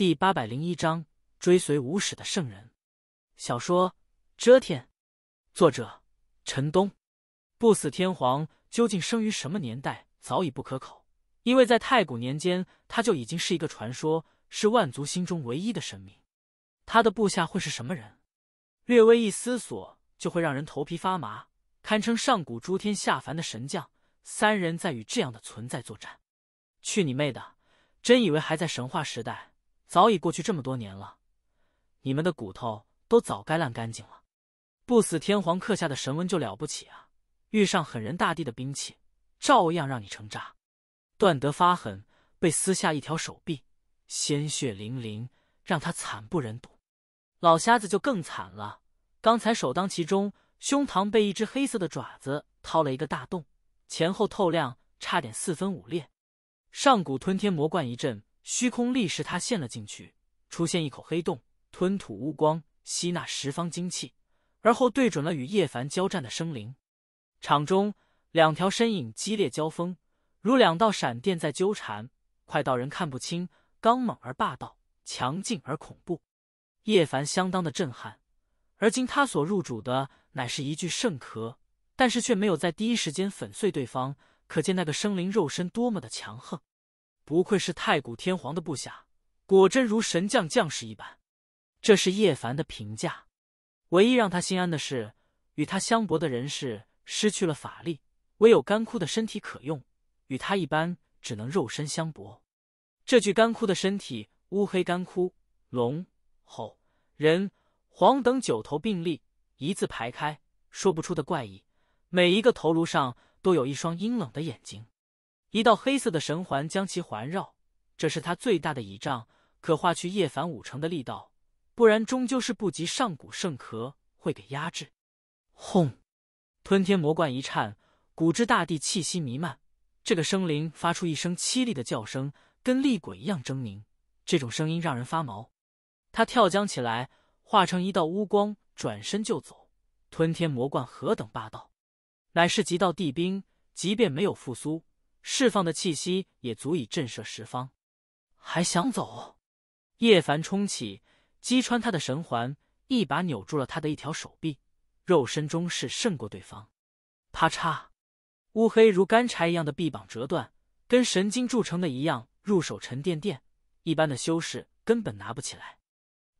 第八百零一章：追随无始的圣人。小说《遮天》，作者：陈东。不死天皇究竟生于什么年代，早已不可口，因为在太古年间，他就已经是一个传说，是万族心中唯一的神明。他的部下会是什么人？略微一思索，就会让人头皮发麻，堪称上古诸天下凡的神将。三人在与这样的存在作战，去你妹的！真以为还在神话时代？早已过去这么多年了，你们的骨头都早该烂干净了。不死天皇刻下的神文就了不起啊！遇上狠人大帝的兵器，照样让你成渣。段德发狠，被撕下一条手臂，鲜血淋淋，让他惨不忍睹。老瞎子就更惨了，刚才首当其冲，胸膛被一只黑色的爪子掏了一个大洞，前后透亮，差点四分五裂。上古吞天魔冠一阵虚空力使他陷了进去，出现一口黑洞，吞吐乌光，吸纳十方精气，而后对准了与叶凡交战的生灵。场中两条身影激烈交锋，如两道闪电在纠缠，快到人看不清。刚猛而霸道，强劲而恐怖。叶凡相当的震撼，而今他所入主的乃是一具圣壳，但是却没有在第一时间粉碎对方，可见那个生灵肉身多么的强横。不愧是太古天皇的部下，果真如神将将士一般。这是叶凡的评价。唯一让他心安的是，与他相搏的人士失去了法力，唯有干枯的身体可用。与他一般，只能肉身相搏。这具干枯的身体乌黑干枯，龙、猴、人、黄等九头并立，一字排开，说不出的怪异。每一个头颅上都有一双阴冷的眼睛。一道黑色的神环将其环绕，这是他最大的倚仗，可化去叶凡五成的力道，不然终究是不及上古圣壳会给压制。轰！吞天魔冠一颤，古之大地气息弥漫。这个生灵发出一声凄厉的叫声，跟厉鬼一样狰狞，这种声音让人发毛。他跳将起来，化成一道乌光，转身就走。吞天魔冠何等霸道，乃是极道地兵，即便没有复苏。释放的气息也足以震慑十方，还想走？叶凡冲起，击穿他的神环，一把扭住了他的一条手臂。肉身中是胜过对方，啪嚓，乌黑如干柴一样的臂膀折断，跟神经铸成的一样，入手沉甸甸，一般的修士根本拿不起来。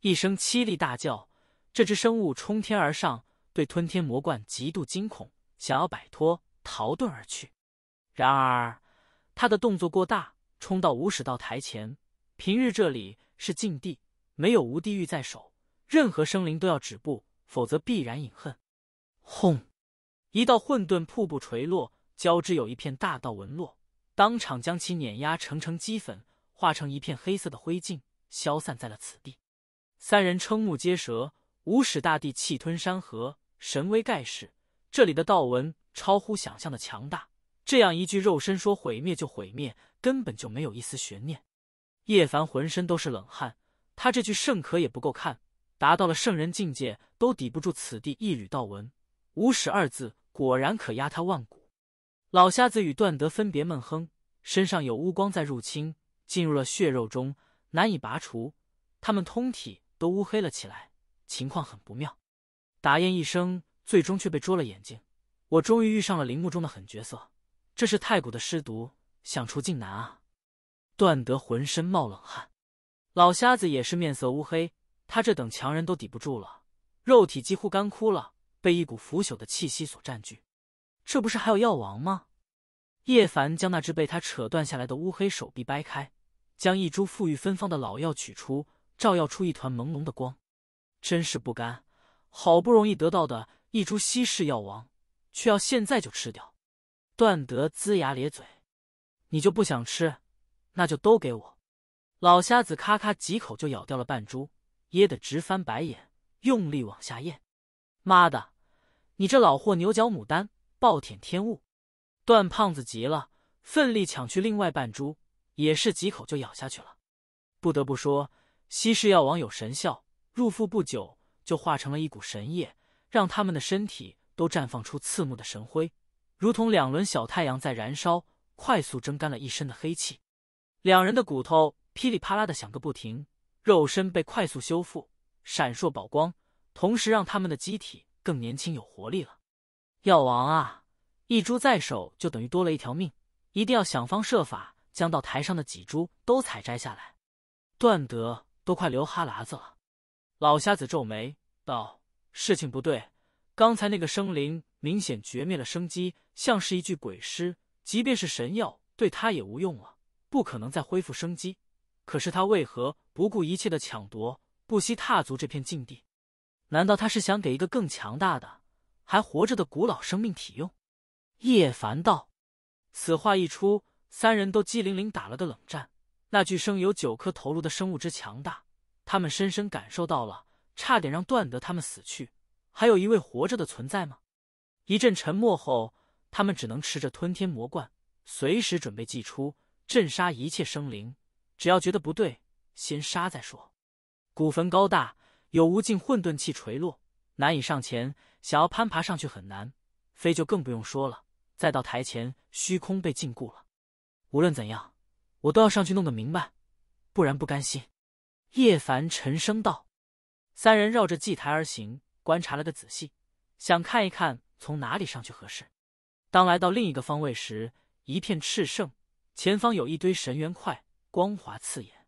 一声凄厉大叫，这只生物冲天而上，对吞天魔冠极度惊恐，想要摆脱，逃遁而去。然而，他的动作过大，冲到无始道台前。平日这里是禁地，没有无地狱在手，任何生灵都要止步，否则必然饮恨。轰！一道混沌瀑布垂落，交织有一片大道纹络，当场将其碾压成成齑粉，化成一片黑色的灰烬，消散在了此地。三人瞠目结舌，无始大帝气吞山河，神威盖世，这里的道纹超乎想象的强大。这样一具肉身说毁灭就毁灭，根本就没有一丝悬念。叶凡浑身都是冷汗，他这具圣壳也不够看，达到了圣人境界都抵不住此地一缕道纹。无始二字果然可压他万古。老瞎子与段德分别闷哼，身上有乌光在入侵，进入了血肉中，难以拔除。他们通体都乌黑了起来，情况很不妙。打雁一声，最终却被捉了眼睛。我终于遇上了陵墓中的狠角色。这是太古的尸毒，想除竟难啊！段德浑身冒冷汗，老瞎子也是面色乌黑，他这等强人都抵不住了，肉体几乎干枯了，被一股腐朽的气息所占据。这不是还有药王吗？叶凡将那只被他扯断下来的乌黑手臂掰开，将一株馥郁芬芳的老药取出，照耀出一团朦胧的光。真是不甘，好不容易得到的一株稀世药王，却要现在就吃掉。段德龇牙咧嘴：“你就不想吃？那就都给我！”老瞎子咔咔几口就咬掉了半株，噎得直翻白眼，用力往下咽。“妈的，你这老货，牛角牡丹暴殄天物！”段胖子急了，奋力抢去另外半株，也是几口就咬下去了。不得不说，西式药王有神效，入腹不久就化成了一股神液，让他们的身体都绽放出刺目的神辉。如同两轮小太阳在燃烧，快速蒸干了一身的黑气，两人的骨头噼里啪啦的响个不停，肉身被快速修复，闪烁宝光，同时让他们的机体更年轻有活力了。药王啊，一株在手就等于多了一条命，一定要想方设法将到台上的几株都采摘下来。段德都快流哈喇子了，老瞎子皱眉道：“事情不对，刚才那个生灵。”明显绝灭了生机，像是一具鬼尸。即便是神药，对他也无用了，不可能再恢复生机。可是他为何不顾一切的抢夺，不惜踏足这片禁地？难道他是想给一个更强大的、还活着的古老生命体用？叶凡道。此话一出，三人都机灵灵打了个冷战。那具生有九颗头颅的生物之强大，他们深深感受到了，差点让段德他们死去。还有一位活着的存在吗？一阵沉默后，他们只能吃着吞天魔罐，随时准备祭出，镇杀一切生灵。只要觉得不对，先杀再说。古坟高大，有无尽混沌气垂落，难以上前。想要攀爬上去很难，飞就更不用说了。再到台前，虚空被禁锢了。无论怎样，我都要上去弄个明白，不然不甘心。叶凡沉声道：“三人绕着祭台而行，观察了个仔细，想看一看。”从哪里上去合适？当来到另一个方位时，一片赤盛，前方有一堆神元块，光滑刺眼。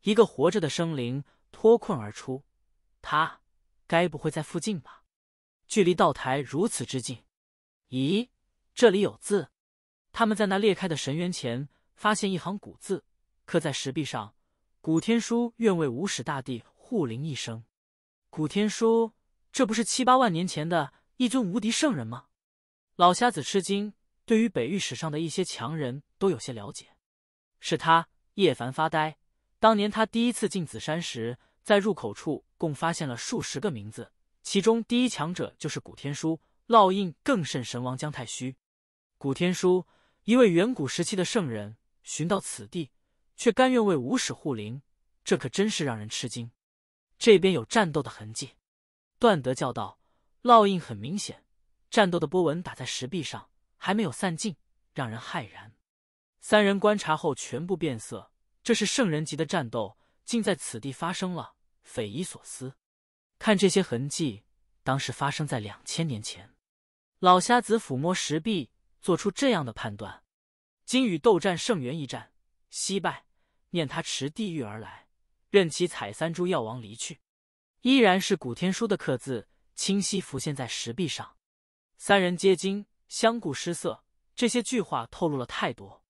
一个活着的生灵脱困而出，他该不会在附近吧？距离道台如此之近。咦，这里有字。他们在那裂开的神元前发现一行古字，刻在石壁上：“古天书愿为无始大帝护灵一生。”古天书，这不是七八万年前的？一尊无敌圣人吗？老瞎子吃惊，对于北域史上的一些强人都有些了解。是他，叶凡发呆。当年他第一次进紫山时，在入口处共发现了数十个名字，其中第一强者就是古天书，烙印更甚神王姜太虚。古天书，一位远古时期的圣人，寻到此地，却甘愿为五史护灵，这可真是让人吃惊。这边有战斗的痕迹，段德叫道。烙印很明显，战斗的波纹打在石壁上，还没有散尽，让人骇然。三人观察后，全部变色。这是圣人级的战斗，竟在此地发生了，匪夷所思。看这些痕迹，当时发生在两千年前。老瞎子抚摸石壁，做出这样的判断：今与斗战圣元一战，惜败。念他持地狱而来，任其采三株药王离去。依然是古天书的刻字。清晰浮现在石壁上，三人皆惊，相顾失色。这些句话透露了太多。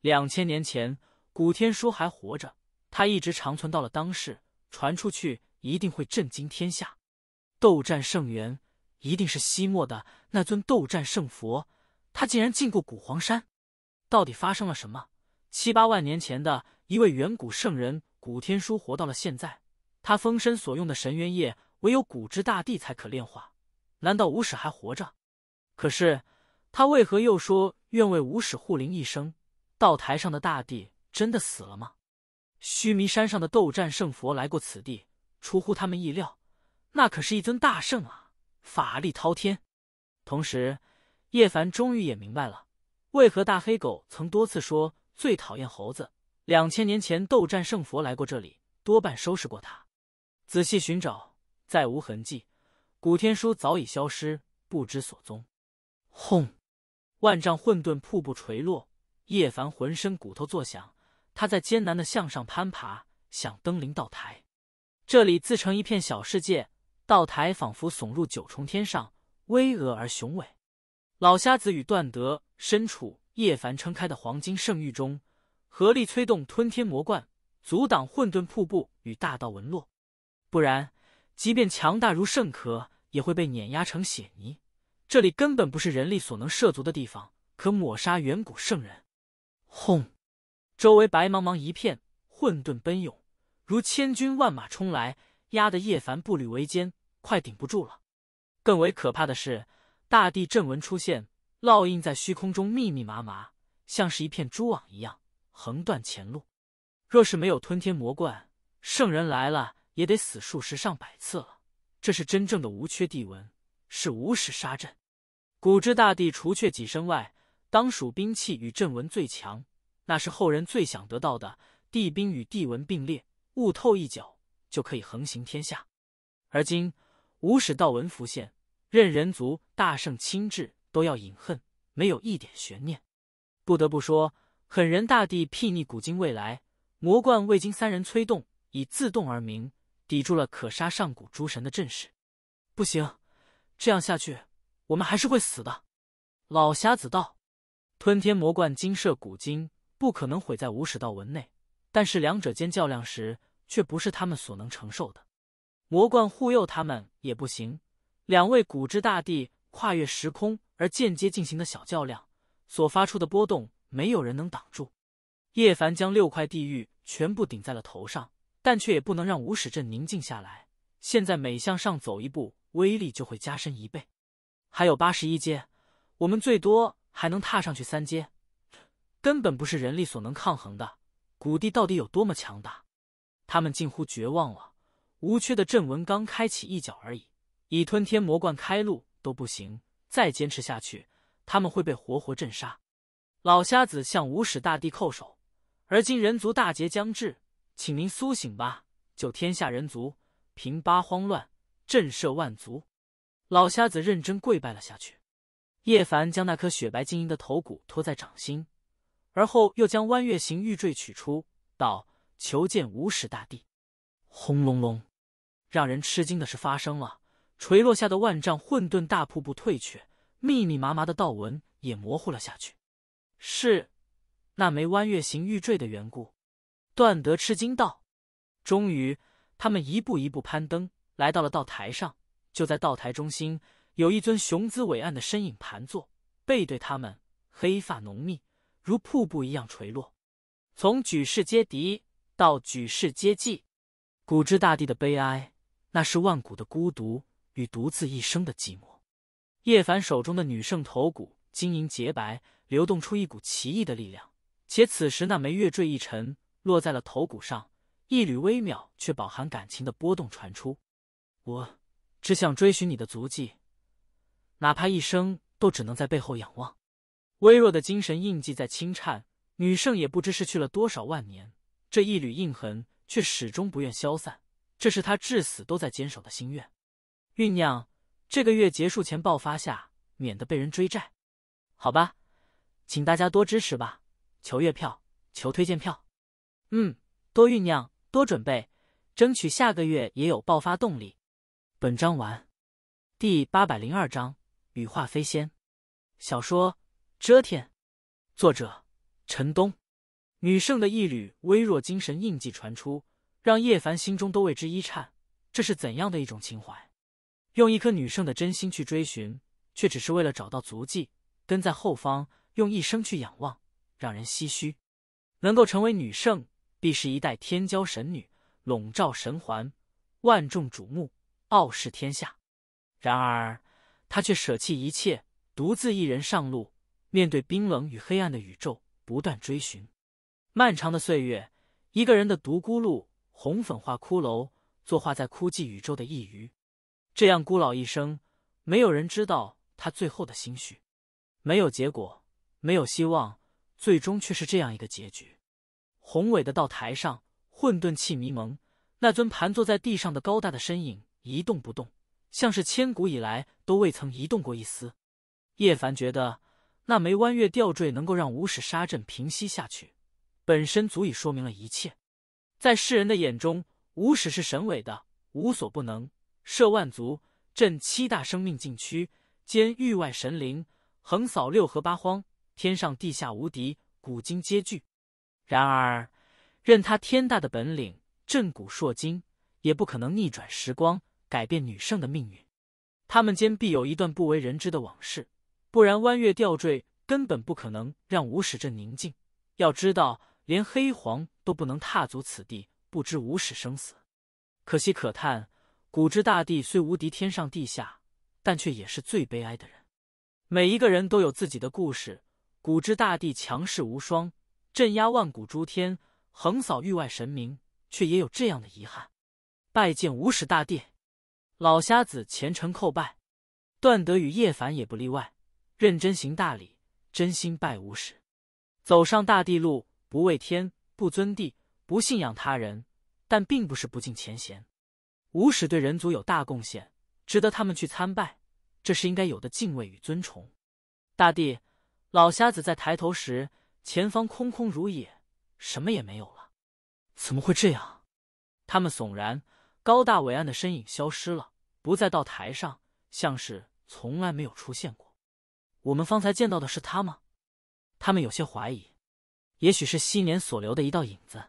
两千年前，古天书还活着，他一直长存到了当世，传出去一定会震惊天下。斗战胜元一定是西漠的那尊斗战胜佛，他竟然进过古黄山，到底发生了什么？七八万年前的一位远古圣人古天书活到了现在，他封身所用的神元液。唯有古之大帝才可炼化，难道无始还活着？可是他为何又说愿为无始护灵一生？道台上的大帝真的死了吗？须弥山上的斗战胜佛来过此地，出乎他们意料，那可是一尊大圣啊，法力滔天。同时，叶凡终于也明白了，为何大黑狗曾多次说最讨厌猴子。两千年前斗战胜佛来过这里，多半收拾过他。仔细寻找。再无痕迹，古天书早已消失，不知所踪。轰！万丈混沌瀑布垂落，叶凡浑身骨头作响，他在艰难的向上攀爬，想登临道台。这里自成一片小世界，道台仿佛耸入九重天上，巍峨而雄伟。老瞎子与段德身处叶凡撑开的黄金圣域中，合力催动吞天魔罐，阻挡混沌瀑布与大道纹络，不然。即便强大如圣壳，也会被碾压成血泥。这里根本不是人力所能涉足的地方，可抹杀远古圣人。轰！周围白茫茫一片，混沌奔涌，如千军万马冲来，压得叶凡步履维艰，快顶不住了。更为可怕的是，大地阵纹出现，烙印在虚空中，密密麻麻，像是一片蛛网一样横断前路。若是没有吞天魔冠，圣人来了。也得死数十上百次了。这是真正的无缺地文，是无始杀阵。古之大帝除却己身外，当属兵器与阵文最强。那是后人最想得到的地兵与地文并列，悟透一角就可以横行天下。而今无始道文浮现，任人族大圣亲至都要隐恨，没有一点悬念。不得不说，狠人大帝睥睨古今未来，魔贯未经三人催动，以自动而鸣。抵住了可杀上古诸神的阵势，不行，这样下去我们还是会死的。老瞎子道：“吞天魔冠金射古今，不可能毁在无始道纹内，但是两者间较量时，却不是他们所能承受的。魔冠护佑他们也不行。两位古之大帝跨越时空而间接进行的小较量，所发出的波动，没有人能挡住。”叶凡将六块地狱全部顶在了头上。但却也不能让无始阵宁静下来。现在每向上走一步，威力就会加深一倍。还有八十一阶，我们最多还能踏上去三阶，根本不是人力所能抗衡的。古帝到底有多么强大？他们近乎绝望了。无缺的阵纹刚开启一角而已，以吞天魔冠开路都不行。再坚持下去，他们会被活活震杀。老瞎子向无始大帝叩首。而今人族大劫将至。请您苏醒吧，救天下人族，平八荒乱，震慑万族。老瞎子认真跪拜了下去。叶凡将那颗雪白晶莹的头骨托在掌心，而后又将弯月形玉坠取出，道：“求见无始大帝。”轰隆隆，让人吃惊的事发生了，垂落下的万丈混沌大瀑布退却，密密麻麻的道纹也模糊了下去。是那枚弯月形玉坠的缘故。段德吃惊道：“终于，他们一步一步攀登，来到了道台上。就在道台中心，有一尊雄姿伟岸的身影盘坐，背对他们。黑发浓密，如瀑布一样垂落。从举世皆敌到举世皆寂，古之大帝的悲哀，那是万古的孤独与独自一生的寂寞。”叶凡手中的女圣头骨晶莹洁白，流动出一股奇异的力量，且此时那枚月坠一沉。落在了头骨上，一缕微渺却饱含感情的波动传出。我只想追寻你的足迹，哪怕一生都只能在背后仰望。微弱的精神印记在轻颤，女圣也不知失去了多少万年，这一缕印痕却始终不愿消散。这是她至死都在坚守的心愿。酝酿这个月结束前爆发下，免得被人追债。好吧，请大家多支持吧，求月票，求推荐票。嗯，多酝酿，多准备，争取下个月也有爆发动力。本章完，第八百零二章《羽化飞仙》。小说《遮天》，作者：陈东。女圣的一缕微弱精神印记传出，让叶凡心中都为之一颤。这是怎样的一种情怀？用一颗女圣的真心去追寻，却只是为了找到足迹，跟在后方，用一生去仰望，让人唏嘘。能够成为女圣。必是一代天骄神女，笼罩神环，万众瞩目，傲视天下。然而，她却舍弃一切，独自一人上路，面对冰冷与黑暗的宇宙，不断追寻。漫长的岁月，一个人的独孤路，红粉化骷髅，坐化在枯寂宇宙的一隅。这样孤老一生，没有人知道他最后的心绪。没有结果，没有希望，最终却是这样一个结局。宏伟的道台上，混沌气迷蒙。那尊盘坐在地上的高大的身影一动不动，像是千古以来都未曾移动过一丝。叶凡觉得，那枚弯月吊坠能够让无始杀阵平息下去，本身足以说明了一切。在世人的眼中，无始是神伟的，无所不能，摄万族，镇七大生命禁区，兼域外神灵，横扫六合八荒，天上地下无敌，古今皆惧。然而，任他天大的本领，震古烁今，也不可能逆转时光，改变女圣的命运。他们间必有一段不为人知的往事，不然弯月吊坠根本不可能让无始镇宁静。要知道，连黑皇都不能踏足此地，不知无始生死。可惜可叹，古之大帝虽无敌天上地下，但却也是最悲哀的人。每一个人都有自己的故事，古之大帝强势无双。镇压万古诸天，横扫域外神明，却也有这样的遗憾。拜见无始大帝，老瞎子虔诚叩拜，段德与叶凡也不例外，认真行大礼，真心拜无始。走上大地路，不畏天，不尊地，不信仰他人，但并不是不近前贤。无始对人族有大贡献，值得他们去参拜，这是应该有的敬畏与尊崇。大帝，老瞎子在抬头时。前方空空如也，什么也没有了。怎么会这样？他们悚然，高大伟岸的身影消失了，不再到台上，像是从来没有出现过。我们方才见到的是他吗？他们有些怀疑，也许是昔年所留的一道影子。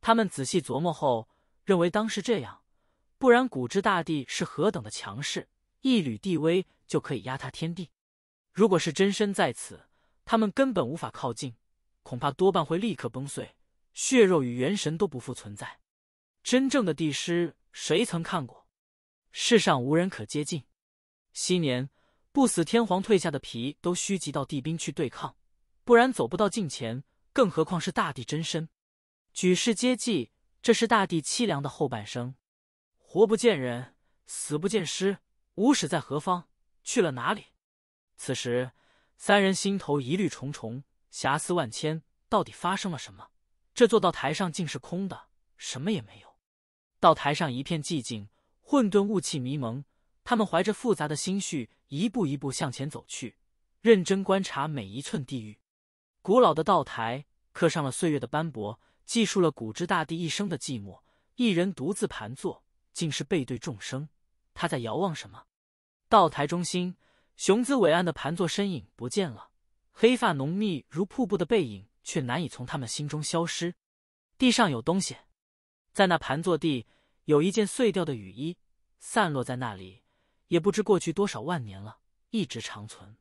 他们仔细琢磨后，认为当是这样，不然古之大帝是何等的强势，一缕帝威就可以压塌天地。如果是真身在此，他们根本无法靠近。恐怕多半会立刻崩碎，血肉与元神都不复存在。真正的帝师，谁曾看过？世上无人可接近。昔年不死天皇退下的皮，都需集到地兵去对抗，不然走不到近前。更何况是大地真身，举世皆忌。这是大地凄凉的后半生，活不见人，死不见尸，无始在何方？去了哪里？此时，三人心头疑虑重重。遐思万千，到底发生了什么？这座道台上竟是空的，什么也没有。道台上一片寂静，混沌雾气迷蒙。他们怀着复杂的心绪，一步一步向前走去，认真观察每一寸地狱。古老的道台刻上了岁月的斑驳，记述了古之大地一生的寂寞。一人独自盘坐，竟是背对众生。他在遥望什么？道台中心，雄姿伟岸的盘坐身影不见了。黑发浓密如瀑布的背影却难以从他们心中消失。地上有东西，在那盘坐地有一件碎掉的雨衣，散落在那里，也不知过去多少万年了，一直长存。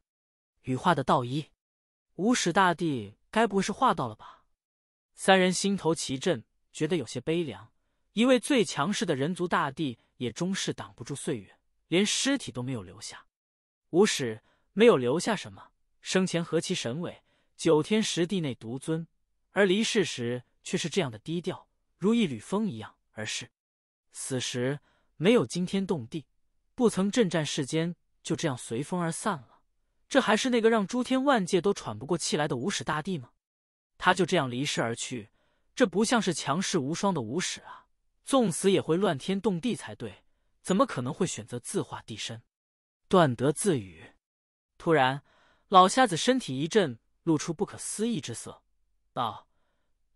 羽化的道衣，无始大帝该不会是化到了吧？三人心头齐震，觉得有些悲凉。一位最强势的人族大帝，也终是挡不住岁月，连尸体都没有留下。无始没有留下什么。生前何其神伟，九天十地内独尊；而离世时却是这样的低调，如一缕风一样而逝。死时没有惊天动地，不曾震战世间，就这样随风而散了。这还是那个让诸天万界都喘不过气来的无始大帝吗？他就这样离世而去，这不像是强势无双的无始啊！纵死也会乱天动地才对，怎么可能会选择自化地身？断德自语，突然。老瞎子身体一震，露出不可思议之色，道：“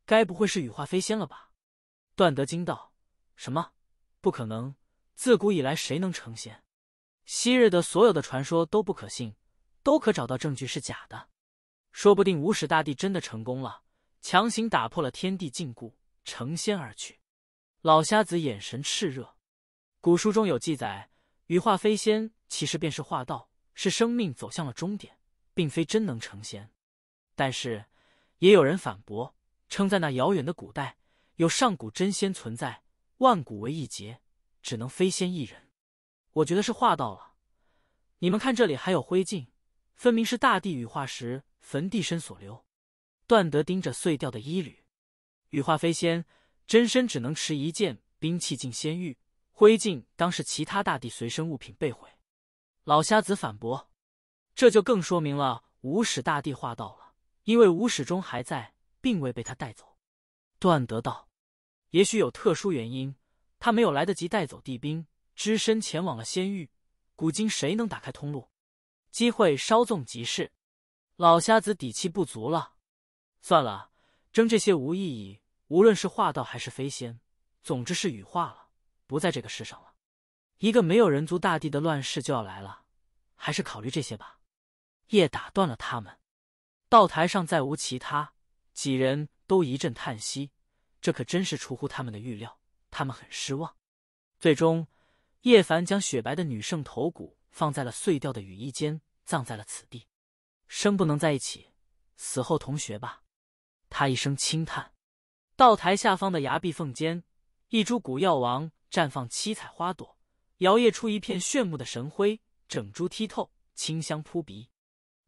该不会是羽化飞仙了吧？”段德金道：“什么？不可能！自古以来，谁能成仙？昔日的所有的传说都不可信，都可找到证据是假的。说不定五始大帝真的成功了，强行打破了天地禁锢，成仙而去。”老瞎子眼神炽热。古书中有记载，羽化飞仙其实便是化道，是生命走向了终点。并非真能成仙，但是也有人反驳，称在那遥远的古代有上古真仙存在，万古为一劫，只能飞仙一人。我觉得是画到了，你们看这里还有灰烬，分明是大地羽化时坟地身所留。段德盯着碎掉的衣缕羽化飞仙真身，只能持一件兵器进仙域，灰烬当是其他大地随身物品被毁。老瞎子反驳。这就更说明了无始大帝化道了，因为无始终还在，并未被他带走。段德道，也许有特殊原因，他没有来得及带走帝兵，只身前往了仙域。古今谁能打开通路？机会稍纵即逝。老瞎子底气不足了。算了，争这些无意义。无论是化道还是飞仙，总之是羽化了，不在这个世上了。一个没有人族大帝的乱世就要来了，还是考虑这些吧。叶打断了他们，道台上再无其他，几人都一阵叹息。这可真是出乎他们的预料，他们很失望。最终，叶凡将雪白的女圣头骨放在了碎掉的羽衣间，葬在了此地。生不能在一起，死后同学吧。他一声轻叹。道台下方的崖壁缝间，一株古药王绽放七彩花朵，摇曳出一片炫目的神辉，整株剔透，清香扑鼻。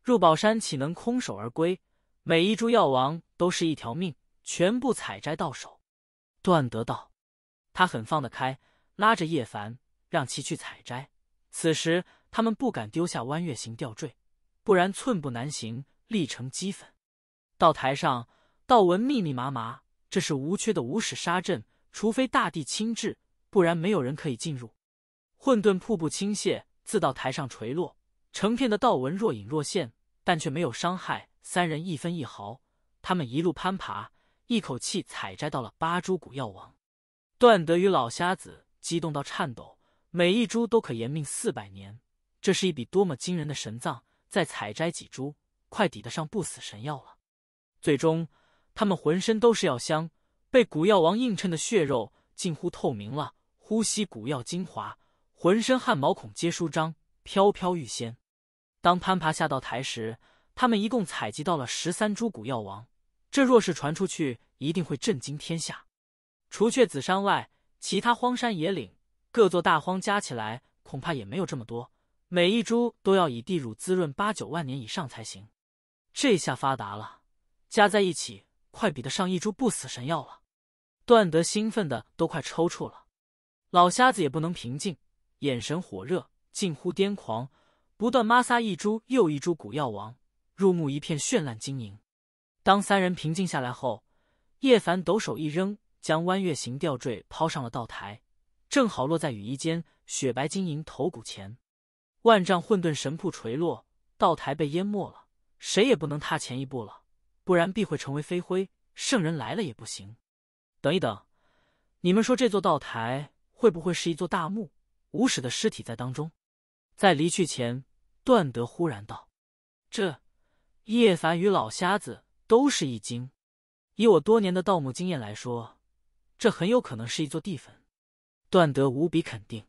入宝山岂能空手而归？每一株药王都是一条命，全部采摘到手。段得道，他很放得开，拉着叶凡让其去采摘。此时他们不敢丢下弯月形吊坠，不然寸步难行，立成齑粉。道台上道纹密密麻麻，这是无缺的无始沙阵，除非大帝亲至，不然没有人可以进入。混沌瀑布倾泻自到台上垂落，成片的道纹若隐若现。但却没有伤害三人一分一毫。他们一路攀爬，一口气采摘到了八株古药王。段德与老瞎子激动到颤抖，每一株都可延命四百年。这是一笔多么惊人的神藏！再采摘几株，快抵得上不死神药了。最终，他们浑身都是药香，被古药王映衬的血肉近乎透明了。呼吸古药精华，浑身汗毛孔皆舒张，飘飘欲仙。当攀爬下到台时，他们一共采集到了十三株古药王。这若是传出去，一定会震惊天下。除却紫山外，其他荒山野岭、各座大荒加起来，恐怕也没有这么多。每一株都要以地乳滋润八九万年以上才行。这下发达了，加在一起，快比得上一株不死神药了。段德兴奋的都快抽搐了。老瞎子也不能平静，眼神火热，近乎癫狂。不断抹撒一株又一株古药王，入目一片绚烂晶莹。当三人平静下来后，叶凡抖手一扔，将弯月形吊坠抛上了道台，正好落在羽衣间雪白晶莹头骨前。万丈混沌神瀑垂落，道台被淹没了，谁也不能踏前一步了，不然必会成为飞灰。圣人来了也不行。等一等，你们说这座道台会不会是一座大墓？无始的尸体在当中？在离去前。段德忽然道：“这叶凡与老瞎子都是一惊。以我多年的盗墓经验来说，这很有可能是一座地坟。”段德无比肯定，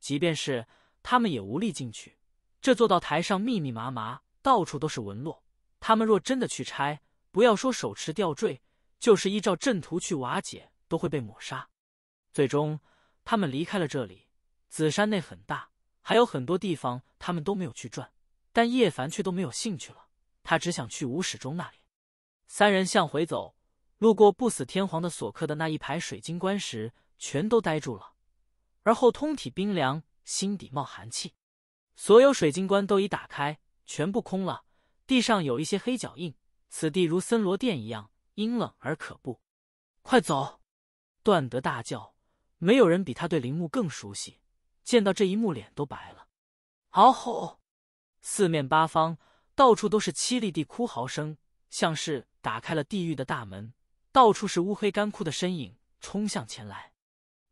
即便是他们也无力进去。这座道台上密密麻麻，到处都是纹络。他们若真的去拆，不要说手持吊坠，就是依照阵图去瓦解，都会被抹杀。最终，他们离开了这里。紫山内很大。还有很多地方他们都没有去转，但叶凡却都没有兴趣了。他只想去吴始忠那里。三人向回走，路过不死天皇的所刻的那一排水晶棺时，全都呆住了，而后通体冰凉，心底冒寒气。所有水晶棺都已打开，全部空了，地上有一些黑脚印。此地如森罗殿一样阴冷而可怖。快走！段德大叫。没有人比他对陵墓更熟悉。见到这一幕，脸都白了。嗷吼！四面八方，到处都是凄厉地哭嚎声，像是打开了地狱的大门。到处是乌黑干枯的身影冲向前来。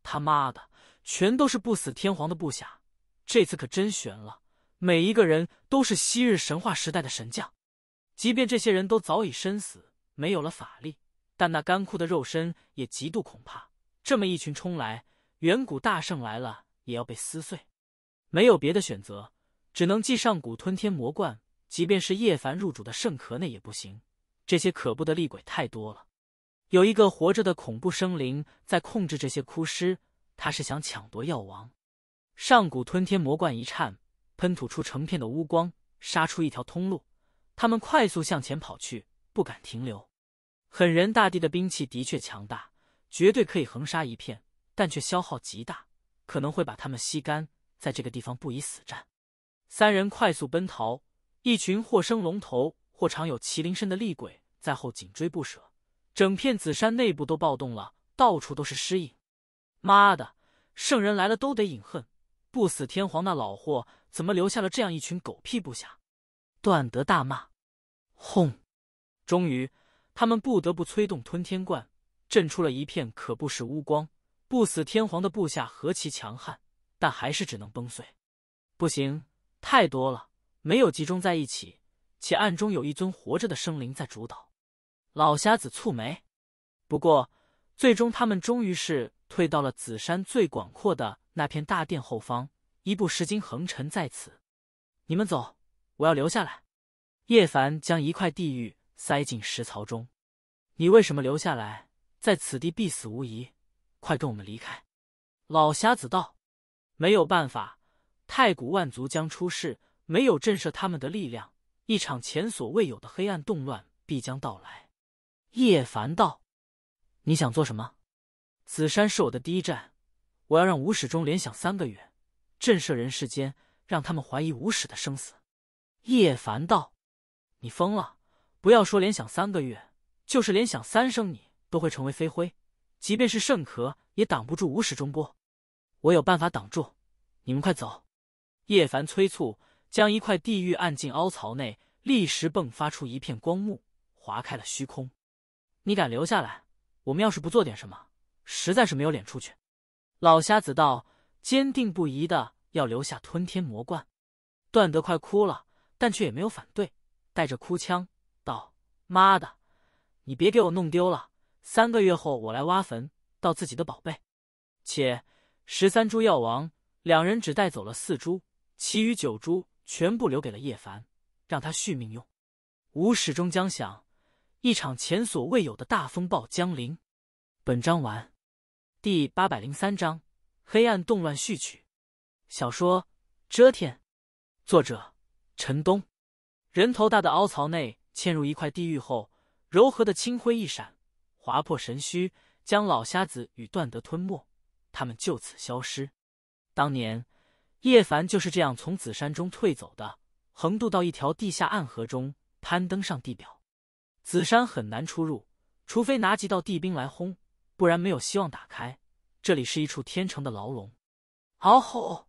他妈的，全都是不死天皇的部下！这次可真悬了。每一个人都是昔日神话时代的神将，即便这些人都早已身死，没有了法力，但那干枯的肉身也极度恐怕。这么一群冲来，远古大圣来了。也要被撕碎，没有别的选择，只能祭上古吞天魔冠。即便是叶凡入主的圣壳内也不行，这些可怖的厉鬼太多了。有一个活着的恐怖生灵在控制这些枯尸，他是想抢夺药王。上古吞天魔冠一颤，喷吐出成片的乌光，杀出一条通路。他们快速向前跑去，不敢停留。狠人大帝的兵器的确强大，绝对可以横杀一片，但却消耗极大。可能会把他们吸干，在这个地方不以死战。三人快速奔逃，一群或生龙头，或长有麒麟身的厉鬼在后紧追不舍。整片紫山内部都暴动了，到处都是尸影。妈的，圣人来了都得饮恨！不死天皇那老货怎么留下了这样一群狗屁部下？段德大骂。轰！终于，他们不得不催动吞天罐，震出了一片可怖是乌光。不死天皇的部下何其强悍，但还是只能崩碎。不行，太多了，没有集中在一起，且暗中有一尊活着的生灵在主导。老瞎子蹙眉。不过，最终他们终于是退到了紫山最广阔的那片大殿后方，一部石经横陈在此。你们走，我要留下来。叶凡将一块地狱塞进石槽中。你为什么留下来？在此地必死无疑。快跟我们离开！老瞎子道：“没有办法，太古万族将出世，没有震慑他们的力量，一场前所未有的黑暗动乱必将到来。”叶凡道：“你想做什么？”紫山是我的第一站，我要让无始终联想三个月，震慑人世间，让他们怀疑无始的生死。叶凡道：“你疯了！不要说联想三个月，就是联想三生，你都会成为飞灰。”即便是圣壳也挡不住无始终波，我有办法挡住，你们快走！叶凡催促，将一块地狱按进凹槽内，立时迸发出一片光幕，划开了虚空。你敢留下来？我们要是不做点什么，实在是没有脸出去。老瞎子道，坚定不移的要留下吞天魔冠。段德快哭了，但却也没有反对，带着哭腔道：“妈的，你别给我弄丢了！”三个月后，我来挖坟，盗自己的宝贝。且十三株药王，两人只带走了四株，其余九株全部留给了叶凡，让他续命用。吾始终将想，一场前所未有的大风暴将临。本章完。第八百零三章：黑暗动乱序曲。小说《遮天》，作者：陈东。人头大的凹槽内嵌入一块地狱后，柔和的青灰一闪。划破神虚，将老瞎子与段德吞没，他们就此消失。当年叶凡就是这样从紫山中退走的，横渡到一条地下暗河中，攀登上地表。紫山很难出入，除非拿几道地兵来轰，不然没有希望打开。这里是一处天成的牢笼。嗷吼！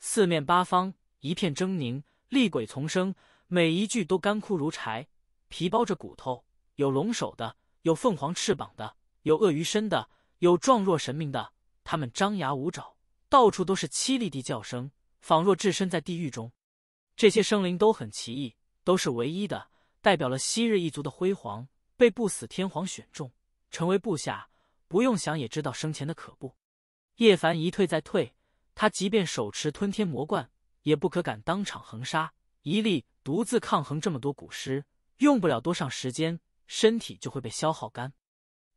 四面八方一片狰狞，厉鬼丛生，每一具都干枯如柴，皮包着骨头，有龙首的。有凤凰翅膀的，有鳄鱼身的，有状若神明的，他们张牙舞爪，到处都是凄厉的叫声，仿若置身在地狱中。这些生灵都很奇异，都是唯一的，代表了昔日一族的辉煌，被不死天皇选中成为部下。不用想也知道生前的可怖。叶凡一退再退，他即便手持吞天魔冠，也不可敢当场横杀一力独自抗衡这么多古尸，用不了多长时间。身体就会被消耗干。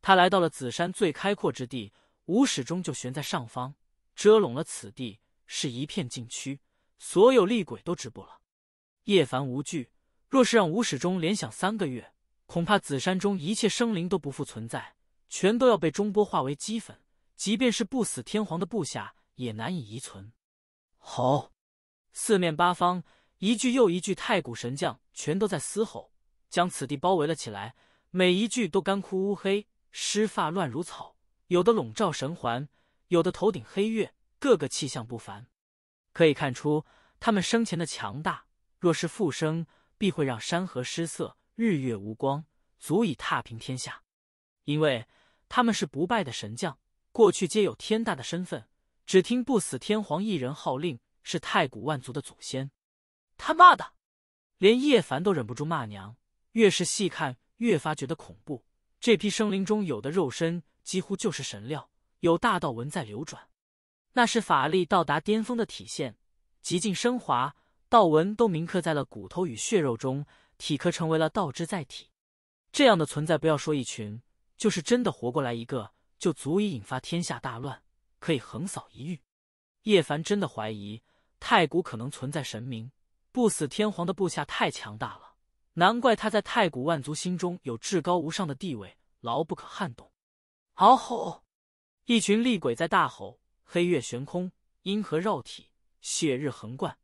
他来到了紫山最开阔之地，无始终就悬在上方，遮拢了此地，是一片禁区，所有厉鬼都止步了。叶凡无惧，若是让无始终联想三个月，恐怕紫山中一切生灵都不复存在，全都要被中波化为齑粉，即便是不死天皇的部下也难以遗存。好，四面八方，一具又一具太古神将全都在嘶吼。将此地包围了起来，每一具都干枯乌黑，湿发乱如草，有的笼罩神环，有的头顶黑月，个个气象不凡，可以看出他们生前的强大。若是复生，必会让山河失色，日月无光，足以踏平天下。因为他们是不败的神将，过去皆有天大的身份，只听不死天皇一人号令，是太古万族的祖先。他妈的，连叶凡都忍不住骂娘。越是细看，越发觉得恐怖。这批生灵中，有的肉身几乎就是神料，有大道纹在流转，那是法力到达巅峰的体现，极尽升华，道纹都铭刻在了骨头与血肉中，体壳成为了道之载体。这样的存在，不要说一群，就是真的活过来一个，就足以引发天下大乱，可以横扫一域。叶凡真的怀疑，太古可能存在神明，不死天皇的部下太强大了。难怪他在太古万族心中有至高无上的地位，牢不可撼动。嗷吼！一群厉鬼在大吼，黑月悬空，银河绕体，血日横贯，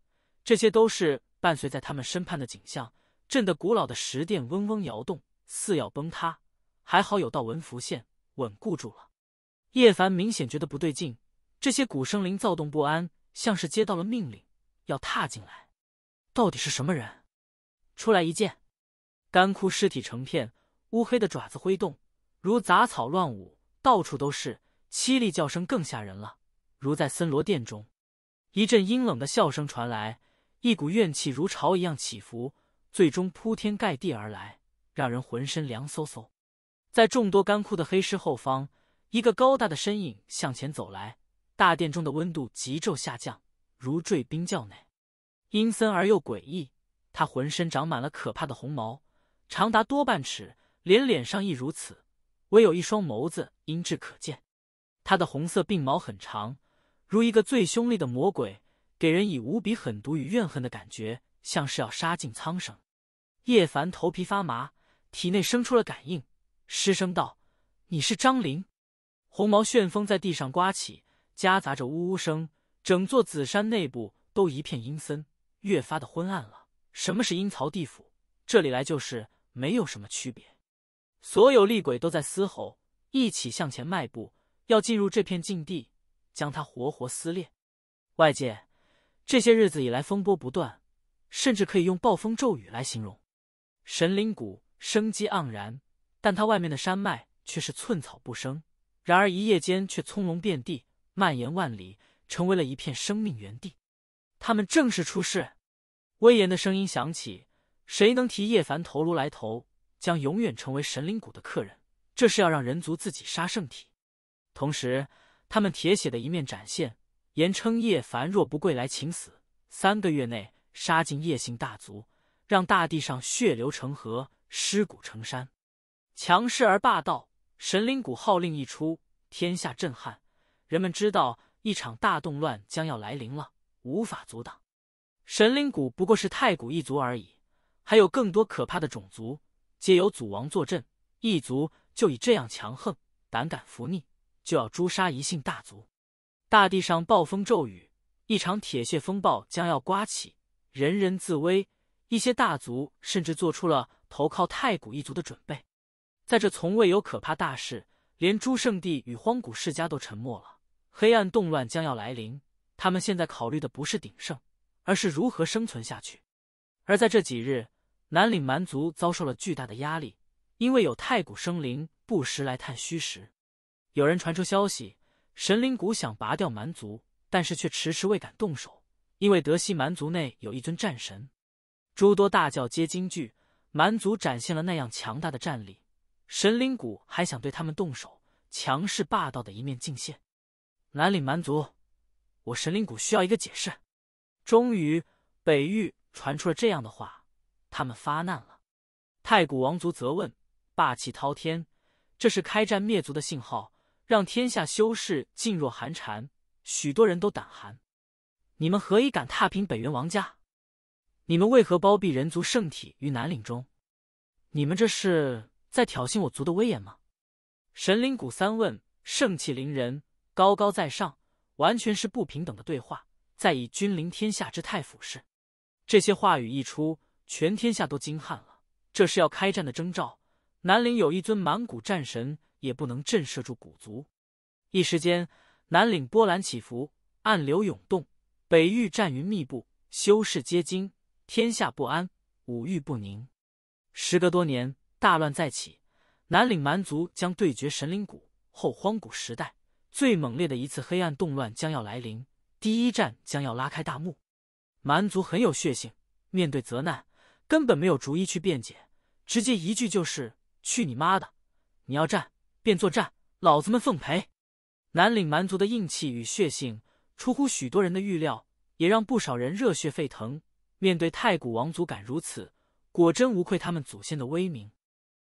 这些都是伴随在他们身畔的景象，震得古老的石殿嗡嗡摇动，似要崩塌。还好有道纹浮现，稳固住了。叶凡明显觉得不对劲，这些古生灵躁动不安，像是接到了命令，要踏进来。到底是什么人？出来一见！干枯尸体成片，乌黑的爪子挥动，如杂草乱舞，到处都是凄厉叫声，更吓人了。如在森罗殿中，一阵阴冷的笑声传来，一股怨气如潮一样起伏，最终铺天盖地而来，让人浑身凉飕飕。在众多干枯的黑尸后方，一个高大的身影向前走来。大殿中的温度急骤下降，如坠冰窖内，阴森而又诡异。他浑身长满了可怕的红毛。长达多半尺，连脸上亦如此，唯有一双眸子阴质可见。他的红色鬓毛很长，如一个最凶厉的魔鬼，给人以无比狠毒与怨恨的感觉，像是要杀尽苍生。叶凡头皮发麻，体内生出了感应，失声道：“你是张灵？”红毛旋风在地上刮起，夹杂着呜呜声，整座紫山内部都一片阴森，越发的昏暗了。什么是阴曹地府？这里来就是。没有什么区别，所有厉鬼都在嘶吼，一起向前迈步，要进入这片禁地，将它活活撕裂。外界这些日子以来，风波不断，甚至可以用暴风骤雨来形容。神灵谷生机盎然，但它外面的山脉却是寸草不生。然而一夜间却葱茏遍地，蔓延万里，成为了一片生命原地。他们正式出世，威严的声音响起。谁能提叶凡头颅来投，将永远成为神灵谷的客人。这是要让人族自己杀圣体，同时他们铁血的一面展现，言称叶凡若不跪来请死，三个月内杀尽叶姓大族，让大地上血流成河，尸骨成山。强势而霸道，神灵谷号令一出，天下震撼。人们知道一场大动乱将要来临了，无法阻挡。神灵谷不过是太古一族而已。还有更多可怕的种族，皆由祖王坐镇。异族就以这样强横，胆敢服逆，就要诛杀一姓大族。大地上暴风骤雨，一场铁血风暴将要刮起，人人自危。一些大族甚至做出了投靠太古一族的准备。在这从未有可怕大事，连诸圣地与荒古世家都沉默了，黑暗动乱将要来临。他们现在考虑的不是鼎盛，而是如何生存下去。而在这几日。南岭蛮族遭受了巨大的压力，因为有太古生灵不时来探虚实。有人传出消息，神灵谷想拔掉蛮族，但是却迟迟未敢动手，因为德西蛮族内有一尊战神。诸多大教皆惊惧，蛮族展现了那样强大的战力，神灵谷还想对他们动手，强势霸道的一面尽现。南岭蛮族，我神灵谷需要一个解释。终于，北域传出了这样的话。他们发难了，太古王族责问，霸气滔天，这是开战灭族的信号，让天下修士噤若寒蝉，许多人都胆寒。你们何以敢踏平北元王家？你们为何包庇人族圣体于南岭中？你们这是在挑衅我族的威严吗？神灵谷三问，盛气凌人，高高在上，完全是不平等的对话，在以君临天下之态俯视。这些话语一出。全天下都惊骇了，这是要开战的征兆。南岭有一尊蛮古战神，也不能震慑住古族。一时间，南岭波澜起伏，暗流涌动；北域战云密布，修士皆惊，天下不安，五域不宁。时隔多年，大乱再起，南岭蛮族将对决神灵谷，后荒古时代最猛烈的一次黑暗动乱将要来临，第一战将要拉开大幕。蛮族很有血性，面对责难。根本没有逐一去辩解，直接一句就是“去你妈的！”你要战便作战，老子们奉陪。南岭蛮族的硬气与血性出乎许多人的预料，也让不少人热血沸腾。面对太古王族敢如此，果真无愧他们祖先的威名。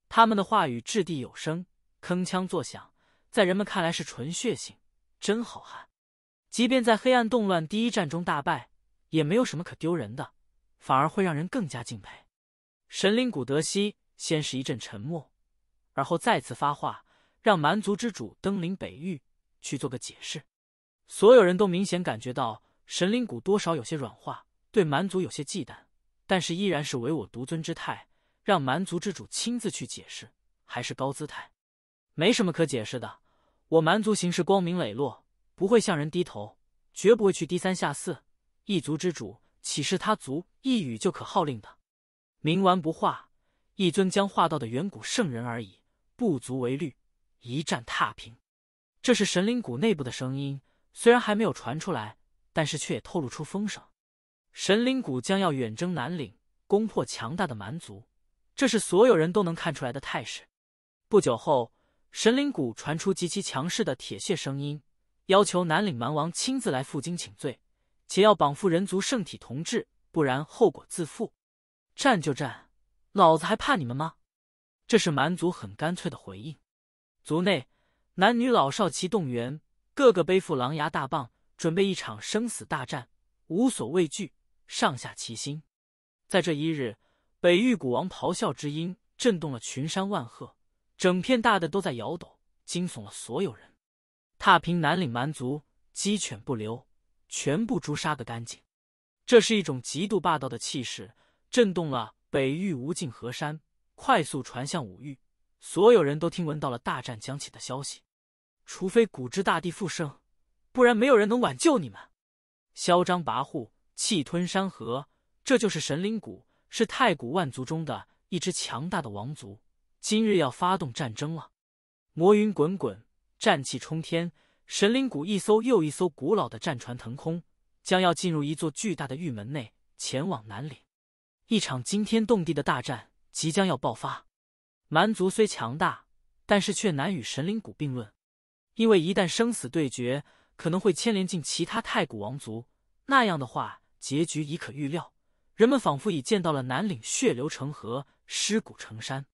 他们的话语掷地有声，铿锵作响，在人们看来是纯血性，真好汉。即便在黑暗动乱第一战中大败，也没有什么可丢人的。反而会让人更加敬佩。神灵谷德西先是一阵沉默，而后再次发话，让蛮族之主登临北域去做个解释。所有人都明显感觉到神灵谷多少有些软化，对蛮族有些忌惮，但是依然是唯我独尊之态。让蛮族之主亲自去解释，还是高姿态。没什么可解释的，我蛮族行事光明磊落，不会向人低头，绝不会去低三下四。一族之主。岂是他族一语就可号令的？冥顽不化，一尊将化道的远古圣人而已，不足为虑，一战踏平。这是神灵谷内部的声音，虽然还没有传出来，但是却也透露出风声。神灵谷将要远征南岭，攻破强大的蛮族，这是所有人都能看出来的态势。不久后，神灵谷传出极其强势的铁血声音，要求南岭蛮王亲自来负荆请罪。且要绑缚人族圣体同志，不然后果自负。战就战，老子还怕你们吗？这是蛮族很干脆的回应。族内男女老少齐动员，个个背负狼牙大棒，准备一场生死大战，无所畏惧，上下齐心。在这一日，北域古王咆哮之音震动了群山万壑，整片大的都在摇抖，惊悚了所有人。踏平南岭蛮族，鸡犬不留。全部诛杀个干净，这是一种极度霸道的气势，震动了北域无尽河山，快速传向五域，所有人都听闻到了大战将起的消息。除非古之大地复生，不然没有人能挽救你们。嚣张跋扈，气吞山河，这就是神灵谷，是太古万族中的一支强大的王族。今日要发动战争了，魔云滚滚，战气冲天。神灵谷，一艘又一艘古老的战船腾空，将要进入一座巨大的玉门内，前往南岭。一场惊天动地的大战即将要爆发。蛮族虽强大，但是却难与神灵谷并论。因为一旦生死对决，可能会牵连进其他太古王族，那样的话，结局已可预料。人们仿佛已见到了南岭血流成河，尸骨成山，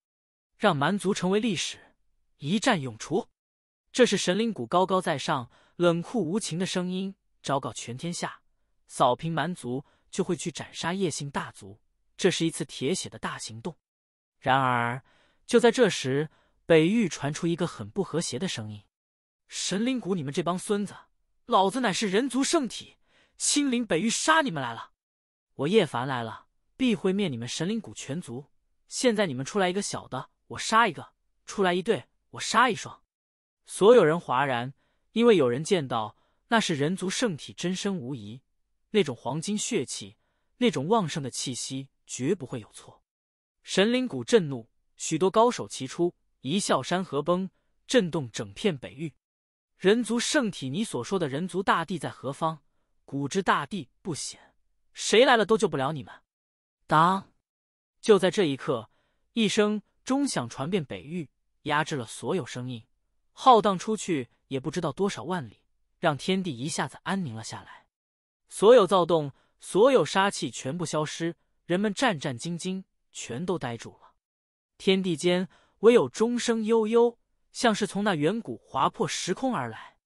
让蛮族成为历史，一战永除。这是神灵谷高高在上、冷酷无情的声音，昭告全天下：扫平蛮族，就会去斩杀叶姓大族。这是一次铁血的大行动。然而，就在这时，北域传出一个很不和谐的声音：“神灵谷，你们这帮孙子！老子乃是人族圣体，亲临北域杀你们来了！我叶凡来了，必会灭你们神灵谷全族！现在你们出来一个小的，我杀一个；出来一对，我杀一双。”所有人哗然，因为有人见到那是人族圣体真身无疑，那种黄金血气，那种旺盛的气息，绝不会有错。神灵谷震怒，许多高手齐出，一笑山河崩，震动整片北域。人族圣体，你所说的人族大帝在何方？古之大帝不显，谁来了都救不了你们。当，就在这一刻，一声钟响传遍北域，压制了所有声音。浩荡出去也不知道多少万里，让天地一下子安宁了下来，所有躁动、所有杀气全部消失，人们战战兢兢，全都呆住了。天地间唯有钟声悠悠，像是从那远古划破时空而来。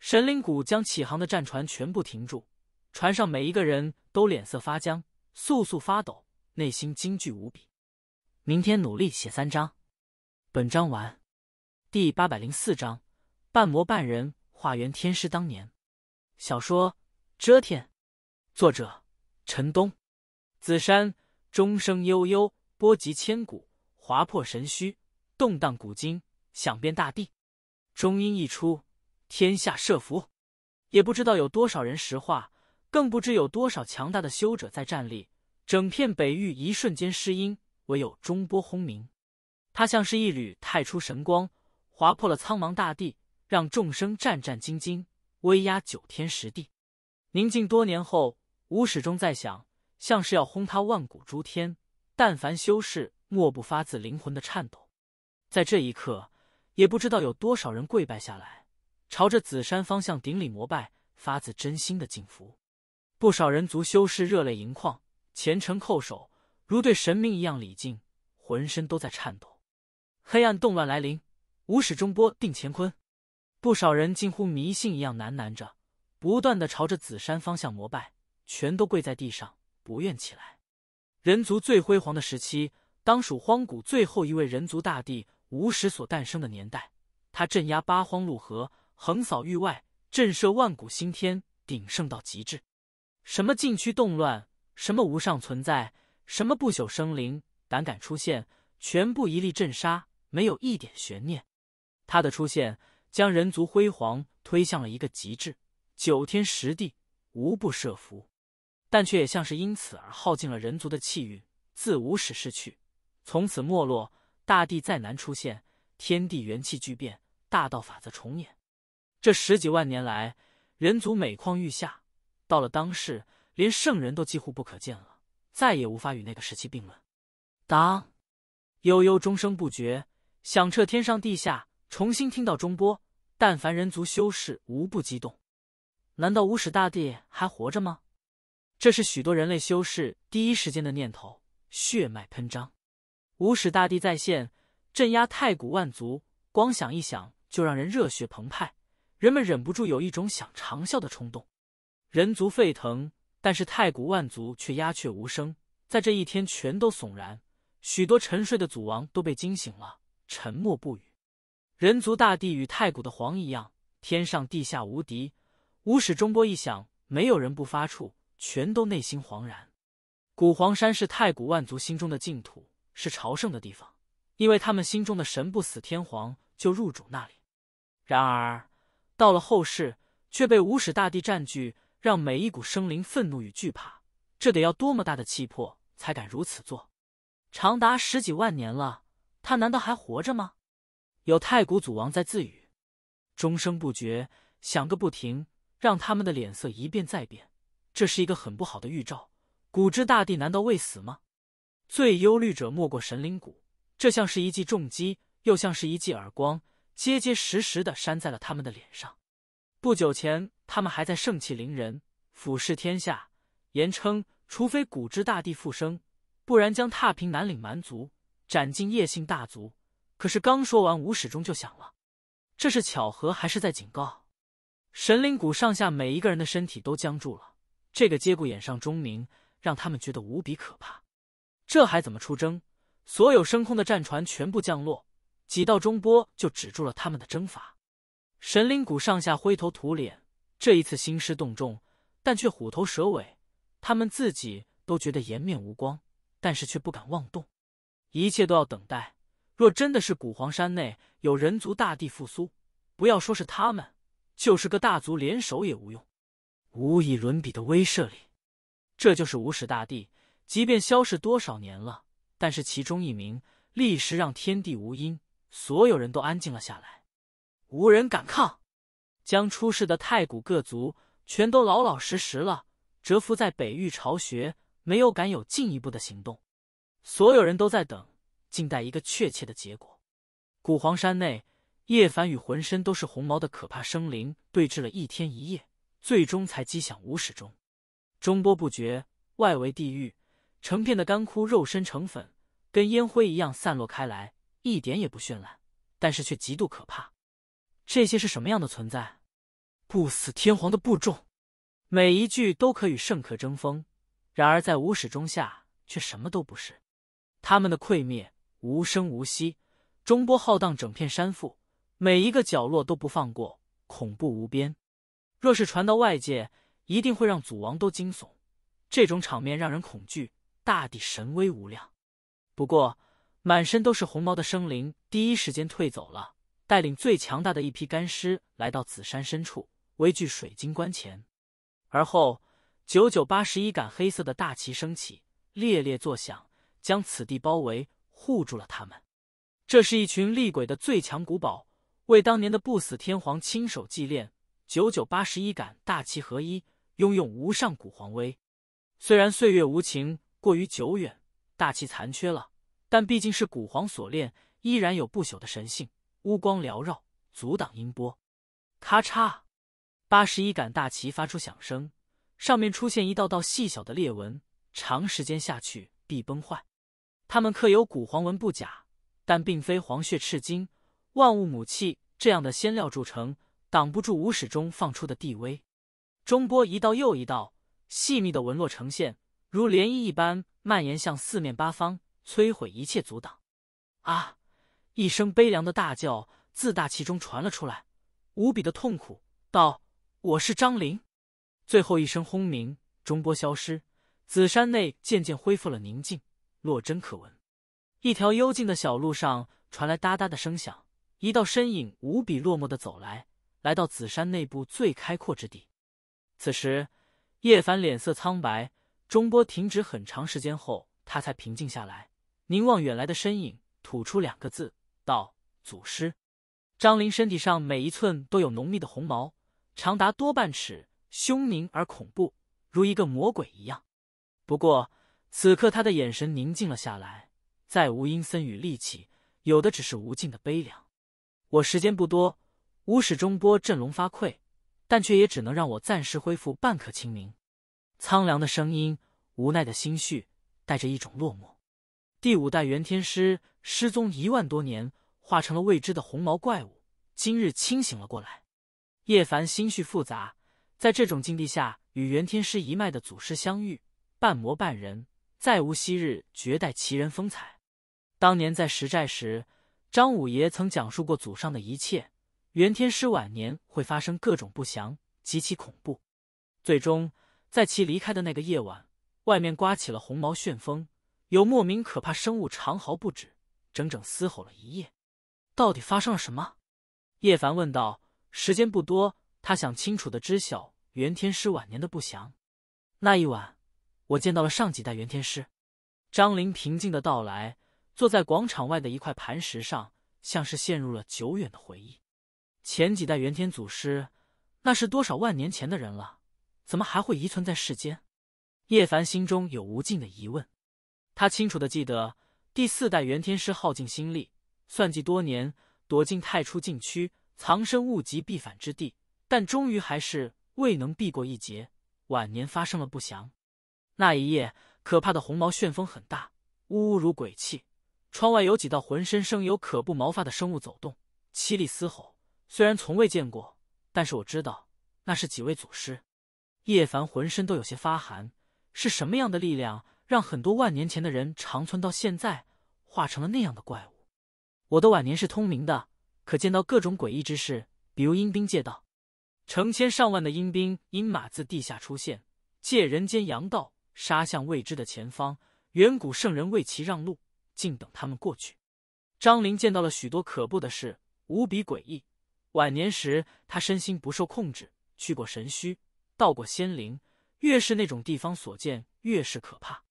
神灵谷将起航的战船全部停住，船上每一个人都脸色发僵，簌簌发抖，内心惊惧无比。明天努力写三章，本章完。第八百零四章，半魔半人化缘天师当年。小说《遮天》，作者：陈东。紫山钟声悠悠，波及千古，划破神虚，动荡古今，响遍大地。钟音一出，天下设伏。也不知道有多少人石化，更不知有多少强大的修者在站立。整片北域一瞬间失音，唯有中波轰鸣。它像是一缕太初神光。划破了苍茫大地，让众生战战兢兢，威压九天十地。宁静多年后，吾始终在想，像是要轰塌万古诸天，但凡修士莫不发自灵魂的颤抖。在这一刻，也不知道有多少人跪拜下来，朝着紫山方向顶礼膜拜，发自真心的敬服。不少人族修士热泪盈眶，虔诚叩首，如对神明一样礼敬，浑身都在颤抖。黑暗动乱来临。无始终波定乾坤，不少人近乎迷信一样喃喃着，不断的朝着紫山方向膜拜，全都跪在地上，不愿起来。人族最辉煌的时期，当属荒古最后一位人族大帝无始所诞生的年代。他镇压八荒陆河，横扫域外，震慑万古新天，鼎盛到极致。什么禁区动乱，什么无上存在，什么不朽生灵，胆敢出现，全部一力震杀，没有一点悬念。他的出现，将人族辉煌推向了一个极致，九天十地无不设伏，但却也像是因此而耗尽了人族的气运，自无始逝去，从此没落，大地再难出现，天地元气巨变，大道法则重演。这十几万年来，人族每况愈下，到了当世，连圣人都几乎不可见了，再也无法与那个时期并论。当悠悠钟声不绝，响彻天上地下。重新听到钟波，但凡人族修士无不激动。难道无始大帝还活着吗？这是许多人类修士第一时间的念头，血脉喷张。无始大帝再现，镇压太古万族，光想一想就让人热血澎湃。人们忍不住有一种想长啸的冲动。人族沸腾，但是太古万族却鸦雀无声。在这一天，全都悚然，许多沉睡的祖王都被惊醒了，沉默不语。人族大帝与太古的皇一样，天上地下无敌。无始钟波一响，没有人不发怵，全都内心惶然。古皇山是太古万族心中的净土，是朝圣的地方，因为他们心中的神不死天皇就入主那里。然而到了后世，却被无始大帝占据，让每一股生灵愤怒与惧怕。这得要多么大的气魄才敢如此做？长达十几万年了，他难道还活着吗？有太古祖王在自语，钟声不绝，响个不停，让他们的脸色一变再变。这是一个很不好的预兆。古之大帝难道未死吗？最忧虑者莫过神灵谷，这像是一记重击，又像是一记耳光，结结实实的扇在了他们的脸上。不久前，他们还在盛气凌人，俯视天下，言称除非古之大帝复生，不然将踏平南岭蛮族，斩尽叶姓大族。可是刚说完，五始钟就响了。这是巧合还是在警告？神灵谷上下每一个人的身体都僵住了。这个节骨眼上钟鸣，让他们觉得无比可怕。这还怎么出征？所有升空的战船全部降落，几道中波就止住了他们的征伐。神灵谷上下灰头土脸，这一次兴师动众，但却虎头蛇尾。他们自己都觉得颜面无光，但是却不敢妄动，一切都要等待。若真的是古皇山内有人族大帝复苏，不要说是他们，就是个大族联手也无用。无以伦比的威慑力，这就是五史大帝。即便消逝多少年了，但是其中一名立时让天地无音，所有人都安静了下来，无人敢抗。将出世的太古各族全都老老实实了，蛰伏在北域巢穴，没有敢有进一步的行动。所有人都在等。静待一个确切的结果。古黄山内，叶凡与浑身都是红毛的可怕生灵对峙了一天一夜，最终才击响无始钟。钟波不绝，外围地域，成片的干枯肉身成粉，跟烟灰一样散落开来，一点也不绚烂，但是却极度可怕。这些是什么样的存在？不死天皇的部众，每一具都可与圣客争锋，然而在无始钟下却什么都不是。他们的溃灭。无声无息，中波浩荡，整片山腹，每一个角落都不放过，恐怖无边。若是传到外界，一定会让祖王都惊悚。这种场面让人恐惧，大地神威无量。不过，满身都是红毛的生灵第一时间退走了，带领最强大的一批干尸来到紫山深处，围聚水晶棺前。而后，九九八十一杆黑色的大旗升起，猎猎作响，将此地包围。护住了他们。这是一群厉鬼的最强古堡，为当年的不死天皇亲手祭炼，九九八十一杆大旗合一，拥有无上古皇威。虽然岁月无情，过于久远，大旗残缺了，但毕竟是古皇所炼，依然有不朽的神性，乌光缭绕，阻挡音波。咔嚓，八十一杆大旗发出响声，上面出现一道道细小的裂纹，长时间下去必崩坏。他们刻有古黄纹不假，但并非黄血赤金、万物母气这样的仙料铸成，挡不住无始中放出的帝威。中波一道又一道，细密的纹络呈现，如涟漪一般蔓延向四面八方，摧毁一切阻挡。啊！一声悲凉的大叫自大气中传了出来，无比的痛苦道：“我是张灵。”最后一声轰鸣，中波消失，紫山内渐渐恢复了宁静。落针可闻，一条幽静的小路上传来哒哒的声响，一道身影无比落寞的走来，来到紫山内部最开阔之地。此时，叶凡脸色苍白，钟波停止很长时间后，他才平静下来，凝望远来的身影，吐出两个字：“道祖师。”张林身体上每一寸都有浓密的红毛，长达多半尺，凶狞而恐怖，如一个魔鬼一样。不过。此刻他的眼神宁静了下来，再无阴森与戾气，有的只是无尽的悲凉。我时间不多，五史中波振聋发聩，但却也只能让我暂时恢复半刻清明。苍凉的声音，无奈的心绪，带着一种落寞。第五代元天师失踪一万多年，化成了未知的红毛怪物，今日清醒了过来。叶凡心绪复杂，在这种境地下与元天师一脉的祖师相遇，半魔半人。再无昔日绝代奇人风采。当年在石寨时，张五爷曾讲述过祖上的一切。袁天师晚年会发生各种不祥，极其恐怖。最终，在其离开的那个夜晚，外面刮起了红毛旋风，有莫名可怕生物长嚎不止，整整嘶吼了一夜。到底发生了什么？叶凡问道。时间不多，他想清楚的知晓袁天师晚年的不祥。那一晚。我见到了上几代元天师，张灵平静的到来，坐在广场外的一块磐石上，像是陷入了久远的回忆。前几代元天祖师，那是多少万年前的人了，怎么还会遗存在世间？叶凡心中有无尽的疑问。他清楚的记得，第四代元天师耗尽心力，算计多年，躲进太初禁区，藏身物极必反之地，但终于还是未能避过一劫，晚年发生了不祥。那一夜，可怕的红毛旋风很大，呜呜如鬼泣。窗外有几道浑身生有可怖毛发的生物走动，凄厉嘶吼。虽然从未见过，但是我知道那是几位祖师。叶凡浑身都有些发寒。是什么样的力量让很多万年前的人长存到现在，化成了那样的怪物？我的晚年是通明的，可见到各种诡异之事，比如阴兵借道，成千上万的阴兵阴马自地下出现，借人间阳道。杀向未知的前方，远古圣人为其让路，静等他们过去。张玲见到了许多可怖的事，无比诡异。晚年时，他身心不受控制，去过神墟，到过仙灵。越是那种地方所见，越是可怕。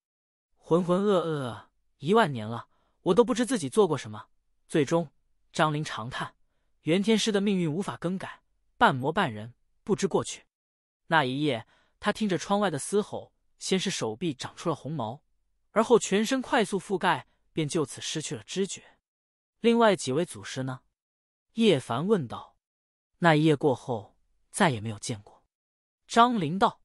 浑浑噩噩一万年了，我都不知自己做过什么。最终，张玲长叹：“袁天师的命运无法更改，半魔半人，不知过去。”那一夜，他听着窗外的嘶吼。先是手臂长出了红毛，而后全身快速覆盖，便就此失去了知觉。另外几位祖师呢？叶凡问道。那一夜过后，再也没有见过。张林道。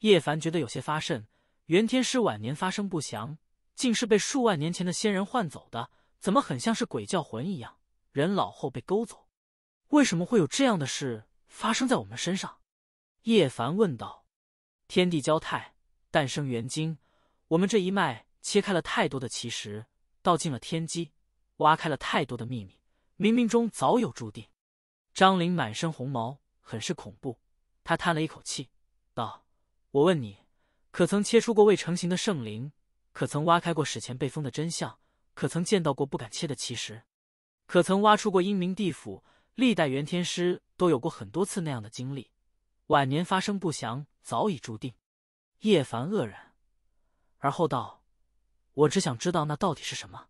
叶凡觉得有些发甚，袁天师晚年发生不祥，竟是被数万年前的仙人换走的，怎么很像是鬼叫魂一样？人老后被勾走，为什么会有这样的事发生在我们身上？叶凡问道。天地交泰。诞生元晶，我们这一脉切开了太多的奇石，道尽了天机，挖开了太多的秘密，冥冥中早有注定。张灵满身红毛，很是恐怖。他叹了一口气，道：“我问你，可曾切出过未成形的圣灵？可曾挖开过史前被封的真相？可曾见到过不敢切的奇石？可曾挖出过阴冥地府？历代元天师都有过很多次那样的经历，晚年发生不祥，早已注定。”叶凡愕然，而后道：“我只想知道那到底是什么，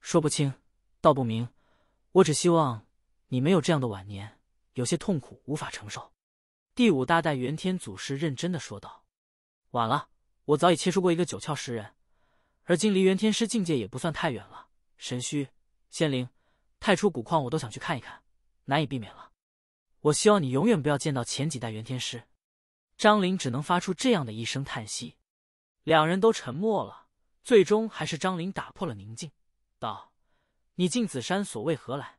说不清，道不明。我只希望你没有这样的晚年，有些痛苦无法承受。”第五大代元天祖师认真的说道：“晚了，我早已切出过一个九窍石人，而今离元天师境界也不算太远了。神虚、仙灵、太初古矿，我都想去看一看，难以避免了。我希望你永远不要见到前几代元天师。”张林只能发出这样的一声叹息，两人都沉默了。最终还是张林打破了宁静，道：“你进紫山所为何来？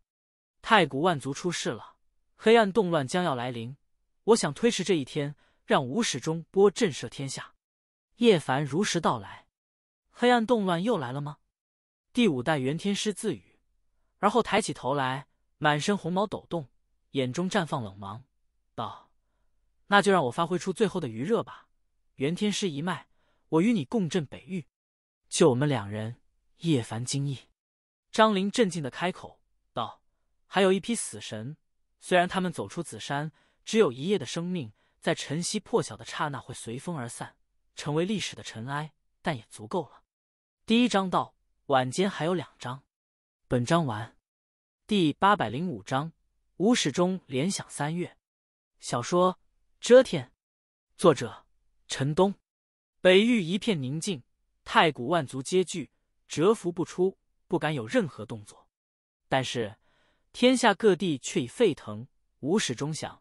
太古万族出世了，黑暗动乱将要来临。我想推迟这一天，让无始钟波震慑天下。”叶凡如实道来：“黑暗动乱又来了吗？”第五代元天师自语，而后抬起头来，满身红毛抖动，眼中绽放冷芒，道。那就让我发挥出最后的余热吧，袁天师一脉，我与你共镇北域，就我们两人。叶凡惊异，张林镇静的开口道：“还有一批死神，虽然他们走出紫山，只有一夜的生命，在晨曦破晓的刹那会随风而散，成为历史的尘埃，但也足够了。”第一章到，晚间还有两章，本章完。第八百零五章：无始终联想三月，小说。遮天，作者陈东。北域一片宁静，太古万族皆惧，蛰伏不出，不敢有任何动作。但是天下各地却已沸腾。五始终响，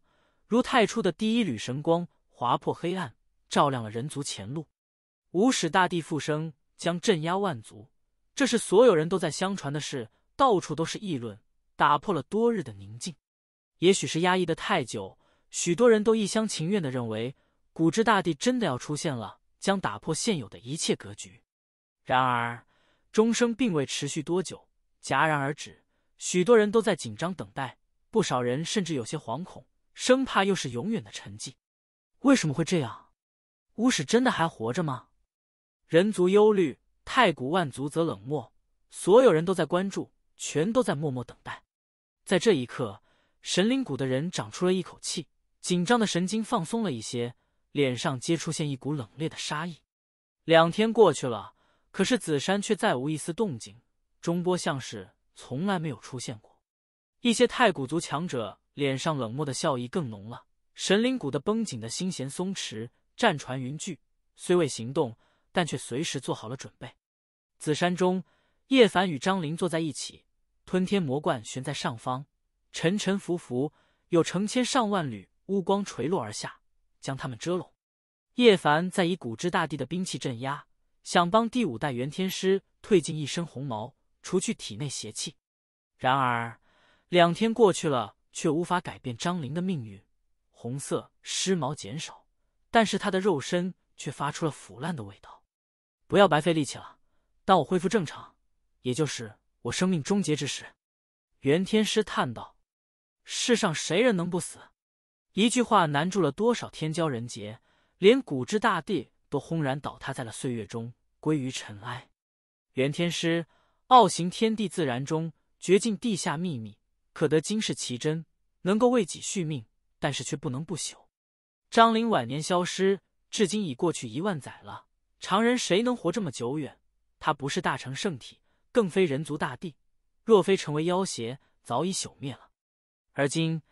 如太初的第一缕神光划破黑暗，照亮了人族前路。五始大地复生，将镇压万族，这是所有人都在相传的事，到处都是议论，打破了多日的宁静。也许是压抑的太久。许多人都一厢情愿的认为，古之大帝真的要出现了，将打破现有的一切格局。然而，钟声并未持续多久，戛然而止。许多人都在紧张等待，不少人甚至有些惶恐，生怕又是永远的沉寂。为什么会这样？巫使真的还活着吗？人族忧虑，太古万族则冷漠。所有人都在关注，全都在默默等待。在这一刻，神灵谷的人长出了一口气。紧张的神经放松了一些，脸上皆出现一股冷冽的杀意。两天过去了，可是紫山却再无一丝动静，中波像是从来没有出现过。一些太古族强者脸上冷漠的笑意更浓了，神灵谷的绷紧的心弦松弛，战船云聚，虽未行动，但却随时做好了准备。紫山中，叶凡与张林坐在一起，吞天魔冠悬在上方，沉沉浮浮，有成千上万缕。乌光垂落而下，将他们遮拢。叶凡在以古之大地的兵器镇压，想帮第五代元天师褪尽一身红毛，除去体内邪气。然而，两天过去了，却无法改变张灵的命运。红色尸毛减少，但是他的肉身却发出了腐烂的味道。不要白费力气了，当我恢复正常，也就是我生命终结之时，袁天师叹道：“世上谁人能不死？”一句话难住了多少天骄人杰，连古之大帝都轰然倒塌在了岁月中，归于尘埃。元天师，傲行天地自然中，掘尽地下秘密，可得今世奇珍，能够为己续命，但是却不能不朽。张灵晚年消失，至今已过去一万载了。常人谁能活这么久远？他不是大成圣体，更非人族大帝，若非成为妖邪，早已朽灭了。而今。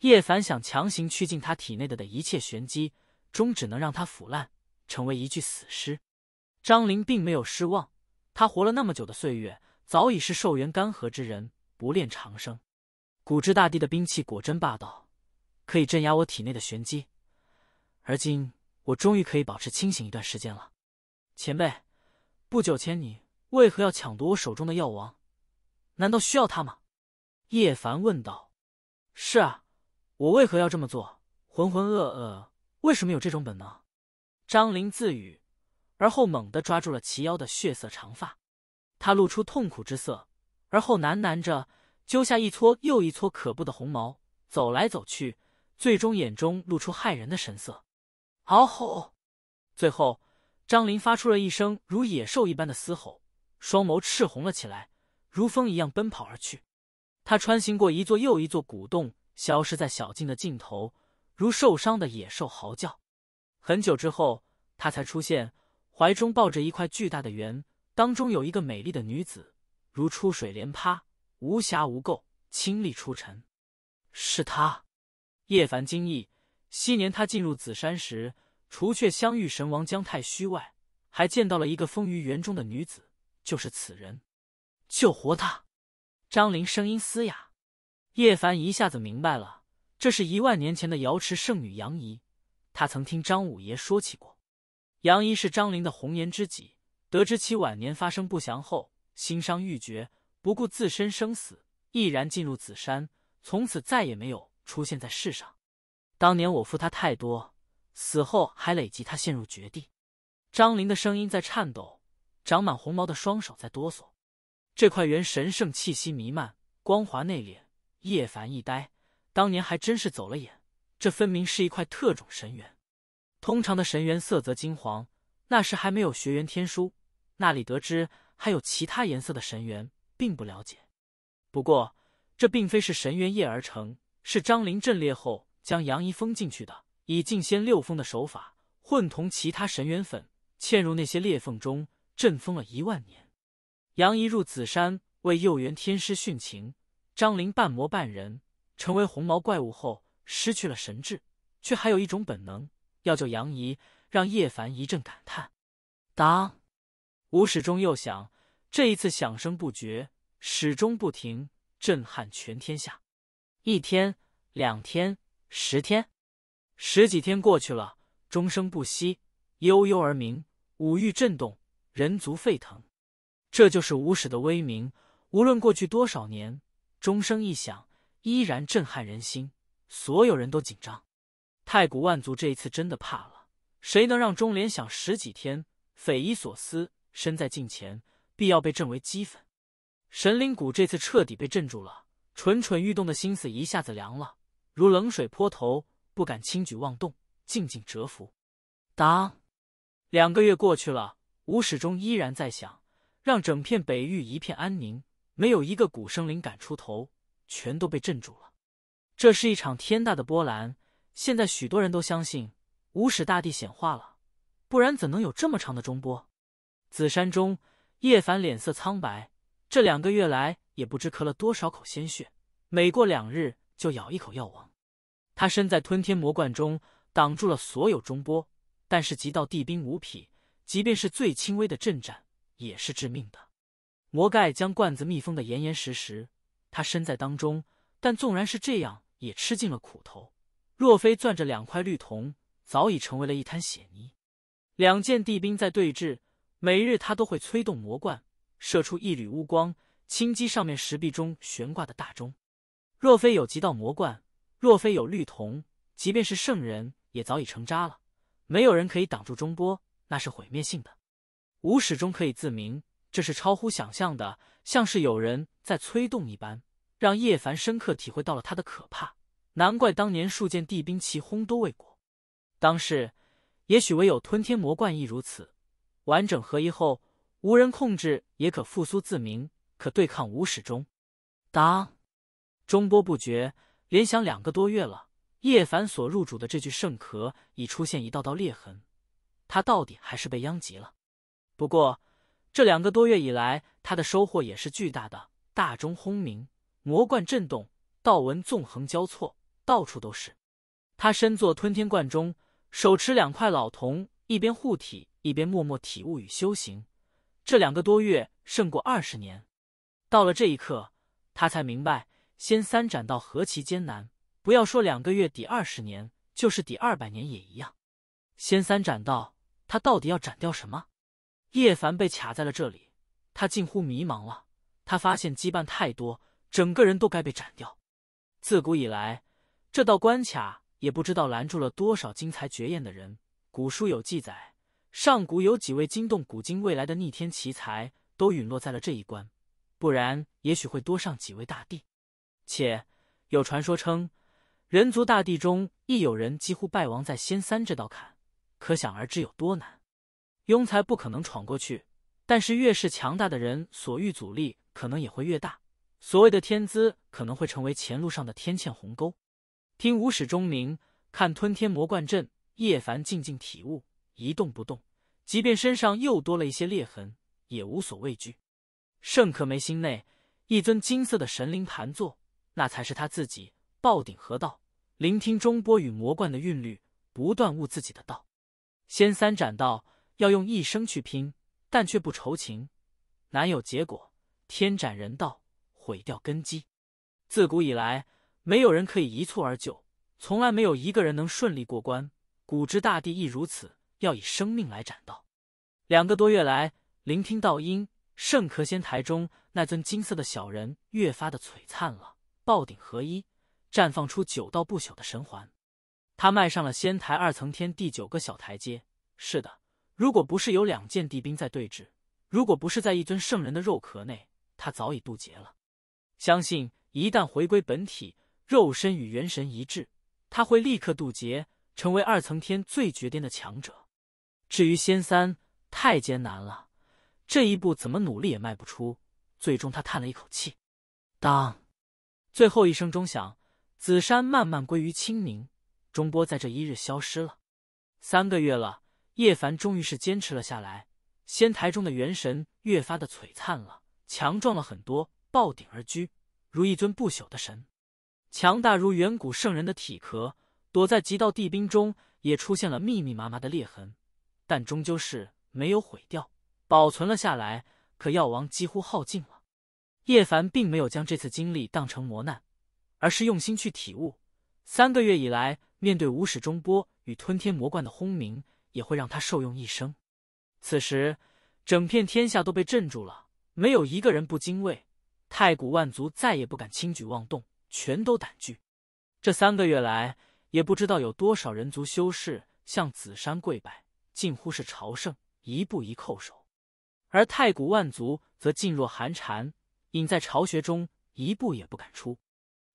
叶凡想强行驱尽他体内的的一切玄机，终只能让他腐烂，成为一具死尸。张灵并没有失望，他活了那么久的岁月，早已是寿元干涸之人，不恋长生。古之大帝的兵器果真霸道，可以镇压我体内的玄机。而今我终于可以保持清醒一段时间了。前辈，不久前你为何要抢夺我手中的药王？难道需要他吗？叶凡问道。是啊。我为何要这么做？浑浑噩噩，为什么有这种本能？张林自语，而后猛地抓住了齐腰的血色长发，他露出痛苦之色，而后喃喃着揪下一撮又一撮可怖的红毛，走来走去，最终眼中露出骇人的神色。嗷吼！最后，张林发出了一声如野兽一般的嘶吼，双眸赤红了起来，如风一样奔跑而去。他穿行过一座又一座古洞。消失在小径的尽头，如受伤的野兽嚎叫。很久之后，他才出现，怀中抱着一块巨大的圆，当中有一个美丽的女子，如出水莲葩，无暇无垢，清丽出尘。是他，叶凡惊异。昔年他进入紫山时，除却相遇神王姜太虚外，还见到了一个封于园中的女子，就是此人。救活他，张玲声音嘶哑。叶凡一下子明白了，这是一万年前的瑶池圣女杨仪。他曾听张五爷说起过，杨仪是张灵的红颜知己。得知其晚年发生不祥后，心伤欲绝，不顾自身生死，毅然进入紫山，从此再也没有出现在世上。当年我负她太多，死后还累及她陷入绝地。张灵的声音在颤抖，长满红毛的双手在哆嗦。这块原神圣气息弥漫，光滑内敛。叶凡一呆，当年还真是走了眼。这分明是一块特种神元，通常的神元色泽金黄。那时还没有学元天书，那里得知还有其他颜色的神元，并不了解。不过这并非是神元液而成，是张灵阵裂后将杨一封进去的，以净仙六封的手法，混同其他神元粉，嵌入那些裂缝中，阵封了一万年。杨一入紫山，为幼元天师殉情。张灵半魔半人，成为红毛怪物后失去了神智，却还有一种本能要救杨怡，让叶凡一阵感叹。当，五始钟又响，这一次响声不绝，始终不停，震撼全天下。一天，两天，十天，十几天过去了，钟声不息，悠悠而鸣。五欲震动，人族沸腾。这就是五始的威名，无论过去多少年。钟声一响，依然震撼人心，所有人都紧张。太古万族这一次真的怕了，谁能让钟连响十几天？匪夷所思，身在近前，必要被震为齑粉。神灵谷这次彻底被震住了，蠢蠢欲动的心思一下子凉了，如冷水泼头，不敢轻举妄动，静静蛰伏。当，两个月过去了，无始钟依然在响，让整片北域一片安宁。没有一个古生灵敢出头，全都被镇住了。这是一场天大的波澜。现在许多人都相信，无始大地显化了，不然怎能有这么长的中波？紫山中，叶凡脸色苍白，这两个月来也不知咳了多少口鲜血，每过两日就咬一口药王。他身在吞天魔罐中，挡住了所有中波，但是极道地兵无匹，即便是最轻微的震战，也是致命的。魔盖将罐子密封得严严实实，他身在当中，但纵然是这样，也吃尽了苦头。若非攥着两块绿铜，早已成为了一滩血泥。两件帝兵在对峙，每日他都会催动魔罐，射出一缕乌光，轻击上面石壁中悬挂的大钟。若非有极道魔罐，若非有绿铜，即便是圣人，也早已成渣了。没有人可以挡住钟波，那是毁灭性的。吾始终可以自明。这是超乎想象的，像是有人在催动一般，让叶凡深刻体会到了它的可怕。难怪当年数件地兵器轰都未果，当世也许唯有吞天魔冠亦如此。完整合一后，无人控制也可复苏自明，可对抗无始钟。当钟波不绝，联想两个多月了，叶凡所入主的这具圣壳已出现一道道裂痕，他到底还是被殃及了。不过。这两个多月以来，他的收获也是巨大的。大钟轰鸣，魔冠震动，道纹纵横交错，到处都是。他身坐吞天冠中，手持两块老铜，一边护体，一边默默体悟与修行。这两个多月胜过二十年。到了这一刻，他才明白，仙三斩道何其艰难！不要说两个月抵二十年，就是抵二百年也一样。仙三斩道，他到底要斩掉什么？叶凡被卡在了这里，他近乎迷茫了。他发现羁绊太多，整个人都该被斩掉。自古以来，这道关卡也不知道拦住了多少精彩绝艳的人。古书有记载，上古有几位惊动古今未来的逆天奇才都陨落在了这一关，不然也许会多上几位大帝。且有传说称，人族大帝中亦有人几乎败亡在仙三这道坎，可想而知有多难。庸才不可能闯过去，但是越是强大的人，所遇阻力可能也会越大。所谓的天资，可能会成为前路上的天堑鸿沟。听五史钟鸣，看吞天魔贯阵，叶凡静静体悟，一动不动，即便身上又多了一些裂痕，也无所畏惧。圣可眉心内一尊金色的神灵盘坐，那才是他自己。抱顶河道，聆听中波与魔贯的韵律，不断悟自己的道。先三斩道。要用一生去拼，但却不愁情，难有结果。天斩人道，毁掉根基。自古以来，没有人可以一蹴而就，从来没有一个人能顺利过关。古之大帝亦如此，要以生命来斩道。两个多月来，聆听道音，圣壳仙台中那尊金色的小人越发的璀璨了。爆顶合一，绽放出九道不朽的神环。他迈上了仙台二层天第九个小台阶。是的。如果不是有两件帝兵在对峙，如果不是在一尊圣人的肉壳内，他早已渡劫了。相信一旦回归本体，肉身与元神一致，他会立刻渡劫，成为二层天最绝巅的强者。至于仙三，太艰难了，这一步怎么努力也迈不出。最终，他叹了一口气。当最后一声钟响，紫山慢慢归于清明，钟波在这一日消失了。三个月了。叶凡终于是坚持了下来，仙台中的元神越发的璀璨了，强壮了很多，爆顶而居，如一尊不朽的神。强大如远古圣人的体壳，躲在极道地冰中，也出现了密密麻麻的裂痕，但终究是没有毁掉，保存了下来。可药王几乎耗尽了。叶凡并没有将这次经历当成磨难，而是用心去体悟。三个月以来，面对无始终波与吞天魔冠的轰鸣。也会让他受用一生。此时，整片天下都被镇住了，没有一个人不敬畏。太古万族再也不敢轻举妄动，全都胆惧。这三个月来，也不知道有多少人族修士向紫山跪拜，近乎是朝圣，一步一叩首。而太古万族则静若寒蝉，隐在巢穴中，一步也不敢出。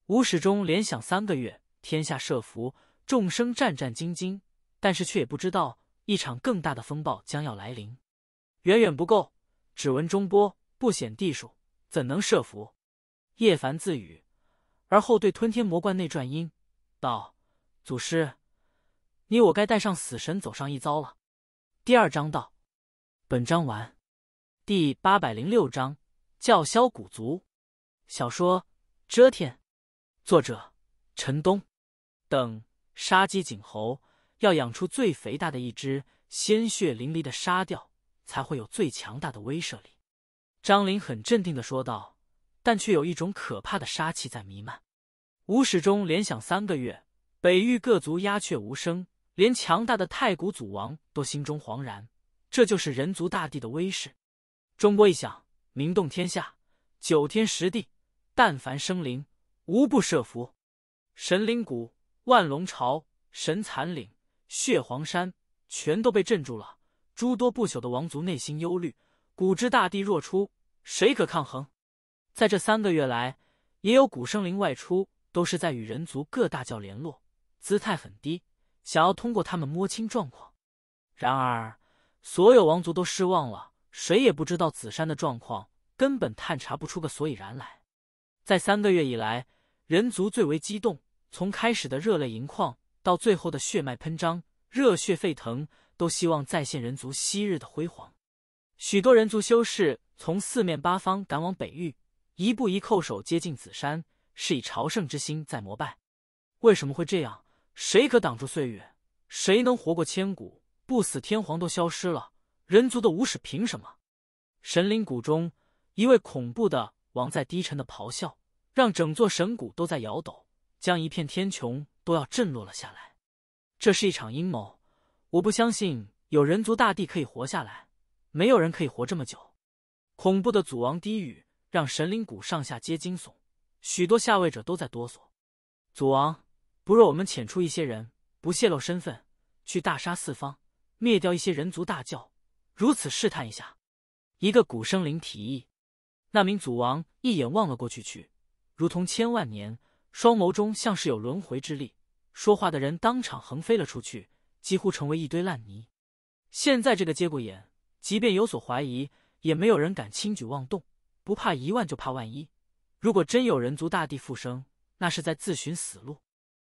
吾始终联想三个月，天下设伏，众生战战兢兢，但是却也不知道。一场更大的风暴将要来临，远远不够。只闻中波，不显地数，怎能设伏？叶凡自语，而后对吞天魔罐内转音道：“祖师，你我该带上死神走上一遭了。”第二章道，本章完。第八百零六章叫嚣古族。小说《遮天》，作者：陈东。等杀鸡儆猴。要养出最肥大的一只，鲜血淋漓的杀掉，才会有最强大的威慑力。张林很镇定的说道，但却有一种可怕的杀气在弥漫。吴始终联想三个月，北域各族鸦雀无声，连强大的太古祖王都心中惶然。这就是人族大帝的威势。钟波一想，名动天下，九天十地，但凡生灵无不设伏。神灵谷、万龙朝、神残岭。血皇山全都被镇住了，诸多不朽的王族内心忧虑：古之大帝若出，谁可抗衡？在这三个月来，也有古生灵外出，都是在与人族各大教联络，姿态很低，想要通过他们摸清状况。然而，所有王族都失望了，谁也不知道紫山的状况，根本探查不出个所以然来。在三个月以来，人族最为激动，从开始的热泪盈眶。到最后的血脉喷张，热血沸腾，都希望再现人族昔日的辉煌。许多人族修士从四面八方赶往北域，一步一叩首接近紫山，是以朝圣之心在膜拜。为什么会这样？谁可挡住岁月？谁能活过千古？不死天皇都消失了，人族的无耻凭什么？神灵谷中，一位恐怖的王在低沉的咆哮，让整座神谷都在摇抖，将一片天穹。都要震落了下来，这是一场阴谋，我不相信有人族大帝可以活下来，没有人可以活这么久。恐怖的祖王低语，让神灵谷上下皆惊悚，许多下位者都在哆嗦。祖王，不若我们遣出一些人，不泄露身份，去大杀四方，灭掉一些人族大教，如此试探一下。一个古生灵提议。那名祖王一眼望了过去去，如同千万年，双眸中像是有轮回之力。说话的人当场横飞了出去，几乎成为一堆烂泥。现在这个节骨眼，即便有所怀疑，也没有人敢轻举妄动。不怕一万，就怕万一。如果真有人族大帝复生，那是在自寻死路。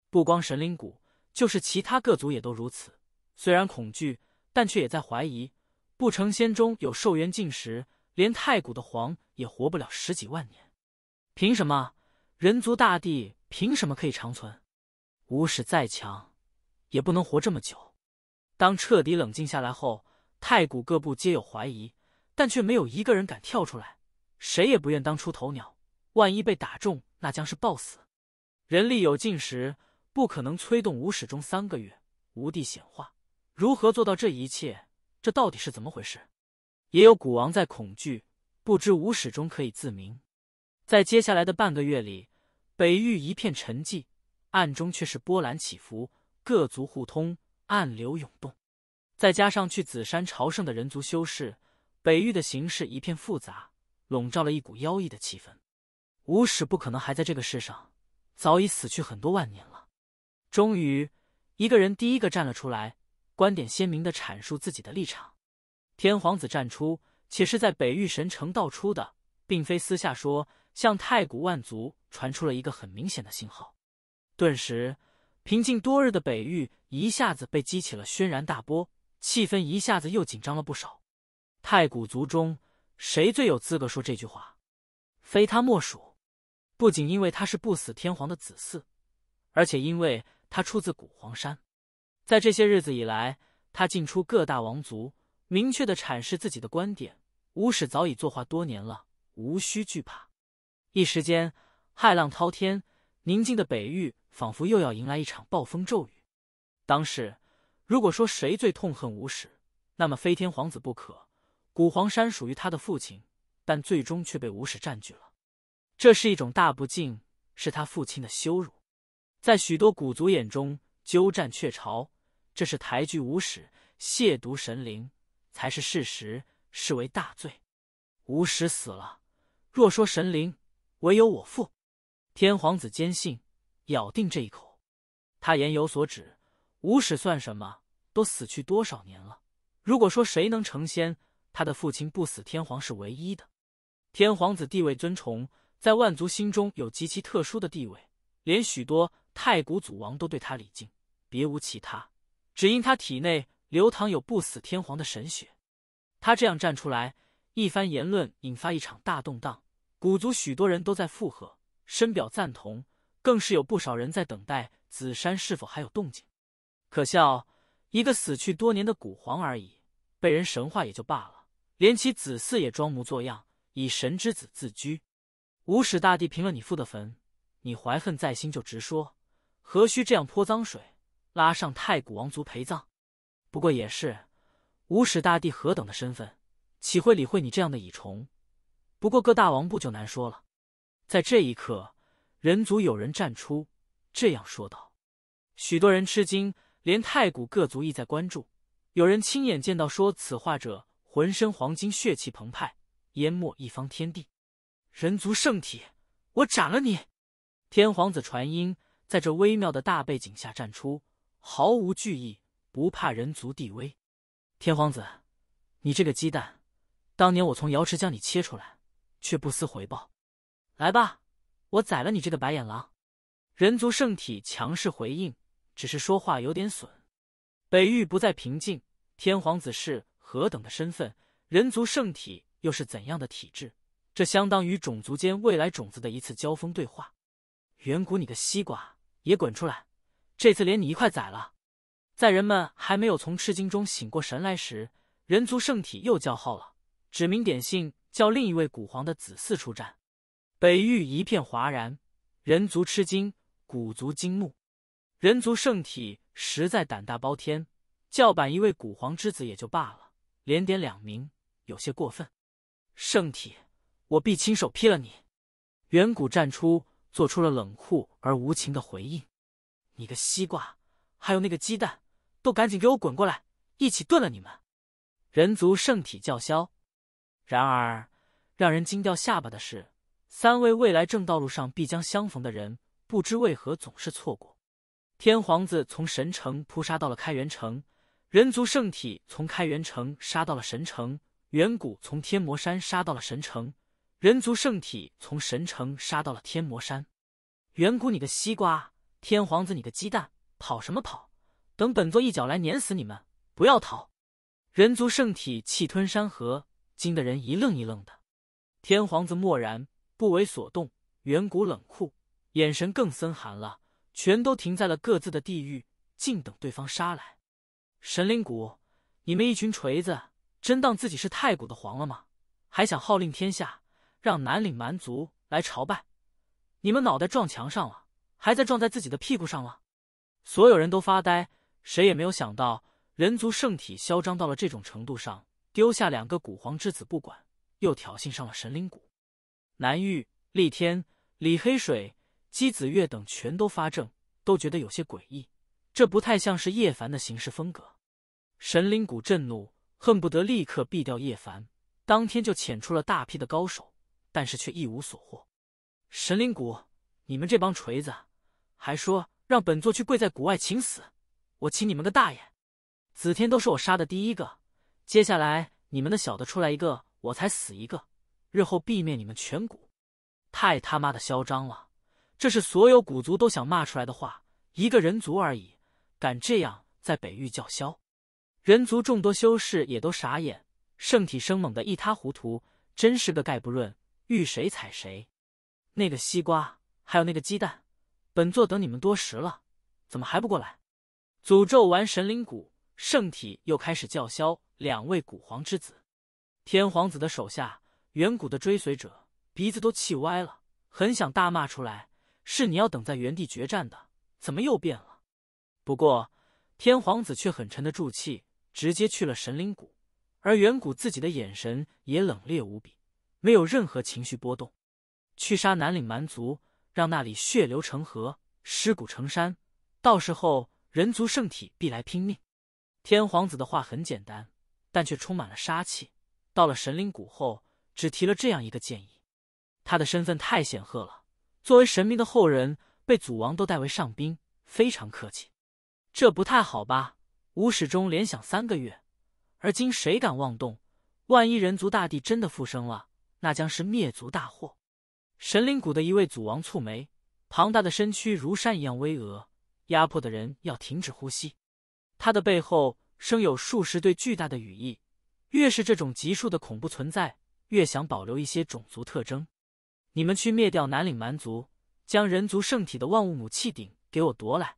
不光神灵谷，就是其他各族也都如此。虽然恐惧，但却也在怀疑。不成仙中有寿元境时，连太古的皇也活不了十几万年。凭什么人族大帝凭什么可以长存？武史再强，也不能活这么久。当彻底冷静下来后，太古各部皆有怀疑，但却没有一个人敢跳出来。谁也不愿当出头鸟，万一被打中，那将是暴死。人力有尽时，不可能催动武史中三个月无地显化。如何做到这一切？这到底是怎么回事？也有古王在恐惧，不知武史中可以自明。在接下来的半个月里，北域一片沉寂。暗中却是波澜起伏，各族互通，暗流涌动，再加上去紫山朝圣的人族修士，北域的形势一片复杂，笼罩了一股妖异的气氛。无始不可能还在这个世上，早已死去很多万年了。终于，一个人第一个站了出来，观点鲜明的阐述自己的立场。天皇子站出，且是在北域神城道出的，并非私下说，向太古万族传出了一个很明显的信号。顿时，平静多日的北域一下子被激起了轩然大波，气氛一下子又紧张了不少。太古族中谁最有资格说这句话？非他莫属。不仅因为他是不死天皇的子嗣，而且因为他出自古黄山。在这些日子以来，他进出各大王族，明确的阐释自己的观点。无使早已作画多年了，无需惧怕。一时间，骇浪滔天，宁静的北域。仿佛又要迎来一场暴风骤雨。当时，如果说谁最痛恨无始，那么飞天皇子不可。古黄山属于他的父亲，但最终却被无始占据了，这是一种大不敬，是他父亲的羞辱。在许多古族眼中，鸠占鹊巢，这是抬举无始，亵渎神灵，才是事实，是为大罪。无始死了，若说神灵，唯有我父。天皇子坚信。咬定这一口，他言有所指，无始算什么？都死去多少年了？如果说谁能成仙，他的父亲不死天皇是唯一的。天皇子地位尊崇，在万族心中有极其特殊的地位，连许多太古祖王都对他礼敬，别无其他，只因他体内流淌有不死天皇的神血。他这样站出来，一番言论引发一场大动荡，古族许多人都在附和，深表赞同。更是有不少人在等待紫山是否还有动静。可笑，一个死去多年的古皇而已，被人神话也就罢了，连其子嗣也装模作样，以神之子自居。无始大帝平了你父的坟，你怀恨在心就直说，何须这样泼脏水，拉上太古王族陪葬？不过也是，无始大帝何等的身份，岂会理会你这样的蚁虫？不过各大王部就难说了，在这一刻。人族有人站出，这样说道，许多人吃惊，连太古各族亦在关注。有人亲眼见到说此话者，浑身黄金，血气澎湃，淹没一方天地。人族圣体，我斩了你！天皇子传音，在这微妙的大背景下站出，毫无惧意，不怕人族地威。天皇子，你这个鸡蛋，当年我从瑶池将你切出来，却不思回报，来吧。我宰了你这个白眼狼！人族圣体强势回应，只是说话有点损。北域不再平静。天皇子是何等的身份？人族圣体又是怎样的体质？这相当于种族间未来种子的一次交锋对话。远古，你个西瓜也滚出来！这次连你一块宰了！在人们还没有从吃惊中醒过神来时，人族圣体又叫号了，指名点姓叫另一位古皇的子嗣出战。北域一片哗然，人族吃惊，古族惊怒。人族圣体实在胆大包天，叫板一位古皇之子也就罢了，连点两名，有些过分。圣体，我必亲手劈了你！远古战初做出了冷酷而无情的回应：“你个西瓜，还有那个鸡蛋，都赶紧给我滚过来，一起炖了你们！”人族圣体叫嚣。然而，让人惊掉下巴的是。三位未来正道路上必将相逢的人，不知为何总是错过。天皇子从神城扑杀到了开元城，人族圣体从开元城杀到了神城，远古从天魔山杀到了神城，人族圣体从神城杀到了天魔山。远古，你个西瓜！天皇子，你个鸡蛋，跑什么跑？等本座一脚来碾死你们！不要逃！人族圣体气吞山河，惊得人一愣一愣的。天皇子默然。不为所动，远古冷酷，眼神更森寒了，全都停在了各自的地狱，静等对方杀来。神灵谷，你们一群锤子，真当自己是太古的皇了吗？还想号令天下，让南岭蛮族来朝拜？你们脑袋撞墙上了，还在撞在自己的屁股上了？所有人都发呆，谁也没有想到人族圣体嚣张到了这种程度上，丢下两个古皇之子不管，又挑衅上了神灵谷。南玉、厉天、李黑水、姬子月等全都发怔，都觉得有些诡异，这不太像是叶凡的行事风格。神灵谷震怒，恨不得立刻毙掉叶凡，当天就遣出了大批的高手，但是却一无所获。神灵谷，你们这帮锤子，还说让本座去跪在谷外请死，我请你们个大爷！子天都是我杀的第一个，接下来你们的小的出来一个，我才死一个。日后必灭你们全谷，太他妈的嚣张了！这是所有古族都想骂出来的话。一个人族而已，敢这样在北域叫嚣，人族众多修士也都傻眼。圣体生猛的一塌糊涂，真是个概不论，遇谁踩谁。那个西瓜，还有那个鸡蛋，本座等你们多时了，怎么还不过来？诅咒完神灵谷，圣体又开始叫嚣两位古皇之子，天皇子的手下。远古的追随者鼻子都气歪了，很想大骂出来：“是你要等在原地决战的，怎么又变了？”不过天皇子却很沉得住气，直接去了神灵谷，而远古自己的眼神也冷冽无比，没有任何情绪波动。去杀南岭蛮族，让那里血流成河，尸骨成山，到时候人族圣体必来拼命。天皇子的话很简单，但却充满了杀气。到了神灵谷后。只提了这样一个建议，他的身份太显赫了。作为神明的后人，被祖王都带为上宾，非常客气。这不太好吧？吾始终联想三个月，而今谁敢妄动？万一人族大帝真的复生了，那将是灭族大祸。神灵谷的一位祖王蹙眉，庞大的身躯如山一样巍峨，压迫的人要停止呼吸。他的背后生有数十对巨大的羽翼，越是这种极数的恐怖存在。越想保留一些种族特征，你们去灭掉南岭蛮族，将人族圣体的万物母气鼎给我夺来，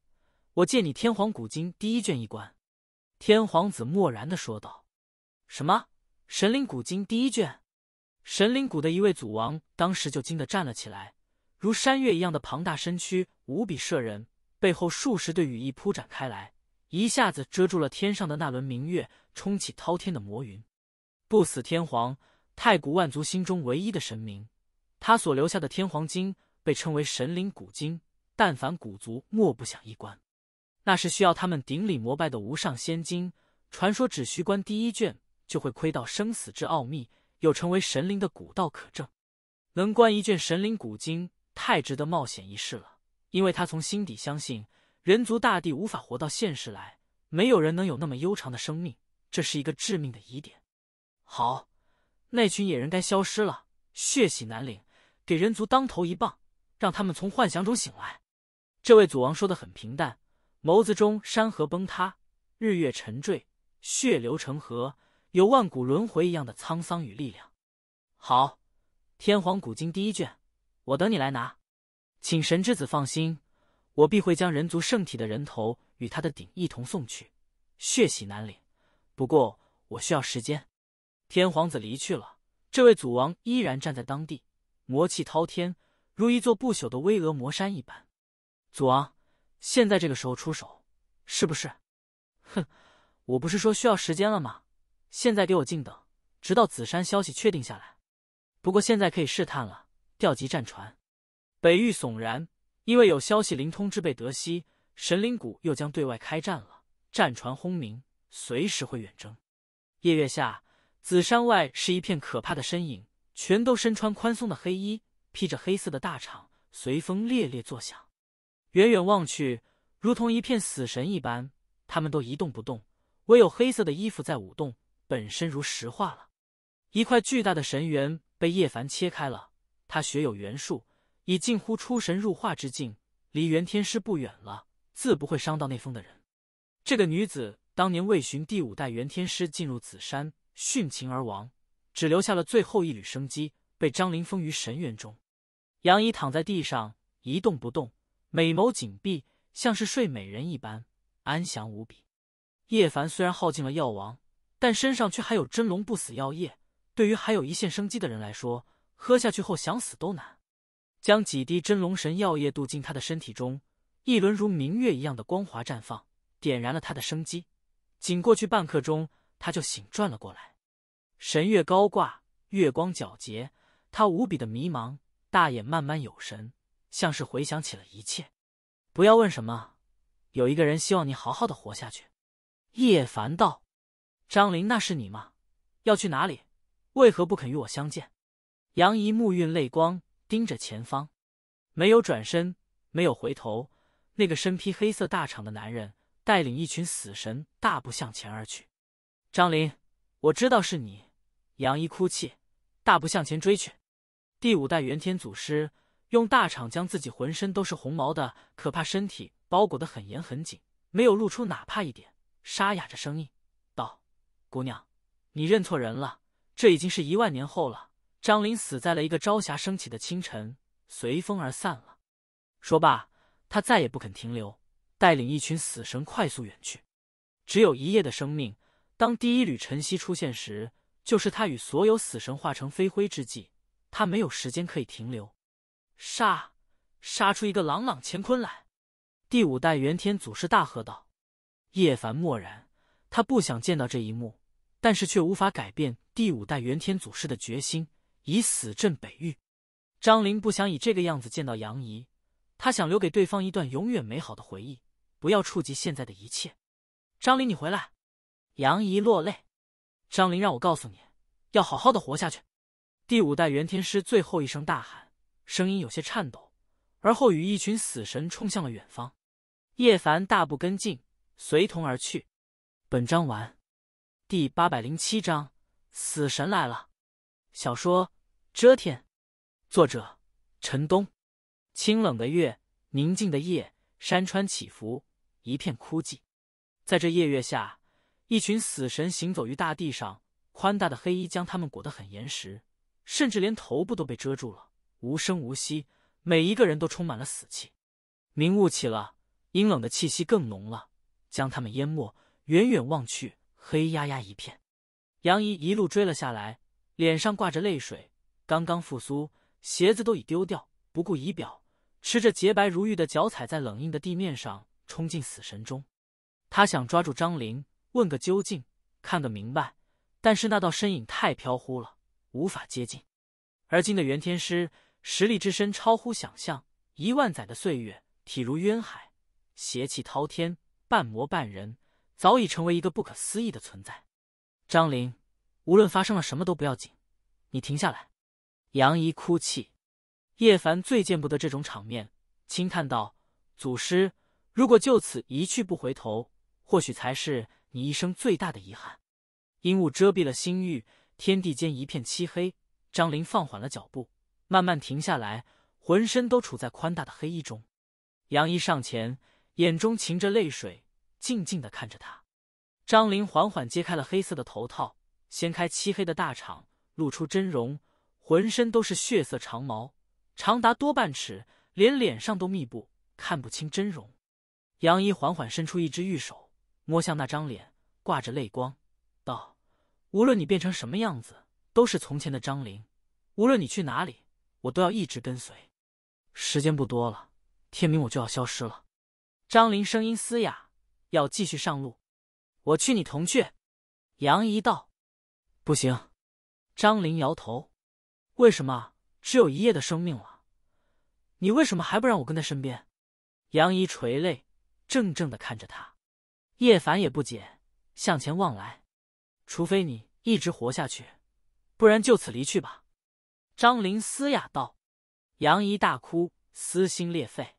我借你天皇古今第一卷一观。”天皇子漠然的说道。“什么？神灵古今第一卷？”神灵谷的一位祖王当时就惊得站了起来，如山岳一样的庞大身躯无比慑人，背后数十对羽翼铺展开来，一下子遮住了天上的那轮明月，冲起滔天的魔云。不死天皇。太古万族心中唯一的神明，他所留下的天皇经被称为神灵古经，但凡古族莫不想一观。那是需要他们顶礼膜拜的无上仙经。传说只需观第一卷，就会窥到生死之奥秘，有成为神灵的古道可证。能观一卷神灵古经，太值得冒险一试了。因为他从心底相信，人族大帝无法活到现世来，没有人能有那么悠长的生命，这是一个致命的疑点。好。那群野人该消失了。血洗南岭，给人族当头一棒，让他们从幻想中醒来。这位祖王说的很平淡，眸子中山河崩塌，日月沉坠，血流成河，有万古轮回一样的沧桑与力量。好，天皇古经第一卷，我等你来拿。请神之子放心，我必会将人族圣体的人头与他的鼎一同送去，血洗南岭。不过我需要时间。天皇子离去了，这位祖王依然站在当地，魔气滔天，如一座不朽的巍峨魔山一般。祖王，现在这个时候出手，是不是？哼，我不是说需要时间了吗？现在给我静等，直到紫山消息确定下来。不过现在可以试探了，调集战船。北域悚然，因为有消息灵通之辈得悉，神灵谷又将对外开战了。战船轰鸣，随时会远征。夜月下。紫山外是一片可怕的身影，全都身穿宽松的黑衣，披着黑色的大氅，随风猎猎作响。远远望去，如同一片死神一般。他们都一动不动，唯有黑色的衣服在舞动，本身如石化了。一块巨大的神元被叶凡切开了，他学有元术，已近乎出神入化之境，离元天师不远了，自不会伤到那峰的人。这个女子当年为寻第五代元天师进入紫山。殉情而亡，只留下了最后一缕生机，被张林封于神元中。杨怡躺在地上一动不动，美眸紧闭，像是睡美人一般安详无比。叶凡虽然耗尽了药王，但身上却还有真龙不死药液。对于还有一线生机的人来说，喝下去后想死都难。将几滴真龙神药液渡进他的身体中，一轮如明月一样的光华绽放，点燃了他的生机。仅过去半刻钟。他就醒转了过来，神月高挂，月光皎洁，他无比的迷茫，大眼慢慢有神，像是回想起了一切。不要问什么，有一个人希望你好好的活下去。叶凡道：“张玲，那是你吗？要去哪里？为何不肯与我相见？”杨怡目运泪光，盯着前方，没有转身，没有回头。那个身披黑色大氅的男人带领一群死神大步向前而去。张林，我知道是你。杨一哭泣，大步向前追去。第五代元天祖师用大氅将自己浑身都是红毛的可怕身体包裹的很严很紧，没有露出哪怕一点。沙哑着声音道：“姑娘，你认错人了，这已经是一万年后了。张林死在了一个朝霞升起的清晨，随风而散了。”说罢，他再也不肯停留，带领一群死神快速远去。只有一夜的生命。当第一缕晨曦出现时，就是他与所有死神化成飞灰之际。他没有时间可以停留，杀！杀出一个朗朗乾坤来！第五代元天祖师大喝道。叶凡默然，他不想见到这一幕，但是却无法改变第五代元天祖师的决心，以死镇北域。张灵不想以这个样子见到杨怡，他想留给对方一段永远美好的回忆，不要触及现在的一切。张灵，你回来！杨怡落泪，张林让我告诉你，要好好的活下去。第五代袁天师最后一声大喊，声音有些颤抖，而后与一群死神冲向了远方。叶凡大步跟进，随同而去。本章完。第八百零七章：死神来了。小说《遮天》，作者：陈东。清冷的月，宁静的夜，山川起伏，一片枯寂。在这夜月下。一群死神行走于大地上，宽大的黑衣将他们裹得很严实，甚至连头部都被遮住了，无声无息。每一个人都充满了死气，明雾起了，阴冷的气息更浓了，将他们淹没。远远望去，黑压压一片。杨怡一路追了下来，脸上挂着泪水，刚刚复苏，鞋子都已丢掉，不顾仪表，赤着洁白如玉的脚踩在冷硬的地面上，冲进死神中。他想抓住张玲。问个究竟，看个明白。但是那道身影太飘忽了，无法接近。而今的袁天师实力之深超乎想象，一万载的岁月，体如渊海，邪气滔天，半魔半人，早已成为一个不可思议的存在。张灵，无论发生了什么都不要紧，你停下来。杨怡哭泣。叶凡最见不得这种场面，轻叹道：“祖师，如果就此一去不回头，或许才是。”你一生最大的遗憾，阴雾遮蔽了心域，天地间一片漆黑。张林放缓了脚步，慢慢停下来，浑身都处在宽大的黑衣中。杨一上前，眼中噙着泪水，静静的看着他。张林缓缓揭开了黑色的头套，掀开漆黑的大氅，露出真容，浑身都是血色长毛，长达多半尺，连脸上都密布，看不清真容。杨一缓缓伸出一只玉手。摸向那张脸，挂着泪光，道：“无论你变成什么样子，都是从前的张玲。无论你去哪里，我都要一直跟随。时间不多了，天明我就要消失了。”张玲声音嘶哑，要继续上路。“我去，你同去。”杨怡道。“不行。”张玲摇头。“为什么？只有一夜的生命了，你为什么还不让我跟在身边？”杨怡垂泪，怔怔的看着他。叶凡也不解，向前望来，除非你一直活下去，不然就此离去吧。张玲嘶哑道：“杨怡大哭，撕心裂肺。”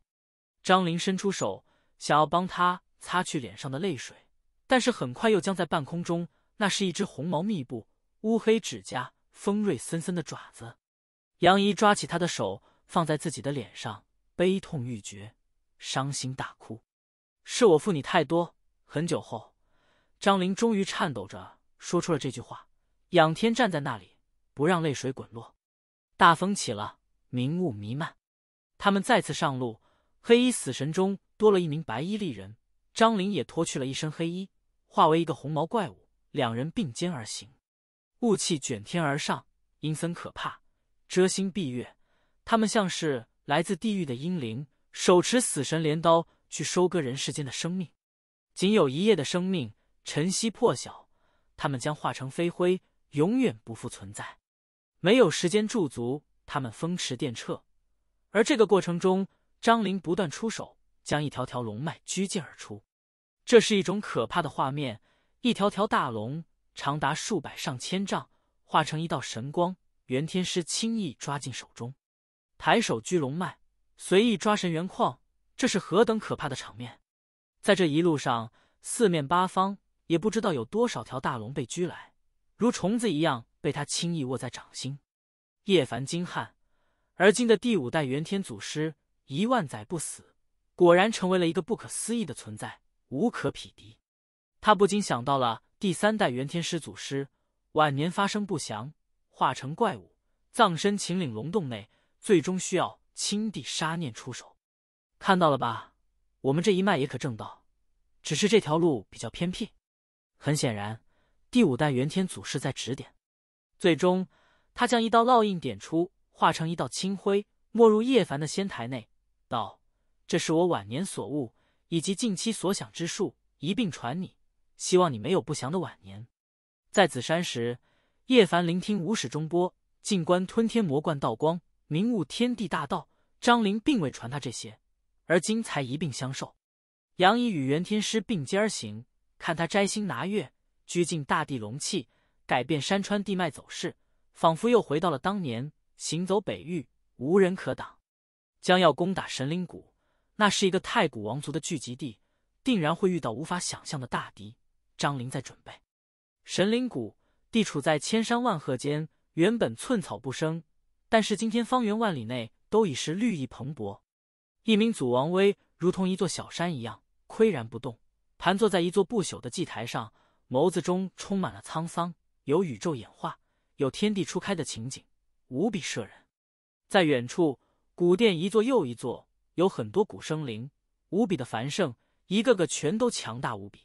张玲伸出手，想要帮他擦去脸上的泪水，但是很快又僵在半空中。那是一只红毛密布、乌黑指甲、锋锐森森的爪子。杨怡抓起他的手，放在自己的脸上，悲痛欲绝，伤心大哭：“是我负你太多。”很久后，张玲终于颤抖着说出了这句话，仰天站在那里，不让泪水滚落。大风起了，明雾弥漫，他们再次上路。黑衣死神中多了一名白衣丽人，张玲也脱去了一身黑衣，化为一个红毛怪物，两人并肩而行。雾气卷天而上，阴森可怕，遮星蔽月。他们像是来自地狱的阴灵，手持死神镰刀，去收割人世间的生命。仅有一夜的生命，晨曦破晓，他们将化成飞灰，永远不复存在。没有时间驻足，他们风驰电掣。而这个过程中，张灵不断出手，将一条条龙脉拘禁而出。这是一种可怕的画面：一条条大龙，长达数百上千丈，化成一道神光，袁天师轻易抓进手中，抬手拘龙脉，随意抓神元矿。这是何等可怕的场面！在这一路上，四面八方也不知道有多少条大龙被拘来，如虫子一样被他轻易握在掌心。叶凡惊骇，而今的第五代元天祖师一万载不死，果然成为了一个不可思议的存在，无可匹敌。他不禁想到了第三代元天师祖师晚年发生不祥，化成怪物，葬身秦岭龙洞内，最终需要青帝杀念出手。看到了吧？我们这一脉也可正道，只是这条路比较偏僻。很显然，第五代元天祖师在指点。最终，他将一道烙印点出，化成一道青灰，没入叶凡的仙台内，道：“这是我晚年所悟，以及近期所想之术，一并传你。希望你没有不祥的晚年。”在紫山时，叶凡聆听无始钟波，静观吞天魔冠道光，明悟天地大道。张灵并未传他这些。而今才一并相授，杨仪与袁天师并肩而行，看他摘星拿月，拘禁大地龙气，改变山川地脉走势，仿佛又回到了当年行走北域，无人可挡。将要攻打神灵谷，那是一个太古王族的聚集地，定然会遇到无法想象的大敌。张灵在准备，神灵谷地处在千山万壑间，原本寸草不生，但是今天方圆万里内都已是绿意蓬勃。一名祖王威如同一座小山一样岿然不动，盘坐在一座不朽的祭台上，眸子中充满了沧桑，有宇宙演化，有天地初开的情景，无比摄人。在远处，古殿一座又一座，有很多古生灵，无比的繁盛，一个个全都强大无比。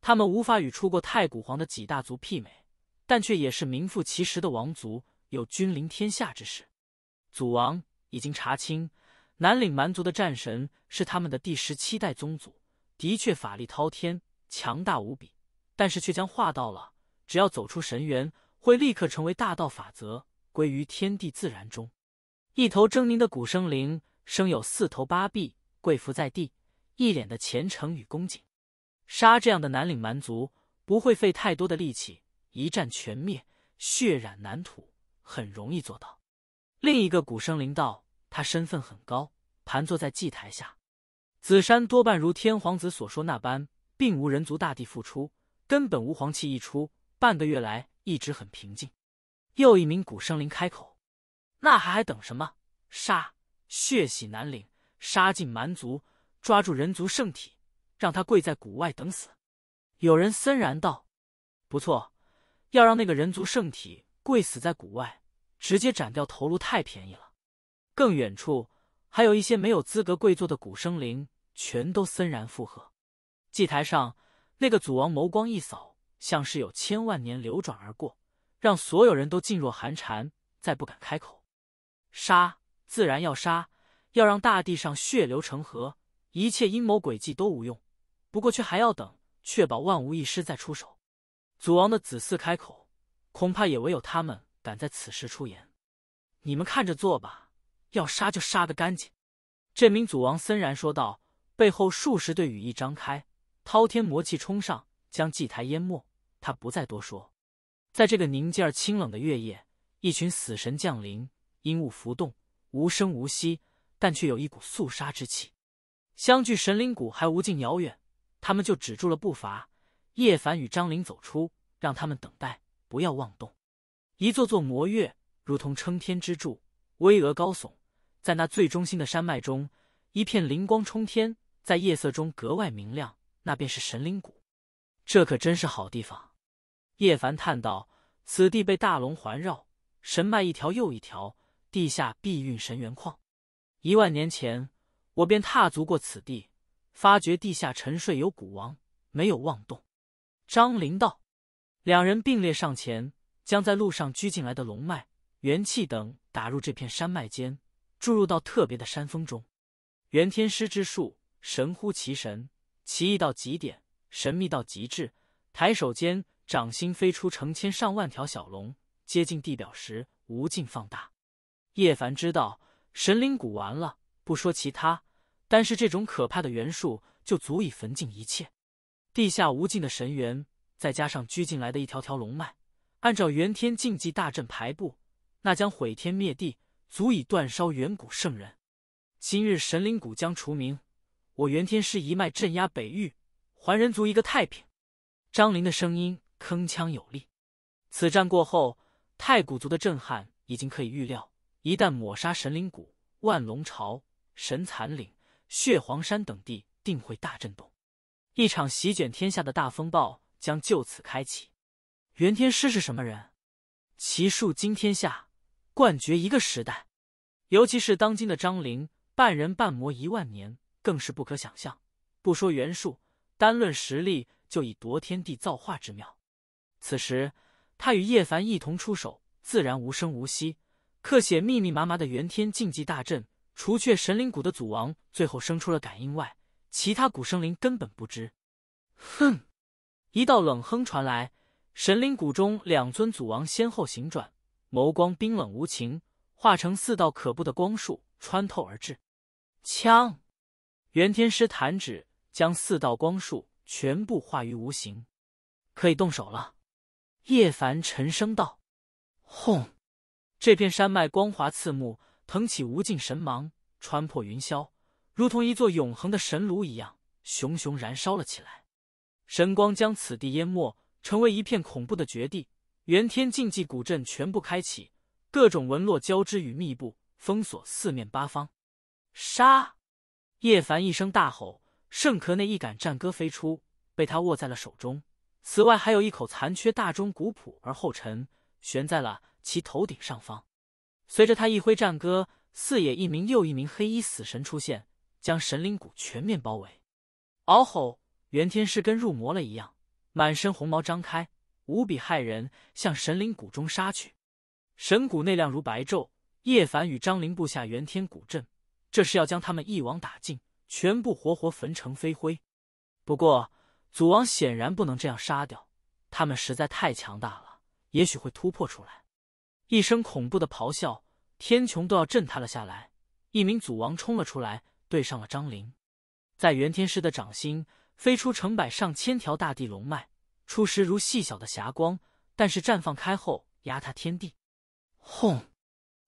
他们无法与出过太古皇的几大族媲美，但却也是名副其实的王族，有君临天下之势。祖王已经查清。南岭蛮族的战神是他们的第十七代宗祖，的确法力滔天，强大无比，但是却将化到了：只要走出神元，会立刻成为大道法则，归于天地自然中。一头狰狞的古生灵，生有四头八臂，跪伏在地，一脸的虔诚与恭敬。杀这样的南岭蛮族，不会费太多的力气，一战全灭，血染南土，很容易做到。另一个古生灵道。他身份很高，盘坐在祭台下。紫山多半如天皇子所说那般，并无人族大帝复出，根本无皇气溢出。半个月来一直很平静。又一名古生灵开口：“那还还等什么？杀！血洗南岭，杀尽蛮族，抓住人族圣体，让他跪在谷外等死。”有人森然道：“不错，要让那个人族圣体跪死在谷外，直接斩掉头颅太便宜了。”更远处还有一些没有资格跪坐的古生灵，全都森然附和。祭台上那个祖王眸光一扫，像是有千万年流转而过，让所有人都噤若寒蝉，再不敢开口。杀，自然要杀，要让大地上血流成河，一切阴谋诡计都无用。不过却还要等，确保万无一失再出手。祖王的子嗣开口，恐怕也唯有他们敢在此时出言。你们看着做吧。要杀就杀个干净，这名祖王森然说道。背后数十对羽翼张开，滔天魔气冲上，将祭台淹没。他不再多说。在这个宁静而清冷的月夜，一群死神降临，阴雾浮动，无声无息，但却有一股肃杀之气。相距神灵谷还无尽遥远，他们就止住了步伐。叶凡与张灵走出，让他们等待，不要妄动。一座座魔月如同撑天之柱，巍峨高耸。在那最中心的山脉中，一片灵光冲天，在夜色中格外明亮。那便是神灵谷，这可真是好地方。叶凡叹道：“此地被大龙环绕，神脉一条又一条，地下碧蕴神元矿。一万年前，我便踏足过此地，发觉地下沉睡有古王，没有妄动。”张灵道：“两人并列上前，将在路上拘进来的龙脉元气等打入这片山脉间。”注入到特别的山峰中，元天师之术神乎其神，奇异到极点，神秘到极致。抬手间，掌心飞出成千上万条小龙，接近地表时无尽放大。叶凡知道，神灵谷完了，不说其他，单是这种可怕的元素就足以焚尽一切。地下无尽的神元，再加上拘进来的一条条龙脉，按照元天禁忌大阵排布，那将毁天灭地。足以断烧远古圣人。今日神灵谷将除名，我袁天师一脉镇压北域，还人族一个太平。张林的声音铿锵有力。此战过后，太古族的震撼已经可以预料。一旦抹杀神灵谷、万龙朝、神残岭、血皇山等地，定会大震动。一场席卷天下的大风暴将就此开启。袁天师是什么人？奇术惊天下。冠绝一个时代，尤其是当今的张陵，半人半魔一万年，更是不可想象。不说袁术，单论实力，就以夺天地造化之妙。此时他与叶凡一同出手，自然无声无息，刻写密密麻麻的元天禁忌大阵。除却神灵谷的祖王最后生出了感应外，其他古生灵根本不知。哼！一道冷哼传来，神灵谷中两尊祖王先后醒转。眸光冰冷无情，化成四道可怖的光束穿透而至。枪，袁天师弹指，将四道光束全部化于无形。可以动手了。叶凡沉声道：“轰！”这片山脉光华刺目，腾起无尽神芒，穿破云霄，如同一座永恒的神炉一样，熊熊燃烧了起来。神光将此地淹没，成为一片恐怖的绝地。元天禁忌古阵全部开启，各种纹络交织与密布，封锁四面八方。杀！叶凡一声大吼，圣壳内一杆战歌飞出，被他握在了手中。此外，还有一口残缺大钟，古朴而后沉，悬在了其头顶上方。随着他一挥战歌，四野一名又一名黑衣死神出现，将神灵谷全面包围。嗷吼！元天师跟入魔了一样，满身红毛张开。无比骇人，向神灵谷中杀去。神谷内亮如白昼，叶凡与张灵布下元天古阵，这是要将他们一网打尽，全部活活焚成飞灰。不过，祖王显然不能这样杀掉，他们实在太强大了，也许会突破出来。一声恐怖的咆哮，天穹都要震塌了下来。一名祖王冲了出来，对上了张灵。在元天师的掌心，飞出成百上千条大地龙脉。初时如细小的霞光，但是绽放开后压塌天地。轰！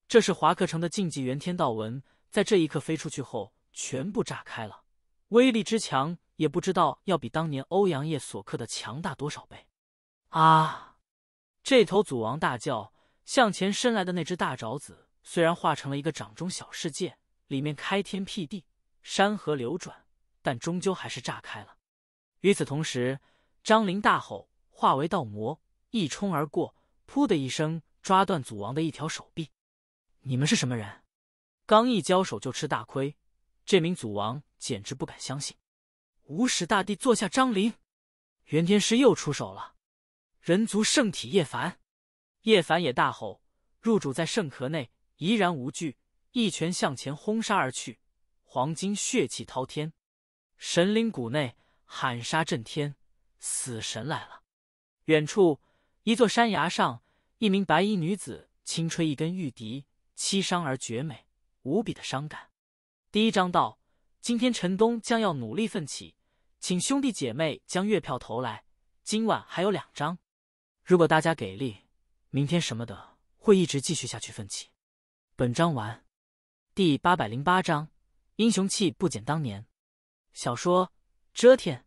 这是华克城的禁忌元天道纹，在这一刻飞出去后，全部炸开了，威力之强也不知道要比当年欧阳叶所刻的强大多少倍。啊！这头祖王大叫，向前伸来的那只大爪子虽然化成了一个掌中小世界，里面开天辟地，山河流转，但终究还是炸开了。与此同时。张灵大吼，化为道魔，一冲而过，噗的一声，抓断祖王的一条手臂。你们是什么人？刚一交手就吃大亏，这名祖王简直不敢相信。无始大帝坐下，张灵，元天师又出手了。人族圣体叶凡，叶凡也大吼，入主在圣壳内，依然无惧，一拳向前轰杀而去。黄金血气滔天，神灵谷内喊杀震天。死神来了。远处一座山崖上，一名白衣女子轻吹一根玉笛，凄伤而绝美，无比的伤感。第一章到。今天陈东将要努力奋起，请兄弟姐妹将月票投来。今晚还有两张。如果大家给力，明天什么的会一直继续下去奋起。本章完。第八百零八章：英雄气不减当年。小说《遮天》，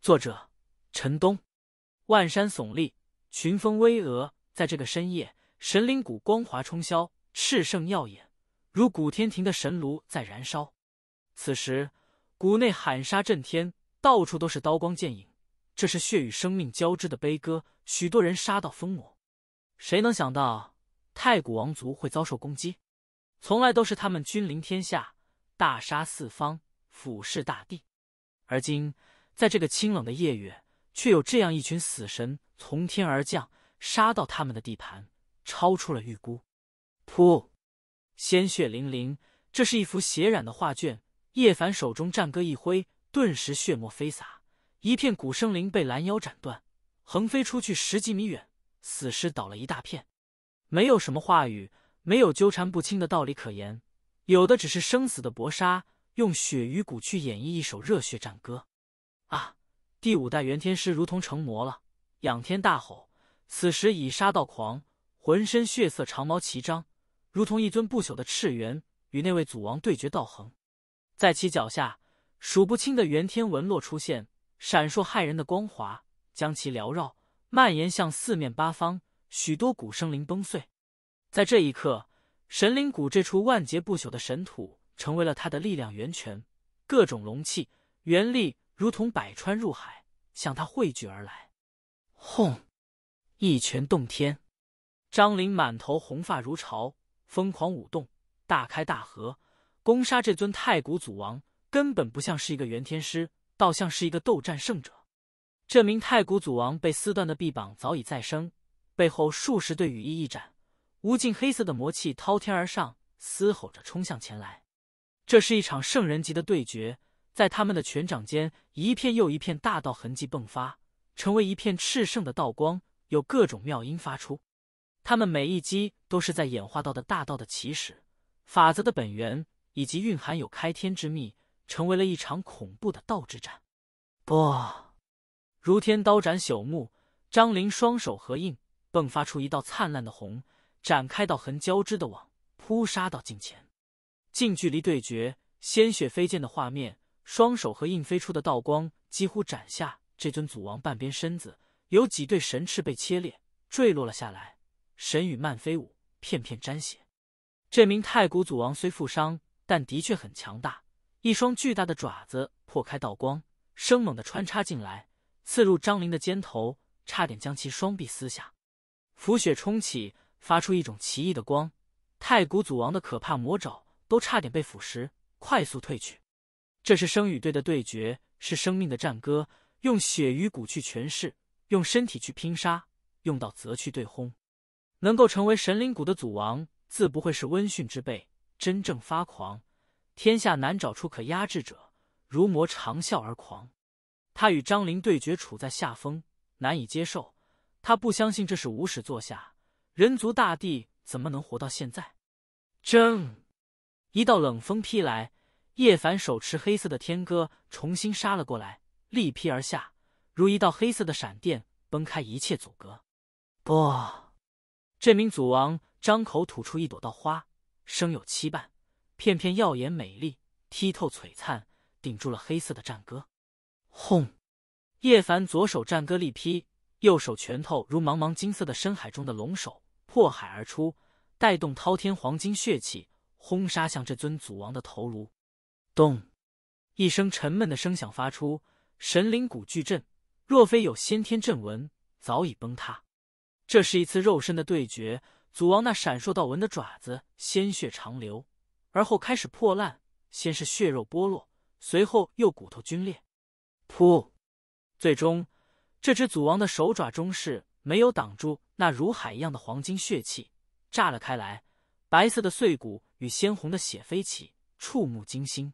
作者。陈东，万山耸立，群峰巍峨。在这个深夜，神灵谷光华冲霄，赤盛耀眼，如古天庭的神炉在燃烧。此时，谷内喊杀震天，到处都是刀光剑影，这是血与生命交织的悲歌。许多人杀到疯魔。谁能想到太古王族会遭受攻击？从来都是他们君临天下，大杀四方，俯视大地。而今，在这个清冷的夜月。却有这样一群死神从天而降，杀到他们的地盘，超出了预估。噗，鲜血淋淋，这是一幅血染的画卷。叶凡手中战歌一挥，顿时血沫飞洒，一片古生灵被拦腰斩断，横飞出去十几米远，死尸倒了一大片。没有什么话语，没有纠缠不清的道理可言，有的只是生死的搏杀，用血与骨去演绎一首热血战歌。啊！第五代元天师如同成魔了，仰天大吼。此时已杀到狂，浑身血色长毛齐张，如同一尊不朽的赤猿，与那位祖王对决。道横在其脚下，数不清的元天纹络出现，闪烁骇人的光华，将其缭绕，蔓延向四面八方。许多古生灵崩碎。在这一刻，神灵谷这处万劫不朽的神土，成为了他的力量源泉，各种龙气、元力。如同百川入海，向他汇聚而来。轰！一拳洞天，张林满头红发如潮，疯狂舞动，大开大合，攻杀这尊太古祖王，根本不像是一个元天师，倒像是一个斗战胜者。这名太古祖王被撕断的臂膀早已再生，背后数十对羽翼一展，无尽黑色的魔气滔天而上，嘶吼着冲向前来。这是一场圣人级的对决。在他们的拳掌间，一片又一片大道痕迹迸发，成为一片炽盛的道光，有各种妙音发出。他们每一击都是在演化道的大道的起始法则的本源，以及蕴含有开天之秘，成为了一场恐怖的道之战。不，如天刀斩朽木。张林双手合印，迸发出一道灿烂的红，展开道痕交织的网，扑杀到近前。近距离对决，鲜血飞溅的画面。双手和印飞出的道光几乎斩下这尊祖王半边身子，有几对神翅被切裂，坠落了下来，神羽漫飞舞，片片沾血。这名太古祖王虽负伤，但的确很强大。一双巨大的爪子破开道光，生猛的穿插进来，刺入张灵的肩头，差点将其双臂撕下。浮雪冲起，发出一种奇异的光，太古祖王的可怕魔爪都差点被腐蚀，快速退去。这是生与对的对决，是生命的战歌，用血与骨去诠释，用身体去拼杀，用道则去对轰。能够成为神灵谷的祖王，自不会是温驯之辈。真正发狂，天下难找出可压制者。如魔长啸而狂，他与张灵对决，处在下风，难以接受。他不相信这是无始坐下，人族大帝怎么能活到现在？争！一道冷风劈来。叶凡手持黑色的天戈，重新杀了过来，力劈而下，如一道黑色的闪电，崩开一切阻隔。不，这名祖王张口吐出一朵道花，生有七瓣，片片耀眼美丽，剔透璀璨，顶住了黑色的战歌。轰！叶凡左手战戈力劈，右手拳头如茫茫金色的深海中的龙首，破海而出，带动滔天黄金血气，轰杀向这尊祖王的头颅。咚，一声沉闷的声响发出，神灵谷巨震，若非有先天阵纹，早已崩塌。这是一次肉身的对决，祖王那闪烁道纹的爪子鲜血长流，而后开始破烂，先是血肉剥落，随后又骨头皲裂。噗，最终这只祖王的手爪终是没有挡住那如海一样的黄金血气，炸了开来，白色的碎骨与鲜红的血飞起，触目惊心。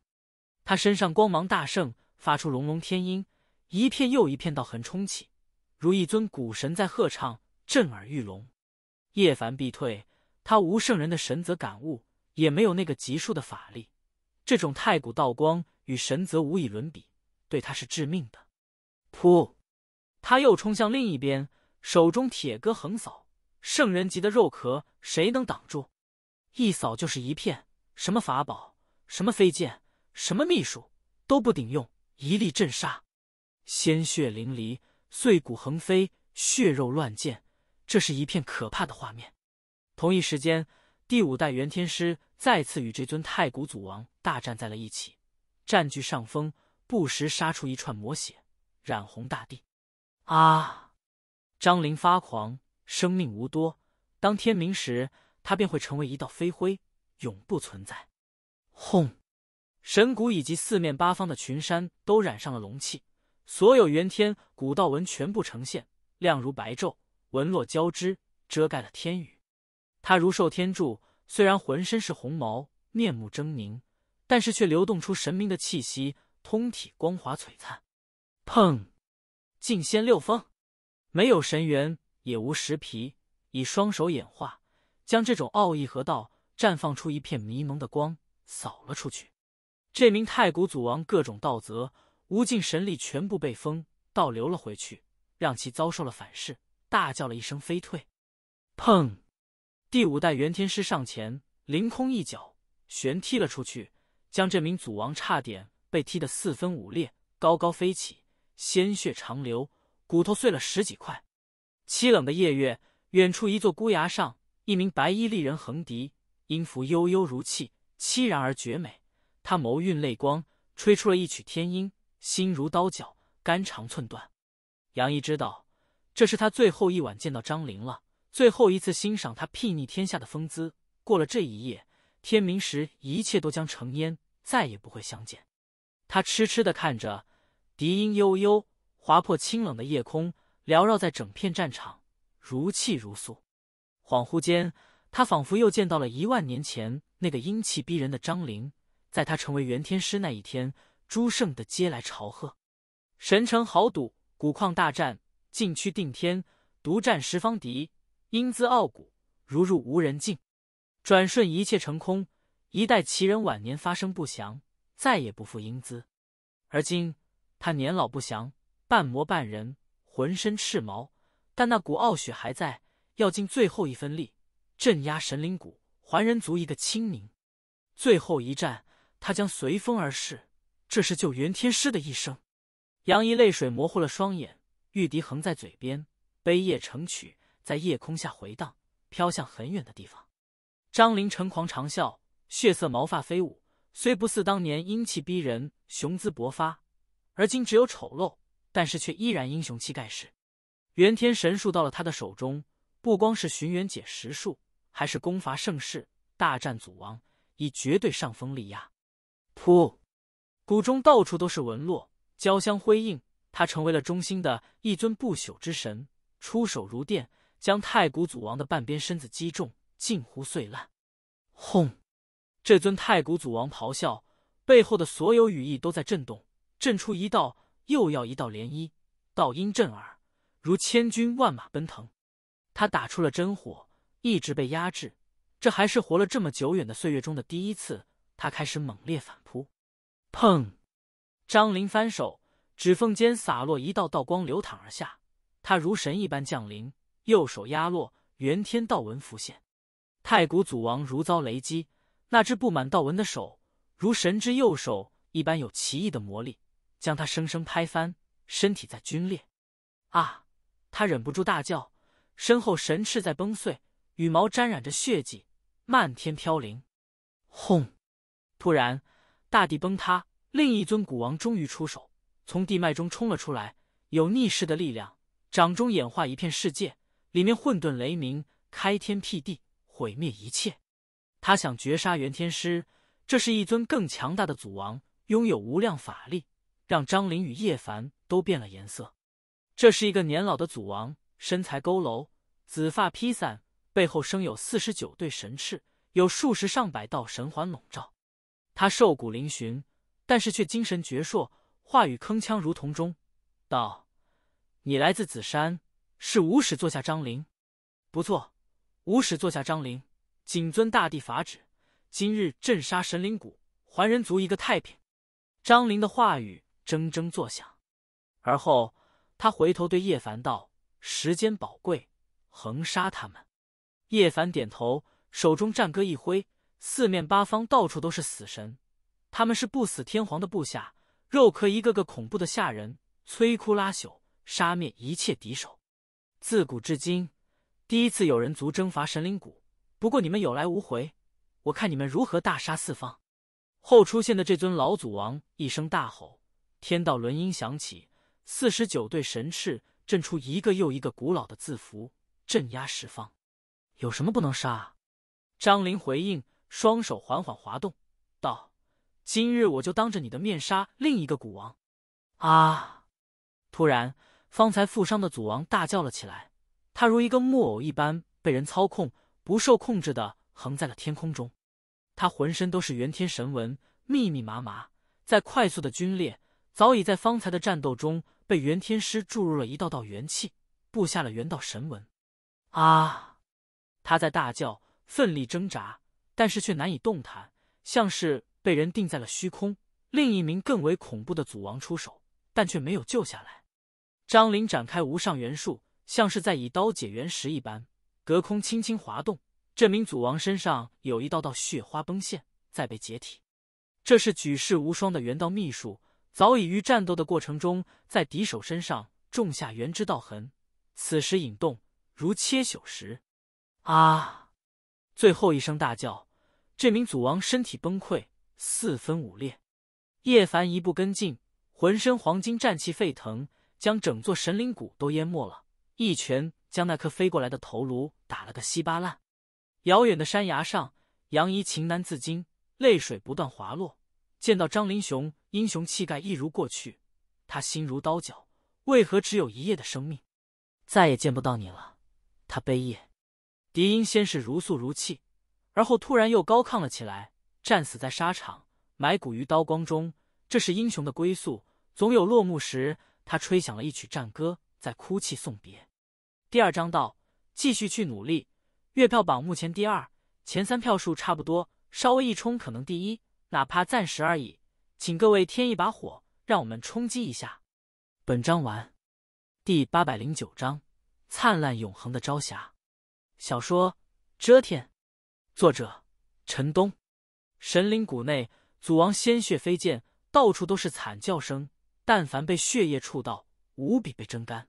他身上光芒大盛，发出隆隆天音，一片又一片道痕冲起，如一尊古神在合唱，震耳欲聋。叶凡必退，他无圣人的神则感悟，也没有那个级数的法力，这种太古道光与神则无以伦比，对他是致命的。噗！他又冲向另一边，手中铁戈横扫，圣人级的肉壳谁能挡住？一扫就是一片，什么法宝，什么飞剑。什么秘术都不顶用，一力震杀，鲜血淋漓，碎骨横飞，血肉乱溅，这是一片可怕的画面。同一时间，第五代元天师再次与这尊太古祖王大战在了一起，占据上风，不时杀出一串魔血，染红大地。啊！张灵发狂，生命无多，当天明时，他便会成为一道飞灰，永不存在。轰！神谷以及四面八方的群山都染上了龙气，所有元天古道纹全部呈现，亮如白昼，纹络交织，遮盖了天宇。他如受天助，虽然浑身是红毛，面目狰狞，但是却流动出神明的气息，通体光滑璀璨。砰！进仙六峰，没有神元，也无石皮，以双手演化，将这种奥义河道绽放出一片迷蒙的光，扫了出去。这名太古祖王各种道则、无尽神力全部被封，倒流了回去，让其遭受了反噬，大叫了一声飞退。砰！第五代元天师上前，凌空一脚悬踢了出去，将这名祖王差点被踢得四分五裂，高高飞起，鲜血长流，骨头碎了十几块。凄冷的夜月，远处一座孤崖上，一名白衣丽人横笛，音符悠悠如泣，凄然而绝美。他眸蕴泪光，吹出了一曲天音，心如刀绞，肝肠寸断。杨毅知道，这是他最后一晚见到张玲了，最后一次欣赏他睥睨天下的风姿。过了这一夜，天明时一切都将成烟，再也不会相见。他痴痴的看着，笛音悠悠，划破清冷的夜空，缭绕在整片战场，如泣如诉。恍惚间，他仿佛又见到了一万年前那个英气逼人的张玲，在他成为元天师那一天，诸圣的皆来朝贺。神城豪赌，古矿大战，禁区定天，独战十方敌，英姿傲骨，如入无人境。转瞬一切成空，一代奇人晚年发生不祥，再也不复英姿。而今他年老不祥，半魔半人，浑身赤毛，但那股傲雪还在，要尽最后一分力，镇压神灵谷，还人族一个清明。最后一战。他将随风而逝，这是救元天师的一生。杨怡泪水模糊了双眼，玉笛横在嘴边，悲夜成曲，在夜空下回荡，飘向很远的地方。张灵成狂长啸，血色毛发飞舞，虽不似当年英气逼人、雄姿勃发，而今只有丑陋，但是却依然英雄气盖世。元天神术到了他的手中，不光是寻元解石术，还是攻伐盛世、大战祖王，以绝对上风力压。噗！谷中到处都是纹络，交相辉映。他成为了中心的一尊不朽之神，出手如电，将太古祖王的半边身子击中，近乎碎烂。轰！这尊太古祖王咆哮，背后的所有羽翼都在震动，震出一道又要一道涟漪，道音震耳，如千军万马奔腾。他打出了真火，一直被压制，这还是活了这么久远的岁月中的第一次。他开始猛烈反扑，砰！张林翻手，指缝间洒落一道道光流淌而下，他如神一般降临，右手压落，元天道纹浮现。太古祖王如遭雷击，那只布满道纹的手如神之右手一般，有奇异的魔力，将他生生拍翻，身体在皲裂。啊！他忍不住大叫，身后神翅在崩碎，羽毛沾染着血迹，漫天飘零。轰！突然，大地崩塌，另一尊古王终于出手，从地脉中冲了出来，有逆势的力量，掌中演化一片世界，里面混沌雷鸣，开天辟地，毁灭一切。他想绝杀袁天师，这是一尊更强大的祖王，拥有无量法力，让张林与叶凡都变了颜色。这是一个年老的祖王，身材佝偻，紫发披散，背后生有四十九对神翅，有数十上百道神环笼罩。他瘦骨嶙峋，但是却精神矍铄，话语铿锵，如同钟道：“你来自紫山，是无始座下张灵，不错，无始座下张灵，谨遵大帝法旨，今日镇杀神灵谷，还人族一个太平。”张灵的话语铮铮作响，而后他回头对叶凡道：“时间宝贵，横杀他们。”叶凡点头，手中战歌一挥。四面八方，到处都是死神，他们是不死天皇的部下，肉壳一个个恐怖的吓人，摧枯拉朽，杀灭一切敌手。自古至今，第一次有人族征伐神灵谷，不过你们有来无回，我看你们如何大杀四方。后出现的这尊老祖王一声大吼，天道轮音响起，四十九对神翅震出一个又一个古老的字符，镇压十方。有什么不能杀？张林回应。双手缓缓滑动，道：“今日我就当着你的面杀另一个古王。”啊！突然，方才负伤的祖王大叫了起来。他如一个木偶一般被人操控，不受控制的横在了天空中。他浑身都是元天神纹，密密麻麻，在快速的皲裂。早已在方才的战斗中被元天师注入了一道道元气，布下了元道神纹。啊！他在大叫，奋力挣扎。但是却难以动弹，像是被人定在了虚空。另一名更为恐怖的祖王出手，但却没有救下来。张林展开无上元术，像是在以刀解元石一般，隔空轻轻滑动。这名祖王身上有一道道血花崩现，在被解体。这是举世无双的元道秘术，早已于战斗的过程中在敌手身上种下元之道痕，此时引动，如切朽石。啊！最后一声大叫，这名祖王身体崩溃，四分五裂。叶凡一步跟进，浑身黄金战气沸腾，将整座神灵谷都淹没了一拳，将那颗飞过来的头颅打了个稀巴烂。遥远的山崖上，杨怡情难自禁，泪水不断滑落。见到张林雄，英雄气概一如过去，他心如刀绞。为何只有一夜的生命？再也见不到你了，他悲咽。狄音先是如诉如泣，而后突然又高亢了起来。战死在沙场，埋骨于刀光中，这是英雄的归宿，总有落幕时。他吹响了一曲战歌，在哭泣送别。第二章道：继续去努力。月票榜目前第二，前三票数差不多，稍微一冲可能第一，哪怕暂时而已。请各位添一把火，让我们冲击一下。本章完。第八百零九章：灿烂永恒的朝霞。小说《遮天》，作者：陈东。神灵谷内，祖王鲜血飞溅，到处都是惨叫声。但凡被血液触到，无比被蒸干。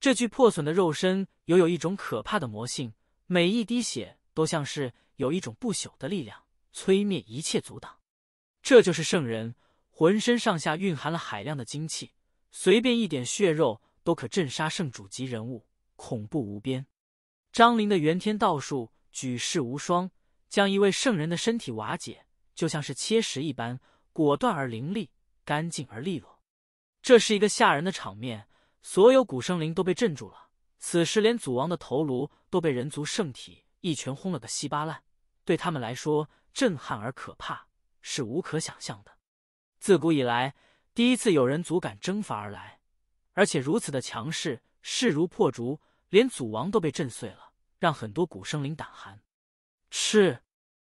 这具破损的肉身，犹有一种可怕的魔性，每一滴血都像是有一种不朽的力量，摧灭一切阻挡。这就是圣人，浑身上下蕴含了海量的精气，随便一点血肉都可震杀圣主级人物，恐怖无边。张陵的元天道术举世无双，将一位圣人的身体瓦解，就像是切石一般，果断而凌厉，干净而利落。这是一个吓人的场面，所有古生灵都被镇住了。此时，连祖王的头颅都被人族圣体一拳轰了个稀巴烂，对他们来说，震撼而可怕是无可想象的。自古以来，第一次有人族敢征伐而来，而且如此的强势，势如破竹。连祖王都被震碎了，让很多古生灵胆寒。是，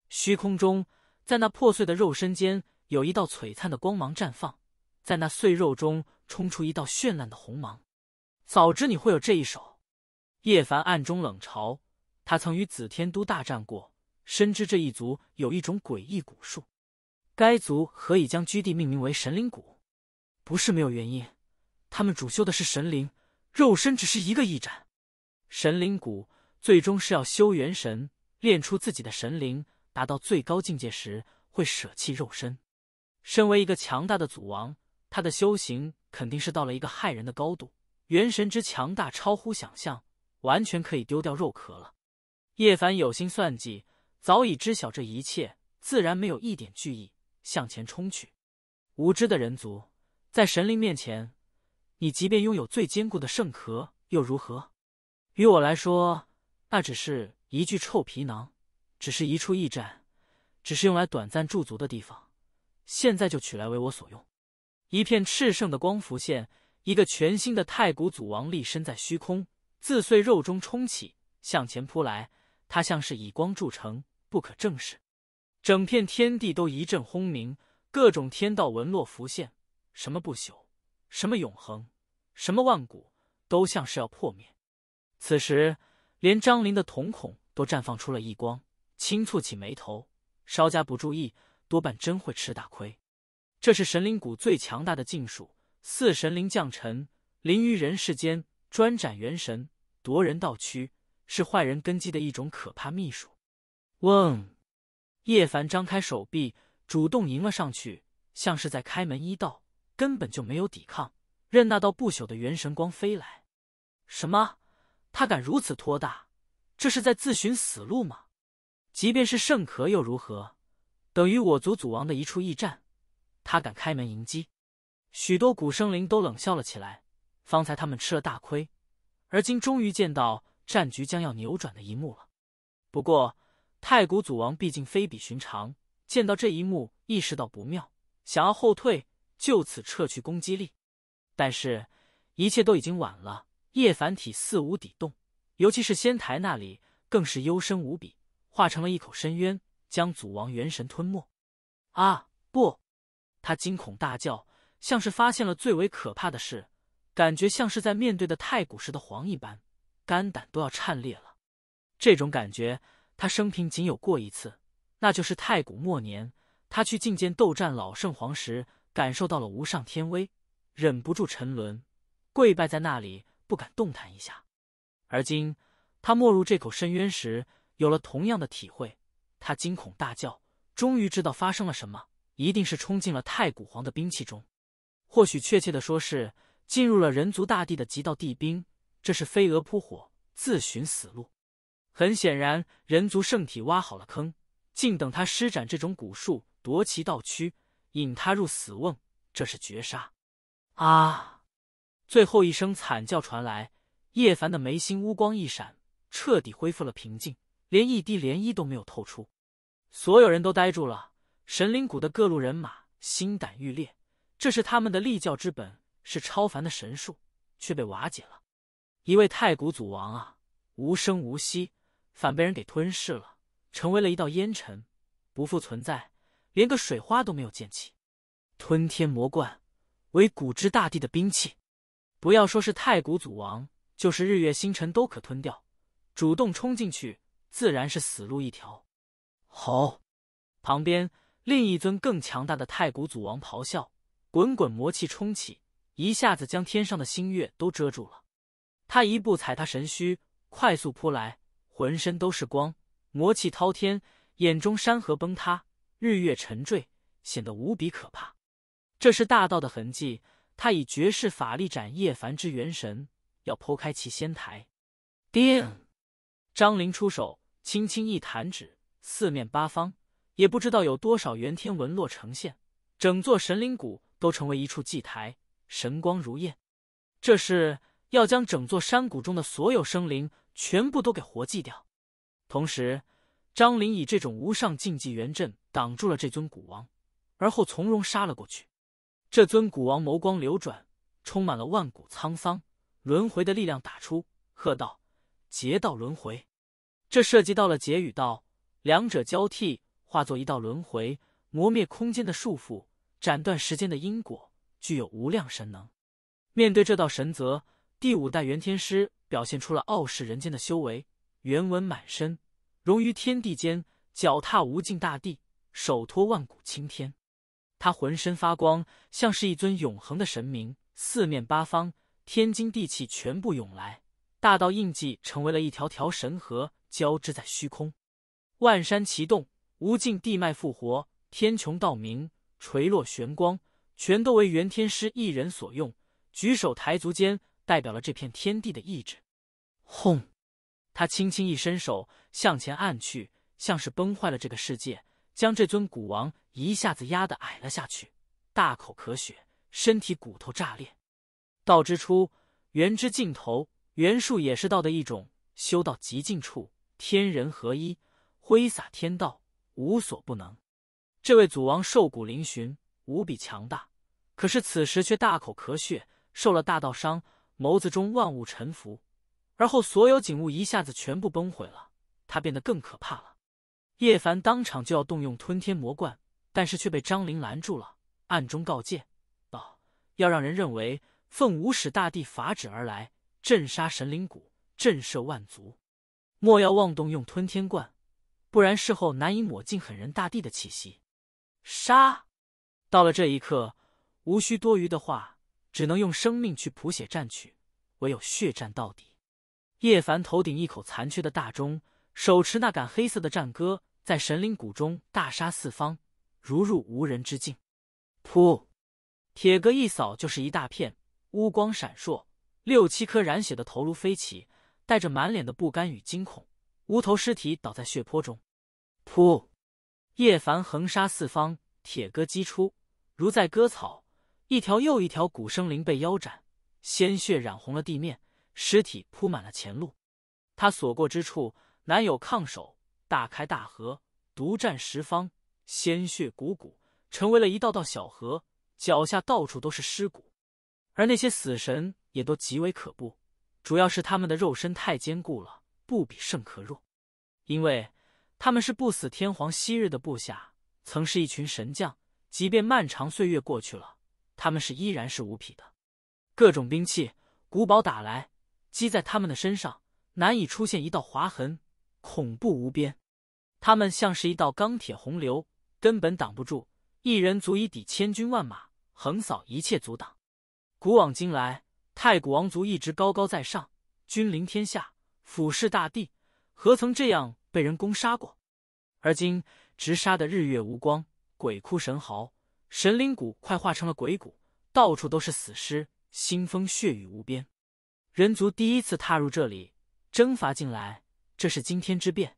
虚空中，在那破碎的肉身间，有一道璀璨的光芒绽放，在那碎肉中冲出一道绚烂的红芒。早知你会有这一手，叶凡暗中冷嘲。他曾与紫天都大战过，深知这一族有一种诡异古术。该族何以将居地命名为神灵谷？不是没有原因，他们主修的是神灵，肉身只是一个驿站。神灵谷最终是要修元神，练出自己的神灵，达到最高境界时会舍弃肉身。身为一个强大的祖王，他的修行肯定是到了一个骇人的高度，元神之强大超乎想象，完全可以丢掉肉壳了。叶凡有心算计，早已知晓这一切，自然没有一点惧意，向前冲去。无知的人族，在神灵面前，你即便拥有最坚固的圣壳又如何？于我来说，那只是一具臭皮囊，只是一处驿站，只是用来短暂驻足的地方。现在就取来为我所用。一片炽盛的光浮现，一个全新的太古祖王立身在虚空，自碎肉中冲起，向前扑来。他像是以光铸成，不可正视。整片天地都一阵轰鸣，各种天道纹络浮现，什么不朽，什么永恒，什么万古，都像是要破灭。此时，连张林的瞳孔都绽放出了异光，轻蹙起眉头。稍加不注意，多半真会吃大亏。这是神灵谷最强大的禁术，四神灵降尘，临于人世间，专斩元神，夺人道躯，是坏人根基的一种可怕秘术。嗡！叶凡张开手臂，主动迎了上去，像是在开门一道，根本就没有抵抗，任那道不朽的元神光飞来。什么？他敢如此托大，这是在自寻死路吗？即便是圣壳又如何？等于我族祖王的一处驿站，他敢开门迎击？许多古生灵都冷笑了起来。方才他们吃了大亏，而今终于见到战局将要扭转的一幕了。不过太古祖王毕竟非比寻常，见到这一幕，意识到不妙，想要后退，就此撤去攻击力。但是，一切都已经晚了。叶凡体似无底洞，尤其是仙台那里更是幽深无比，化成了一口深渊，将祖王元神吞没。啊！不！他惊恐大叫，像是发现了最为可怕的事，感觉像是在面对的太古时的皇一般，肝胆都要颤裂了。这种感觉他生平仅有过一次，那就是太古末年，他去觐见斗战老圣皇时，感受到了无上天威，忍不住沉沦，跪拜在那里。不敢动弹一下，而今他没入这口深渊时，有了同样的体会。他惊恐大叫，终于知道发生了什么，一定是冲进了太古皇的兵器中，或许确切的说是进入了人族大地的极道地兵。这是飞蛾扑火，自寻死路。很显然，人族圣体挖好了坑，静等他施展这种蛊术夺其道躯，引他入死瓮。这是绝杀！啊！最后一声惨叫传来，叶凡的眉心乌光一闪，彻底恢复了平静，连一滴涟漪都没有透出。所有人都呆住了，神灵谷的各路人马心胆欲裂。这是他们的立教之本，是超凡的神术，却被瓦解了。一位太古祖王啊，无声无息，反被人给吞噬了，成为了一道烟尘，不复存在，连个水花都没有溅起。吞天魔冠，为古之大帝的兵器。不要说是太古祖王，就是日月星辰都可吞掉。主动冲进去，自然是死路一条。好，旁边另一尊更强大的太古祖王咆哮，滚滚魔气冲起，一下子将天上的星月都遮住了。他一步踩踏神虚，快速扑来，浑身都是光，魔气滔天，眼中山河崩塌，日月沉坠，显得无比可怕。这是大道的痕迹。他以绝世法力斩叶凡之元神，要剖开其仙台。叮！张林出手，轻轻一弹指，四面八方也不知道有多少元天纹落呈现，整座神灵谷都成为一处祭台，神光如焰。这是要将整座山谷中的所有生灵全部都给活祭掉。同时，张林以这种无上禁忌元阵挡住了这尊古王，而后从容杀了过去。这尊古王眸光流转，充满了万古沧桑、轮回的力量，打出，喝道：“劫道轮回。”这涉及到了劫与道，两者交替，化作一道轮回，磨灭空间的束缚，斩断时间的因果，具有无量神能。面对这道神则，第五代元天师表现出了傲视人间的修为，元文满身，融于天地间，脚踏无尽大地，手托万古青天。他浑身发光，像是一尊永恒的神明，四面八方，天经地气全部涌来，大道印记成为了一条条神河，交织在虚空，万山齐动，无尽地脉复活，天穹道明，垂落玄光，全都为袁天师一人所用，举手抬足间，代表了这片天地的意志。轰！他轻轻一伸手，向前按去，像是崩坏了这个世界。将这尊古王一下子压得矮了下去，大口咳血，身体骨头炸裂。道之初，元之尽头，元术也是道的一种。修道极境处，天人合一，挥洒天道，无所不能。这位祖王瘦骨嶙峋，无比强大，可是此时却大口咳血，受了大道伤，眸子中万物臣服。而后所有景物一下子全部崩毁了，他变得更可怕了。叶凡当场就要动用吞天魔罐，但是却被张灵拦住了，暗中告诫道：“要让人认为奉五始大帝法旨而来，镇杀神灵谷，震慑万族，莫要妄动用吞天罐，不然事后难以抹净狠人大帝的气息。”杀！到了这一刻，无需多余的话，只能用生命去谱写战曲，唯有血战到底。叶凡头顶一口残缺的大钟。手持那杆黑色的战戈，在神灵谷中大杀四方，如入无人之境。噗！铁戈一扫就是一大片，乌光闪烁，六七颗染血的头颅飞起，带着满脸的不甘与惊恐，无头尸体倒在血泊中。噗！叶凡横杀四方，铁戈击出，如在割草，一条又一条古生灵被腰斩，鲜血染红了地面，尸体铺满了前路。他所过之处。难有抗手，大开大合，独占十方，鲜血汩汩，成为了一道道小河。脚下到处都是尸骨，而那些死神也都极为可怖，主要是他们的肉身太坚固了，不比圣壳弱。因为他们是不死天皇昔日的部下，曾是一群神将，即便漫长岁月过去了，他们是依然是无匹的。各种兵器、古堡打来，击在他们的身上，难以出现一道划痕。恐怖无边，他们像是一道钢铁洪流，根本挡不住。一人足以抵千军万马，横扫一切阻挡。古往今来，太古王族一直高高在上，君临天下，俯视大地，何曾这样被人攻杀过？而今直杀的日月无光，鬼哭神嚎，神灵谷快化成了鬼谷，到处都是死尸，腥风血雨无边。人族第一次踏入这里，征伐进来。这是惊天之变。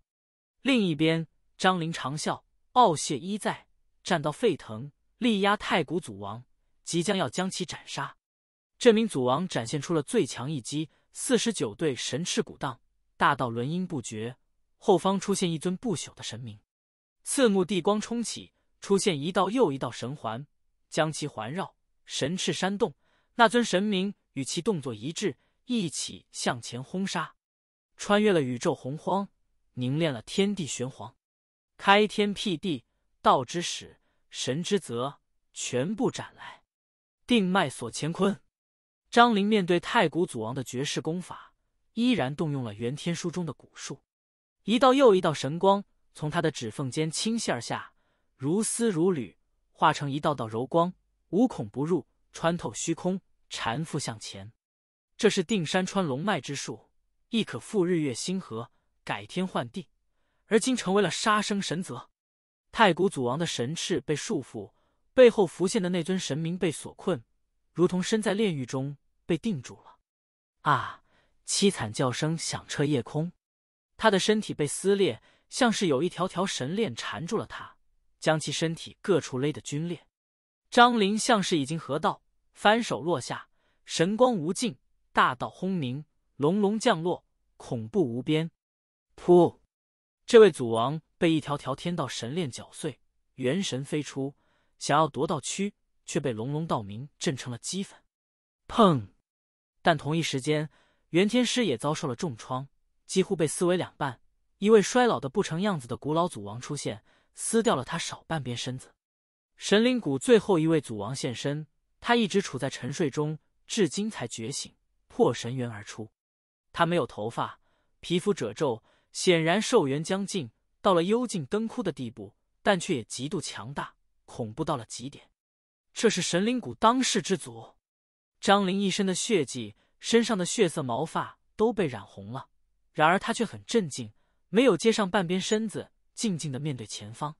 另一边，张陵长啸，傲血一在战到沸腾，力压太古祖王，即将要将其斩杀。这名祖王展现出了最强一击，四十九对神翅鼓荡，大道轮音不绝。后方出现一尊不朽的神明，刺目地光冲起，出现一道又一道神环，将其环绕。神翅扇动，那尊神明与其动作一致，一起向前轰杀。穿越了宇宙洪荒，凝练了天地玄黄，开天辟地，道之始，神之泽，全部斩来，定脉锁乾坤。张灵面对太古祖王的绝世功法，依然动用了元天书中的古术，一道又一道神光从他的指缝间倾泻而下，如丝如缕，化成一道道柔光，无孔不入，穿透虚空，缠缚向前。这是定山穿龙脉之术。亦可复日月星河，改天换地，而今成为了杀生神则。太古祖王的神翅被束缚，背后浮现的那尊神明被所困，如同身在炼狱中，被定住了。啊！凄惨叫声响彻夜空，他的身体被撕裂，像是有一条条神链缠住了他，将其身体各处勒得皲裂。张灵像是已经合道，翻手落下，神光无尽，大道轰鸣，隆隆降落。恐怖无边！噗！这位祖王被一条条天道神链绞碎，元神飞出，想要夺道躯，却被龙龙道明震成了齑粉。砰！但同一时间，袁天师也遭受了重创，几乎被撕为两半。一位衰老的不成样子的古老祖王出现，撕掉了他少半边身子。神灵谷最后一位祖王现身，他一直处在沉睡中，至今才觉醒，破神元而出。他没有头发，皮肤褶皱，显然寿元将近，到了幽静灯枯的地步，但却也极度强大，恐怖到了极点。这是神灵谷当世之祖，张灵一身的血迹，身上的血色毛发都被染红了，然而他却很镇静，没有接上半边身子，静静的面对前方。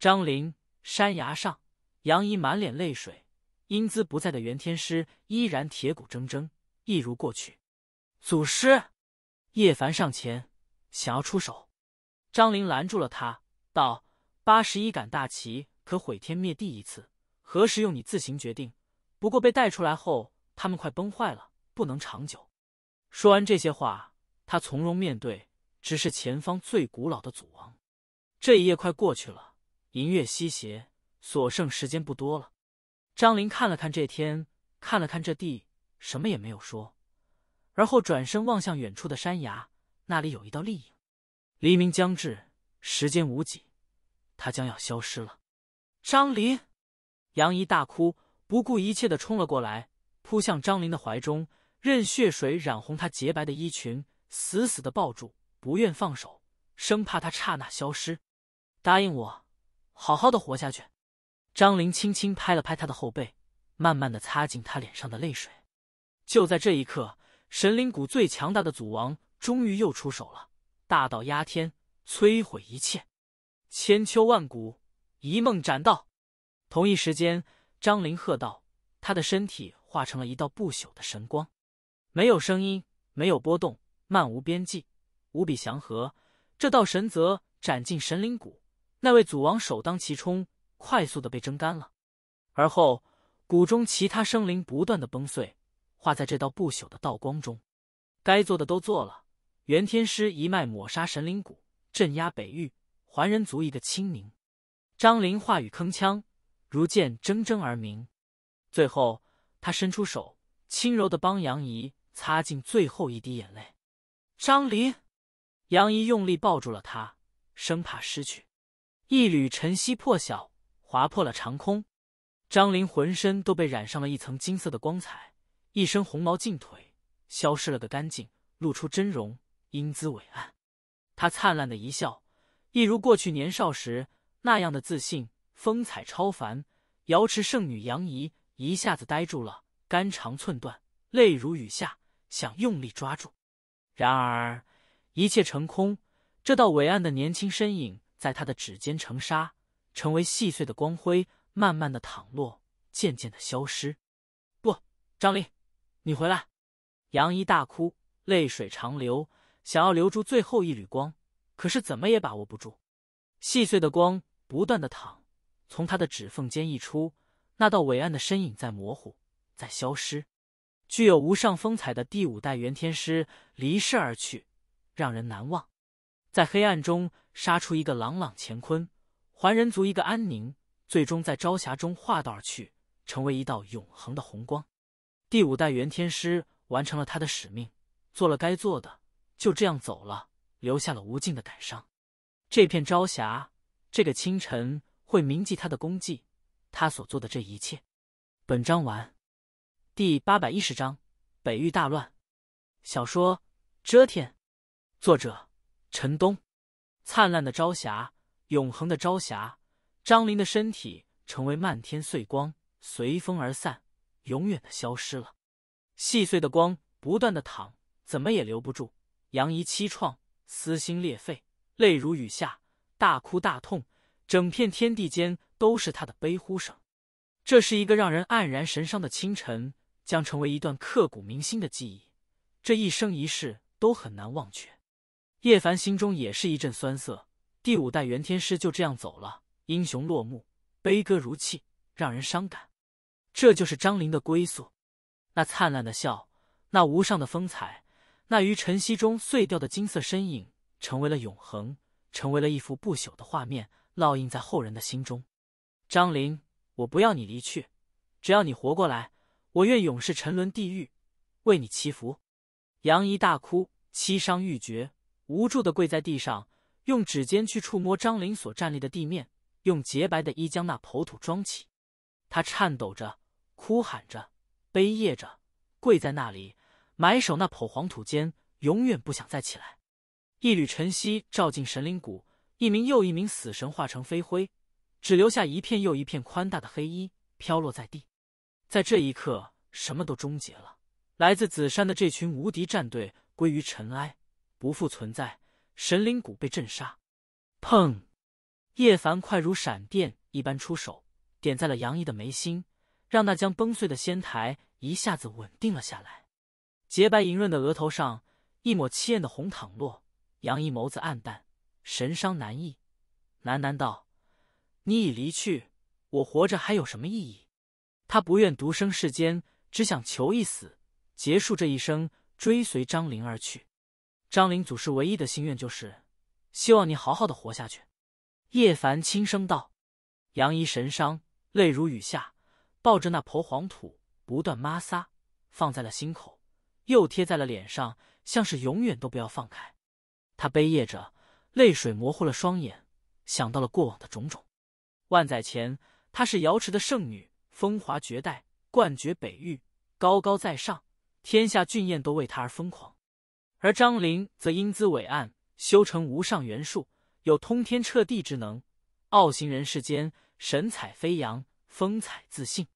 张灵山崖上，杨怡满脸泪水，英姿不在的袁天师依然铁骨铮铮，一如过去。祖师，叶凡上前想要出手，张林拦住了他，道：“八十一杆大旗可毁天灭地一次，何时用你自行决定。不过被带出来后，他们快崩坏了，不能长久。”说完这些话，他从容面对，直视前方最古老的祖王。这一夜快过去了，银月西斜，所剩时间不多了。张林看了看这天，看了看这地，什么也没有说。而后转身望向远处的山崖，那里有一道丽影。黎明将至，时间无几，他将要消失了。张林，杨怡大哭，不顾一切的冲了过来，扑向张林的怀中，任血水染红他洁白的衣裙，死死的抱住，不愿放手，生怕他刹那消失。答应我，好好的活下去。张林轻轻拍了拍他的后背，慢慢的擦净他脸上的泪水。就在这一刻。神灵谷最强大的祖王终于又出手了，大道压天，摧毁一切，千秋万古，一梦斩道。同一时间，张灵喝道，他的身体化成了一道不朽的神光，没有声音，没有波动，漫无边际，无比祥和。这道神则斩进神灵谷，那位祖王首当其冲，快速的被蒸干了。而后，谷中其他生灵不断的崩碎。化在这道不朽的道光中，该做的都做了。袁天师一脉抹杀神灵谷，镇压北域，还人族一个清明。张林话语铿锵，如剑铮铮而鸣。最后，他伸出手，轻柔的帮杨怡擦尽最后一滴眼泪。张林，杨怡用力抱住了他，生怕失去。一缕晨曦破晓，划破了长空。张林浑身都被染上了一层金色的光彩。一身红毛净腿消失了个干净，露出真容，英姿伟岸。他灿烂的一笑，一如过去年少时那样的自信，风采超凡。瑶池圣女杨怡一下子呆住了，肝肠寸断，泪如雨下，想用力抓住，然而一切成空。这道伟岸的年轻身影在他的指尖成沙，成为细碎的光辉，慢慢的淌落，渐渐的消失。不，张灵。你回来，杨怡大哭，泪水长流，想要留住最后一缕光，可是怎么也把握不住。细碎的光不断的淌，从他的指缝间溢出。那道伟岸的身影在模糊，在消失。具有无上风采的第五代元天师离世而去，让人难忘。在黑暗中杀出一个朗朗乾坤，还人族一个安宁。最终在朝霞中化道而去，成为一道永恒的红光。第五代元天师完成了他的使命，做了该做的，就这样走了，留下了无尽的感伤。这片朝霞，这个清晨会铭记他的功绩，他所做的这一切。本章完。第八百一十章：北域大乱。小说《遮天》，作者：陈东。灿烂的朝霞，永恒的朝霞。张林的身体成为漫天碎光，随风而散。永远的消失了，细碎的光不断的淌，怎么也留不住。杨怡凄怆，撕心裂肺，泪如雨下，大哭大痛，整片天地间都是他的悲呼声。这是一个让人黯然神伤的清晨，将成为一段刻骨铭心的记忆，这一生一世都很难忘却。叶凡心中也是一阵酸涩，第五代元天师就这样走了，英雄落幕，悲歌如泣，让人伤感。这就是张玲的归宿，那灿烂的笑，那无上的风采，那于晨曦中碎掉的金色身影，成为了永恒，成为了一幅不朽的画面，烙印在后人的心中。张玲，我不要你离去，只要你活过来，我愿永世沉沦地狱，为你祈福。杨怡大哭，凄伤欲绝，无助的跪在地上，用指尖去触摸张玲所站立的地面，用洁白的衣将那头土装起，她颤抖着。哭喊着，悲咽着，跪在那里，埋首那抔黄土间，永远不想再起来。一缕晨曦照进神灵谷，一名又一名死神化成飞灰，只留下一片又一片宽大的黑衣飘落在地。在这一刻，什么都终结了。来自紫山的这群无敌战队归于尘埃，不复存在。神灵谷被震杀。砰！叶凡快如闪电一般出手，点在了杨毅的眉心。让那将崩碎的仙台一下子稳定了下来，洁白莹润的额头上，一抹凄艳的红淌落。杨怡眸子黯淡，神伤难抑，喃喃道：“你已离去，我活着还有什么意义？”他不愿独生世间，只想求一死，结束这一生，追随张灵而去。张灵祖师唯一的心愿就是，希望你好好的活下去。”叶凡轻声道。杨怡神伤，泪如雨下。抱着那婆黄土，不断摩挲，放在了心口，又贴在了脸上，像是永远都不要放开。他悲咽着，泪水模糊了双眼，想到了过往的种种。万载前，她是瑶池的圣女，风华绝代，冠绝北域，高高在上，天下俊彦都为她而疯狂；而张陵则英姿伟岸，修成无上元术，有通天彻地之能，傲行人世间，神采飞扬，风采自信。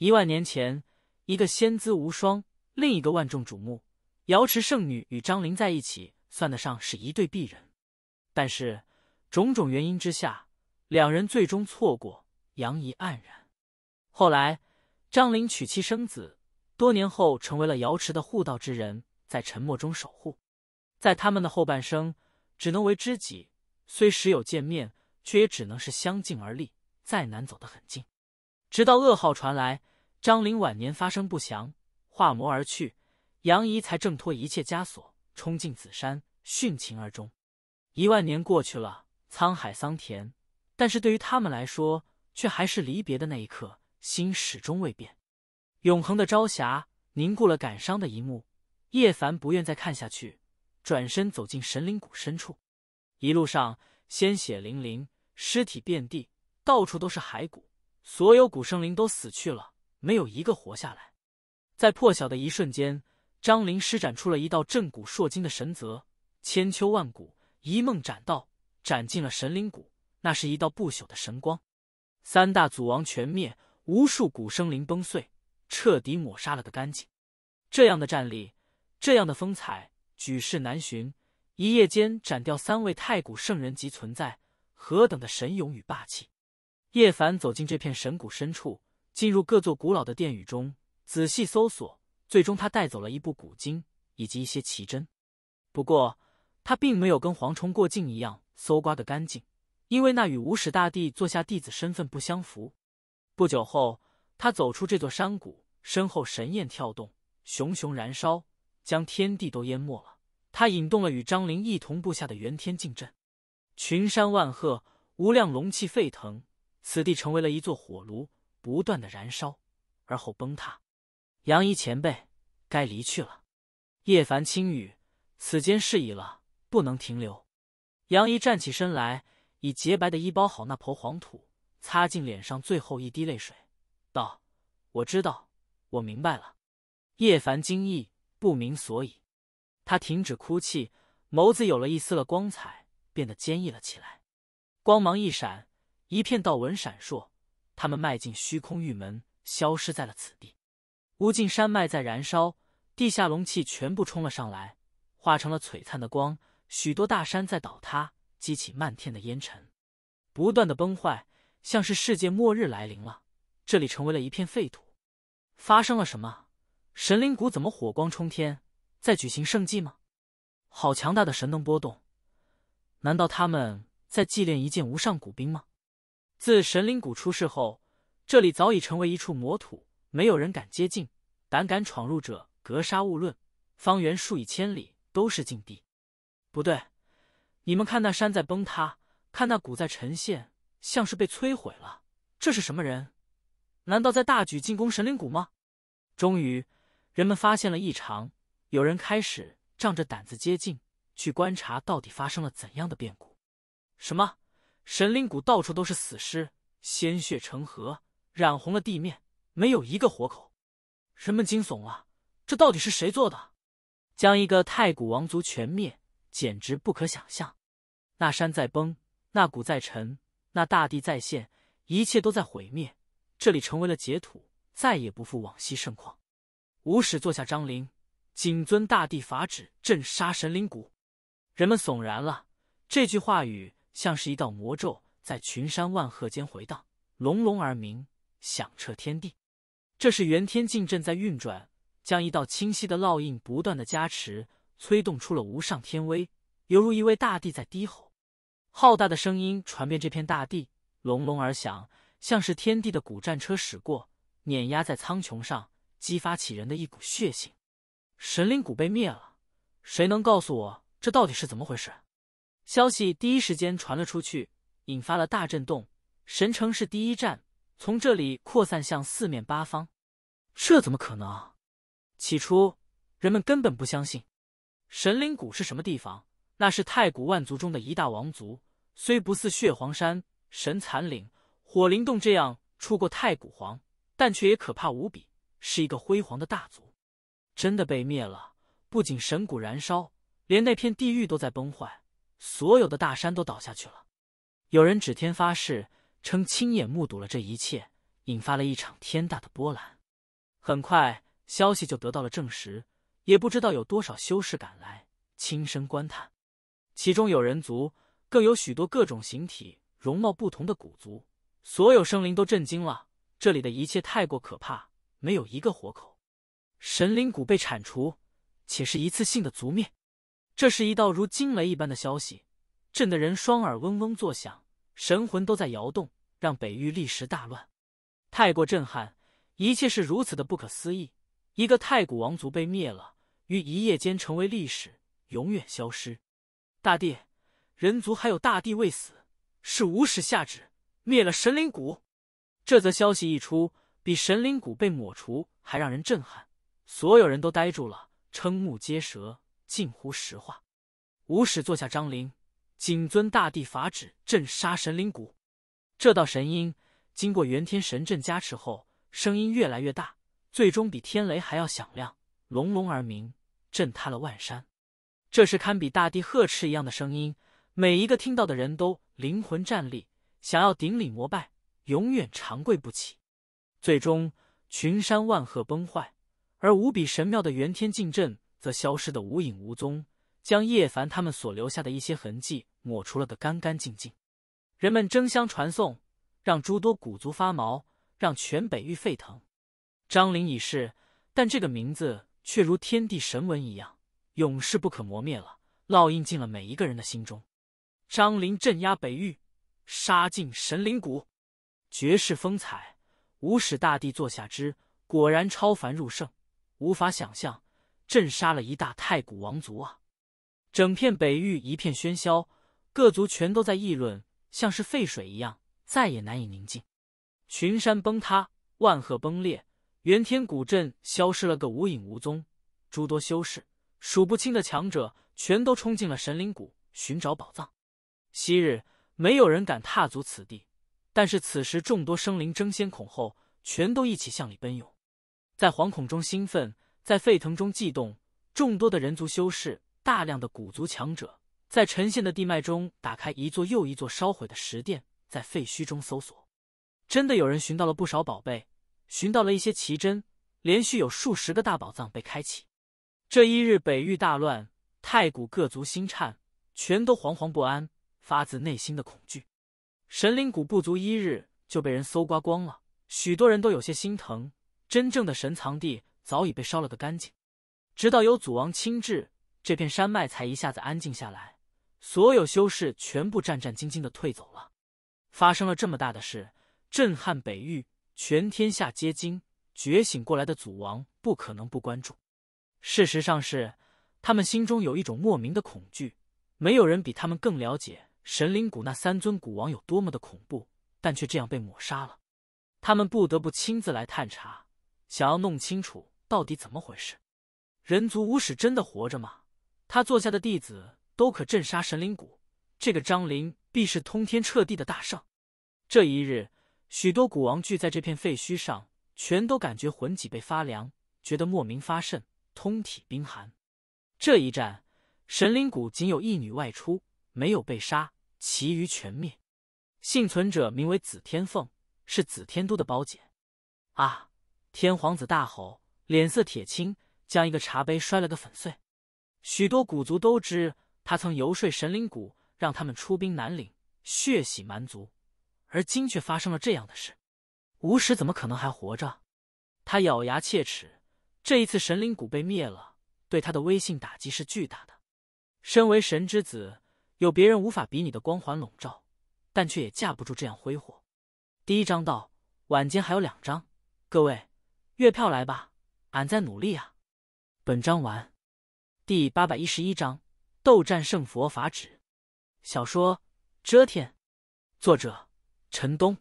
一万年前，一个仙姿无双，另一个万众瞩目。瑶池圣女与张陵在一起，算得上是一对璧人。但是种种原因之下，两人最终错过，杨怡黯然。后来，张陵娶妻生子，多年后成为了瑶池的护道之人，在沉默中守护。在他们的后半生，只能为知己，虽时有见面，却也只能是相敬而立，再难走得很近。直到噩耗传来。张林晚年发生不祥，化魔而去，杨怡才挣脱一切枷锁，冲进紫山，殉情而终。一万年过去了，沧海桑田，但是对于他们来说，却还是离别的那一刻，心始终未变。永恒的朝霞凝固了感伤的一幕，叶凡不愿再看下去，转身走进神灵谷深处。一路上鲜血淋淋，尸体遍地，到处都是骸骨，所有古生灵都死去了。没有一个活下来。在破晓的一瞬间，张灵施展出了一道震古烁今的神泽，千秋万古一梦斩道，斩尽了神灵谷。那是一道不朽的神光，三大祖王全灭，无数古生灵崩碎，彻底抹杀了个干净。这样的战力，这样的风采，举世难寻。一夜间斩掉三位太古圣人级存在，何等的神勇与霸气！叶凡走进这片神谷深处。进入各座古老的殿宇中，仔细搜索，最终他带走了一部古经以及一些奇珍。不过，他并没有跟蝗虫过境一样搜刮的干净，因为那与无始大帝坐下弟子身份不相符。不久后，他走出这座山谷，身后神焰跳动，熊熊燃烧，将天地都淹没了。他引动了与张灵一同布下的元天镜阵，群山万壑，无量龙气沸腾，此地成为了一座火炉。不断的燃烧，而后崩塌。杨怡前辈，该离去了。叶凡轻语：“此间事已了，不能停留。”杨怡站起身来，以洁白的衣包好那坨黄土，擦净脸上最后一滴泪水，道：“我知道，我明白了。”叶凡惊异，不明所以。他停止哭泣，眸子有了一丝了光彩，变得坚毅了起来。光芒一闪，一片道纹闪烁。他们迈进虚空玉门，消失在了此地。无尽山脉在燃烧，地下龙气全部冲了上来，化成了璀璨的光。许多大山在倒塌，激起漫天的烟尘，不断的崩坏，像是世界末日来临了。这里成为了一片废土。发生了什么？神灵谷怎么火光冲天，在举行圣祭吗？好强大的神能波动，难道他们在祭炼一件无上古兵吗？自神灵谷出世后，这里早已成为一处魔土，没有人敢接近，胆敢闯入者格杀勿论。方圆数以千里都是禁地。不对，你们看那山在崩塌，看那谷在沉陷，像是被摧毁了。这是什么人？难道在大举进攻神灵谷吗？终于，人们发现了异常，有人开始仗着胆子接近，去观察到底发生了怎样的变故。什么？神灵谷到处都是死尸，鲜血成河，染红了地面，没有一个活口。人们惊悚了，这到底是谁做的？将一个太古王族全灭，简直不可想象。那山在崩，那谷在沉，那大地在陷，一切都在毁灭。这里成为了解土，再也不复往昔盛况。无始坐下，张灵谨遵大地法旨，镇杀神灵谷。人们悚然了，这句话语。像是一道魔咒在群山万壑间回荡，隆隆而鸣，响彻天地。这是元天镜阵在运转，将一道清晰的烙印不断的加持，催动出了无上天威，犹如一位大帝在低吼。浩大的声音传遍这片大地，隆隆而响，像是天地的古战车驶过，碾压在苍穹上，激发起人的一股血性。神灵谷被灭了，谁能告诉我这到底是怎么回事？消息第一时间传了出去，引发了大震动。神城是第一站，从这里扩散向四面八方。这怎么可能？起初人们根本不相信。神灵谷是什么地方？那是太古万族中的一大王族，虽不似血皇山、神残岭、火灵洞这样出过太古皇，但却也可怕无比，是一个辉煌的大族。真的被灭了，不仅神谷燃烧，连那片地狱都在崩坏。所有的大山都倒下去了，有人指天发誓，称亲眼目睹了这一切，引发了一场天大的波澜。很快，消息就得到了证实，也不知道有多少修士赶来亲身观叹。其中有人族，更有许多各种形体、容貌不同的古族。所有生灵都震惊了，这里的一切太过可怕，没有一个活口。神灵谷被铲除，且是一次性的族灭。这是一道如惊雷一般的消息，震得人双耳嗡嗡作响，神魂都在摇动，让北域立时大乱，太过震撼，一切是如此的不可思议。一个太古王族被灭了，于一夜间成为历史，永远消失。大帝，人族还有大帝未死，是无始下旨灭了神灵谷。这则消息一出，比神灵谷被抹除还让人震撼，所有人都呆住了，瞠目结舌。近乎实话，无使坐下。张灵谨遵大帝法旨，震杀神灵谷。这道神音经过元天神阵加持后，声音越来越大，最终比天雷还要响亮，隆隆而鸣，震塌了万山。这是堪比大地呵斥一样的声音，每一个听到的人都灵魂站立，想要顶礼膜拜，永远长跪不起。最终，群山万壑崩坏，而无比神妙的元天禁阵。则消失的无影无踪，将叶凡他们所留下的一些痕迹抹除了个干干净净。人们争相传颂，让诸多古族发毛，让全北域沸腾。张林已逝，但这个名字却如天地神文一样，永世不可磨灭了，烙印进了每一个人的心中。张林镇压北域，杀尽神灵谷，绝世风采，无始大帝座下之，果然超凡入圣，无法想象。镇杀了一大太古王族啊！整片北域一片喧嚣，各族全都在议论，像是沸水一样，再也难以宁静。群山崩塌，万壑崩裂，元天古镇消失了个无影无踪。诸多修士，数不清的强者，全都冲进了神灵谷寻找宝藏。昔日没有人敢踏足此地，但是此时众多生灵争先恐后，全都一起向里奔涌，在惶恐中兴奋。在沸腾中悸动，众多的人族修士，大量的古族强者，在沉陷的地脉中打开一座又一座烧毁的石殿，在废墟中搜索。真的有人寻到了不少宝贝，寻到了一些奇珍。连续有数十个大宝藏被开启。这一日，北域大乱，太古各族心颤，全都惶惶不安，发自内心的恐惧。神灵谷不足一日就被人搜刮光了，许多人都有些心疼。真正的神藏地。早已被烧了个干净，直到有祖王亲至，这片山脉才一下子安静下来。所有修士全部战战兢兢的退走了。发生了这么大的事，震撼北域，全天下皆惊。觉醒过来的祖王不可能不关注。事实上是，他们心中有一种莫名的恐惧。没有人比他们更了解神灵谷那三尊古王有多么的恐怖，但却这样被抹杀了。他们不得不亲自来探查，想要弄清楚。到底怎么回事？人族巫使真的活着吗？他坐下的弟子都可镇杀神灵谷，这个张灵必是通天彻地的大圣。这一日，许多古王聚在这片废墟上，全都感觉魂脊背发凉，觉得莫名发甚，通体冰寒。这一战，神灵谷仅有一女外出，没有被杀，其余全灭。幸存者名为紫天凤，是紫天都的胞姐。啊！天皇子大吼。脸色铁青，将一个茶杯摔了个粉碎。许多古族都知他曾游说神灵谷，让他们出兵南岭，血洗蛮族，而今却发生了这样的事。吴史怎么可能还活着？他咬牙切齿。这一次神灵谷被灭了，对他的威信打击是巨大的。身为神之子，有别人无法比拟的光环笼罩，但却也架不住这样挥霍。第一章到，晚间还有两章，各位月票来吧。俺在努力啊！本章完，第八百一十一章《斗战胜佛法旨》。小说《遮天》，作者：陈东。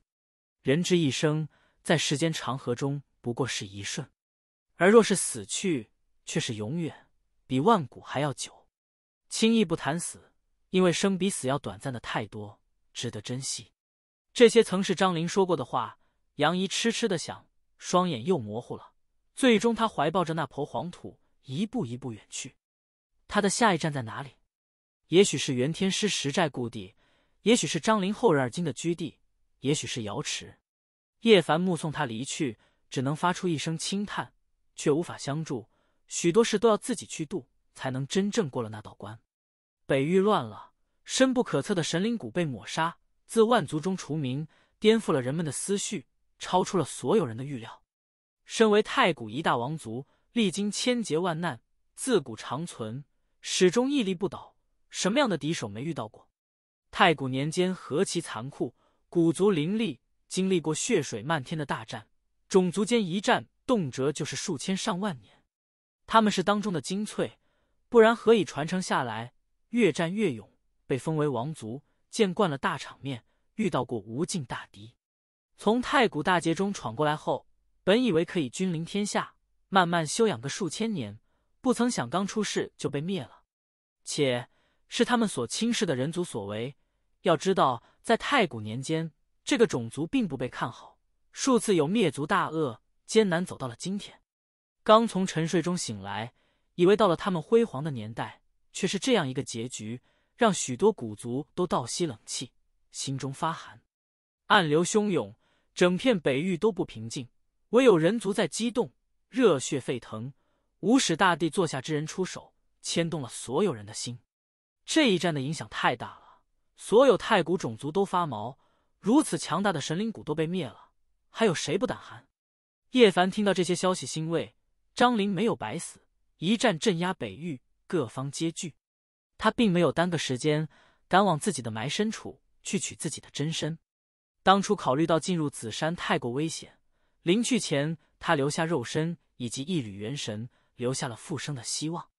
人之一生，在时间长河中不过是一瞬，而若是死去，却是永远，比万古还要久。轻易不谈死，因为生比死要短暂的太多，值得珍惜。这些曾是张玲说过的话，杨怡痴痴的想，双眼又模糊了。最终，他怀抱着那坨黄土，一步一步远去。他的下一站在哪里？也许是袁天师石寨故地，也许是张林后人而今的居地，也许是瑶池。叶凡目送他离去，只能发出一声轻叹，却无法相助。许多事都要自己去度，才能真正过了那道关。北域乱了，深不可测的神灵谷被抹杀，自万族中除名，颠覆了人们的思绪，超出了所有人的预料。身为太古一大王族，历经千劫万难，自古长存，始终屹立不倒。什么样的敌手没遇到过？太古年间何其残酷，古族林立，经历过血水漫天的大战，种族间一战动辄就是数千上万年。他们是当中的精粹，不然何以传承下来？越战越勇，被封为王族，见惯了大场面，遇到过无尽大敌。从太古大劫中闯过来后。本以为可以君临天下，慢慢休养个数千年，不曾想刚出世就被灭了，且是他们所轻视的人族所为。要知道，在太古年间，这个种族并不被看好，数次有灭族大恶，艰难走到了今天。刚从沉睡中醒来，以为到了他们辉煌的年代，却是这样一个结局，让许多古族都倒吸冷气，心中发寒。暗流汹涌，整片北域都不平静。唯有人族在激动，热血沸腾。无使大帝坐下之人出手，牵动了所有人的心。这一战的影响太大了，所有太古种族都发毛。如此强大的神灵谷都被灭了，还有谁不胆寒？叶凡听到这些消息，欣慰：张陵没有白死。一战镇压北域，各方皆惧。他并没有耽搁时间，赶往自己的埋身处去取自己的真身。当初考虑到进入紫山太过危险。临去前，他留下肉身以及一缕元神，留下了复生的希望。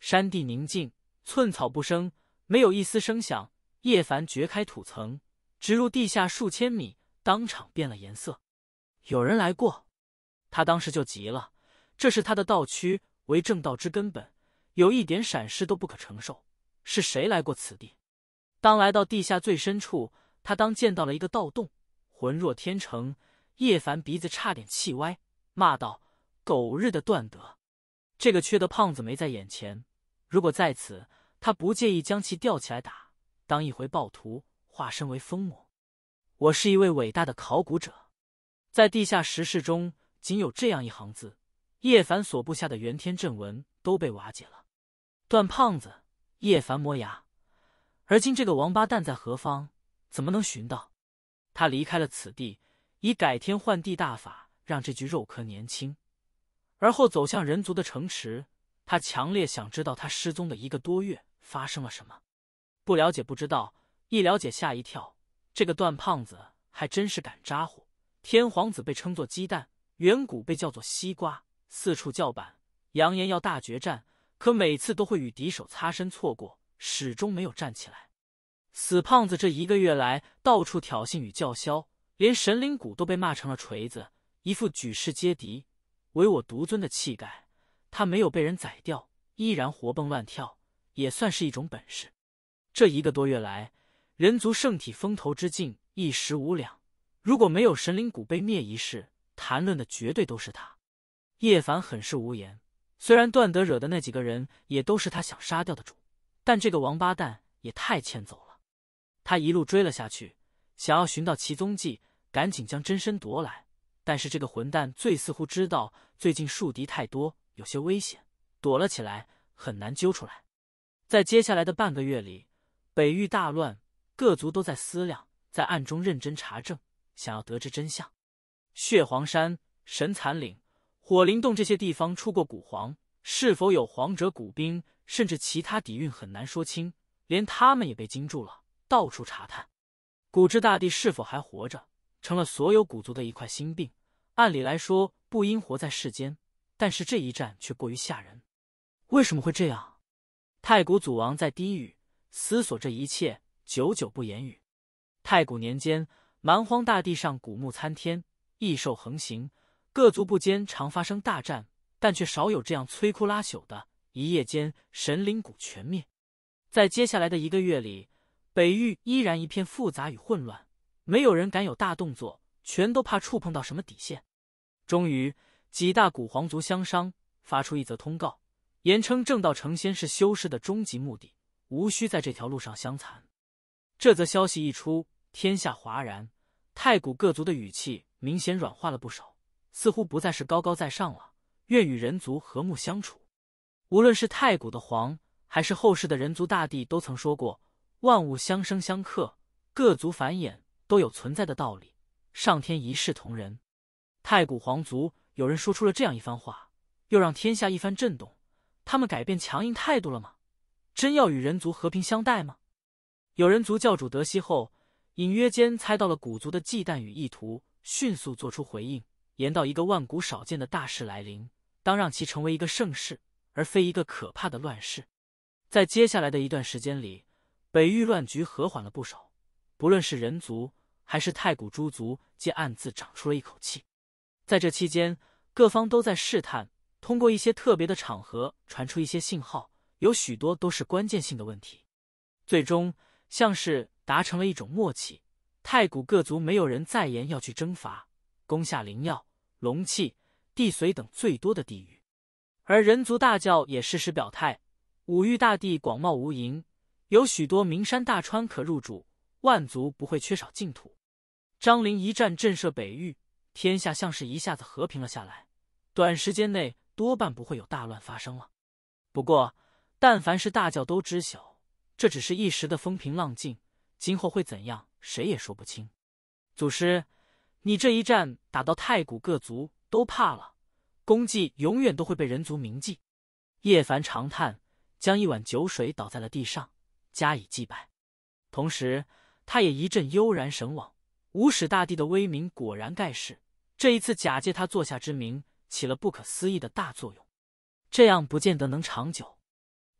山地宁静，寸草不生，没有一丝声响。叶凡掘开土层，直入地下数千米，当场变了颜色。有人来过，他当时就急了。这是他的道区，为正道之根本，有一点闪失都不可承受。是谁来过此地？当来到地下最深处，他当见到了一个盗洞，浑若天成。叶凡鼻子差点气歪，骂道：“狗日的段德，这个缺德胖子没在眼前。如果在此，他不介意将其吊起来打，当一回暴徒，化身为疯魔。我是一位伟大的考古者，在地下石室中仅有这样一行字。叶凡所布下的元天阵纹都被瓦解了。段胖子，叶凡磨牙。而今这个王八蛋在何方？怎么能寻到？他离开了此地。”以改天换地大法让这具肉壳年轻，而后走向人族的城池。他强烈想知道他失踪的一个多月发生了什么。不了解不知道，一了解吓一跳。这个段胖子还真是敢咋呼。天皇子被称作鸡蛋，远古被叫做西瓜，四处叫板，扬言要大决战，可每次都会与敌手擦身错过，始终没有站起来。死胖子这一个月来到处挑衅与叫嚣。连神灵谷都被骂成了锤子，一副举世皆敌，唯我独尊的气概。他没有被人宰掉，依然活蹦乱跳，也算是一种本事。这一个多月来，人族圣体风头之劲一时无两。如果没有神灵谷被灭一事，谈论的绝对都是他。叶凡很是无言。虽然段德惹的那几个人也都是他想杀掉的主，但这个王八蛋也太欠揍了。他一路追了下去，想要寻到其踪迹。赶紧将真身夺来，但是这个混蛋最似乎知道最近树敌太多，有些危险，躲了起来，很难揪出来。在接下来的半个月里，北域大乱，各族都在思量，在暗中认真查证，想要得知真相。血皇山、神残岭、火灵洞这些地方出过古皇，是否有皇者古兵，甚至其他底蕴，很难说清。连他们也被惊住了，到处查探，古之大帝是否还活着。成了所有古族的一块心病。按理来说，不应活在世间，但是这一战却过于吓人。为什么会这样？太古祖王在低语，思索这一切，久久不言语。太古年间，蛮荒大地上古木参天，异兽横行，各族不间常发生大战，但却少有这样摧枯拉朽的。一夜间，神灵谷全灭。在接下来的一个月里，北域依然一片复杂与混乱。没有人敢有大动作，全都怕触碰到什么底线。终于，几大古皇族相商，发出一则通告，言称正道成仙是修士的终极目的，无需在这条路上相残。这则消息一出，天下哗然。太古各族的语气明显软化了不少，似乎不再是高高在上了，愿与人族和睦相处。无论是太古的皇，还是后世的人族大帝，都曾说过：万物相生相克，各族繁衍。都有存在的道理，上天一视同仁。太古皇族有人说出了这样一番话，又让天下一番震动。他们改变强硬态度了吗？真要与人族和平相待吗？有人族教主得悉后，隐约间猜到了古族的忌惮与意图，迅速做出回应，言道：“一个万古少见的大事来临，当让其成为一个盛世，而非一个可怕的乱世。在接下来的一段时间里，北域乱局和缓了不少。不论是人族还是太古诸族，皆暗自长出了一口气。在这期间，各方都在试探，通过一些特别的场合传出一些信号，有许多都是关键性的问题。最终，像是达成了一种默契。太古各族没有人再言要去征伐、攻下灵药、龙器、地髓等最多的地域，而人族大教也适时表态：五域大地广袤无垠，有许多名山大川可入主。万族不会缺少净土。张陵一战震慑北域，天下像是一下子和平了下来，短时间内多半不会有大乱发生了。不过，但凡是大教都知晓，这只是一时的风平浪静，今后会怎样，谁也说不清。祖师，你这一战打到太古，各族都怕了，功绩永远都会被人族铭记。叶凡长叹，将一碗酒水倒在了地上，加以祭拜，同时。他也一阵悠然神往，无始大帝的威名果然盖世。这一次假借他座下之名，起了不可思议的大作用。这样不见得能长久。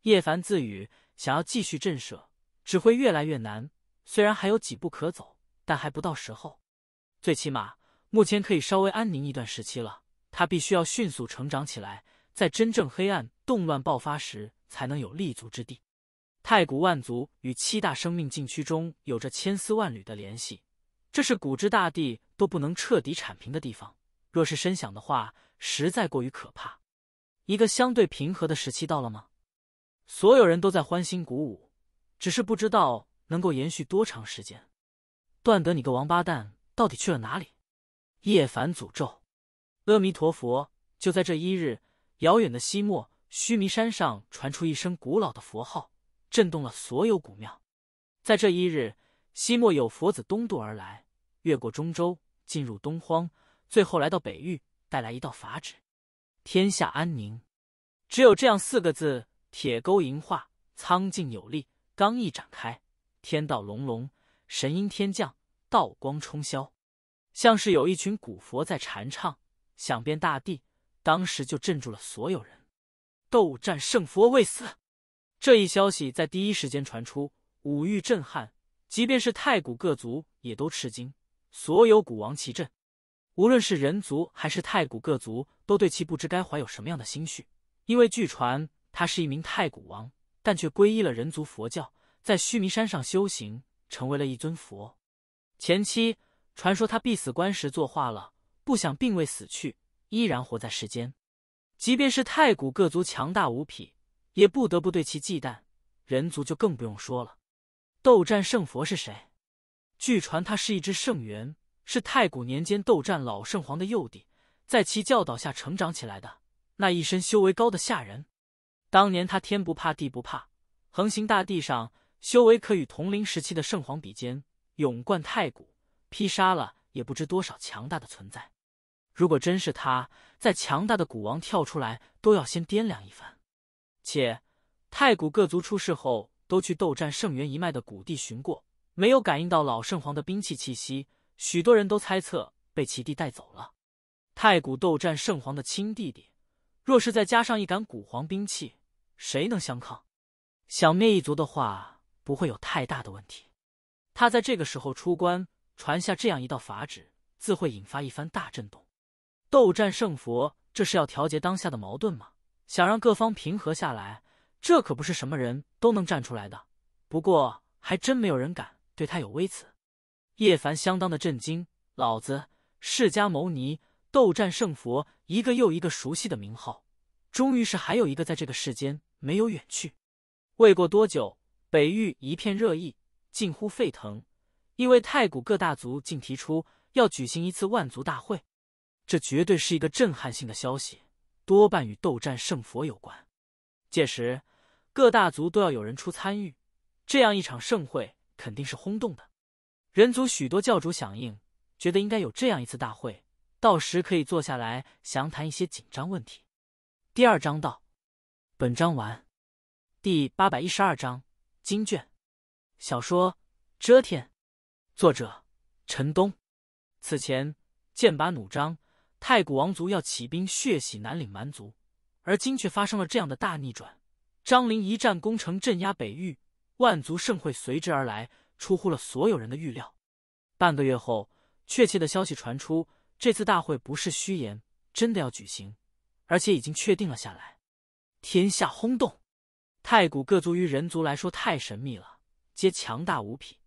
叶凡自语，想要继续震慑，只会越来越难。虽然还有几步可走，但还不到时候。最起码目前可以稍微安宁一段时期了。他必须要迅速成长起来，在真正黑暗动乱爆发时，才能有立足之地。太古万族与七大生命禁区中有着千丝万缕的联系，这是古之大地都不能彻底铲平的地方。若是深想的话，实在过于可怕。一个相对平和的时期到了吗？所有人都在欢欣鼓舞，只是不知道能够延续多长时间。段德，你个王八蛋，到底去了哪里？叶凡诅咒，阿弥陀佛。就在这一日，遥远的西漠须弥山上传出一声古老的佛号。震动了所有古庙。在这一日，西莫有佛子东渡而来，越过中州，进入东荒，最后来到北域，带来一道法旨：天下安宁。只有这样四个字，铁钩银画，苍劲有力，刚毅展开。天道隆隆，神音天降，道光冲霄，像是有一群古佛在禅唱，响遍大地。当时就镇住了所有人。斗战胜佛未死。这一消息在第一时间传出，五域震撼，即便是太古各族也都吃惊，所有古王齐震。无论是人族还是太古各族，都对其不知该怀有什么样的心绪。因为据传他是一名太古王，但却皈依了人族佛教，在须弥山上修行，成为了一尊佛。前期传说他必死关时作化了，不想并未死去，依然活在世间。即便是太古各族强大无匹。也不得不对其忌惮，人族就更不用说了。斗战胜佛是谁？据传他是一只圣猿，是太古年间斗战老圣皇的幼弟，在其教导下成长起来的。那一身修为高的吓人，当年他天不怕地不怕，横行大地上，修为可与同龄时期的圣皇比肩，勇冠太古，劈杀了也不知多少强大的存在。如果真是他，在强大的古王跳出来，都要先掂量一番。且太古各族出世后，都去斗战圣元一脉的古地寻过，没有感应到老圣皇的兵器气息。许多人都猜测被其弟带走了。太古斗战圣皇的亲弟弟，若是再加上一杆古皇兵器，谁能相抗？想灭一族的话，不会有太大的问题。他在这个时候出关，传下这样一道法旨，自会引发一番大震动。斗战胜佛，这是要调节当下的矛盾吗？想让各方平和下来，这可不是什么人都能站出来的。不过，还真没有人敢对他有微词。叶凡相当的震惊，老子、释迦牟尼、斗战胜佛，一个又一个熟悉的名号，终于是还有一个在这个世间没有远去。未过多久，北域一片热议，近乎沸腾，因为太古各大族竟提出要举行一次万族大会，这绝对是一个震撼性的消息。多半与斗战胜佛有关，届时各大族都要有人出参与，这样一场盛会肯定是轰动的。人族许多教主响应，觉得应该有这样一次大会，到时可以坐下来详谈一些紧张问题。第二章到，本章完。第八百一十二章：经卷小说《遮天》，作者：陈东。此前剑拔弩张。太古王族要起兵血洗南岭蛮族，而今却发生了这样的大逆转。张陵一战攻城，镇压北域，万族盛会随之而来，出乎了所有人的预料。半个月后，确切的消息传出，这次大会不是虚言，真的要举行，而且已经确定了下来。天下轰动，太古各族于人族来说太神秘了，皆强大无匹，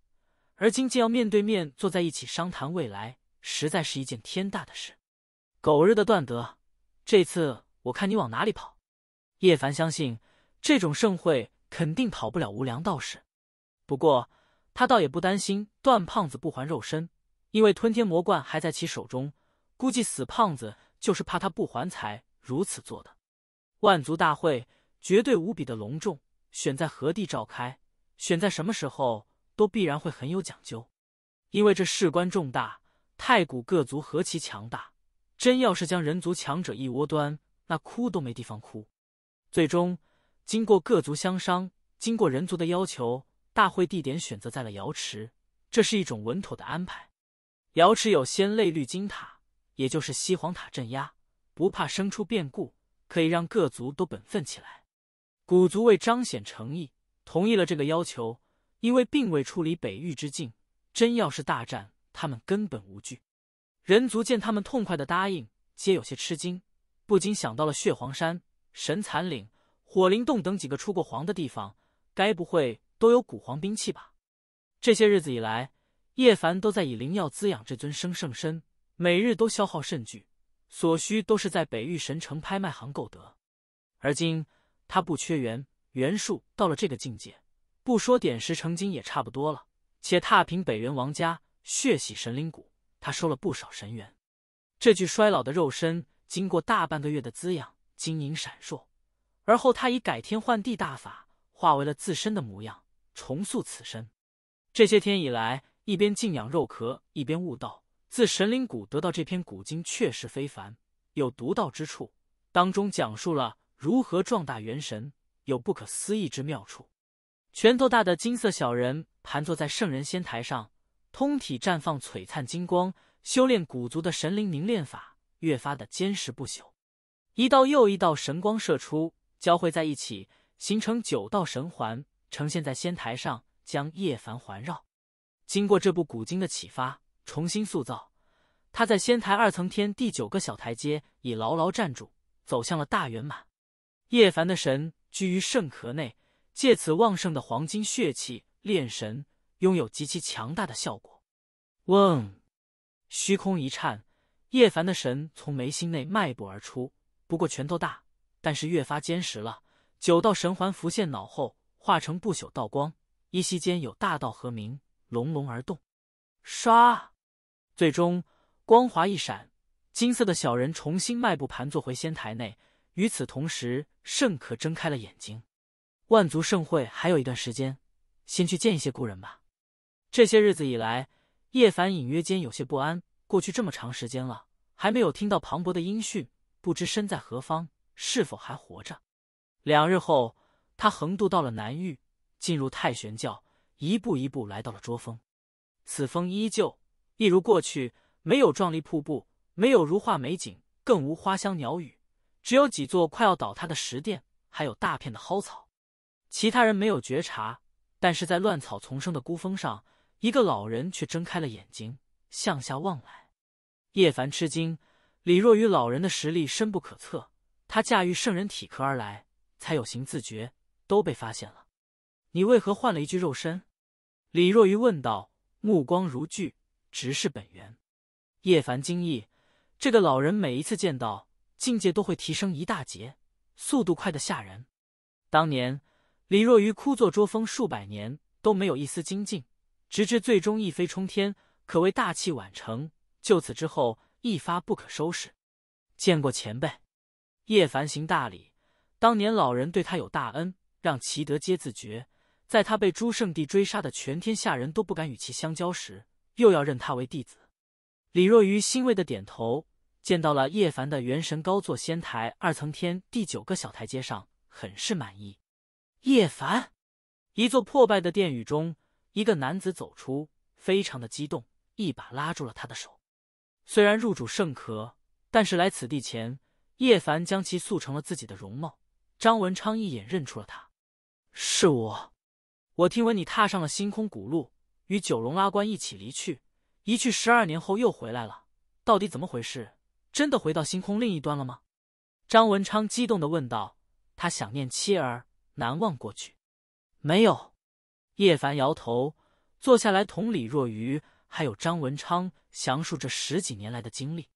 而今既要面对面坐在一起商谈未来，实在是一件天大的事。狗日的段德，这次我看你往哪里跑！叶凡相信，这种盛会肯定跑不了无良道士。不过他倒也不担心段胖子不还肉身，因为吞天魔冠还在其手中。估计死胖子就是怕他不还才如此做的。万族大会绝对无比的隆重，选在何地召开，选在什么时候，都必然会很有讲究，因为这事关重大。太古各族何其强大。真要是将人族强者一窝端，那哭都没地方哭。最终，经过各族相商，经过人族的要求，大会地点选择在了瑶池，这是一种稳妥的安排。瑶池有仙泪绿金塔，也就是西皇塔镇压，不怕生出变故，可以让各族都本分起来。古族为彰显诚意，同意了这个要求，因为并未处理北域之境，真要是大战，他们根本无惧。人族见他们痛快的答应，皆有些吃惊，不禁想到了血皇山、神残岭、火灵洞等几个出过皇的地方，该不会都有古皇兵器吧？这些日子以来，叶凡都在以灵药滋养这尊生圣身，每日都消耗甚巨，所需都是在北域神城拍卖行购得。而今他不缺元，元术，到了这个境界，不说点石成金也差不多了，且踏平北元王家，血洗神灵谷。他收了不少神元，这具衰老的肉身经过大半个月的滋养，晶莹闪烁。而后他以改天换地大法，化为了自身的模样，重塑此身。这些天以来，一边静养肉壳，一边悟道。自神灵谷得到这篇古经，确实非凡，有独到之处。当中讲述了如何壮大元神，有不可思议之妙处。拳头大的金色小人盘坐在圣人仙台上。通体绽放璀璨金光，修炼古族的神灵凝练法越发的坚实不朽。一道又一道神光射出，交汇在一起，形成九道神环，呈现在仙台上，将叶凡环绕。经过这部古经的启发，重新塑造，他在仙台二层天第九个小台阶已牢牢站住，走向了大圆满。叶凡的神居于圣壳内，借此旺盛的黄金血气炼神。拥有极其强大的效果。嗡，虚空一颤，叶凡的神从眉心内迈步而出。不过拳头大，但是越发坚实了。九道神环浮现脑后，化成不朽道光，依稀间有大道和鸣，隆隆而动。唰，最终光华一闪，金色的小人重新迈步盘坐回仙台内。与此同时，圣可睁开了眼睛。万族盛会还有一段时间，先去见一些故人吧。这些日子以来，叶凡隐约间有些不安。过去这么长时间了，还没有听到庞博的音讯，不知身在何方，是否还活着。两日后，他横渡到了南域，进入太玄教，一步一步来到了卓峰。此峰依旧，一如过去，没有壮丽瀑布，没有如画美景，更无花香鸟语，只有几座快要倒塌的石殿，还有大片的蒿草。其他人没有觉察，但是在乱草丛生的孤峰上。一个老人却睁开了眼睛，向下望来。叶凡吃惊，李若愚老人的实力深不可测，他驾驭圣人体壳而来，才有形自觉都被发现了。你为何换了一具肉身？李若愚问道，目光如炬，直视本源。叶凡惊异，这个老人每一次见到，境界都会提升一大截，速度快得吓人。当年李若愚枯坐捉风数百年都没有一丝精进。直至最终一飞冲天，可谓大器晚成。就此之后一发不可收拾。见过前辈，叶凡行大礼。当年老人对他有大恩，让其德皆自觉。在他被朱圣帝追杀的全天下人都不敢与其相交时，又要认他为弟子。李若愚欣慰的点头，见到了叶凡的元神高坐仙台二层天第九个小台阶上，很是满意。叶凡，一座破败的殿宇中。一个男子走出，非常的激动，一把拉住了他的手。虽然入主圣壳，但是来此地前，叶凡将其塑成了自己的容貌。张文昌一眼认出了他，是我。我听闻你踏上了星空古路，与九龙拉关一起离去，一去十二年后又回来了，到底怎么回事？真的回到星空另一端了吗？张文昌激动的问道。他想念妻儿，难忘过去。没有。叶凡摇头，坐下来同李若愚还有张文昌详述这十几年来的经历。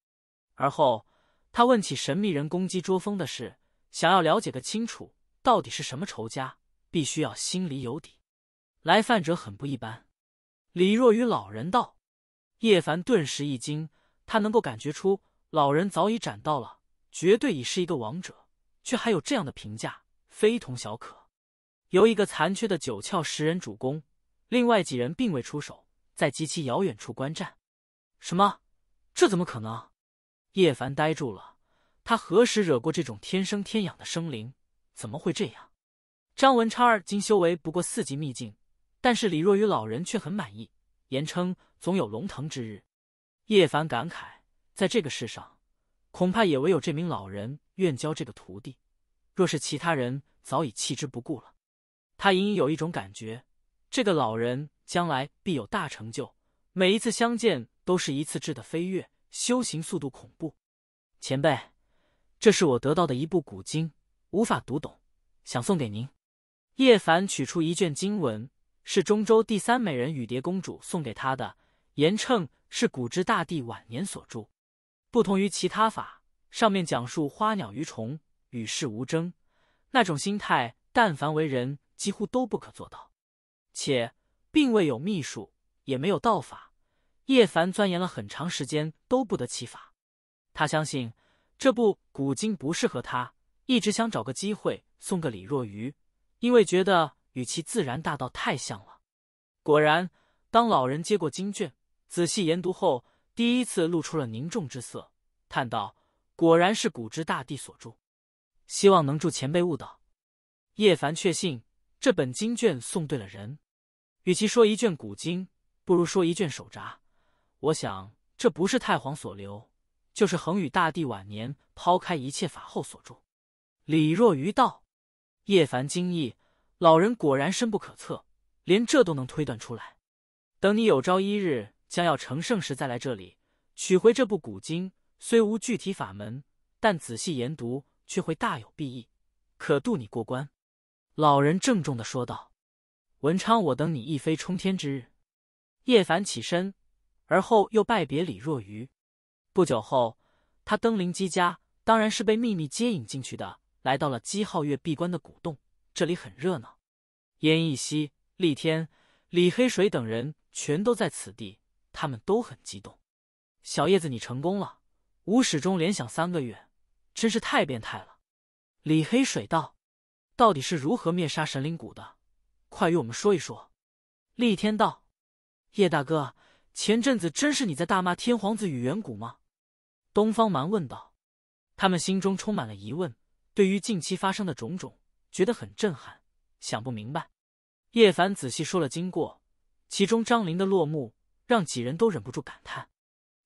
而后，他问起神秘人攻击捉风的事，想要了解个清楚，到底是什么仇家，必须要心里有底。来犯者很不一般，李若愚老人道。叶凡顿时一惊，他能够感觉出老人早已斩到了，绝对已是一个王者，却还有这样的评价，非同小可。由一个残缺的九窍十人主攻，另外几人并未出手，在极其遥远处观战。什么？这怎么可能？叶凡呆住了。他何时惹过这种天生天养的生灵？怎么会这样？张文昌儿今修为不过四级秘境，但是李若愚老人却很满意，言称总有龙腾之日。叶凡感慨，在这个世上，恐怕也唯有这名老人愿教这个徒弟。若是其他人，早已弃之不顾了。他隐隐有一种感觉，这个老人将来必有大成就。每一次相见都是一次质的飞跃，修行速度恐怖。前辈，这是我得到的一部古经，无法读懂，想送给您。叶凡取出一卷经文，是中州第三美人雨蝶公主送给他的，言称是古之大帝晚年所著。不同于其他法，上面讲述花鸟鱼虫，与世无争那种心态，但凡为人。几乎都不可做到，且并未有秘术，也没有道法。叶凡钻研了很长时间，都不得其法。他相信这部古今不适合他，一直想找个机会送个李若愚，因为觉得与其自然大道太像了。果然，当老人接过经卷，仔细研读后，第一次露出了凝重之色，叹道：“果然是古之大帝所著，希望能助前辈悟道。”叶凡确信。这本经卷送对了人，与其说一卷古经，不如说一卷手札。我想，这不是太皇所留，就是恒宇大帝晚年抛开一切法后所著。李若愚道：“叶凡惊异，老人果然深不可测，连这都能推断出来。等你有朝一日将要成圣时，再来这里取回这部古经，虽无具体法门，但仔细研读却会大有裨益，可渡你过关。”老人郑重的说道：“文昌，我等你一飞冲天之日。”叶凡起身，而后又拜别李若愚。不久后，他登临姬家，当然是被秘密接引进去的。来到了姬皓月闭关的古洞，这里很热闹。燕一夕、厉天、李黑水等人全都在此地，他们都很激动。小叶子，你成功了！吾始终联想三个月，真是太变态了。李黑水道。到底是如何灭杀神灵谷的？快与我们说一说。”厉天道，“叶大哥，前阵子真是你在大骂天皇子与远古吗？”东方蛮问道。他们心中充满了疑问，对于近期发生的种种觉得很震撼，想不明白。叶凡仔细说了经过，其中张林的落幕让几人都忍不住感叹：“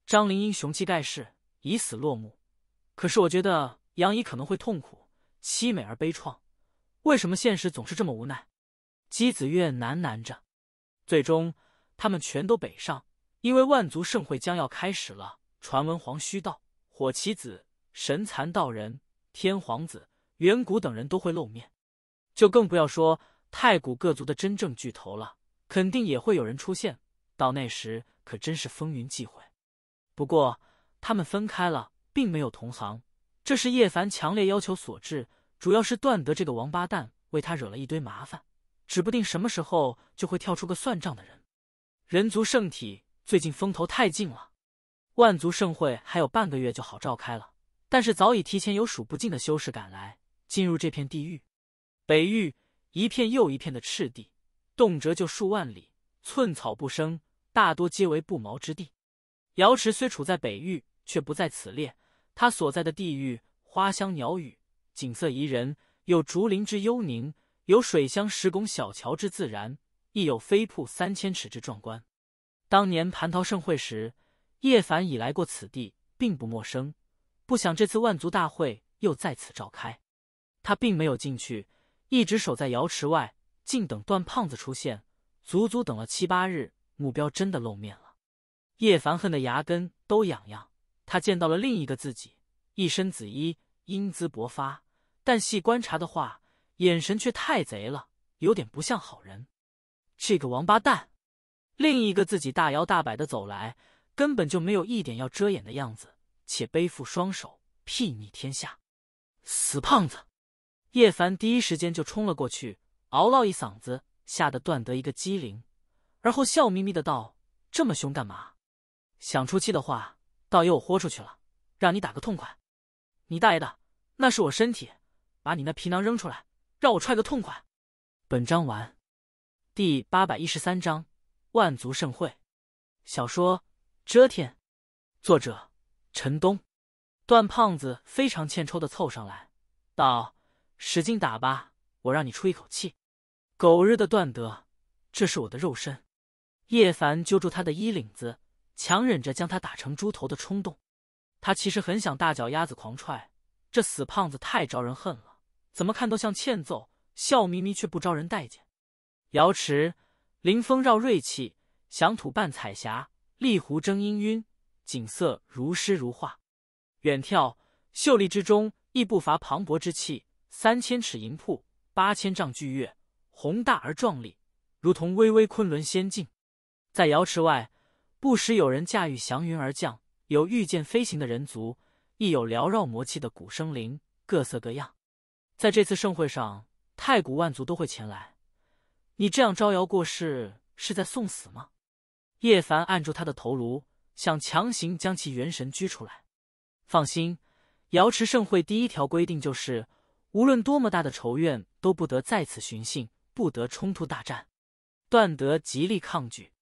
张林英雄气盖世，已死落幕。可是我觉得杨怡可能会痛苦、凄美而悲怆。”为什么现实总是这么无奈？姬子月喃喃着。最终，他们全都北上，因为万族盛会将要开始了。传闻黄须道、火麒子、神蚕道人、天皇子、远古等人都会露面，就更不要说太古各族的真正巨头了，肯定也会有人出现。到那时，可真是风云际会。不过，他们分开了，并没有同行，这是叶凡强烈要求所致。主要是段德这个王八蛋为他惹了一堆麻烦，指不定什么时候就会跳出个算账的人。人族圣体最近风头太劲了，万族盛会还有半个月就好召开了，但是早已提前有数不尽的修士赶来，进入这片地狱。北域一片又一片的赤地，动辄就数万里，寸草不生，大多皆为不毛之地。瑶池虽处在北域，却不在此列，他所在的地域花香鸟语。景色宜人，有竹林之幽宁，有水乡石拱小桥之自然，亦有飞瀑三千尺之壮观。当年蟠桃盛会时，叶凡已来过此地，并不陌生。不想这次万族大会又在此召开，他并没有进去，一直守在瑶池外，静等段胖子出现。足足等了七八日，目标真的露面了。叶凡恨得牙根都痒痒，他见到了另一个自己，一身紫衣。英姿勃发，但细观察的话，眼神却太贼了，有点不像好人。这个王八蛋！另一个自己大摇大摆的走来，根本就没有一点要遮掩的样子，且背负双手，睥睨天下。死胖子！叶凡第一时间就冲了过去，嗷唠一嗓子，吓得段德一个机灵，而后笑眯眯的道：“这么凶干嘛？想出气的话，倒友我豁出去了，让你打个痛快。”你大爷的！那是我身体，把你那皮囊扔出来，让我踹个痛快。本章完，第八百一十三章万族盛会。小说《遮天》，作者：陈东。段胖子非常欠抽的凑上来，道：“使劲打吧，我让你出一口气。”狗日的段德，这是我的肉身。叶凡揪住他的衣领子，强忍着将他打成猪头的冲动。他其实很想大脚丫子狂踹。这死胖子太招人恨了，怎么看都像欠揍，笑眯眯却不招人待见。瑶池，临风绕瑞气，祥土伴彩霞，丽湖争氤氲，景色如诗如画。远眺，秀丽之中亦不乏磅礴之气，三千尺银瀑，八千丈巨岳，宏大而壮丽，如同巍巍昆仑仙境。在瑶池外，不时有人驾驭祥云而降，有御剑飞行的人族。亦有缭绕魔气的古生灵，各色各样。在这次盛会上，太古万族都会前来。你这样招摇过市，是在送死吗？叶凡按住他的头颅，想强行将其元神拘出来。放心，瑶池盛会第一条规定就是，无论多么大的仇怨，都不得再次寻衅，不得冲突大战。段德极力抗拒。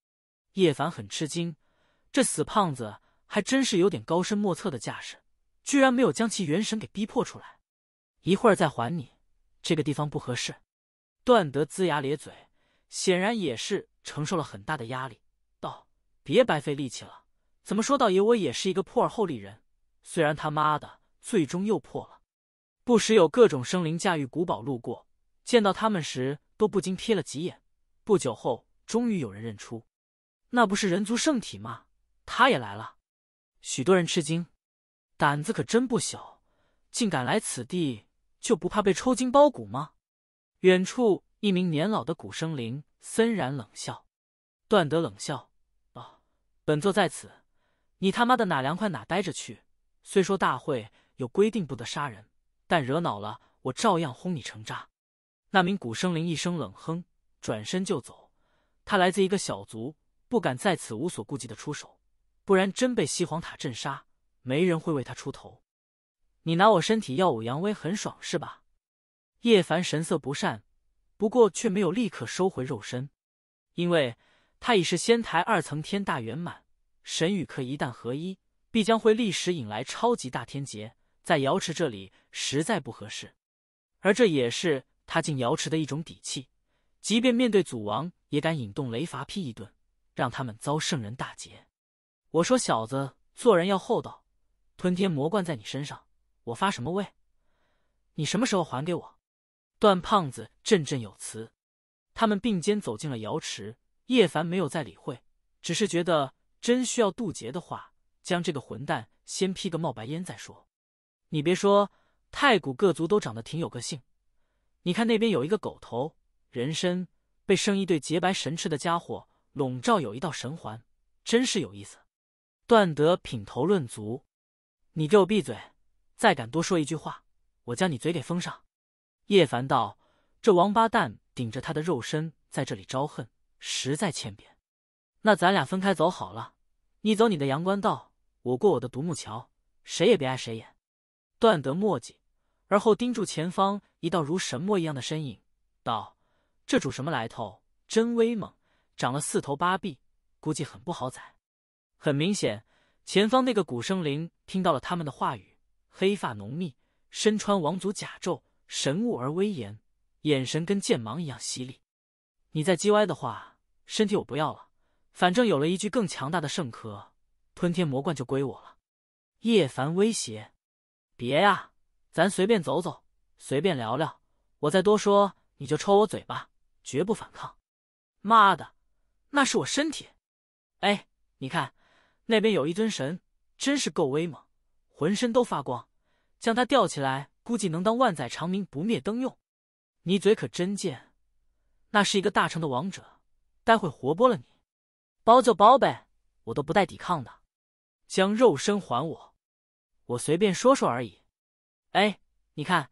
叶凡很吃惊，这死胖子还真是有点高深莫测的架势。居然没有将其元神给逼迫出来，一会儿再还你。这个地方不合适。段德龇牙咧嘴，显然也是承受了很大的压力，道：“别白费力气了。怎么说，道爷我也是一个破而后立人。虽然他妈的最终又破了。”不时有各种生灵驾驭古堡路过，见到他们时都不禁瞥了几眼。不久后，终于有人认出，那不是人族圣体吗？他也来了，许多人吃惊。胆子可真不小，竟敢来此地，就不怕被抽筋剥骨吗？远处，一名年老的古生灵森然冷笑。段德冷笑：“啊，本座在此，你他妈的哪凉快哪待着去。虽说大会有规定不得杀人，但惹恼了我，照样轰你成渣。”那名古生灵一声冷哼，转身就走。他来自一个小族，不敢在此无所顾忌的出手，不然真被西皇塔镇杀。没人会为他出头，你拿我身体耀武扬威很爽是吧？叶凡神色不善，不过却没有立刻收回肉身，因为他已是仙台二层天大圆满，神与客一旦合一，必将会立时引来超级大天劫，在瑶池这里实在不合适，而这也是他进瑶池的一种底气，即便面对祖王，也敢引动雷伐劈一顿，让他们遭圣人大劫。我说小子，做人要厚道。吞天魔冠在你身上，我发什么威？你什么时候还给我？段胖子振振有词。他们并肩走进了瑶池，叶凡没有再理会，只是觉得真需要渡劫的话，将这个混蛋先劈个冒白烟再说。你别说，太古各族都长得挺有个性。你看那边有一个狗头人身，被生一对洁白神翅的家伙笼罩，有一道神环，真是有意思。段德品头论足。你给我闭嘴！再敢多说一句话，我将你嘴给封上。叶凡道：“这王八蛋顶着他的肉身在这里招恨，实在欠扁。那咱俩分开走好了，你走你的阳关道，我过我的独木桥，谁也别碍谁眼。”段德墨迹，而后盯住前方一道如神魔一样的身影，道：“这主什么来头？真威猛，长了四头八臂，估计很不好宰。”很明显，前方那个古生灵。听到了他们的话语，黑发浓密，身穿王族甲胄，神物而威严，眼神跟剑芒一样犀利。你再叽歪的话，身体我不要了，反正有了一具更强大的圣壳，吞天魔冠就归我了。叶凡威胁：“别呀，咱随便走走，随便聊聊。我再多说，你就抽我嘴巴，绝不反抗。”妈的，那是我身体。哎，你看，那边有一尊神。真是够威猛，浑身都发光，将它吊起来，估计能当万载长明不灭灯用。你嘴可真贱，那是一个大成的王者，待会活剥了你，剥就剥呗，我都不带抵抗的。将肉身还我，我随便说说而已。哎，你看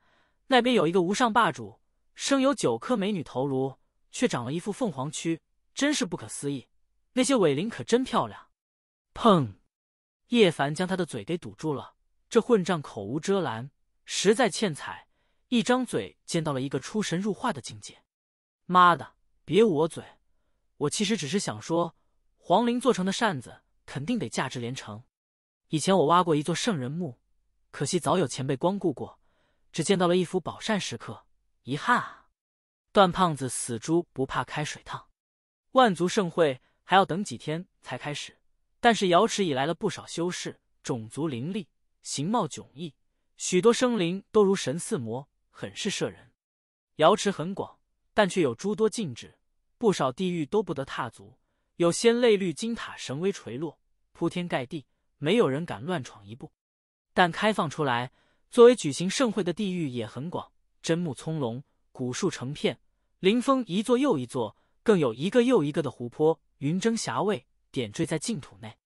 那边有一个无上霸主，生有九颗美女头颅，却长了一副凤凰躯，真是不可思议。那些伪灵可真漂亮。砰。叶凡将他的嘴给堵住了，这混账口无遮拦，实在欠彩。一张嘴见到了一个出神入化的境界，妈的，别捂我嘴！我其实只是想说，黄陵做成的扇子肯定得价值连城。以前我挖过一座圣人墓，可惜早有前辈光顾过，只见到了一幅宝扇石刻，遗憾啊！段胖子死猪不怕开水烫，万族盛会还要等几天才开始。但是瑶池已来了不少修士，种族林立，形貌迥异，许多生灵都如神似魔，很是慑人。瑶池很广，但却有诸多禁制，不少地狱都不得踏足。有仙泪绿金塔神威垂落，铺天盖地，没有人敢乱闯一步。但开放出来作为举行盛会的地域也很广，针木葱茏，古树成片，林峰一座又一座，更有一个又一个的湖泊，云蒸霞蔚。点缀在净土内，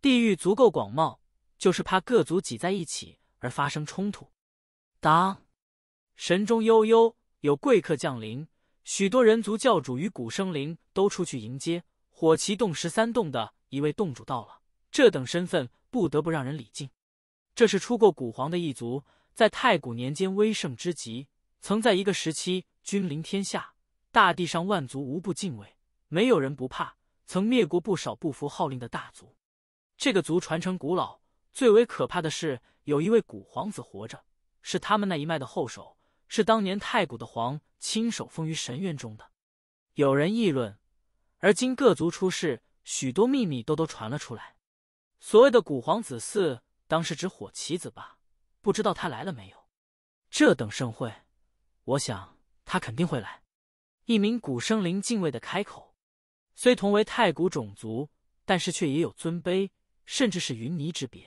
地域足够广袤，就是怕各族挤在一起而发生冲突。当神中悠悠有贵客降临，许多人族教主与古生灵都出去迎接。火麒洞十三洞的一位洞主到了，这等身份不得不让人礼敬。这是出过古皇的一族，在太古年间威盛之极，曾在一个时期君临天下，大地上万族无不敬畏，没有人不怕。曾灭过不少不服号令的大族，这个族传承古老，最为可怕的是有一位古皇子活着，是他们那一脉的后手，是当年太古的皇亲手封于神渊中的。有人议论，而今各族出世，许多秘密都都传了出来。所谓的古皇子嗣，当是指火旗子吧？不知道他来了没有？这等盛会，我想他肯定会来。一名古生灵敬畏的开口。虽同为太古种族，但是却也有尊卑，甚至是云泥之别。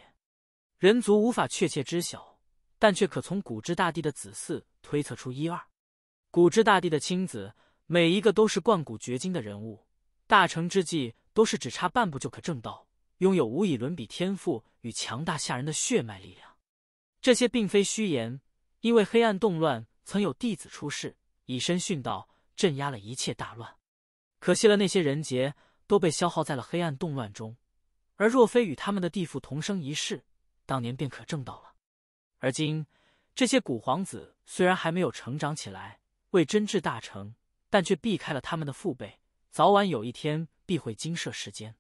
人族无法确切知晓，但却可从古之大帝的子嗣推测出一二。古之大帝的亲子每一个都是贯古绝今的人物，大成之际都是只差半步就可证道，拥有无以伦比天赋与强大吓人的血脉力量。这些并非虚言，因为黑暗动乱曾有弟子出世，以身殉道，镇压了一切大乱。可惜了，那些人杰都被消耗在了黑暗动乱中，而若非与他们的地父同生一世，当年便可正道了。而今这些古皇子虽然还没有成长起来，未真至大成，但却避开了他们的父辈，早晚有一天必会惊慑世间。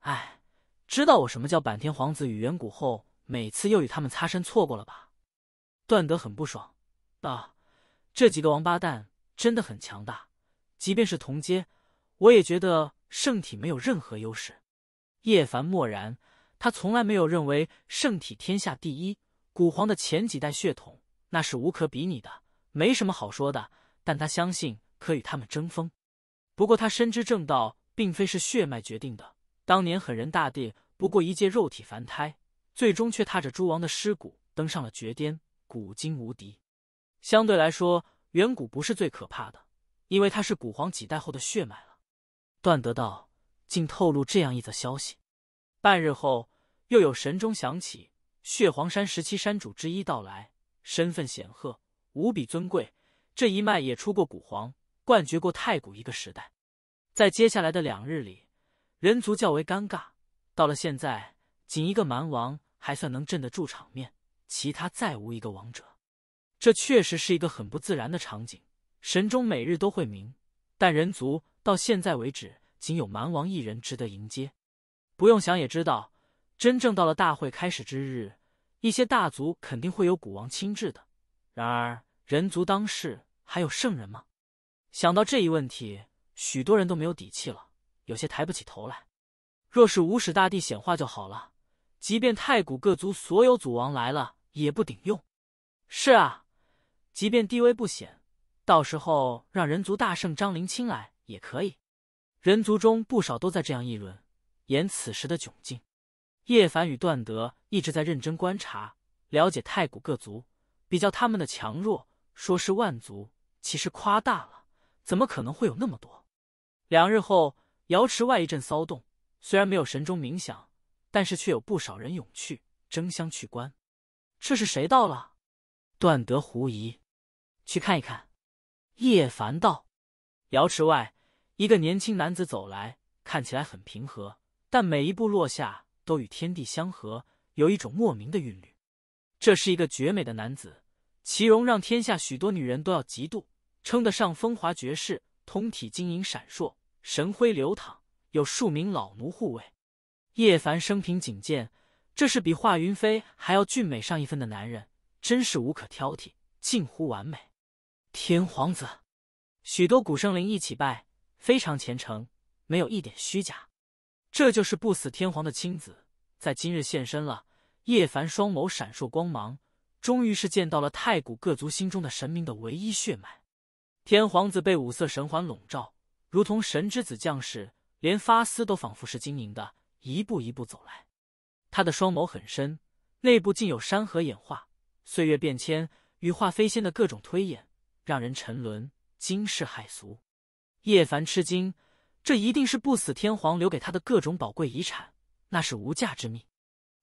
唉，知道我什么叫坂田皇子与远古后，每次又与他们擦身错过了吧？段德很不爽道：“这几个王八蛋真的很强大，即便是同阶。”我也觉得圣体没有任何优势。叶凡默然，他从来没有认为圣体天下第一。古皇的前几代血统那是无可比拟的，没什么好说的。但他相信可与他们争锋。不过他深知正道并非是血脉决定的。当年狠人大帝不过一介肉体凡胎，最终却踏着诸王的尸骨登上了绝巅，古今无敌。相对来说，远古不是最可怕的，因为他是古皇几代后的血脉了。段得道竟透露这样一则消息。半日后，又有神钟响起，血皇山十七山主之一到来，身份显赫，无比尊贵。这一脉也出过古皇，冠绝过太古一个时代。在接下来的两日里，人族较为尴尬。到了现在，仅一个蛮王还算能镇得住场面，其他再无一个王者。这确实是一个很不自然的场景。神钟每日都会鸣。但人族到现在为止，仅有蛮王一人值得迎接。不用想也知道，真正到了大会开始之日，一些大族肯定会有古王亲至的。然而，人族当世还有圣人吗？想到这一问题，许多人都没有底气了，有些抬不起头来。若是无始大帝显化就好了，即便太古各族所有祖王来了也不顶用。是啊，即便地位不显。到时候让人族大圣张灵青来也可以，人族中不少都在这样议论，言此时的窘境。叶凡与段德一直在认真观察，了解太古各族，比较他们的强弱。说是万族，其实夸大了，怎么可能会有那么多？两日后，瑶池外一阵骚动，虽然没有神钟冥想，但是却有不少人涌去，争相去观。这是谁到了？段德狐疑，去看一看。叶凡道：“瑶池外，一个年轻男子走来，看起来很平和，但每一步落下都与天地相合，有一种莫名的韵律。这是一个绝美的男子，其容让天下许多女人都要嫉妒，称得上风华绝世，通体晶莹闪烁，神辉流淌。有数名老奴护卫。叶凡生平仅见，这是比华云飞还要俊美上一分的男人，真是无可挑剔，近乎完美。”天皇子，许多古圣灵一起拜，非常虔诚，没有一点虚假。这就是不死天皇的亲子，在今日现身了。叶凡双眸闪烁光芒，终于是见到了太古各族心中的神明的唯一血脉。天皇子被五色神环笼罩，如同神之子降世，连发丝都仿佛是晶莹的，一步一步走来。他的双眸很深，内部竟有山河演化、岁月变迁、羽化飞仙的各种推演。让人沉沦，惊世骇俗。叶凡吃惊，这一定是不死天皇留给他的各种宝贵遗产，那是无价之秘。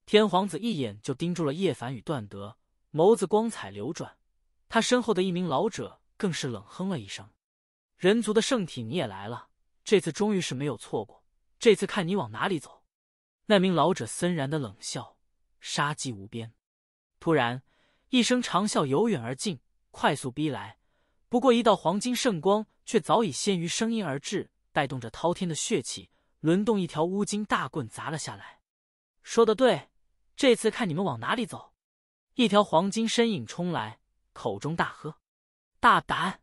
天皇子一眼就盯住了叶凡与段德，眸子光彩流转。他身后的一名老者更是冷哼了一声：“人族的圣体，你也来了？这次终于是没有错过。这次看你往哪里走。”那名老者森然的冷笑，杀机无边。突然，一声长啸由远而近，快速逼来。不过，一道黄金圣光却早已先于声音而至，带动着滔天的血气，轮动一条乌金大棍砸了下来。说的对，这次看你们往哪里走！一条黄金身影冲来，口中大喝：“大胆！”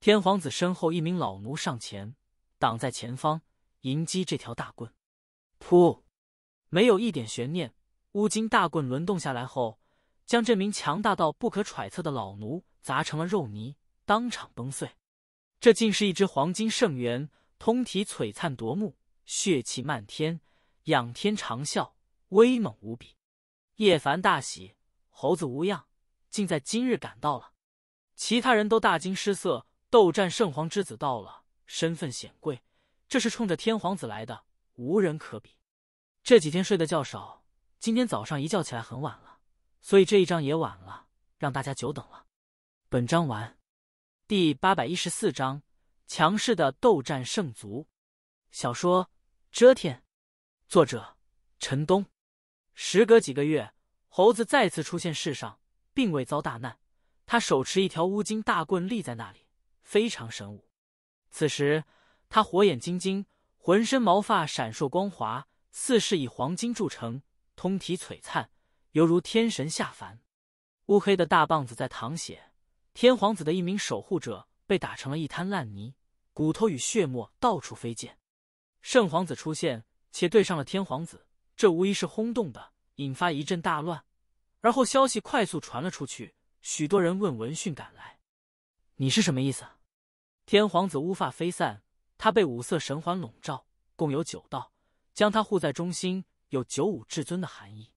天皇子身后一名老奴上前，挡在前方迎击这条大棍。噗！没有一点悬念，乌金大棍轮动下来后，将这名强大到不可揣测的老奴砸成了肉泥。当场崩碎，这竟是一只黄金圣猿，通体璀璨夺目，血气漫天，仰天长啸，威猛无比。叶凡大喜，猴子无恙，竟在今日赶到了。其他人都大惊失色，斗战圣皇之子到了，身份显贵，这是冲着天皇子来的，无人可比。这几天睡得较少，今天早上一觉起来很晚了，所以这一章也晚了，让大家久等了。本章完。第八百一十四章强势的斗战胜族。小说《遮天》，作者：陈东。时隔几个月，猴子再次出现世上，并未遭大难。他手持一条乌金大棍立在那里，非常神武。此时，他火眼金睛，浑身毛发闪烁光华，似是以黄金铸成，通体璀璨，犹如天神下凡。乌黑的大棒子在淌血。天皇子的一名守护者被打成了一滩烂泥，骨头与血沫到处飞溅。圣皇子出现，且对上了天皇子，这无疑是轰动的，引发一阵大乱。而后消息快速传了出去，许多人问闻讯赶来。你是什么意思？天皇子乌发飞散，他被五色神环笼罩，共有九道，将他护在中心，有九五至尊的含义。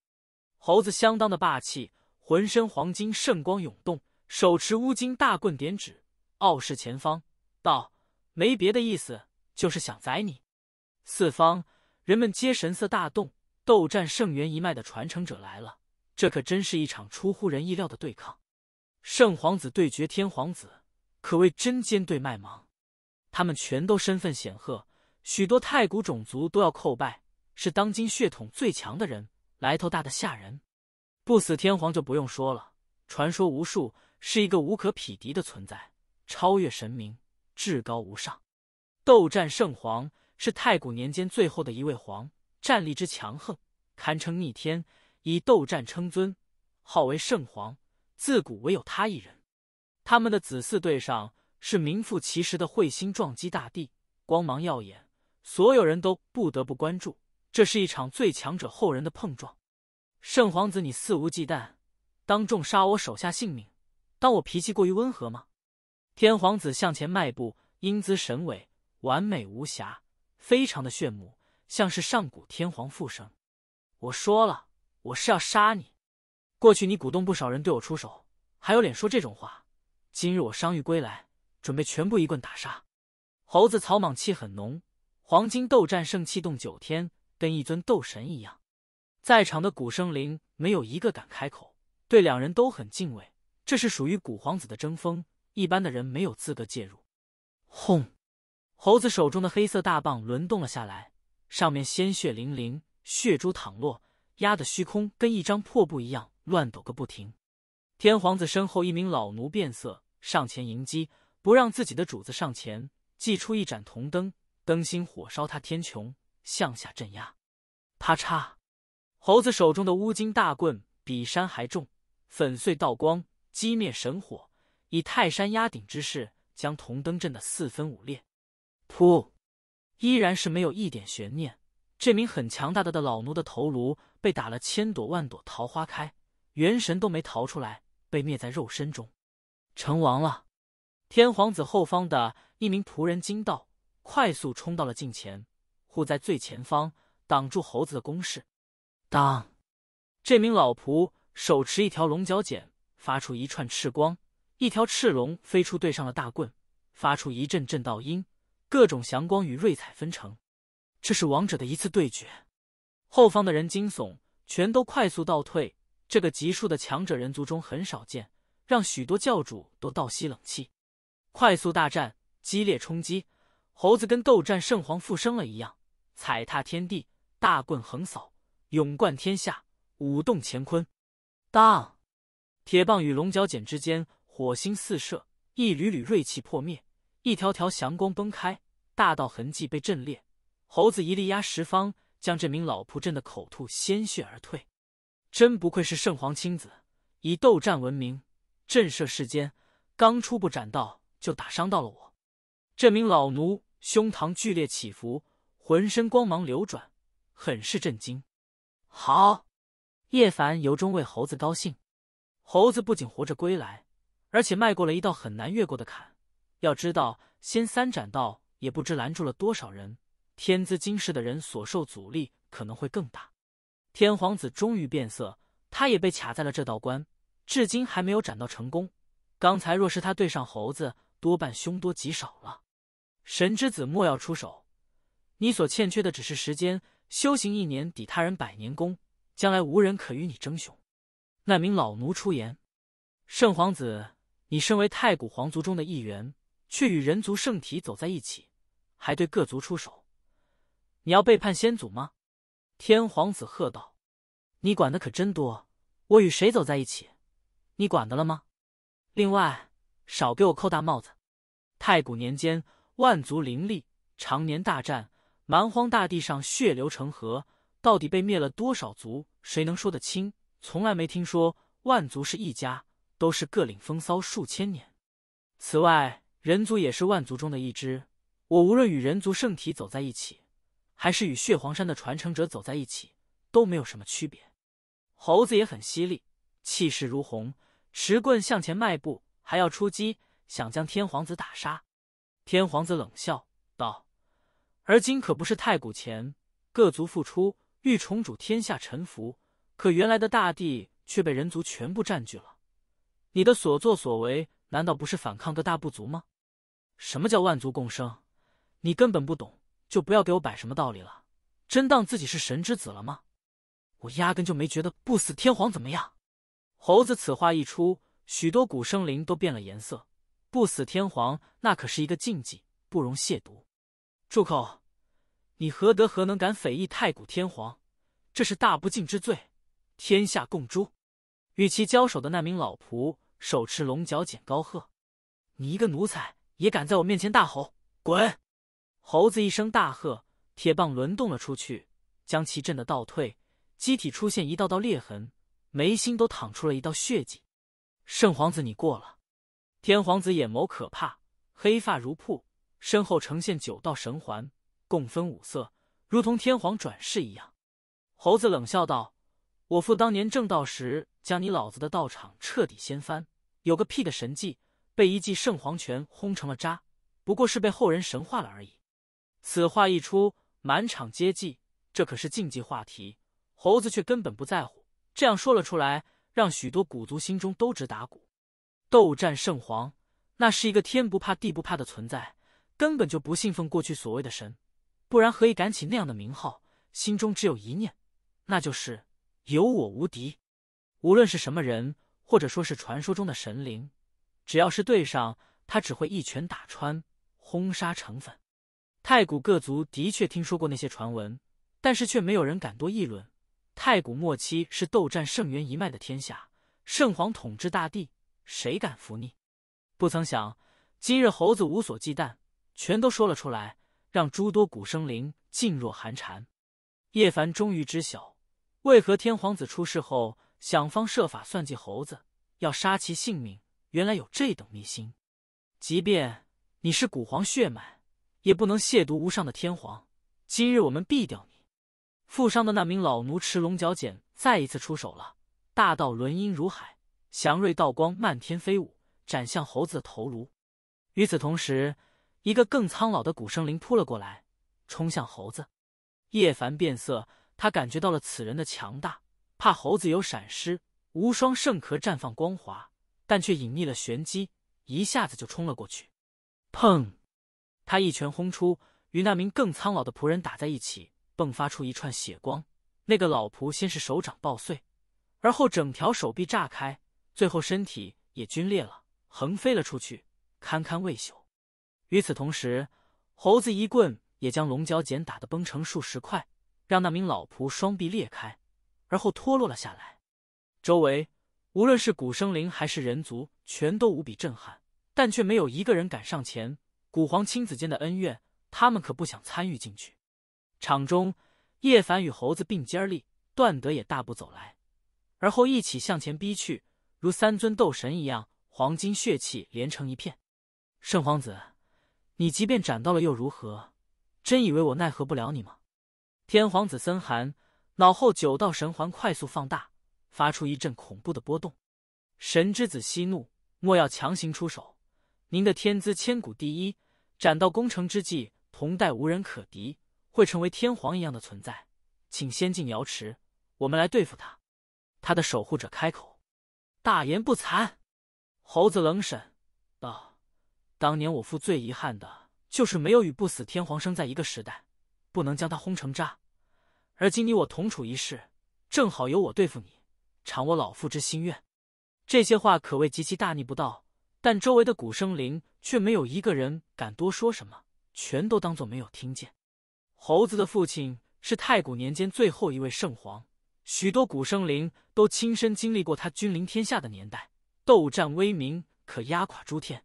猴子相当的霸气，浑身黄金圣光涌动。手持乌金大棍，点指傲视前方，道：“没别的意思，就是想宰你。”四方人们皆神色大动，斗战圣元一脉的传承者来了，这可真是一场出乎人意料的对抗。圣皇子对决天皇子，可谓针尖对麦芒。他们全都身份显赫，许多太古种族都要叩拜，是当今血统最强的人，来头大的吓人。不死天皇就不用说了，传说无数。是一个无可匹敌的存在，超越神明，至高无上。斗战圣皇是太古年间最后的一位皇，战力之强横，堪称逆天，以斗战称尊，号为圣皇。自古唯有他一人。他们的子嗣对上是名副其实的彗星撞击大地，光芒耀眼，所有人都不得不关注。这是一场最强者后人的碰撞。圣皇子，你肆无忌惮，当众杀我手下性命。当我脾气过于温和吗？天皇子向前迈步，英姿神伟，完美无瑕，非常的炫目，像是上古天皇复生。我说了，我是要杀你。过去你鼓动不少人对我出手，还有脸说这种话。今日我伤愈归来，准备全部一棍打杀。猴子草莽气很浓，黄金斗战圣气动九天，跟一尊斗神一样。在场的古生灵没有一个敢开口，对两人都很敬畏。这是属于古皇子的争锋，一般的人没有资格介入。轰！猴子手中的黑色大棒轮动了下来，上面鲜血淋淋，血珠淌落，压得虚空跟一张破布一样乱抖个不停。天皇子身后一名老奴变色，上前迎击，不让自己的主子上前，祭出一盏铜灯，灯芯火烧他天穹，向下镇压。啪嚓！猴子手中的乌金大棍比山还重，粉碎道光。击灭神火，以泰山压顶之势将铜灯震得四分五裂。噗，依然是没有一点悬念。这名很强大的的老奴的头颅被打了千朵万朵桃花开，元神都没逃出来，被灭在肉身中，成王了。天皇子后方的一名仆人惊道：“快速冲到了近前，护在最前方，挡住猴子的攻势。”当，这名老仆手持一条龙角剪，发出一串赤光，一条赤龙飞出，对上了大棍，发出一阵阵道音，各种祥光与瑞彩纷呈。这是王者的一次对决，后方的人惊悚，全都快速倒退。这个级数的强者人族中很少见，让许多教主都倒吸冷气。快速大战，激烈冲击，猴子跟斗战圣皇复生了一样，踩踏天地，大棍横扫，勇冠天下，舞动乾坤。当。铁棒与龙角剪之间火星四射，一缕缕锐气破灭，一条条祥光崩开，大道痕迹被震裂。猴子一力压十方，将这名老仆震得口吐鲜血而退。真不愧是圣皇亲子，以斗战闻名，震慑世间。刚初步斩道，就打伤到了我。这名老奴胸膛剧烈起伏，浑身光芒流转，很是震惊。好，叶凡由衷为猴子高兴。猴子不仅活着归来，而且迈过了一道很难越过的坎。要知道，先三斩道也不知拦住了多少人，天资惊世的人所受阻力可能会更大。天皇子终于变色，他也被卡在了这道关，至今还没有斩到成功。刚才若是他对上猴子，多半凶多吉少了。神之子莫要出手，你所欠缺的只是时间，修行一年抵他人百年功，将来无人可与你争雄。那名老奴出言：“圣皇子，你身为太古皇族中的一员，却与人族圣体走在一起，还对各族出手，你要背叛先祖吗？”天皇子喝道：“你管的可真多！我与谁走在一起，你管得了吗？另外，少给我扣大帽子！太古年间，万族林立，常年大战，蛮荒大地上血流成河，到底被灭了多少族，谁能说得清？”从来没听说万族是一家，都是各领风骚数千年。此外，人族也是万族中的一支。我无论与人族圣体走在一起，还是与血皇山的传承者走在一起，都没有什么区别。猴子也很犀利，气势如虹，持棍向前迈步，还要出击，想将天皇子打杀。天皇子冷笑道：“而今可不是太古前，各族复出，欲重主天下，臣服。”可原来的大地却被人族全部占据了，你的所作所为难道不是反抗各大部族吗？什么叫万族共生？你根本不懂，就不要给我摆什么道理了。真当自己是神之子了吗？我压根就没觉得不死天皇怎么样。猴子此话一出，许多古生灵都变了颜色。不死天皇那可是一个禁忌，不容亵渎。住口！你何德何能敢诽议太古天皇？这是大不敬之罪。天下共诛！与其交手的那名老仆手持龙角剪高喝：“你一个奴才也敢在我面前大吼，滚！”猴子一声大喝，铁棒轮动了出去，将其震得倒退，机体出现一道道裂痕，眉心都淌出了一道血迹。圣皇子，你过了。天皇子眼眸可怕，黑发如瀑，身后呈现九道神环，共分五色，如同天皇转世一样。猴子冷笑道。我父当年正道时，将你老子的道场彻底掀翻，有个屁的神迹，被一记圣皇拳轰成了渣，不过是被后人神化了而已。此话一出，满场皆寂。这可是禁忌话题，猴子却根本不在乎。这样说了出来，让许多古族心中都直打鼓。斗战圣皇，那是一个天不怕地不怕的存在，根本就不信奉过去所谓的神，不然何以敢起那样的名号？心中只有一念，那就是。有我无敌，无论是什么人，或者说是传说中的神灵，只要是对上他，只会一拳打穿，轰杀成粉。太古各族的确听说过那些传闻，但是却没有人敢多议论。太古末期是斗战圣元一脉的天下，圣皇统治大地，谁敢服逆？不曾想，今日猴子无所忌惮，全都说了出来，让诸多古生灵噤若寒蝉。叶凡终于知晓。为何天皇子出事后想方设法算计猴子，要杀其性命？原来有这等秘心。即便你是古皇血脉，也不能亵渎无上的天皇。今日我们毙掉你！负伤的那名老奴持龙角剪再一次出手了，大道轮音如海，祥瑞道光漫天飞舞，斩向猴子的头颅。与此同时，一个更苍老的古生灵扑了过来，冲向猴子。叶凡变色。他感觉到了此人的强大，怕猴子有闪失，无双圣壳绽放光华，但却隐匿了玄机，一下子就冲了过去。砰！他一拳轰出，与那名更苍老的仆人打在一起，迸发出一串血光。那个老仆先是手掌爆碎，而后整条手臂炸开，最后身体也龟裂了，横飞了出去，堪堪未朽。与此同时，猴子一棍也将龙角茧打得崩成数十块。让那名老仆双臂裂开，而后脱落了下来。周围无论是古生灵还是人族，全都无比震撼，但却没有一个人敢上前。古皇亲子间的恩怨，他们可不想参与进去。场中，叶凡与猴子并肩立，段德也大步走来，而后一起向前逼去，如三尊斗神一样，黄金血气连成一片。圣皇子，你即便斩到了又如何？真以为我奈何不了你吗？天皇子森寒脑后九道神环快速放大，发出一阵恐怖的波动。神之子息怒，莫要强行出手。您的天资千古第一，斩道功成之际，同代无人可敌，会成为天皇一样的存在。请先进瑶池，我们来对付他。他的守护者开口：“大言不惭！”猴子冷沈道：“当年我父最遗憾的就是没有与不死天皇生在一个时代，不能将他轰成渣。”而今你我同处一室，正好由我对付你，偿我老父之心愿。这些话可谓极其大逆不道，但周围的古生灵却没有一个人敢多说什么，全都当作没有听见。猴子的父亲是太古年间最后一位圣皇，许多古生灵都亲身经历过他君临天下的年代，斗战威名可压垮诸天，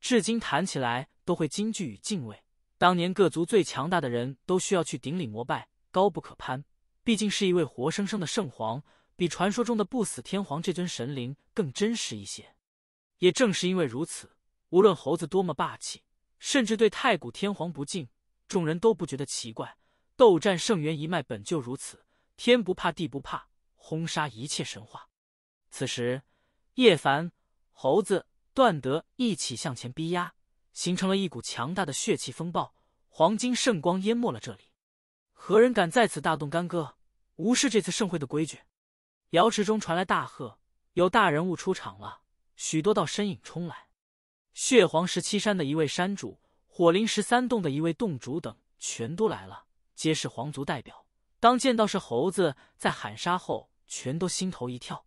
至今谈起来都会惊惧与敬畏。当年各族最强大的人都需要去顶礼膜拜。高不可攀，毕竟是一位活生生的圣皇，比传说中的不死天皇这尊神灵更真实一些。也正是因为如此，无论猴子多么霸气，甚至对太古天皇不敬，众人都不觉得奇怪。斗战圣元一脉本就如此，天不怕地不怕，轰杀一切神话。此时，叶凡、猴子、段德一起向前逼压，形成了一股强大的血气风暴，黄金圣光淹没了这里。何人敢在此大动干戈，无视这次盛会的规矩？瑶池中传来大喝：“有大人物出场了！”许多道身影冲来，血皇十七山的一位山主，火灵十三洞的一位洞主等，全都来了，皆是皇族代表。当见到是猴子在喊杀后，全都心头一跳。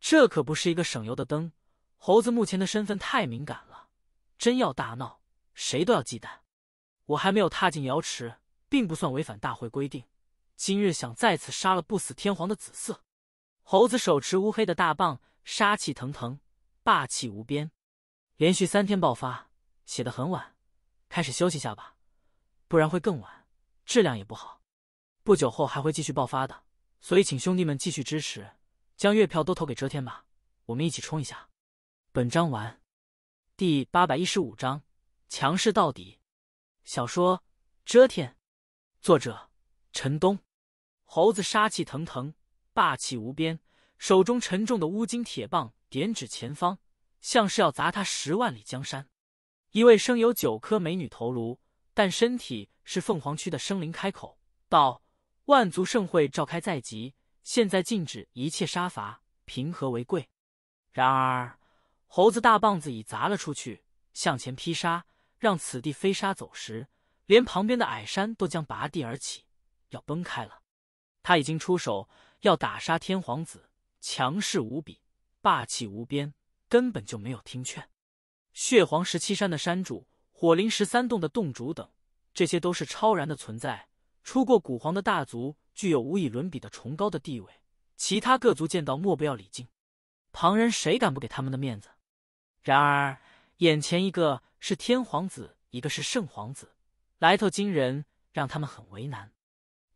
这可不是一个省油的灯，猴子目前的身份太敏感了，真要大闹，谁都要忌惮。我还没有踏进瑶池。并不算违反大会规定。今日想再次杀了不死天皇的子嗣。猴子手持乌黑的大棒，杀气腾腾，霸气无边。连续三天爆发，写的很晚，开始休息下吧，不然会更晚，质量也不好。不久后还会继续爆发的，所以请兄弟们继续支持，将月票都投给遮天吧，我们一起冲一下。本章完。第八百一十五章强势到底。小说遮天。作者陈东，猴子杀气腾腾，霸气无边，手中沉重的乌金铁棒点指前方，像是要砸他十万里江山。一位生有九颗美女头颅，但身体是凤凰区的生灵开口道：“万族盛会召开在即，现在禁止一切杀伐，平和为贵。”然而，猴子大棒子已砸了出去，向前劈杀，让此地飞沙走石。连旁边的矮山都将拔地而起，要崩开了。他已经出手，要打杀天皇子，强势无比，霸气无边，根本就没有听劝。血皇十七山的山主，火灵十三洞的洞主等，这些都是超然的存在，出过古皇的大族，具有无以伦比的崇高的地位，其他各族见到莫不要礼敬，旁人谁敢不给他们的面子？然而，眼前一个是天皇子，一个是圣皇子。来头惊人，让他们很为难。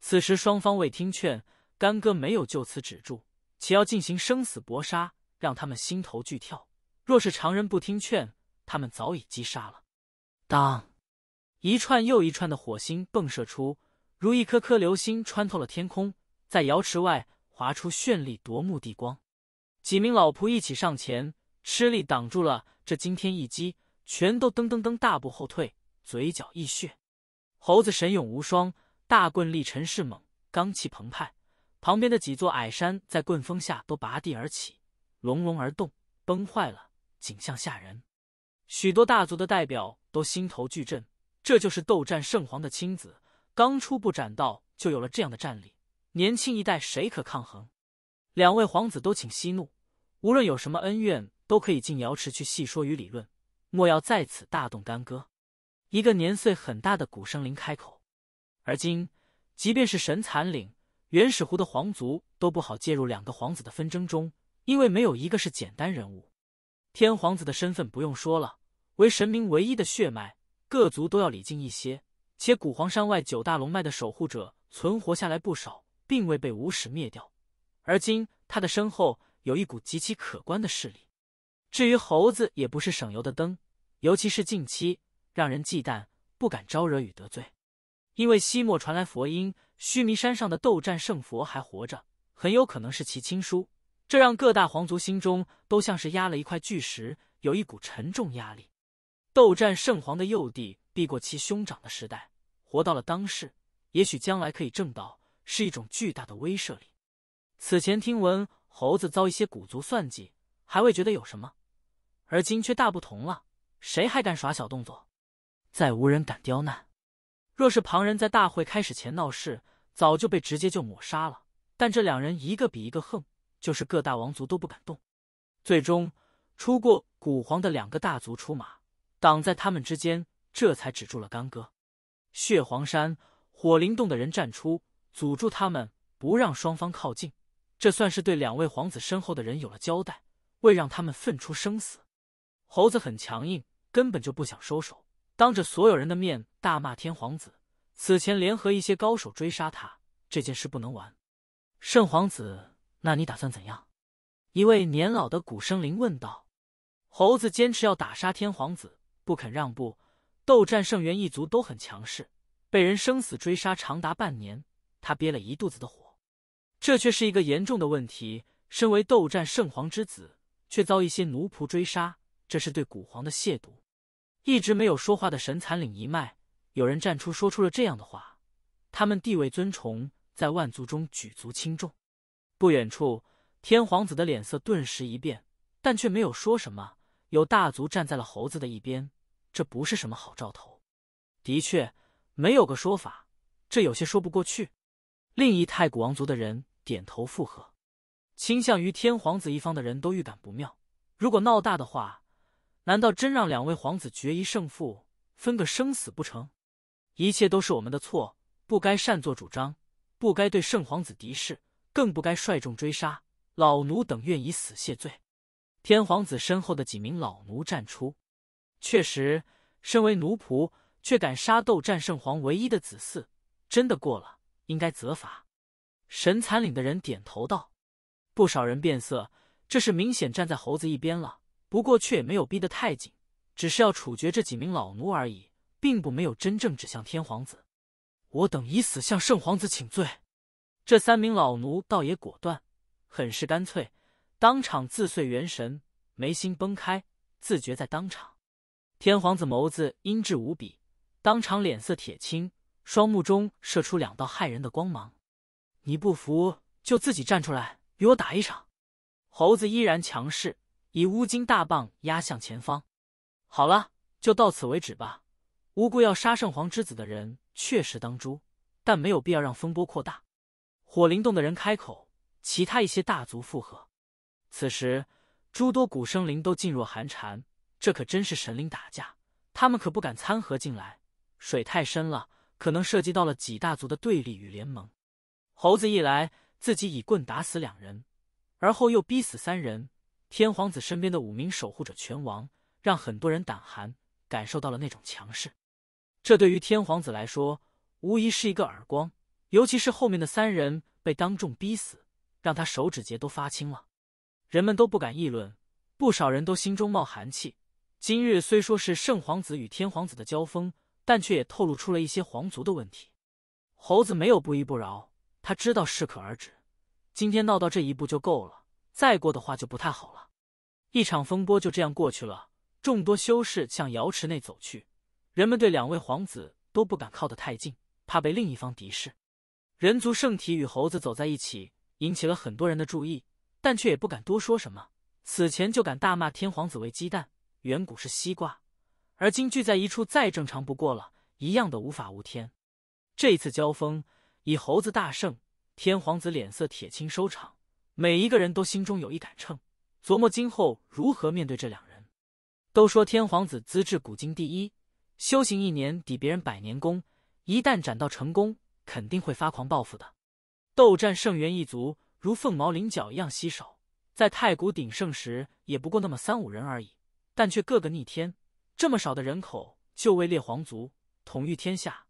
此时双方未听劝，干戈没有就此止住，且要进行生死搏杀，让他们心头剧跳。若是常人不听劝，他们早已击杀了。当一串又一串的火星迸射出，如一颗颗流星穿透了天空，在瑶池外划出绚丽夺目的光。几名老仆一起上前，吃力挡住了这惊天一击，全都噔噔噔大步后退，嘴角溢血。猴子神勇无双，大棍力沉势猛，刚气澎湃。旁边的几座矮山在棍风下都拔地而起，隆隆而动，崩坏了，景象吓人。许多大族的代表都心头巨震。这就是斗战圣皇的亲子，刚出不斩道就有了这样的战力，年轻一代谁可抗衡？两位皇子都请息怒，无论有什么恩怨，都可以进瑶池去细说与理论，莫要在此大动干戈。一个年岁很大的古生灵开口：“而今，即便是神残岭、原始湖的皇族都不好介入两个皇子的纷争中，因为没有一个是简单人物。天皇子的身份不用说了，为神明唯一的血脉，各族都要礼敬一些。且古皇山外九大龙脉的守护者存活下来不少，并未被无始灭掉。而今，他的身后有一股极其可观的势力。至于猴子，也不是省油的灯，尤其是近期。”让人忌惮，不敢招惹与得罪，因为西漠传来佛音，须弥山上的斗战胜佛还活着，很有可能是其亲叔，这让各大皇族心中都像是压了一块巨石，有一股沉重压力。斗战圣皇的幼弟避过其兄长的时代，活到了当世，也许将来可以正道，是一种巨大的威慑力。此前听闻猴子遭一些古族算计，还未觉得有什么，而今却大不同了，谁还敢耍小动作？再无人敢刁难。若是旁人在大会开始前闹事，早就被直接就抹杀了。但这两人一个比一个横，就是各大王族都不敢动。最终，出过古皇的两个大族出马，挡在他们之间，这才止住了干戈。血皇山、火灵洞的人站出，阻住他们，不让双方靠近。这算是对两位皇子身后的人有了交代，为让他们分出生死。猴子很强硬，根本就不想收手。当着所有人的面大骂天皇子，此前联合一些高手追杀他，这件事不能完。圣皇子，那你打算怎样？一位年老的古生灵问道。猴子坚持要打杀天皇子，不肯让步。斗战圣元一族都很强势，被人生死追杀长达半年，他憋了一肚子的火。这却是一个严重的问题。身为斗战圣皇之子，却遭一些奴仆追杀，这是对古皇的亵渎。一直没有说话的神残岭一脉，有人站出说出了这样的话。他们地位尊崇，在万族中举足轻重。不远处，天皇子的脸色顿时一变，但却没有说什么。有大族站在了猴子的一边，这不是什么好兆头。的确，没有个说法，这有些说不过去。另一太古王族的人点头附和，倾向于天皇子一方的人都预感不妙。如果闹大的话。难道真让两位皇子决一胜负，分个生死不成？一切都是我们的错，不该擅作主张，不该对圣皇子敌视，更不该率众追杀。老奴等愿以死谢罪。天皇子身后的几名老奴站出，确实，身为奴仆却敢杀斗战圣皇唯一的子嗣，真的过了，应该责罚。神残岭的人点头道，不少人变色，这是明显站在猴子一边了。不过却也没有逼得太紧，只是要处决这几名老奴而已，并不没有真正指向天皇子。我等以死向圣皇子请罪。这三名老奴倒也果断，很是干脆，当场自碎元神，眉心崩开，自觉在当场。天皇子眸子阴鸷无比，当场脸色铁青，双目中射出两道骇人的光芒。你不服就自己站出来与我打一场。猴子依然强势。以乌金大棒压向前方。好了，就到此为止吧。无故要杀圣皇之子的人确实当诛，但没有必要让风波扩大。火灵洞的人开口，其他一些大族附和。此时，诸多古生灵都噤若寒蝉。这可真是神灵打架，他们可不敢掺和进来。水太深了，可能涉及到了几大族的对立与联盟。猴子一来，自己以棍打死两人，而后又逼死三人。天皇子身边的五名守护者拳王，让很多人胆寒，感受到了那种强势。这对于天皇子来说，无疑是一个耳光。尤其是后面的三人被当众逼死，让他手指节都发青了。人们都不敢议论，不少人都心中冒寒气。今日虽说是圣皇子与天皇子的交锋，但却也透露出了一些皇族的问题。猴子没有不依不饶，他知道适可而止，今天闹到这一步就够了。再过的话就不太好了，一场风波就这样过去了。众多修士向瑶池内走去，人们对两位皇子都不敢靠得太近，怕被另一方敌视。人族圣体与猴子走在一起，引起了很多人的注意，但却也不敢多说什么。此前就敢大骂天皇子为鸡蛋，远古是西瓜，而今聚在一处，再正常不过了，一样的无法无天。这一次交锋以猴子大胜，天皇子脸色铁青收场。每一个人都心中有一杆秤，琢磨今后如何面对这两人。都说天皇子资质古今第一，修行一年抵别人百年功。一旦斩道成功，肯定会发狂报复的。斗战圣元一族如凤毛麟角一样稀少，在太古鼎盛时也不过那么三五人而已，但却个个逆天。这么少的人口就位列皇族，统御天下，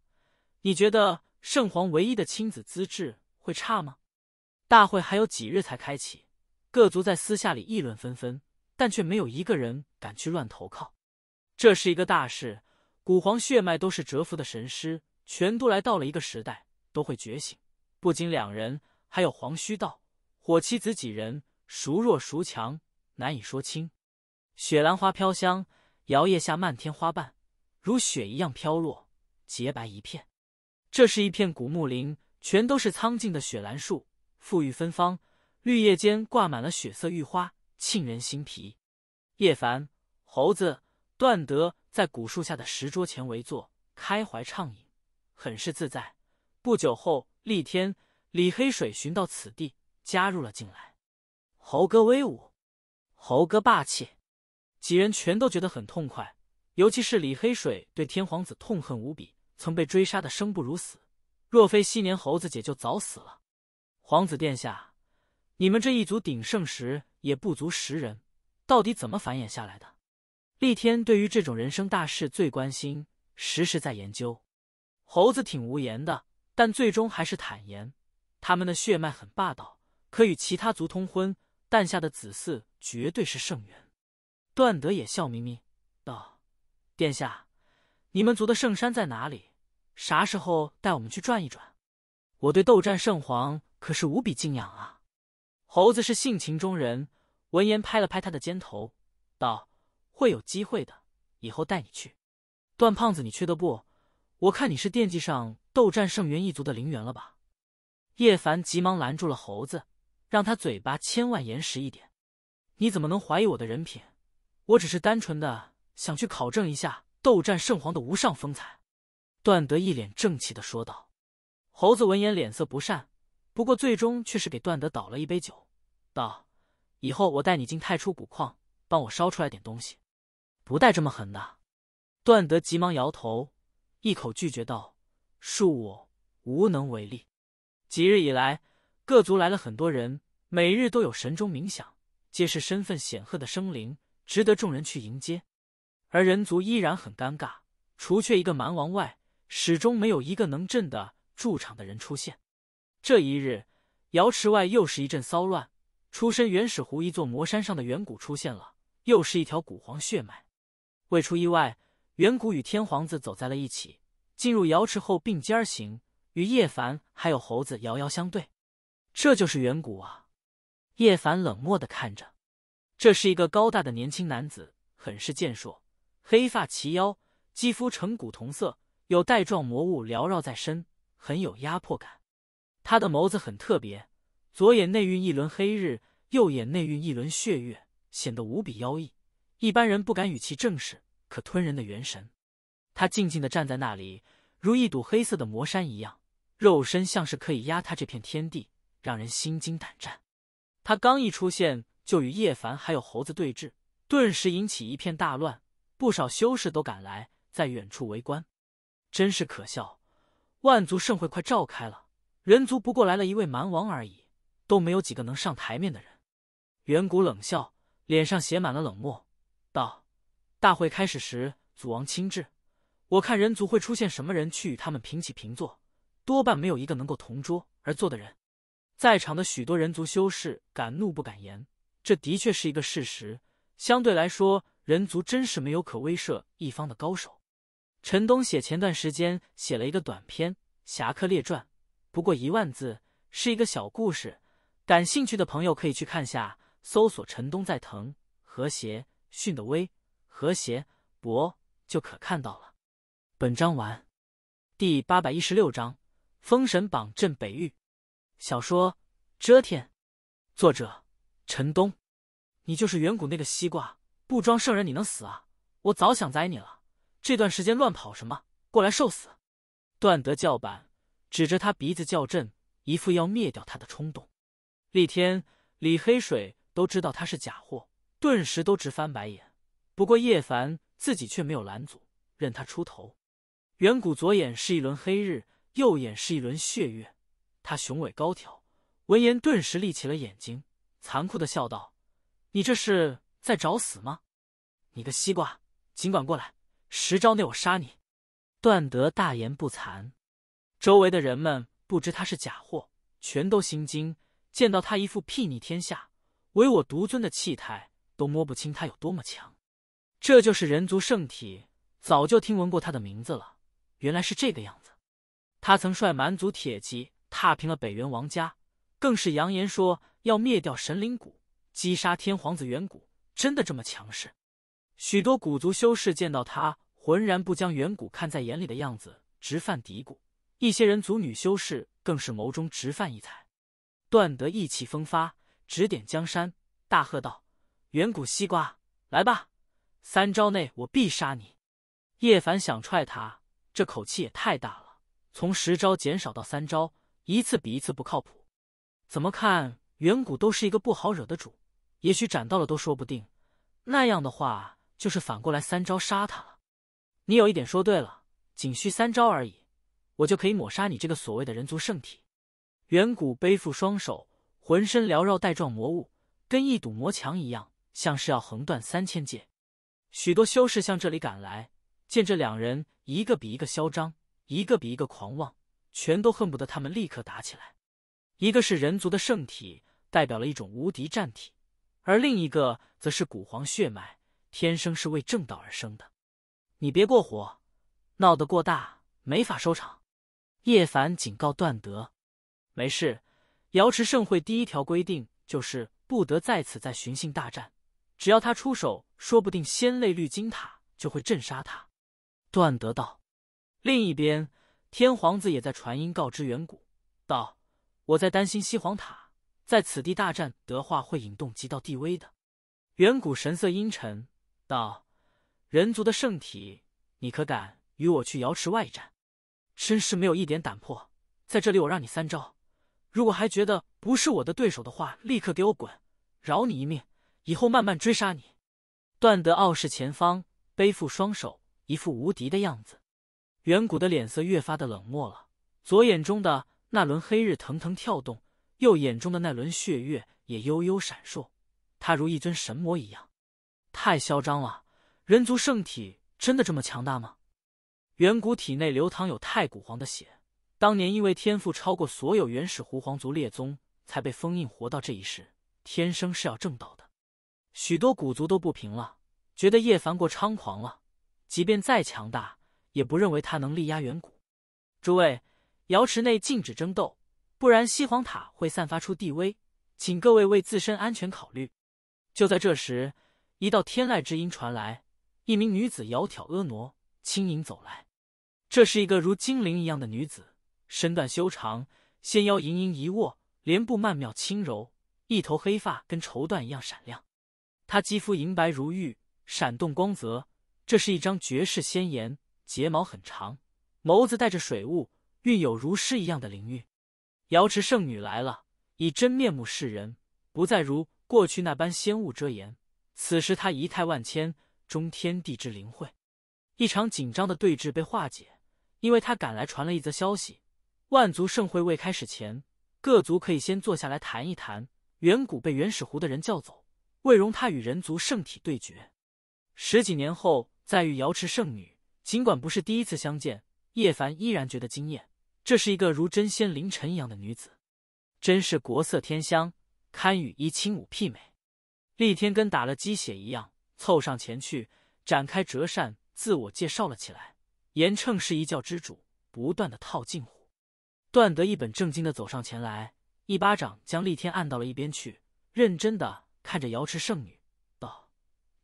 你觉得圣皇唯一的亲子资质会差吗？大会还有几日才开启，各族在私下里议论纷纷，但却没有一个人敢去乱投靠。这是一个大事，古皇血脉都是蛰伏的神师，全都来到了一个时代，都会觉醒。不仅两人，还有黄须道、火妻子几人，孰弱孰强，难以说清。雪兰花飘香，摇曳下漫天花瓣如雪一样飘落，洁白一片。这是一片古木林，全都是苍劲的雪兰树。馥郁芬芳，绿叶间挂满了血色玉花，沁人心脾。叶凡、猴子、段德在古树下的石桌前围坐，开怀畅饮，很是自在。不久后，厉天、李黑水寻到此地，加入了进来。猴哥威武，猴哥霸气，几人全都觉得很痛快。尤其是李黑水对天皇子痛恨无比，曾被追杀的生不如死，若非昔年猴子姐就早死了。皇子殿下，你们这一族鼎盛时也不足十人，到底怎么繁衍下来的？厉天对于这种人生大事最关心，时时在研究。猴子挺无言的，但最终还是坦言，他们的血脉很霸道，可与其他族通婚，诞下的子嗣绝对是圣源。段德也笑眯眯道：“殿下，你们族的圣山在哪里？啥时候带我们去转一转？我对斗战圣皇。”可是无比敬仰啊！猴子是性情中人，闻言拍了拍他的肩头，道：“会有机会的，以后带你去。”段胖子，你缺德不？我看你是惦记上斗战胜元一族的陵园了吧？叶凡急忙拦住了猴子，让他嘴巴千万严实一点。你怎么能怀疑我的人品？我只是单纯的想去考证一下斗战圣皇的无上风采。段德一脸正气的说道。猴子闻言脸色不善。不过，最终却是给段德倒了一杯酒，道：“以后我带你进太初古矿，帮我烧出来点东西。”不带这么狠的！段德急忙摇头，一口拒绝道：“恕我无能为力。”几日以来，各族来了很多人，每日都有神钟冥响，皆是身份显赫的生灵，值得众人去迎接。而人族依然很尴尬，除却一个蛮王外，始终没有一个能镇得驻场的人出现。这一日，瑶池外又是一阵骚乱。出身原始湖一座魔山上的远古出现了，又是一条古皇血脉。未出意外，远古与天皇子走在了一起，进入瑶池后并肩行，与叶凡还有猴子遥遥相对。这就是远古啊！叶凡冷漠的看着，这是一个高大的年轻男子，很是健硕，黑发齐腰，肌肤呈古铜色，有带状魔物缭绕在身，很有压迫感。他的眸子很特别，左眼内蕴一轮黑日，右眼内蕴一轮血月，显得无比妖异。一般人不敢与其正视，可吞人的元神。他静静的站在那里，如一堵黑色的魔山一样，肉身像是可以压塌这片天地，让人心惊胆战。他刚一出现，就与叶凡还有猴子对峙，顿时引起一片大乱。不少修士都赶来，在远处围观。真是可笑，万族盛会快召开了。人族不过来了一位蛮王而已，都没有几个能上台面的人。远古冷笑，脸上写满了冷漠，道：“大会开始时，祖王亲至，我看人族会出现什么人去与他们平起平坐，多半没有一个能够同桌而坐的人。”在场的许多人族修士敢怒不敢言，这的确是一个事实。相对来说，人族真是没有可威慑一方的高手。陈东写前段时间写了一个短篇《侠客列传》。不过一万字是一个小故事，感兴趣的朋友可以去看下，搜索“陈东在腾和谐逊的微和谐博”就可看到了。本章完，第八百一十六章《封神榜镇北域》小说《遮天》，作者陈东。你就是远古那个西瓜，不装圣人你能死啊？我早想宰你了，这段时间乱跑什么？过来受死！段德叫板。指着他鼻子叫阵，一副要灭掉他的冲动。厉天、李黑水都知道他是假货，顿时都直翻白眼。不过叶凡自己却没有拦阻，任他出头。远古左眼是一轮黑日，右眼是一轮血月。他雄伟高挑，闻言顿时立起了眼睛，残酷的笑道：“你这是在找死吗？你个西瓜，尽管过来，十招内我杀你。”段德大言不惭。周围的人们不知他是假货，全都心惊。见到他一副睥睨天下、唯我独尊的气态，都摸不清他有多么强。这就是人族圣体，早就听闻过他的名字了，原来是这个样子。他曾率蛮族铁骑踏平了北元王家，更是扬言说要灭掉神灵谷，击杀天皇子远古。真的这么强势？许多古族修士见到他浑然不将远古看在眼里的样子，直犯嘀咕。一些人族女修士更是眸中直泛异彩，段德意气风发，指点江山，大喝道：“远古西瓜，来吧！三招内我必杀你！”叶凡想踹他，这口气也太大了。从十招减少到三招，一次比一次不靠谱。怎么看，远古都是一个不好惹的主。也许斩到了都说不定，那样的话就是反过来三招杀他了。你有一点说对了，仅需三招而已。我就可以抹杀你这个所谓的人族圣体。远古背负双手，浑身缭绕带状魔物，跟一堵魔墙一样，像是要横断三千界。许多修士向这里赶来，见这两人一个比一个嚣张，一个比一个狂妄，全都恨不得他们立刻打起来。一个是人族的圣体，代表了一种无敌战体；而另一个则是古皇血脉，天生是为正道而生的。你别过火，闹得过大，没法收场。叶凡警告段德：“没事，瑶池盛会第一条规定就是不得在此再寻衅大战。只要他出手，说不定仙泪绿金塔就会震杀他。”段德道。另一边，天皇子也在传音告知远古道：“我在担心西皇塔在此地大战，德化会引动极道地威的。”远古神色阴沉道：“人族的圣体，你可敢与我去瑶池外战？”真是没有一点胆魄，在这里我让你三招，如果还觉得不是我的对手的话，立刻给我滚，饶你一命，以后慢慢追杀你。段德傲视前方，背负双手，一副无敌的样子。远古的脸色越发的冷漠了，左眼中的那轮黑日腾腾跳动，右眼中的那轮血月也悠悠闪烁，他如一尊神魔一样，太嚣张了！人族圣体真的这么强大吗？远古体内流淌有太古皇的血，当年因为天赋超过所有原始狐皇族列宗，才被封印活到这一世。天生是要正道的，许多古族都不平了，觉得叶凡过猖狂了。即便再强大，也不认为他能力压远古。诸位，瑶池内禁止争斗，不然西皇塔会散发出地威，请各位为自身安全考虑。就在这时，一道天籁之音传来，一名女子窈窕婀娜，轻盈走来。这是一个如精灵一样的女子，身段修长，纤腰盈盈一握，莲步曼妙轻柔，一头黑发跟绸缎一样闪亮。她肌肤银白如玉，闪动光泽。这是一张绝世仙颜，睫毛很长，眸子带着水雾，蕴有如诗一样的灵韵。瑶池圣女来了，以真面目示人，不再如过去那般仙雾遮掩。此时她仪态万千，终天地之灵慧。一场紧张的对峙被化解。因为他赶来传了一则消息，万族盛会未开始前，各族可以先坐下来谈一谈。远古被原始狐的人叫走，未容他与人族圣体对决。十几年后再遇瑶池圣女，尽管不是第一次相见，叶凡依然觉得惊艳。这是一个如真仙凌晨一样的女子，真是国色天香，堪与一青舞媲美。厉天跟打了鸡血一样凑上前去，展开折扇，自我介绍了起来。严称是一教之主，不断的套近乎。段德一本正经的走上前来，一巴掌将厉天按到了一边去，认真的看着瑶池圣女，道：“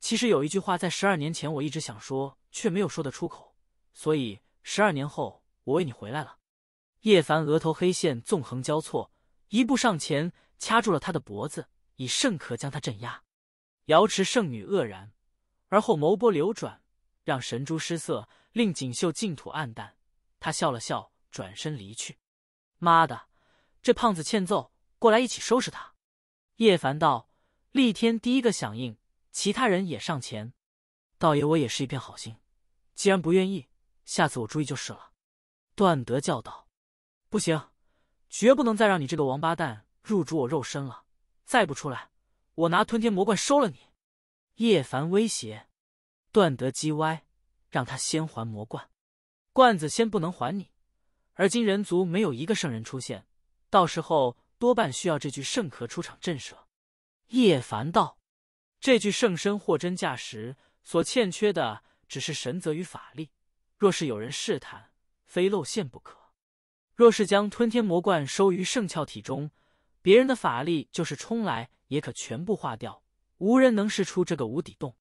其实有一句话，在十二年前我一直想说，却没有说得出口，所以十二年后，我为你回来了。”叶凡额头黑线纵横交错，一步上前，掐住了他的脖子，以圣壳将他镇压。瑶池圣女愕然，而后眸波流转，让神珠失色。令锦绣净土黯淡。他笑了笑，转身离去。妈的，这胖子欠揍，过来一起收拾他。叶凡道：“厉天第一个响应，其他人也上前。”道爷，我也是一片好心，既然不愿意，下次我注意就是了。”段德叫道：“不行，绝不能再让你这个王八蛋入主我肉身了！再不出来，我拿吞天魔怪收了你！”叶凡威胁。段德叽歪。让他先还魔罐，罐子先不能还你。而今人族没有一个圣人出现，到时候多半需要这具圣壳出场震慑。叶凡道：“这具圣身货真价实，所欠缺的只是神则与法力。若是有人试探，非露馅不可。若是将吞天魔罐收于圣窍体中，别人的法力就是冲来，也可全部化掉，无人能试出这个无底洞。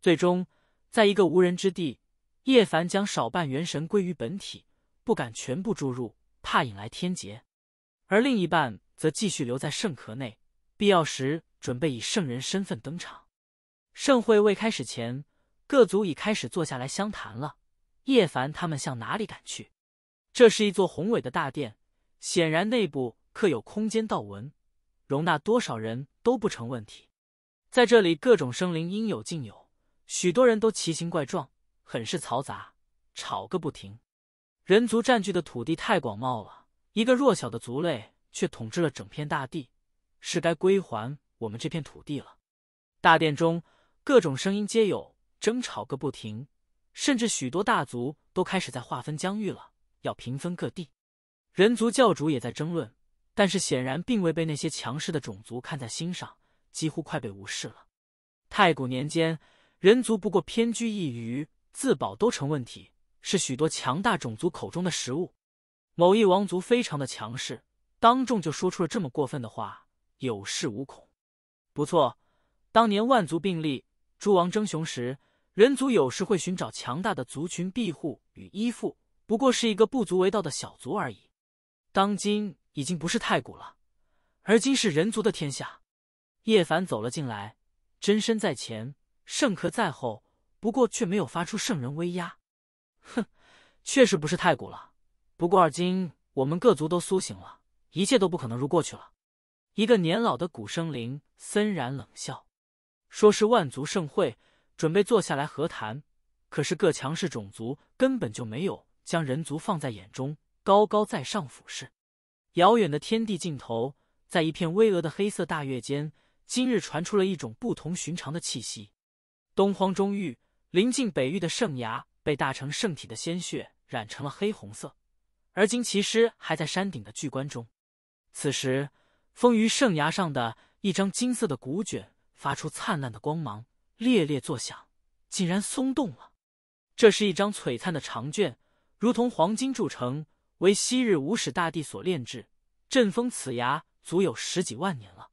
最终，在一个无人之地。”叶凡将少半元神归于本体，不敢全部注入，怕引来天劫；而另一半则继续留在圣壳内，必要时准备以圣人身份登场。盛会未开始前，各族已开始坐下来相谈了。叶凡他们向哪里赶去？这是一座宏伟的大殿，显然内部刻有空间道纹，容纳多少人都不成问题。在这里，各种生灵应有尽有，许多人都奇形怪状。很是嘈杂，吵个不停。人族占据的土地太广袤了，一个弱小的族类却统治了整片大地，是该归还我们这片土地了。大殿中各种声音皆有，争吵个不停，甚至许多大族都开始在划分疆域了，要平分各地。人族教主也在争论，但是显然并未被那些强势的种族看在心上，几乎快被无视了。太古年间，人族不过偏居一隅。自保都成问题，是许多强大种族口中的食物。某一王族非常的强势，当众就说出了这么过分的话，有恃无恐。不错，当年万族并立，诸王争雄时，人族有时会寻找强大的族群庇护与依附，不过是一个不足为道的小族而已。当今已经不是太古了，而今是人族的天下。叶凡走了进来，真身在前，圣客在后。不过却没有发出圣人威压，哼，确实不是太古了。不过而今我们各族都苏醒了，一切都不可能如过去了。一个年老的古生灵森然冷笑，说是万族盛会，准备坐下来和谈，可是各强势种族根本就没有将人族放在眼中，高高在上俯视。遥远的天地尽头，在一片巍峨的黑色大月间，今日传出了一种不同寻常的气息。东荒中域。临近北域的圣崖被大成圣体的鲜血染成了黑红色，而金其师还在山顶的巨棺中。此时，封于圣崖上的一张金色的古卷发出灿烂的光芒，猎猎作响，竟然松动了。这是一张璀璨的长卷，如同黄金铸成，为昔日无始大帝所炼制，镇封此崖足有十几万年了。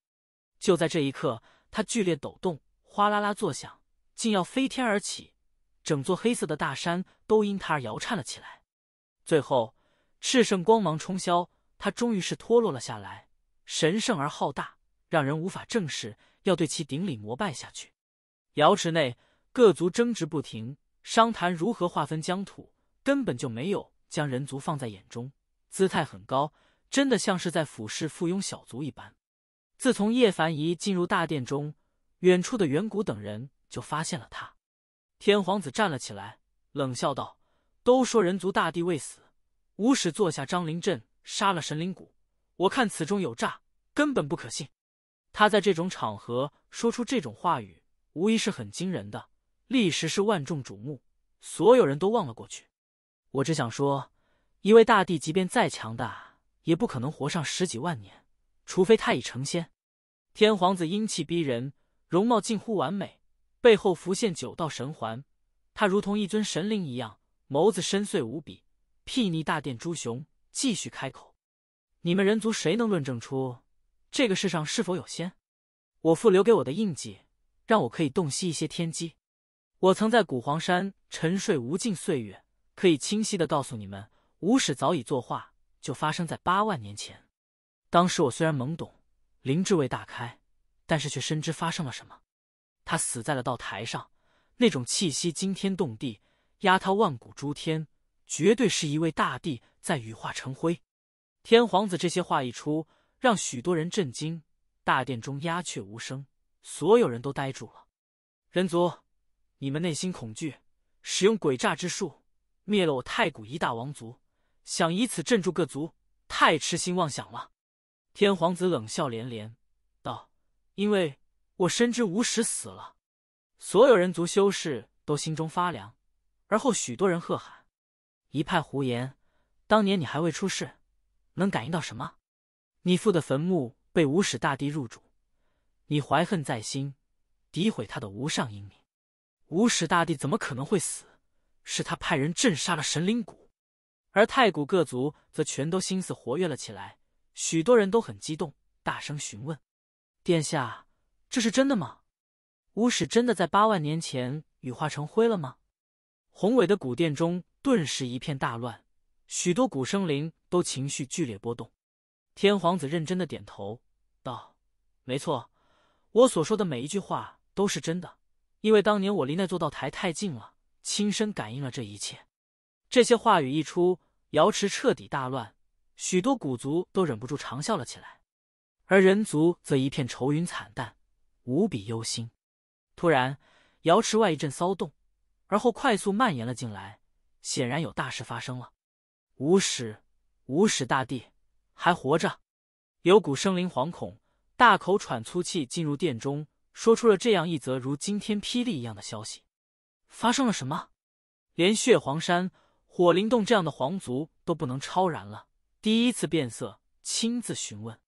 就在这一刻，它剧烈抖动，哗啦啦作响。竟要飞天而起，整座黑色的大山都因他而摇颤了起来。最后，炽盛光芒冲霄，他终于是脱落了下来，神圣而浩大，让人无法正视，要对其顶礼膜拜下去。瑶池内，各族争执不停，商谈如何划分疆土，根本就没有将人族放在眼中，姿态很高，真的像是在俯视附庸小族一般。自从叶凡仪进入大殿中，远处的远古等人。就发现了他，天皇子站了起来，冷笑道：“都说人族大帝未死，无始坐下，张灵阵杀了神灵谷。我看此中有诈，根本不可信。”他在这种场合说出这种话语，无疑是很惊人的，立时是万众瞩目，所有人都望了过去。我只想说，一位大帝即便再强大，也不可能活上十几万年，除非他已成仙。天皇子英气逼人，容貌近乎完美。背后浮现九道神环，他如同一尊神灵一样，眸子深邃无比，睥睨大殿诸雄，继续开口：“你们人族谁能论证出这个世上是否有仙？我父留给我的印记，让我可以洞悉一些天机。我曾在古黄山沉睡无尽岁月，可以清晰的告诉你们，无始早已作画，就发生在八万年前。当时我虽然懵懂，灵智未大开，但是却深知发生了什么。”他死在了道台上，那种气息惊天动地，压他万古诸天，绝对是一位大帝在羽化成灰。天皇子这些话一出，让许多人震惊，大殿中鸦雀无声，所有人都呆住了。人族，你们内心恐惧，使用诡诈之术灭了我太古一大王族，想以此镇住各族，太痴心妄想了。天皇子冷笑连连道：“因为。”我深知无始死了，所有人族修士都心中发凉，而后许多人喝喊：“一派胡言！当年你还未出世，能感应到什么？你父的坟墓被无始大帝入主，你怀恨在心，诋毁他的无上英明。无始大帝怎么可能会死？是他派人镇杀了神灵谷，而太古各族则全都心思活跃了起来，许多人都很激动，大声询问：殿下。”这是真的吗？巫使真的在八万年前羽化成灰了吗？宏伟的古殿中顿时一片大乱，许多古生灵都情绪剧烈波动。天皇子认真的点头道：“没错，我所说的每一句话都是真的，因为当年我离那座道台太近了，亲身感应了这一切。”这些话语一出，瑶池彻底大乱，许多古族都忍不住长笑了起来，而人族则一片愁云惨淡。无比忧心，突然，瑶池外一阵骚动，而后快速蔓延了进来，显然有大事发生了。无始，无始大帝还活着！有股生灵惶恐，大口喘粗气，进入殿中，说出了这样一则如惊天霹雳一样的消息：发生了什么？连血皇山、火灵洞这样的皇族都不能超然了，第一次变色，亲自询问。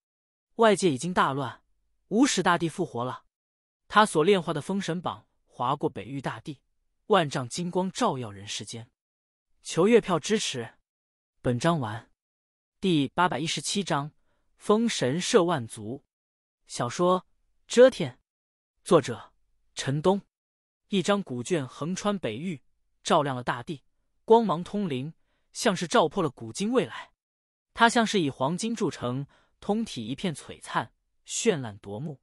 外界已经大乱，无始大帝复活了。他所炼化的封神榜划过北域大地，万丈金光照耀人世间。求月票支持，本章完。第八百一十七章：封神赦万族。小说《遮天》，作者：陈东。一张古卷横穿北域，照亮了大地，光芒通灵，像是照破了古今未来。它像是以黄金铸成，通体一片璀璨绚烂夺目。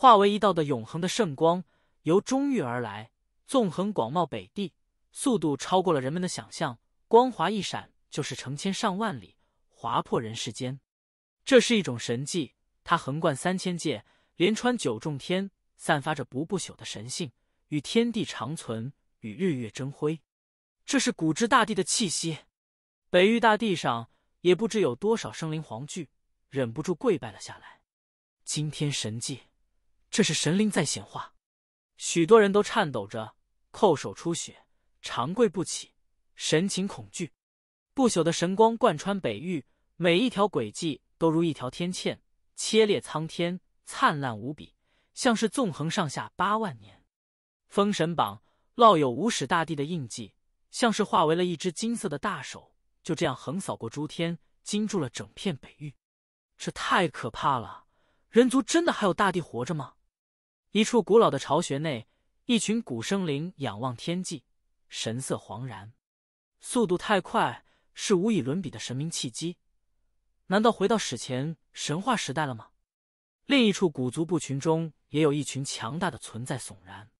化为一道的永恒的圣光，由中域而来，纵横广袤北地，速度超过了人们的想象。光华一闪，就是成千上万里，划破人世间。这是一种神迹，它横贯三千界，连穿九重天，散发着不不朽的神性，与天地长存，与日月争辉。这是古之大地的气息。北域大地上，也不知有多少生灵皇惧，忍不住跪拜了下来。惊天神迹！这是神灵在显化，许多人都颤抖着，叩首出血，长跪不起，神情恐惧。不朽的神光贯穿北域，每一条轨迹都如一条天堑，切裂苍天，灿烂无比，像是纵横上下八万年。封神榜烙有无始大帝的印记，像是化为了一只金色的大手，就这样横扫过诸天，惊住了整片北域。这太可怕了！人族真的还有大帝活着吗？一处古老的巢穴内，一群古生灵仰望天际，神色惶然。速度太快，是无以伦比的神明契机。难道回到史前神话时代了吗？另一处古族部群中，也有一群强大的存在悚然。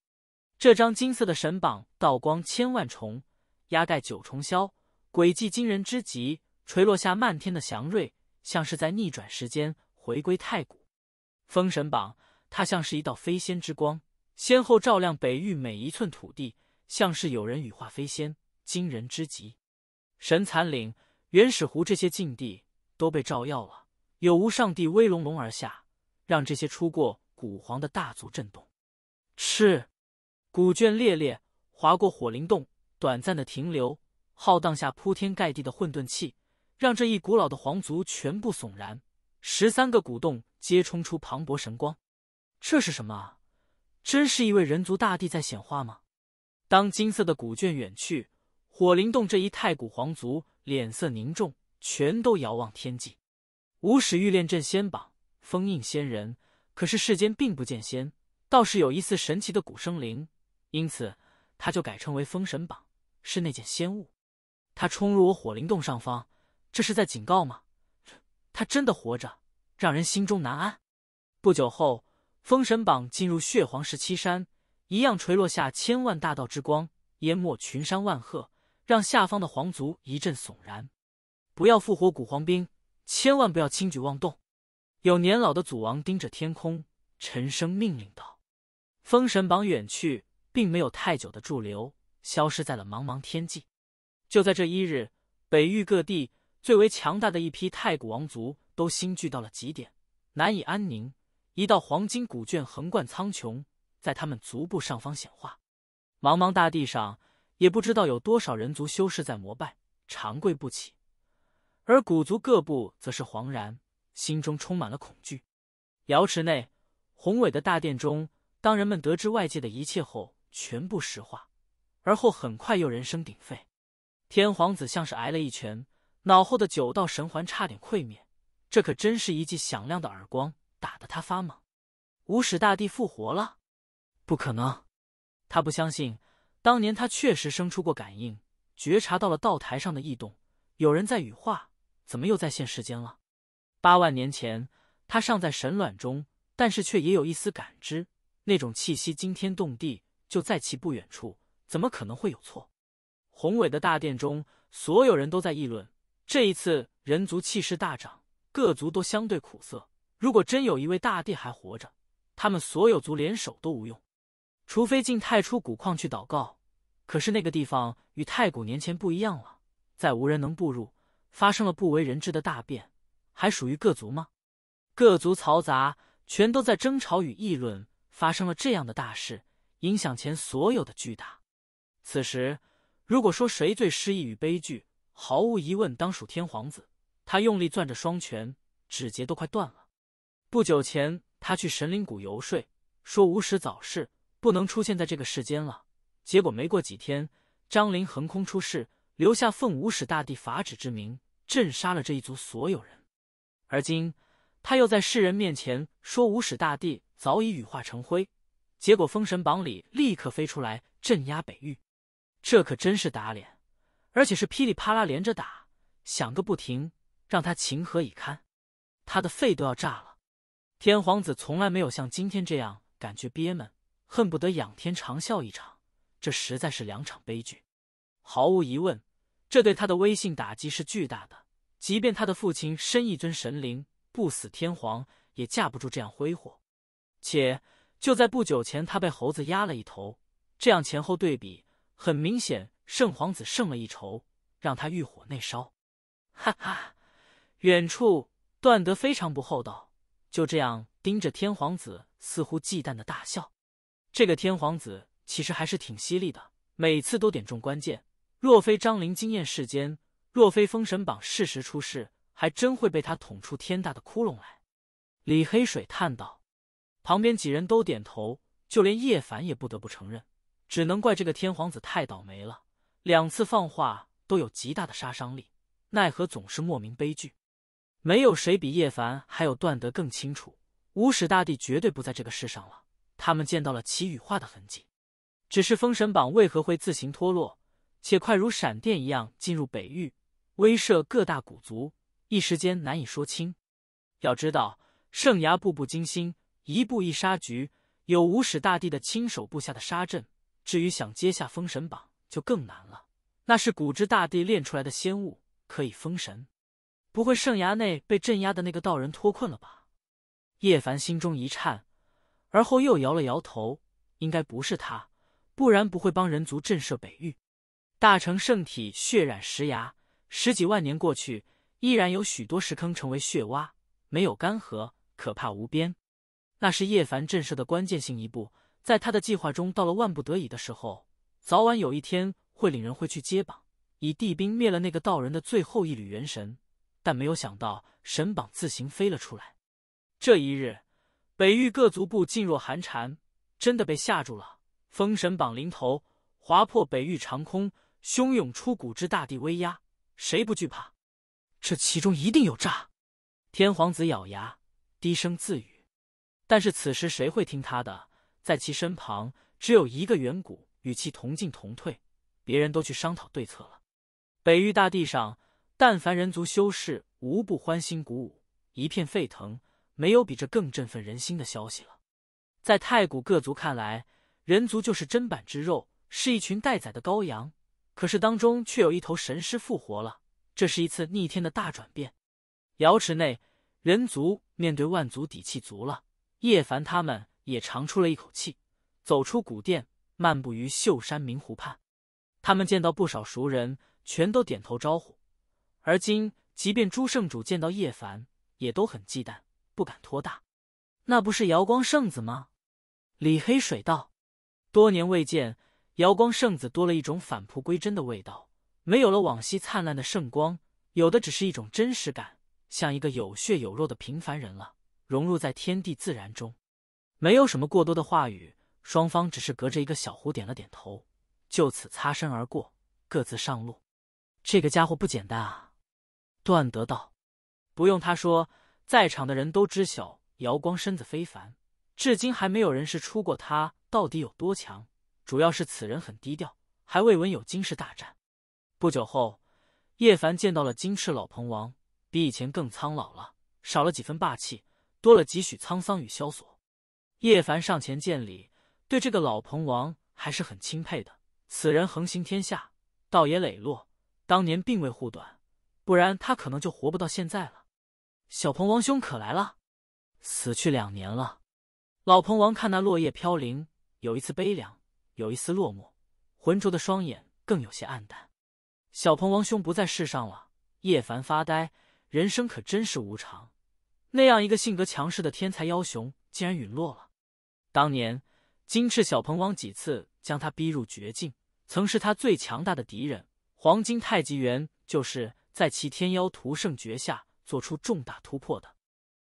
这张金色的神榜，道光千万重，压盖九重霄，诡计惊人之极，垂落下漫天的祥瑞，像是在逆转时间，回归太古。封神榜。它像是一道飞仙之光，先后照亮北域每一寸土地，像是有人羽化飞仙，惊人之极。神残岭、原始湖这些禁地都被照耀了，有无上帝威隆隆而下，让这些出过古皇的大族震动。是，古卷烈烈划过火灵洞，短暂的停留，浩荡下铺天盖地的混沌气，让这一古老的皇族全部悚然。十三个古洞皆冲出磅礴神光。这是什么？真是一位人族大帝在显化吗？当金色的古卷远去，火灵洞这一太古皇族脸色凝重，全都遥望天际。无始欲炼阵仙榜，封印仙人，可是世间并不见仙，倒是有一次神奇的古生灵，因此他就改称为封神榜。是那件仙物，他冲入我火灵洞上方，这是在警告吗？他真的活着，让人心中难安。不久后。封神榜进入血皇十七山，一样垂落下千万大道之光，淹没群山万壑，让下方的皇族一阵悚然。不要复活古皇兵，千万不要轻举妄动。有年老的祖王盯着天空，沉声命令道：“封神榜远去，并没有太久的驻留，消失在了茫茫天际。”就在这一日，北域各地最为强大的一批太古王族都心聚到了极点，难以安宁。一道黄金古卷横贯苍穹，在他们足部上方显化。茫茫大地上，也不知道有多少人族修士在膜拜、长跪不起，而古族各部则是惶然，心中充满了恐惧。瑶池内，宏伟的大殿中，当人们得知外界的一切后，全部石化，而后很快又人声鼎沸。天皇子像是挨了一拳，脑后的九道神环差点溃灭，这可真是一记响亮的耳光。打得他发懵，五始大帝复活了？不可能！他不相信。当年他确实生出过感应，觉察到了道台上的异动，有人在羽化，怎么又再现时间了？八万年前，他尚在神卵中，但是却也有一丝感知，那种气息惊天动地，就在其不远处，怎么可能会有错？宏伟的大殿中，所有人都在议论。这一次，人族气势大涨，各族都相对苦涩。如果真有一位大帝还活着，他们所有族联手都无用，除非进太初古矿去祷告。可是那个地方与太古年前不一样了，再无人能步入，发生了不为人知的大变，还属于各族吗？各族嘈杂，全都在争吵与议论。发生了这样的大事，影响前所有的巨大。此时，如果说谁最失意与悲剧，毫无疑问当属天皇子。他用力攥着双拳，指节都快断了。不久前，他去神灵谷游说，说无始早逝，不能出现在这个世间了。结果没过几天，张林横空出世，留下奉无始大帝法旨之名，镇杀了这一族所有人。而今，他又在世人面前说无始大帝早已羽化成灰，结果封神榜里立刻飞出来镇压北域。这可真是打脸，而且是噼里啪啦连着打，响个不停，让他情何以堪？他的肺都要炸了。天皇子从来没有像今天这样感觉憋闷，恨不得仰天长啸一场。这实在是两场悲剧，毫无疑问，这对他的威信打击是巨大的。即便他的父亲身一尊神灵，不死天皇也架不住这样挥霍。且就在不久前，他被猴子压了一头，这样前后对比，很明显圣皇子胜了一筹，让他欲火内烧。哈哈，远处段德非常不厚道。就这样盯着天皇子，似乎忌惮的大笑。这个天皇子其实还是挺犀利的，每次都点中关键。若非张林惊艳世间，若非封神榜适时出世，还真会被他捅出天大的窟窿来。李黑水叹道，旁边几人都点头，就连叶凡也不得不承认，只能怪这个天皇子太倒霉了。两次放话都有极大的杀伤力，奈何总是莫名悲剧。没有谁比叶凡还有段德更清楚，无始大帝绝对不在这个世上了。他们见到了其羽化的痕迹，只是封神榜为何会自行脱落，且快如闪电一样进入北域，威慑各大古族，一时间难以说清。要知道，圣崖步步惊心，一步一杀局，有无始大帝的亲手布下的杀阵。至于想接下封神榜，就更难了，那是古之大帝炼出来的仙物，可以封神。不会，圣崖内被镇压的那个道人脱困了吧？叶凡心中一颤，而后又摇了摇头，应该不是他，不然不会帮人族震慑北域。大成圣体，血染石崖，十几万年过去，依然有许多石坑成为血洼，没有干涸，可怕无边。那是叶凡震慑的关键性一步，在他的计划中，到了万不得已的时候，早晚有一天会领人会去揭榜，以地兵灭了那个道人的最后一缕元神。但没有想到，神榜自行飞了出来。这一日，北域各族部噤若寒蝉，真的被吓住了。封神榜临头，划破北域长空，汹涌出古之大地威压，谁不惧怕？这其中一定有诈！天皇子咬牙低声自语。但是此时谁会听他的？在其身旁只有一个远古与其同进同退，别人都去商讨对策了。北域大地上。但凡人族修士，无不欢欣鼓舞，一片沸腾。没有比这更振奋人心的消息了。在太古各族看来，人族就是砧板之肉，是一群待宰的羔羊。可是当中却有一头神狮复活了，这是一次逆天的大转变。瑶池内，人族面对万族，底气足了。叶凡他们也长出了一口气，走出古殿，漫步于秀山明湖畔。他们见到不少熟人，全都点头招呼。而今，即便朱圣主见到叶凡，也都很忌惮，不敢托大。那不是瑶光圣子吗？李黑水道，多年未见，瑶光圣子多了一种返璞归真的味道，没有了往昔灿烂的圣光，有的只是一种真实感，像一个有血有肉的平凡人了，融入在天地自然中。没有什么过多的话语，双方只是隔着一个小湖点了点头，就此擦身而过，各自上路。这个家伙不简单啊！断得道：“不用他说，在场的人都知晓姚光身子非凡，至今还没有人是出过他到底有多强。主要是此人很低调，还未闻有金氏大战。不久后，叶凡见到了金翅老鹏王，比以前更苍老了，少了几分霸气，多了几许沧桑与萧索。叶凡上前见礼，对这个老鹏王还是很钦佩的。此人横行天下，倒也磊落，当年并未护短。不然他可能就活不到现在了。小鹏王兄可来了，死去两年了。老鹏王看那落叶飘零，有一丝悲凉，有一丝落寞，浑浊的双眼更有些暗淡。小鹏王兄不在世上了。叶凡发呆，人生可真是无常。那样一个性格强势的天才妖雄，竟然陨落了。当年金翅小鹏王几次将他逼入绝境，曾是他最强大的敌人。黄金太极拳就是。在其天妖屠圣诀下做出重大突破的，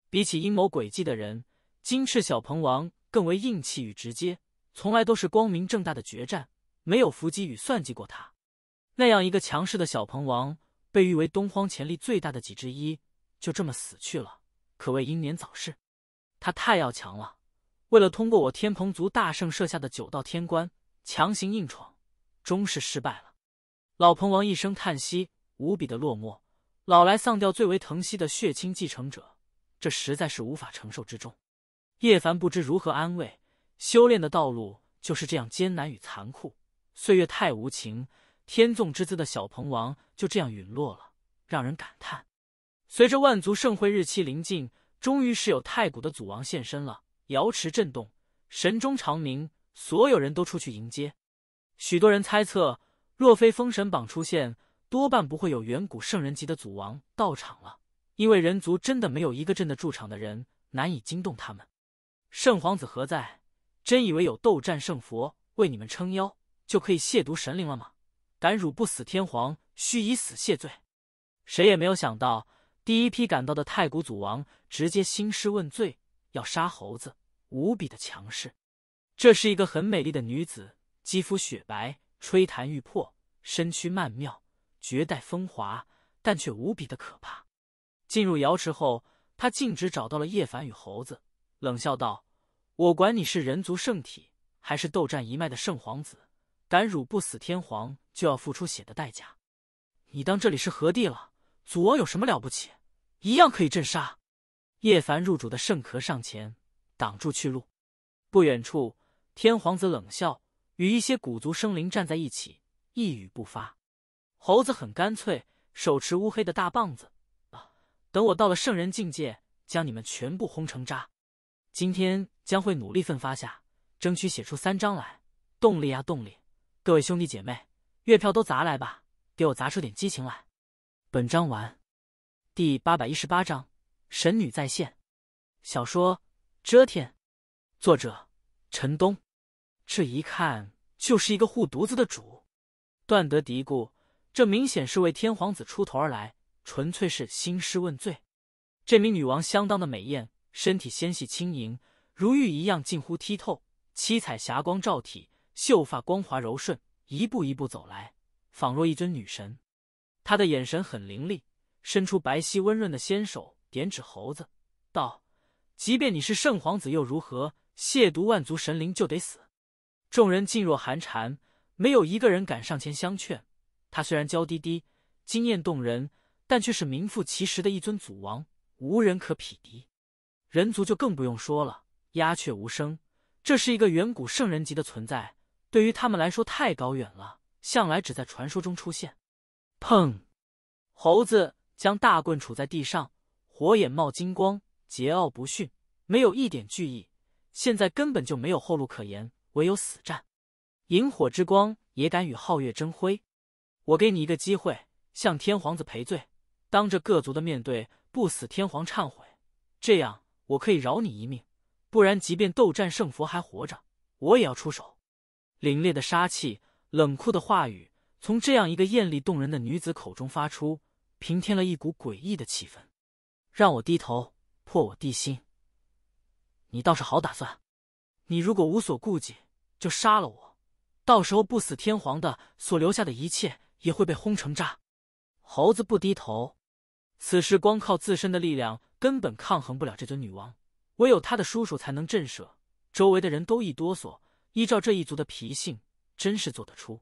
比起阴谋诡计的人，金翅小鹏王更为硬气与直接，从来都是光明正大的决战，没有伏击与算计过他。那样一个强势的小鹏王，被誉为东荒潜力最大的几之一，就这么死去了，可谓英年早逝。他太要强了，为了通过我天蓬族大圣设下的九道天关，强行硬闯，终是失败了。老鹏王一声叹息。无比的落寞，老来丧掉最为疼惜的血亲继承者，这实在是无法承受之重。叶凡不知如何安慰，修炼的道路就是这样艰难与残酷，岁月太无情。天纵之姿的小鹏王就这样陨落了，让人感叹。随着万族盛会日期临近，终于是有太古的祖王现身了，瑶池震动，神钟长鸣，所有人都出去迎接。许多人猜测，若非封神榜出现。多半不会有远古圣人级的祖王到场了，因为人族真的没有一个镇得住场的人，难以惊动他们。圣皇子何在？真以为有斗战胜佛为你们撑腰，就可以亵渎神灵了吗？敢辱不死天皇，须以死谢罪！谁也没有想到，第一批赶到的太古祖王直接兴师问罪，要杀猴子，无比的强势。这是一个很美丽的女子，肌肤雪白，吹弹欲破，身躯曼妙。绝代风华，但却无比的可怕。进入瑶池后，他径直找到了叶凡与猴子，冷笑道：“我管你是人族圣体，还是斗战一脉的圣皇子，敢辱不死天皇，就要付出血的代价。你当这里是何地了？祖王有什么了不起？一样可以镇杀。”叶凡入主的圣壳上前挡住去路。不远处，天皇子冷笑，与一些古族生灵站在一起，一语不发。猴子很干脆，手持乌黑的大棒子啊！等我到了圣人境界，将你们全部轰成渣。今天将会努力奋发下，争取写出三章来。动力啊，动力！各位兄弟姐妹，月票都砸来吧，给我砸出点激情来！本章完，第八百一十八章：神女再现。小说《遮天》，作者：陈东。这一看就是一个护犊子的主。断德嘀咕。这明显是为天皇子出头而来，纯粹是兴师问罪。这名女王相当的美艳，身体纤细轻盈，如玉一样近乎剔透，七彩霞光照体，秀发光滑柔顺，一步一步走来，仿若一尊女神。她的眼神很凌厉，伸出白皙温润的纤手，点指猴子道：“即便你是圣皇子又如何？亵渎万族神灵就得死。”众人噤若寒蝉，没有一个人敢上前相劝。他虽然娇滴滴、惊艳动人，但却是名副其实的一尊祖王，无人可匹敌。人族就更不用说了，鸦雀无声。这是一个远古圣人级的存在，对于他们来说太高远了，向来只在传说中出现。砰！猴子将大棍杵在地上，火眼冒金光，桀骜不驯，没有一点惧意。现在根本就没有后路可言，唯有死战。萤火之光也敢与皓月争辉？我给你一个机会，向天皇子赔罪，当着各族的面对不死天皇忏悔，这样我可以饶你一命。不然，即便斗战胜佛还活着，我也要出手。凛冽的杀气，冷酷的话语，从这样一个艳丽动人的女子口中发出，平添了一股诡异的气氛。让我低头，破我地心。你倒是好打算。你如果无所顾忌，就杀了我。到时候，不死天皇的所留下的一切。也会被轰成渣。猴子不低头，此时光靠自身的力量根本抗衡不了这尊女王，唯有他的叔叔才能震慑。周围的人都一哆嗦。依照这一族的脾性，真是做得出。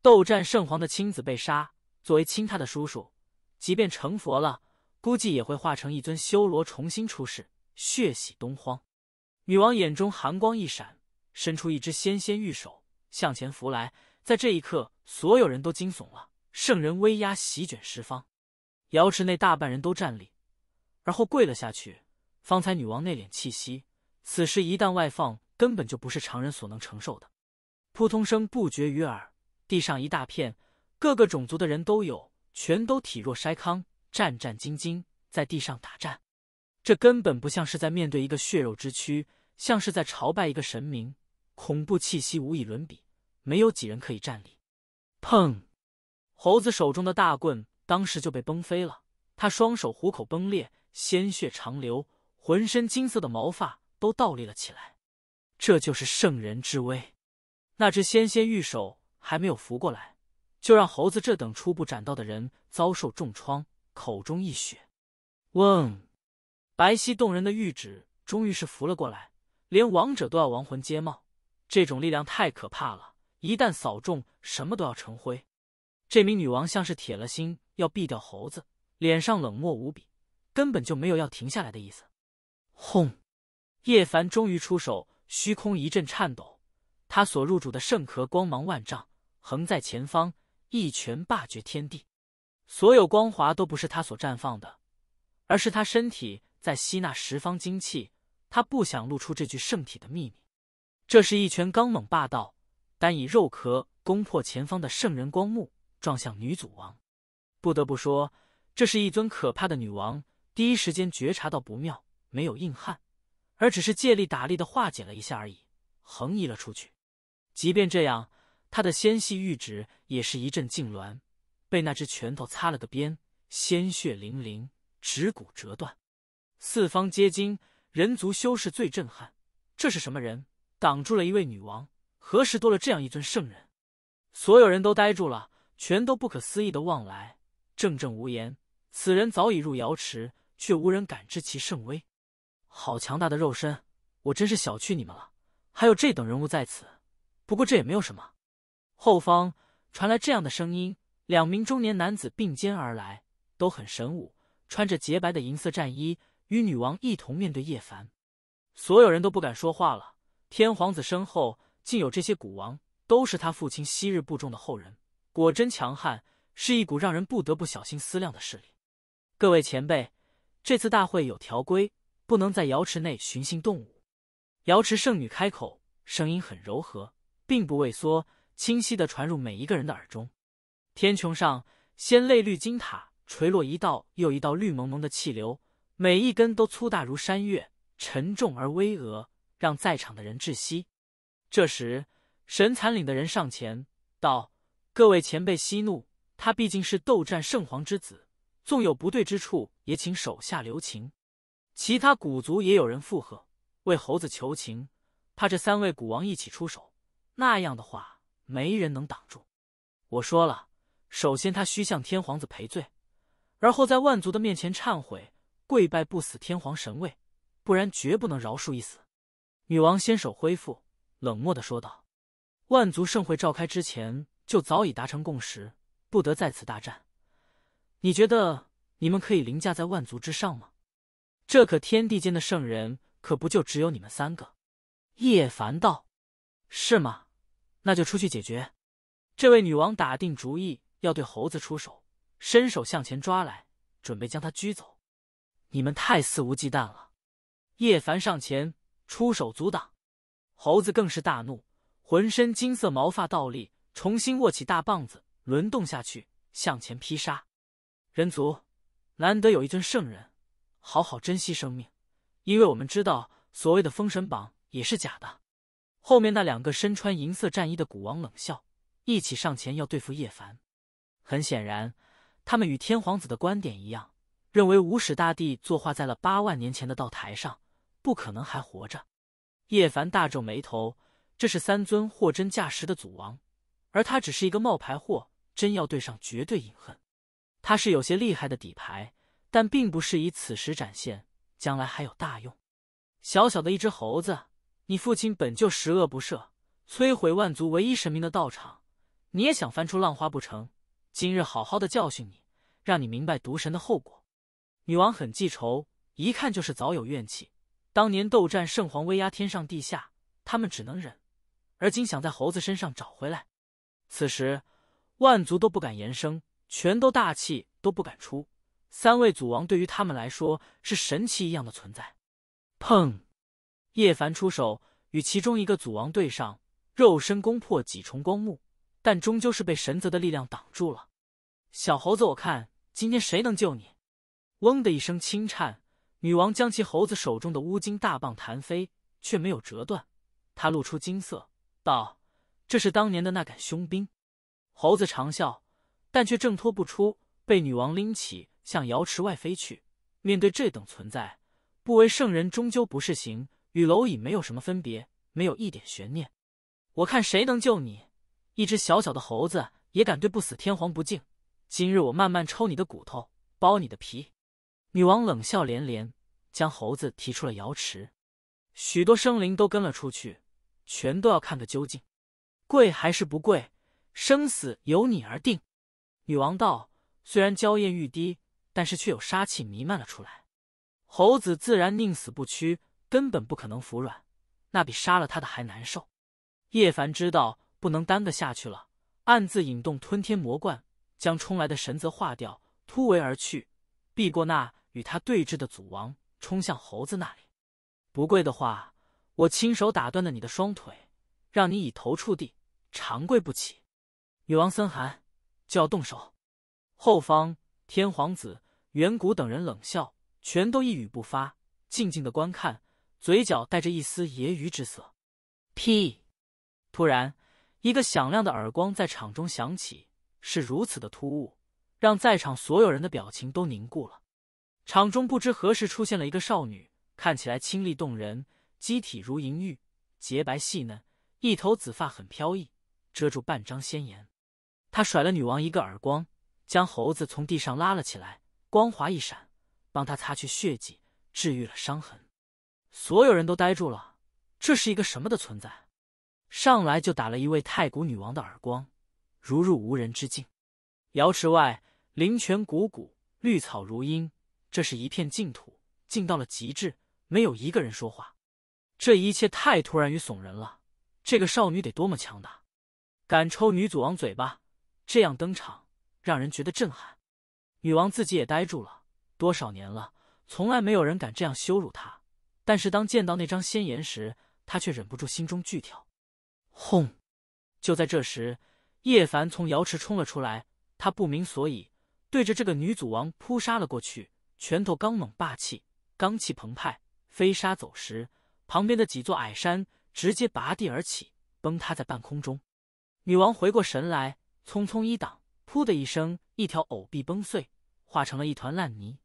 斗战圣皇的亲子被杀，作为亲他的叔叔，即便成佛了，估计也会化成一尊修罗重新出世，血洗东荒。女王眼中寒光一闪，伸出一只纤纤玉手向前拂来。在这一刻，所有人都惊悚了。圣人威压席卷十方，瑶池内大半人都站立，而后跪了下去。方才女王内敛气息，此时一旦外放，根本就不是常人所能承受的。扑通声不绝于耳，地上一大片，各个种族的人都有，全都体若筛糠，战战兢兢，在地上打战。这根本不像是在面对一个血肉之躯，像是在朝拜一个神明，恐怖气息无以伦比。没有几人可以站立。砰！猴子手中的大棍当时就被崩飞了，他双手虎口崩裂，鲜血长流，浑身金色的毛发都倒立了起来。这就是圣人之威。那只纤纤玉手还没有扶过来，就让猴子这等初步斩到的人遭受重创，口中溢血。嗡！白皙动人的玉指终于是扶了过来，连王者都要亡魂皆冒，这种力量太可怕了。一旦扫中，什么都要成灰。这名女王像是铁了心要毙掉猴子，脸上冷漠无比，根本就没有要停下来的意思。轰！叶凡终于出手，虚空一阵颤抖。他所入主的圣壳光芒万丈，横在前方，一拳霸绝天地。所有光华都不是他所绽放的，而是他身体在吸纳十方精气。他不想露出这具圣体的秘密。这是一拳刚猛霸道。单以肉壳攻破前方的圣人光幕，撞向女祖王。不得不说，这是一尊可怕的女王。第一时间觉察到不妙，没有硬汉，而只是借力打力的化解了一下而已，横移了出去。即便这样，她的纤细玉指也是一阵痉挛，被那只拳头擦了个边，鲜血淋淋，指骨折断。四方皆惊，人族修士最震撼。这是什么人，挡住了一位女王？何时多了这样一尊圣人？所有人都呆住了，全都不可思议的望来，怔怔无言。此人早已入瑶池，却无人感知其圣威。好强大的肉身，我真是小觑你们了。还有这等人物在此，不过这也没有什么。后方传来这样的声音：两名中年男子并肩而来，都很神武，穿着洁白的银色战衣，与女王一同面对叶凡。所有人都不敢说话了。天皇子身后。竟有这些古王，都是他父亲昔日部众的后人，果真强悍，是一股让人不得不小心思量的势力。各位前辈，这次大会有条规，不能在瑶池内寻衅动武。瑶池圣女开口，声音很柔和，并不畏缩，清晰的传入每一个人的耳中。天穹上，仙泪绿金塔垂落一道又一道绿蒙蒙的气流，每一根都粗大如山岳，沉重而巍峨，让在场的人窒息。这时，神残岭的人上前道：“各位前辈息怒，他毕竟是斗战圣皇之子，纵有不对之处，也请手下留情。”其他古族也有人附和，为猴子求情。怕这三位古王一起出手，那样的话没人能挡住。我说了，首先他需向天皇子赔罪，而后在万族的面前忏悔、跪拜不死天皇神位，不然绝不能饶恕一死。女王先手恢复。冷漠的说道：“万族盛会召开之前，就早已达成共识，不得在此大战。你觉得你们可以凌驾在万族之上吗？这可天地间的圣人，可不就只有你们三个？”叶凡道：“是吗？那就出去解决。”这位女王打定主意要对猴子出手，伸手向前抓来，准备将他拘走。你们太肆无忌惮了！叶凡上前出手阻挡。猴子更是大怒，浑身金色毛发倒立，重新握起大棒子，轮动下去，向前劈杀。人族难得有一尊圣人，好好珍惜生命，因为我们知道所谓的封神榜也是假的。后面那两个身穿银色战衣的古王冷笑，一起上前要对付叶凡。很显然，他们与天皇子的观点一样，认为无始大帝坐化在了八万年前的道台上，不可能还活着。叶凡大皱眉头，这是三尊货真价实的祖王，而他只是一个冒牌货，真要对上绝对饮恨。他是有些厉害的底牌，但并不适宜此时展现，将来还有大用。小小的一只猴子，你父亲本就十恶不赦，摧毁万族唯一神明的道场，你也想翻出浪花不成？今日好好的教训你，让你明白毒神的后果。女王很记仇，一看就是早有怨气。当年斗战圣皇威压天上地下，他们只能忍。而今想在猴子身上找回来，此时万族都不敢言声，全都大气都不敢出。三位祖王对于他们来说是神奇一样的存在。砰！叶凡出手，与其中一个祖王对上，肉身攻破几重光幕，但终究是被神泽的力量挡住了。小猴子，我看今天谁能救你？嗡的一声轻颤。女王将其猴子手中的乌金大棒弹飞，却没有折断。她露出金色，道：“这是当年的那杆凶兵。”猴子长啸，但却挣脱不出，被女王拎起向瑶池外飞去。面对这等存在，不为圣人终究不是行，与蝼蚁没有什么分别，没有一点悬念。我看谁能救你！一只小小的猴子也敢对不死天皇不敬，今日我慢慢抽你的骨头，剥你的皮。女王冷笑连连，将猴子提出了瑶池，许多生灵都跟了出去，全都要看个究竟，跪还是不跪，生死由你而定。女王道，虽然娇艳欲滴，但是却有杀气弥漫了出来。猴子自然宁死不屈，根本不可能服软，那比杀了他的还难受。叶凡知道不能耽搁下去了，暗自引动吞天魔罐，将冲来的神泽化掉，突围而去，避过那。与他对峙的祖王冲向猴子那里，不跪的话，我亲手打断了你的双腿，让你以头触地，长跪不起。女王森寒就要动手，后方天皇子、远古等人冷笑，全都一语不发，静静的观看，嘴角带着一丝揶揄之色。屁！突然，一个响亮的耳光在场中响起，是如此的突兀，让在场所有人的表情都凝固了。场中不知何时出现了一个少女，看起来清丽动人，肌体如银玉，洁白细嫩，一头紫发很飘逸，遮住半张鲜颜。他甩了女王一个耳光，将猴子从地上拉了起来，光滑一闪，帮他擦去血迹，治愈了伤痕。所有人都呆住了，这是一个什么的存在？上来就打了一位太古女王的耳光，如入无人之境。瑶池外，灵泉汩汩，绿草如茵。这是一片净土，静到了极致，没有一个人说话。这一切太突然与耸人了。这个少女得多么强大，敢抽女祖王嘴巴？这样登场，让人觉得震撼。女王自己也呆住了。多少年了，从来没有人敢这样羞辱她。但是当见到那张仙颜时，她却忍不住心中剧跳。轰！就在这时，叶凡从瑶池冲了出来，他不明所以，对着这个女祖王扑杀了过去。拳头刚猛霸气，罡气澎湃，飞沙走石，旁边的几座矮山直接拔地而起，崩塌在半空中。女王回过神来，匆匆一挡，噗的一声，一条藕臂崩碎，化成了一团烂泥，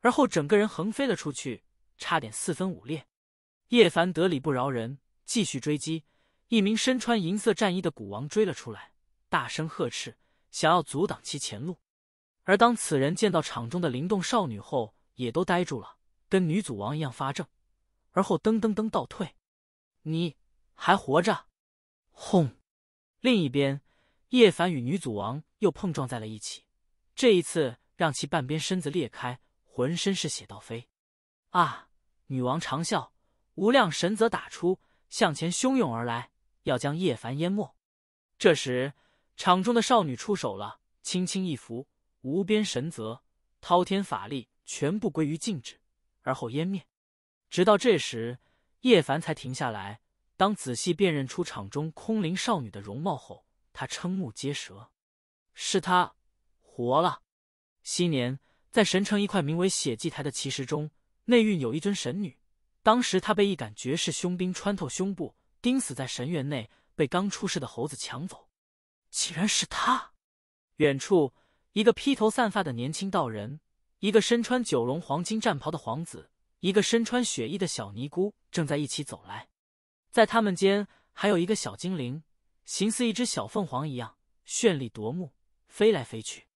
而后整个人横飞了出去，差点四分五裂。叶凡得理不饶人，继续追击。一名身穿银色战衣的古王追了出来，大声呵斥，想要阻挡其前路。而当此人见到场中的灵动少女后，也都呆住了，跟女祖王一样发怔，而后噔噔噔倒退。你还活着？轰！另一边，叶凡与女祖王又碰撞在了一起，这一次让其半边身子裂开，浑身是血倒飞。啊！女王长啸，无量神则打出，向前汹涌而来，要将叶凡淹没。这时，场中的少女出手了，轻轻一扶。无边神泽，滔天法力全部归于静止，而后湮灭。直到这时，叶凡才停下来。当仔细辨认出场中空灵少女的容貌后，他瞠目结舌：“是她活了！昔年在神城一块名为血祭台的奇石中，内蕴有一尊神女。当时她被一杆绝世凶兵穿透胸部，钉死在神园内，被刚出世的猴子抢走。竟然是她！”远处。一个披头散发的年轻道人，一个身穿九龙黄金战袍的皇子，一个身穿雪衣的小尼姑正在一起走来，在他们间还有一个小精灵，形似一只小凤凰一样绚丽夺目，飞来飞去。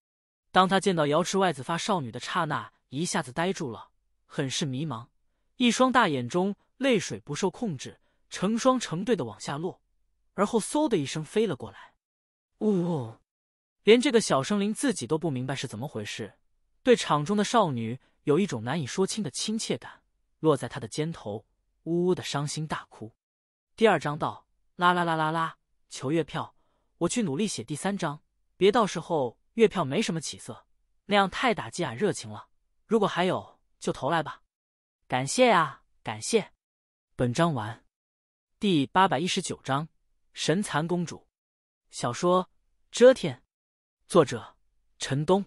当他见到瑶池外紫发少女的刹那，一下子呆住了，很是迷茫，一双大眼中泪水不受控制，成双成对的往下落，而后嗖的一声飞了过来，呜。连这个小生灵自己都不明白是怎么回事，对场中的少女有一种难以说清的亲切感，落在她的肩头，呜呜的伤心大哭。第二章到啦啦啦啦啦，求月票，我去努力写第三章，别到时候月票没什么起色，那样太打击俺热情了。如果还有就投来吧，感谢啊感谢。本章完。第八百一十九章神蚕公主。小说《遮天》。作者陈东，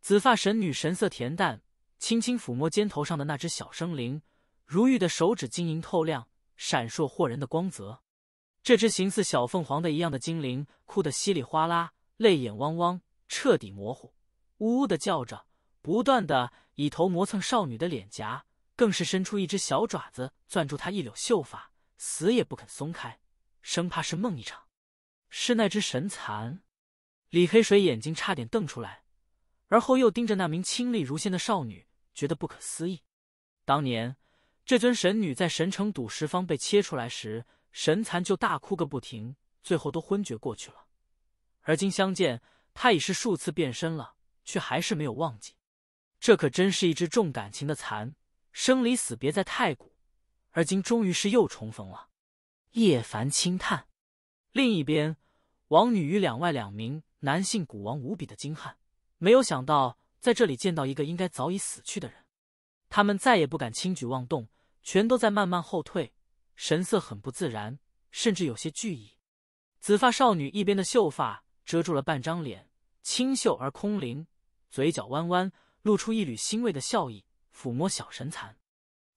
紫发神女神色恬淡，轻轻抚摸肩头上的那只小生灵，如玉的手指晶莹透亮，闪烁惑人的光泽。这只形似小凤凰的一样的精灵，哭得稀里哗啦，泪眼汪汪，彻底模糊，呜呜的叫着，不断的以头磨蹭少女的脸颊，更是伸出一只小爪子攥住她一绺秀发，死也不肯松开，生怕是梦一场。是那只神蚕。李黑水眼睛差点瞪出来，而后又盯着那名清丽如仙的少女，觉得不可思议。当年这尊神女在神城赌石方被切出来时，神蚕就大哭个不停，最后都昏厥过去了。而今相见，她已是数次变身了，却还是没有忘记。这可真是一只重感情的蚕，生离死别在太古，而今终于是又重逢了。叶凡轻叹。另一边，王女与两外两名。男性古王无比的惊骇，没有想到在这里见到一个应该早已死去的人。他们再也不敢轻举妄动，全都在慢慢后退，神色很不自然，甚至有些惧意。紫发少女一边的秀发遮住了半张脸，清秀而空灵，嘴角弯弯，露出一缕欣慰的笑意，抚摸小神蚕，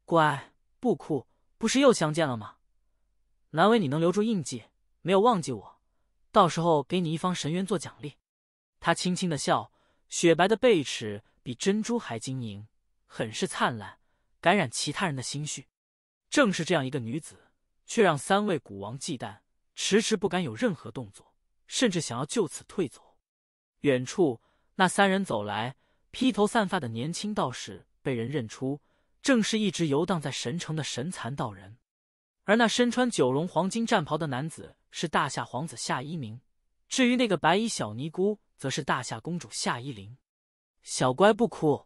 乖，不哭，不是又相见了吗？难为你能留住印记，没有忘记我。到时候给你一方神渊做奖励，他轻轻的笑，雪白的背齿比珍珠还晶莹，很是灿烂，感染其他人的心绪。正是这样一个女子，却让三位古王忌惮，迟迟不敢有任何动作，甚至想要就此退走。远处那三人走来，披头散发的年轻道士被人认出，正是一直游荡在神城的神残道人，而那身穿九龙黄金战袍的男子。是大夏皇子夏一鸣，至于那个白衣小尼姑，则是大夏公主夏依灵。小乖不哭。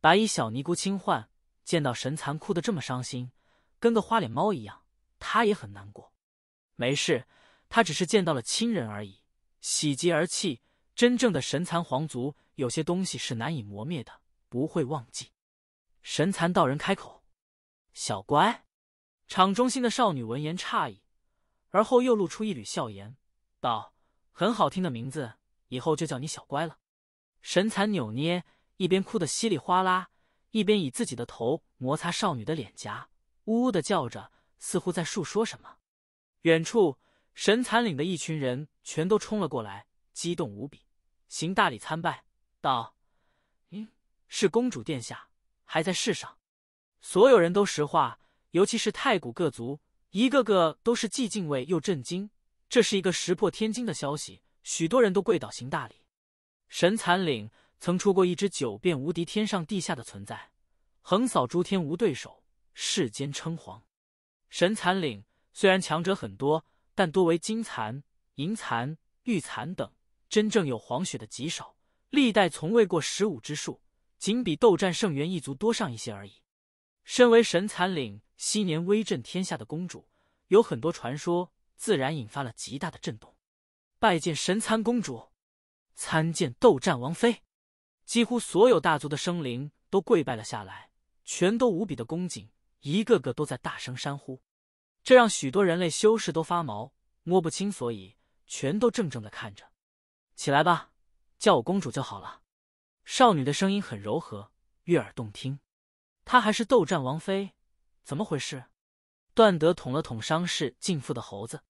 白衣小尼姑轻唤，见到神蚕哭得这么伤心，跟个花脸猫一样，她也很难过。没事，她只是见到了亲人而已，喜极而泣。真正的神蚕皇族，有些东西是难以磨灭的，不会忘记。神蚕道人开口：“小乖。”场中心的少女闻言诧异。而后又露出一缕笑颜，道：“很好听的名字，以后就叫你小乖了。”神蚕扭捏，一边哭得稀里哗啦，一边以自己的头摩擦少女的脸颊，呜呜的叫着，似乎在述说什么。远处神残岭的一群人全都冲了过来，激动无比，行大礼参拜，道：“嗯，是公主殿下，还在世上？”所有人都石化，尤其是太古各族。一个个都是既敬畏又震惊，这是一个石破天惊的消息。许多人都跪倒行大礼。神残岭曾出过一只九变无敌、天上地下的存在，横扫诸天无对手，世间称皇。神残岭虽然强者很多，但多为金蚕、银蚕、玉蚕等，真正有黄血的极少，历代从未过十五之数，仅比斗战胜元一族多上一些而已。身为神蚕岭昔年威震天下的公主，有很多传说，自然引发了极大的震动。拜见神蚕公主，参见斗战王妃，几乎所有大族的生灵都跪拜了下来，全都无比的恭谨，一个个都在大声山呼。这让许多人类修士都发毛，摸不清所以，全都怔怔的看着。起来吧，叫我公主就好了。少女的声音很柔和，悦耳动听。她还是斗战王妃，怎么回事？段德捅了捅伤势尽复的猴子，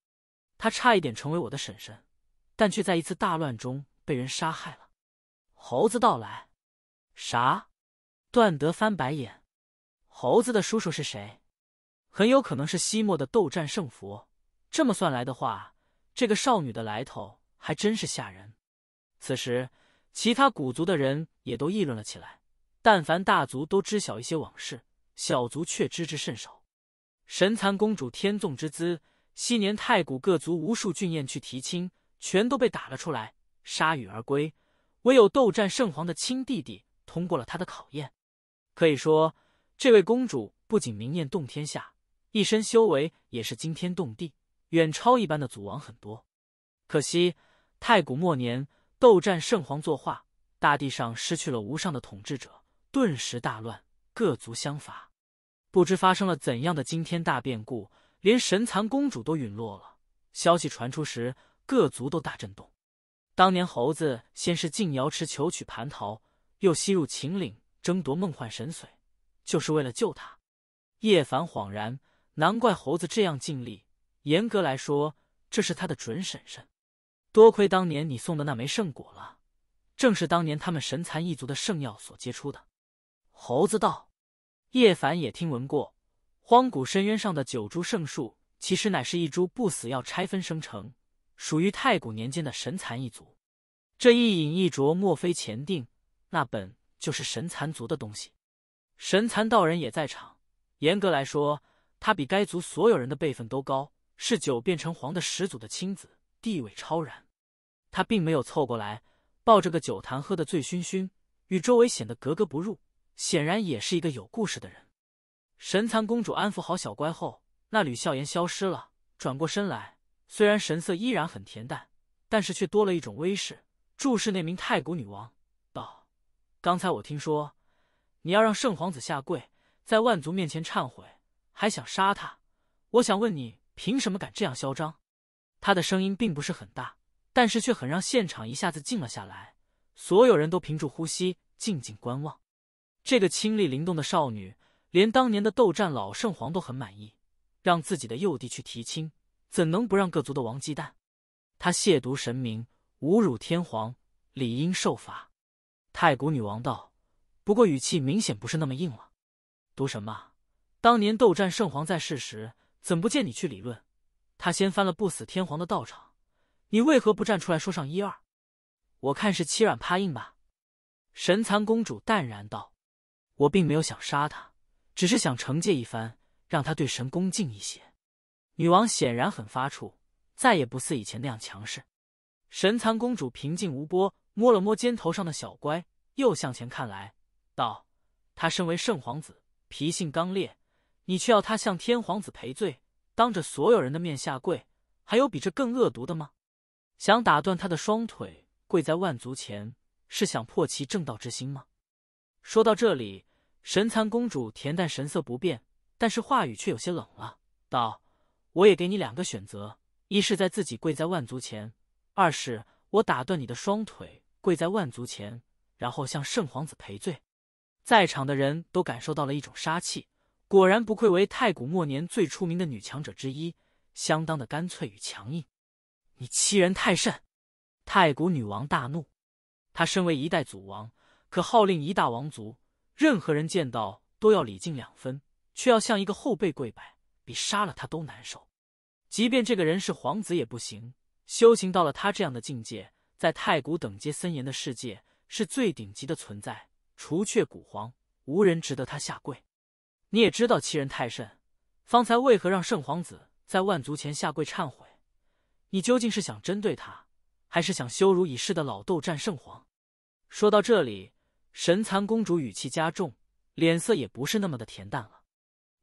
他差一点成为我的婶婶，但却在一次大乱中被人杀害了。猴子到来，啥？段德翻白眼。猴子的叔叔是谁？很有可能是西莫的斗战圣佛。这么算来的话，这个少女的来头还真是吓人。此时，其他古族的人也都议论了起来。但凡大族都知晓一些往事，小族却知之甚少。神蚕公主天纵之姿，昔年太古各族无数俊彦去提亲，全都被打了出来，铩羽而归。唯有斗战圣皇的亲弟弟通过了他的考验。可以说，这位公主不仅明艳动天下，一身修为也是惊天动地，远超一般的祖王很多。可惜太古末年，斗战圣皇作画，大地上失去了无上的统治者。顿时大乱，各族相伐，不知发生了怎样的惊天大变故，连神蚕公主都陨落了。消息传出时，各族都大震动。当年猴子先是进瑶池求取蟠桃，又吸入秦岭争夺梦幻神髓，就是为了救他。叶凡恍然，难怪猴子这样尽力。严格来说，这是他的准婶婶。多亏当年你送的那枚圣果了，正是当年他们神蚕一族的圣药所结出的。猴子道：“叶凡也听闻过，荒古深渊上的九株圣树，其实乃是一株不死药拆分生成，属于太古年间的神蚕一族。这一饮一啄，莫非前定？那本就是神蚕族的东西。”神蚕道人也在场，严格来说，他比该族所有人的辈分都高，是九变成黄的始祖的亲子，地位超然。他并没有凑过来，抱着个酒坛喝得醉醺醺，与周围显得格格不入。显然也是一个有故事的人。神蚕公主安抚好小乖后，那缕笑颜消失了，转过身来，虽然神色依然很恬淡，但是却多了一种威势，注视那名太古女王道：“刚才我听说你要让圣皇子下跪，在万族面前忏悔，还想杀他。我想问你，凭什么敢这样嚣张？”他的声音并不是很大，但是却很让现场一下子静了下来，所有人都屏住呼吸，静静观望。这个清丽灵动的少女，连当年的斗战老圣皇都很满意，让自己的幼弟去提亲，怎能不让各族的王忌惮？他亵渎神明，侮辱天皇，理应受罚。太古女王道，不过语气明显不是那么硬了。读什么？当年斗战圣皇在世时，怎不见你去理论？他掀翻了不死天皇的道场，你为何不站出来说上一二？我看是欺软怕硬吧。神蚕公主淡然道。我并没有想杀他，只是想惩戒一番，让他对神恭敬一些。女王显然很发怵，再也不似以前那样强势。神蚕公主平静无波，摸了摸肩头上的小乖，又向前看来，道：“他身为圣皇子，脾性刚烈，你却要他向天皇子赔罪，当着所有人的面下跪，还有比这更恶毒的吗？想打断他的双腿，跪在万族前，是想破其正道之心吗？”说到这里。神蚕公主恬淡神色不变，但是话语却有些冷了，道：“我也给你两个选择，一是在自己跪在万族前，二是我打断你的双腿，跪在万族前，然后向圣皇子赔罪。”在场的人都感受到了一种杀气，果然不愧为太古末年最出名的女强者之一，相当的干脆与强硬。你欺人太甚！太古女王大怒，她身为一代祖王，可号令一大王族。任何人见到都要礼敬两分，却要向一个后辈跪拜，比杀了他都难受。即便这个人是皇子也不行。修行到了他这样的境界，在太古等阶森严的世界，是最顶级的存在，除却古皇，无人值得他下跪。你也知道欺人太甚，方才为何让圣皇子在万族前下跪忏悔？你究竟是想针对他，还是想羞辱已逝的老斗战圣皇？说到这里。神蚕公主语气加重，脸色也不是那么的恬淡了。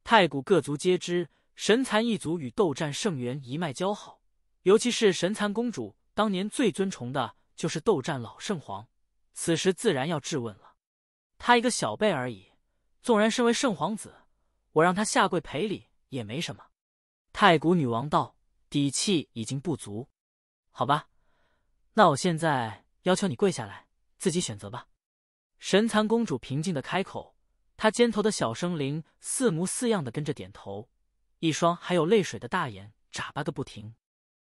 太古各族皆知，神蚕一族与斗战圣元一脉交好，尤其是神蚕公主当年最尊崇的就是斗战老圣皇，此时自然要质问了。他一个小辈而已，纵然身为圣皇子，我让他下跪赔礼也没什么。太古女王道，底气已经不足。好吧，那我现在要求你跪下来，自己选择吧。神蚕公主平静的开口，她肩头的小生灵似模似样的跟着点头，一双还有泪水的大眼眨巴个不停。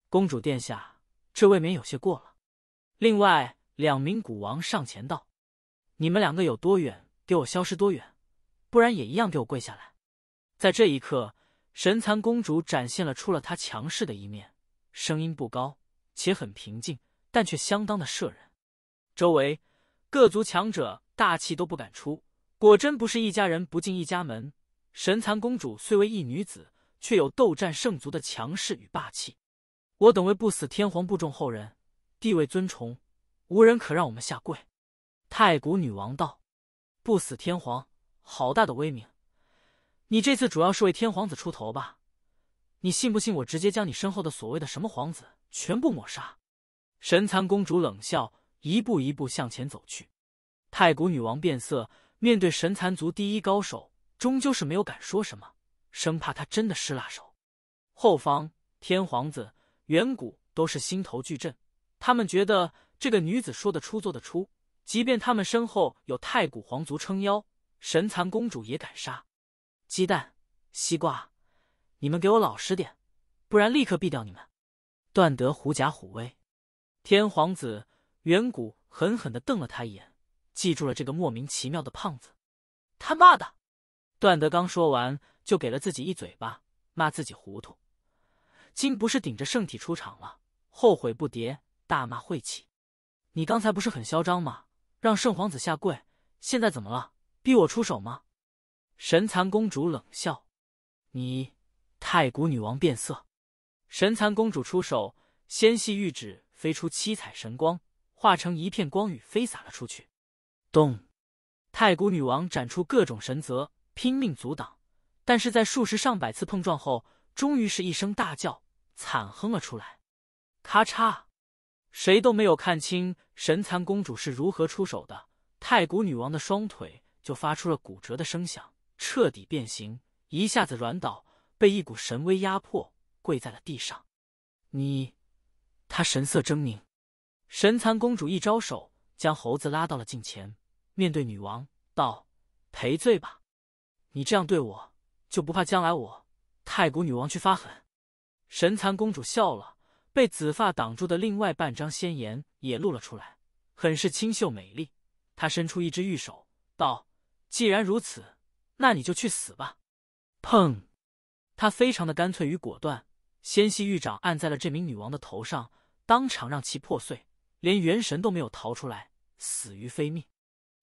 公主殿下，这未免有些过了。另外两名蛊王上前道：“你们两个有多远，给我消失多远，不然也一样给我跪下来。”在这一刻，神蚕公主展现了出了她强势的一面，声音不高且很平静，但却相当的慑人。周围。各族强者大气都不敢出，果真不是一家人不进一家门。神蚕公主虽为一女子，却有斗战圣族的强势与霸气。我等为不死天皇部众后人，地位尊崇，无人可让我们下跪。太古女王道：“不死天皇，好大的威名！你这次主要是为天皇子出头吧？你信不信我直接将你身后的所谓的什么皇子全部抹杀？”神蚕公主冷笑。一步一步向前走去，太古女王变色，面对神蚕族第一高手，终究是没有敢说什么，生怕他真的失了手。后方天皇子、远古都是心头巨震，他们觉得这个女子说得出、做得出，即便他们身后有太古皇族撑腰，神蚕公主也敢杀。鸡蛋、西瓜，你们给我老实点，不然立刻毙掉你们！断得狐假虎威，天皇子。远古狠狠的瞪了他一眼，记住了这个莫名其妙的胖子。他妈的！段德刚说完，就给了自己一嘴巴，骂自己糊涂。金不是顶着圣体出场了，后悔不迭，大骂晦气。你刚才不是很嚣张吗？让圣皇子下跪，现在怎么了？逼我出手吗？神蚕公主冷笑。你！太古女王变色。神蚕公主出手，纤细玉指飞出七彩神光。化成一片光雨飞洒了出去。咚！太古女王展出各种神则，拼命阻挡，但是在数十上百次碰撞后，终于是一声大叫，惨哼了出来。咔嚓！谁都没有看清神蚕公主是如何出手的，太古女王的双腿就发出了骨折的声响，彻底变形，一下子软倒，被一股神威压迫，跪在了地上。你！她神色狰狞。神蚕公主一招手，将猴子拉到了近前，面对女王道：“赔罪吧，你这样对我，就不怕将来我太古女王去发狠？”神蚕公主笑了，被紫发挡住的另外半张仙颜也露了出来，很是清秀美丽。她伸出一只玉手道：“既然如此，那你就去死吧！”砰，她非常的干脆与果断，纤细玉掌按在了这名女王的头上，当场让其破碎。连元神都没有逃出来，死于非命。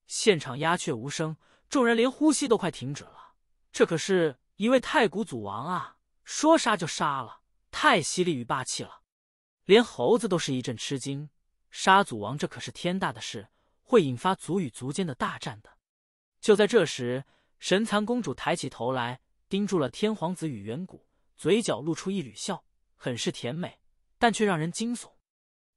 现场鸦雀无声，众人连呼吸都快停止了。这可是一位太古祖王啊，说杀就杀了，太犀利与霸气了。连猴子都是一阵吃惊，杀祖王这可是天大的事，会引发族与族间的大战的。就在这时，神蚕公主抬起头来，盯住了天皇子与远古，嘴角露出一缕笑，很是甜美，但却让人惊悚。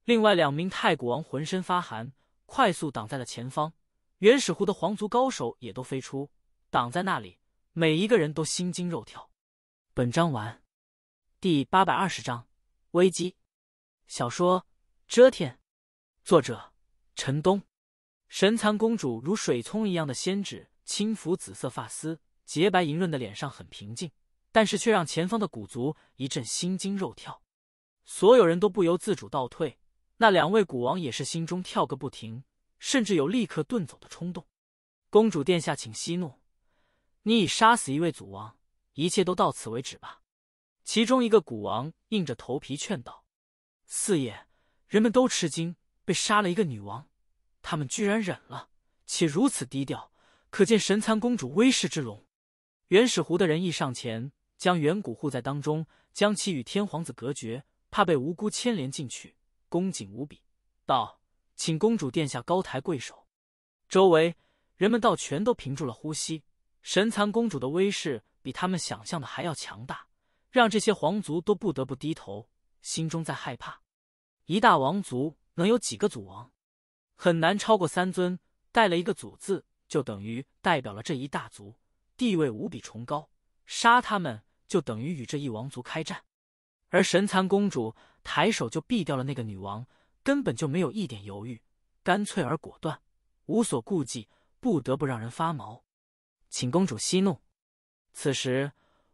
另外两名太古王浑身发寒，快速挡在了前方。原始湖的皇族高手也都飞出，挡在那里，每一个人都心惊肉跳。本章完，第八百二十章危机。小说《遮天》，作者：陈东。神蚕公主如水葱一样的仙指轻抚紫色发丝，洁白莹润的脸上很平静，但是却让前方的古族一阵心惊肉跳。所有人都不由自主倒退。那两位古王也是心中跳个不停，甚至有立刻遁走的冲动。公主殿下，请息怒，你已杀死一位祖王，一切都到此为止吧。其中一个古王硬着头皮劝道：“四爷，人们都吃惊，被杀了一个女王，他们居然忍了，且如此低调，可见神蚕公主威势之隆。”原始狐的人一上前，将远古护在当中，将其与天皇子隔绝，怕被无辜牵连进去。恭谨无比，道：“请公主殿下高抬贵手。”周围人们倒全都屏住了呼吸。神蚕公主的威势比他们想象的还要强大，让这些皇族都不得不低头，心中在害怕。一大王族能有几个祖王？很难超过三尊。带了一个“祖”字，就等于代表了这一大族地位无比崇高。杀他们，就等于与这一王族开战。而神蚕公主。抬手就毙掉了那个女王，根本就没有一点犹豫，干脆而果断，无所顾忌，不得不让人发毛。请公主息怒。此时，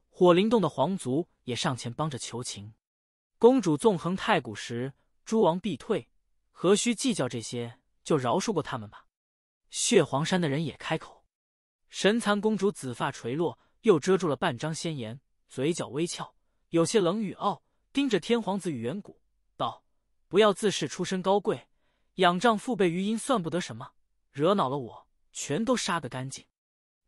火灵洞的皇族也上前帮着求情。公主纵横太古时，诸王必退，何须计较这些？就饶恕过他们吧。血皇山的人也开口。神蚕公主紫发垂落，又遮住了半张仙颜，嘴角微翘，有些冷与傲。盯着天皇子与远古道：“不要自恃出身高贵，仰仗父辈余荫算不得什么。惹恼了我，全都杀个干净。”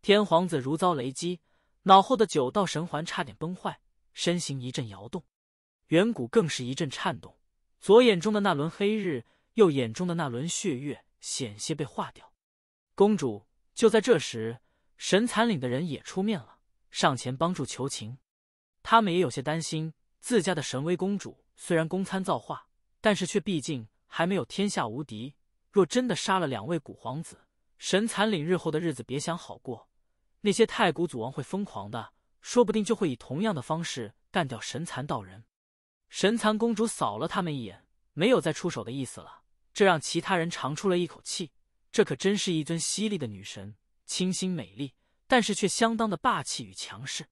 天皇子如遭雷击，脑后的九道神环差点崩坏，身形一阵摇动；远古更是一阵颤动，左眼中的那轮黑日，右眼中的那轮血月，险些被化掉。公主就在这时，神残岭的人也出面了，上前帮助求情。他们也有些担心。自家的神威公主虽然公参造化，但是却毕竟还没有天下无敌。若真的杀了两位古皇子，神蚕岭日后的日子别想好过。那些太古祖王会疯狂的，说不定就会以同样的方式干掉神蚕道人。神蚕公主扫了他们一眼，没有再出手的意思了。这让其他人长出了一口气。这可真是一尊犀利的女神，清新美丽，但是却相当的霸气与强势。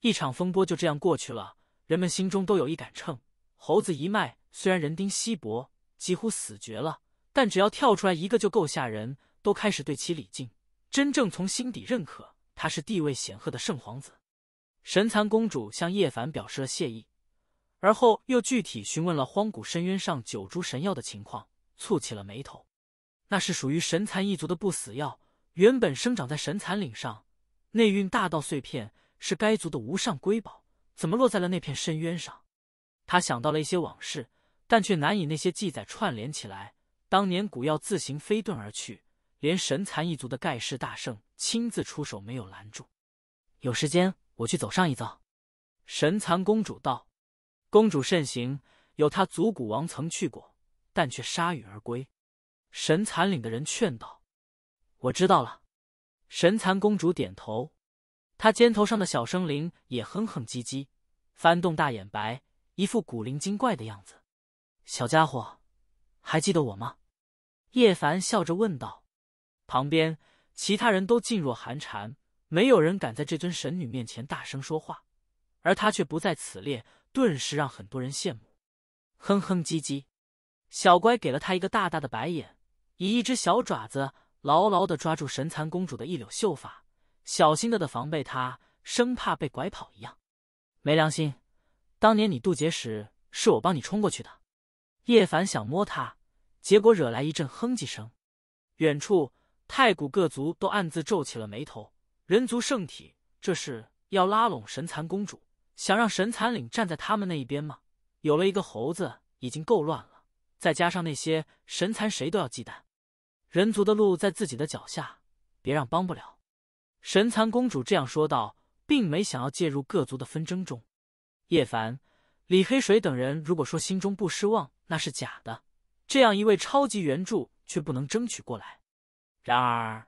一场风波就这样过去了。人们心中都有一杆秤，猴子一脉虽然人丁稀薄，几乎死绝了，但只要跳出来一个就够吓人，都开始对其礼敬，真正从心底认可他是地位显赫的圣皇子。神蚕公主向叶凡表示了谢意，而后又具体询问了荒古深渊上九株神药的情况，蹙起了眉头。那是属于神蚕一族的不死药，原本生长在神蚕岭上，内蕴大道碎片，是该族的无上瑰宝。怎么落在了那片深渊上？他想到了一些往事，但却难以那些记载串联起来。当年古药自行飞遁而去，连神蚕一族的盖世大圣亲自出手，没有拦住。有时间我去走上一遭。神蚕公主道：“公主慎行，有她族古王曾去过，但却铩羽而归。”神蚕岭的人劝道：“我知道了。”神蚕公主点头。他肩头上的小生灵也哼哼唧唧，翻动大眼白，一副古灵精怪的样子。小家伙，还记得我吗？叶凡笑着问道。旁边其他人都噤若寒蝉，没有人敢在这尊神女面前大声说话，而他却不在此列，顿时让很多人羡慕。哼哼唧唧，小乖给了他一个大大的白眼，以一只小爪子牢牢的抓住神蚕公主的一绺秀发。小心的的防备他，生怕被拐跑一样。没良心！当年你渡劫时，是我帮你冲过去的。叶凡想摸他，结果惹来一阵哼唧声。远处，太古各族都暗自皱起了眉头。人族圣体，这是要拉拢神蚕公主，想让神蚕岭站在他们那一边吗？有了一个猴子，已经够乱了，再加上那些神蚕，谁都要忌惮。人族的路在自己的脚下，别让帮不了。神蚕公主这样说道，并没想要介入各族的纷争中。叶凡、李黑水等人如果说心中不失望，那是假的。这样一位超级援助却不能争取过来。然而，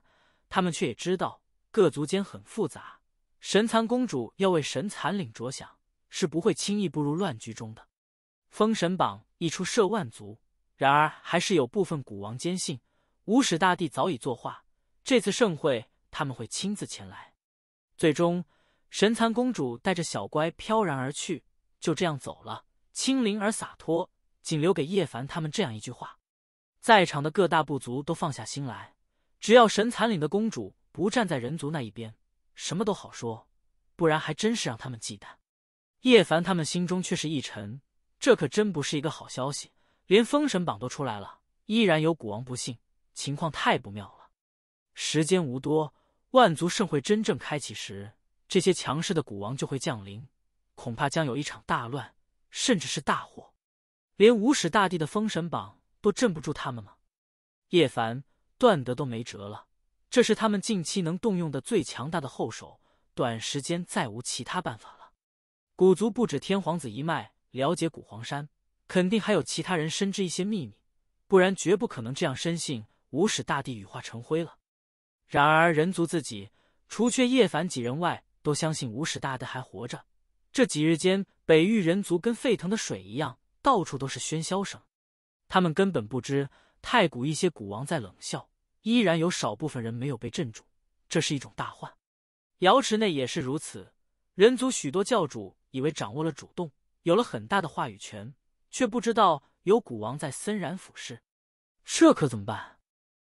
他们却也知道，各族间很复杂。神蚕公主要为神蚕领着想，是不会轻易步入乱局中的。封神榜一出，涉万族。然而，还是有部分古王坚信，无始大帝早已作画。这次盛会。他们会亲自前来，最终神蚕公主带着小乖飘然而去，就这样走了，轻灵而洒脱，仅留给叶凡他们这样一句话。在场的各大部族都放下心来，只要神蚕岭的公主不站在人族那一边，什么都好说，不然还真是让他们忌惮。叶凡他们心中却是一沉，这可真不是一个好消息，连封神榜都出来了，依然有古王不信，情况太不妙了。时间无多。万族盛会真正开启时，这些强势的古王就会降临，恐怕将有一场大乱，甚至是大祸，连五史大帝的封神榜都镇不住他们吗？叶凡、段德都没辙了，这是他们近期能动用的最强大的后手，短时间再无其他办法了。古族不止天皇子一脉了解古黄山，肯定还有其他人深知一些秘密，不然绝不可能这样深信五史大帝羽化成灰了。然而，人族自己除却叶凡几人外，都相信无始大帝还活着。这几日间，北域人族跟沸腾的水一样，到处都是喧嚣声。他们根本不知太古一些古王在冷笑，依然有少部分人没有被镇住，这是一种大患。瑶池内也是如此，人族许多教主以为掌握了主动，有了很大的话语权，却不知道有古王在森然俯视，这可怎么办？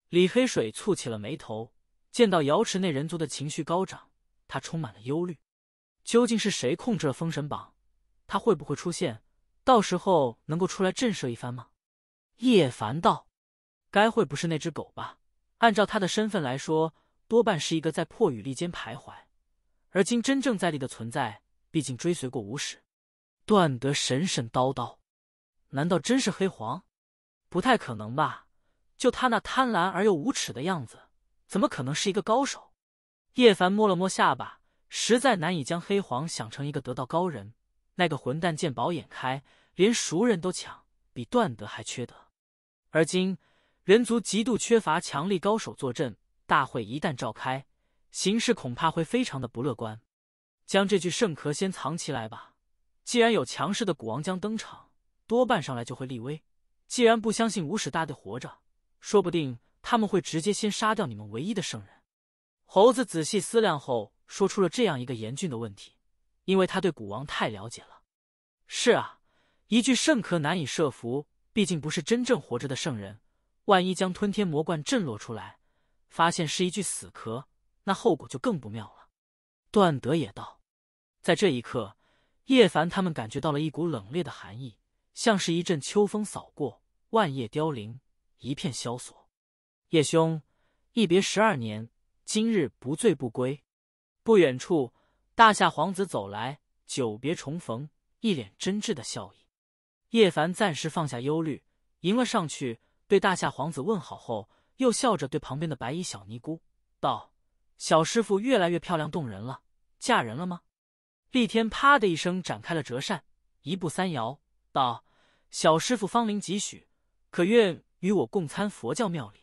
李黑水蹙起了眉头。见到瑶池内人族的情绪高涨，他充满了忧虑。究竟是谁控制了封神榜？他会不会出现？到时候能够出来震慑一番吗？叶凡道：“该会不是那只狗吧？按照他的身份来说，多半是一个在破雨立间徘徊。而今真正在地的存在，毕竟追随过无史，断得神神叨叨。难道真是黑皇？不太可能吧？就他那贪婪而又无耻的样子。”怎么可能是一个高手？叶凡摸了摸下巴，实在难以将黑皇想成一个得道高人。那个混蛋见宝眼开，连熟人都抢，比段德还缺德。而今人族极度缺乏强力高手坐镇，大会一旦召开，形势恐怕会非常的不乐观。将这具圣壳先藏起来吧。既然有强势的古王将登场，多半上来就会立威。既然不相信无始大帝活着，说不定。他们会直接先杀掉你们唯一的圣人。猴子仔细思量后，说出了这样一个严峻的问题：，因为他对古王太了解了。是啊，一具圣壳难以设伏，毕竟不是真正活着的圣人。万一将吞天魔罐震落出来，发现是一具死壳，那后果就更不妙了。段德也道。在这一刻，叶凡他们感觉到了一股冷冽的寒意，像是一阵秋风扫过，万叶凋零，一片萧索。叶兄，一别十二年，今日不醉不归。不远处，大夏皇子走来，久别重逢，一脸真挚的笑意。叶凡暂时放下忧虑，迎了上去，对大夏皇子问好后，又笑着对旁边的白衣小尼姑道：“小师傅越来越漂亮动人了，嫁人了吗？”厉天啪的一声展开了折扇，一步三摇道：“小师傅芳龄几许？可愿与我共参佛教庙理？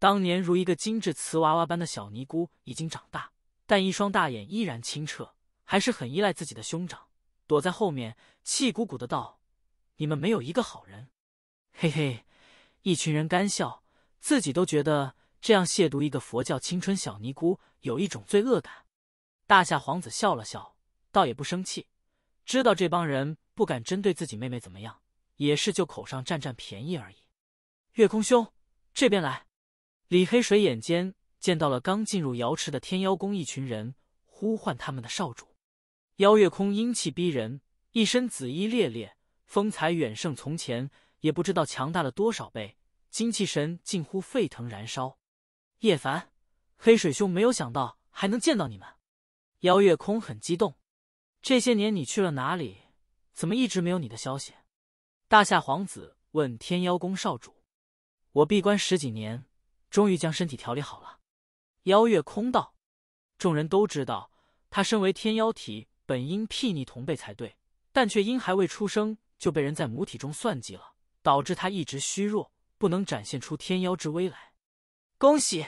当年如一个精致瓷娃娃般的小尼姑已经长大，但一双大眼依然清澈，还是很依赖自己的兄长，躲在后面气鼓鼓的道：“你们没有一个好人。”嘿嘿，一群人干笑，自己都觉得这样亵渎一个佛教青春小尼姑有一种罪恶感。大夏皇子笑了笑，倒也不生气，知道这帮人不敢针对自己妹妹怎么样，也是就口上占占便宜而已。月空兄，这边来。李黑水眼尖，见到了刚进入瑶池的天妖宫一群人，呼唤他们的少主，妖月空英气逼人，一身紫衣烈烈，风采远胜从前，也不知道强大了多少倍，精气神近乎沸腾燃烧。叶凡，黑水兄没有想到还能见到你们，妖月空很激动。这些年你去了哪里？怎么一直没有你的消息？大夏皇子问天妖宫少主，我闭关十几年。终于将身体调理好了，妖月空道，众人都知道他身为天妖体，本应睥睨同辈才对，但却因还未出生就被人在母体中算计了，导致他一直虚弱，不能展现出天妖之威来。恭喜！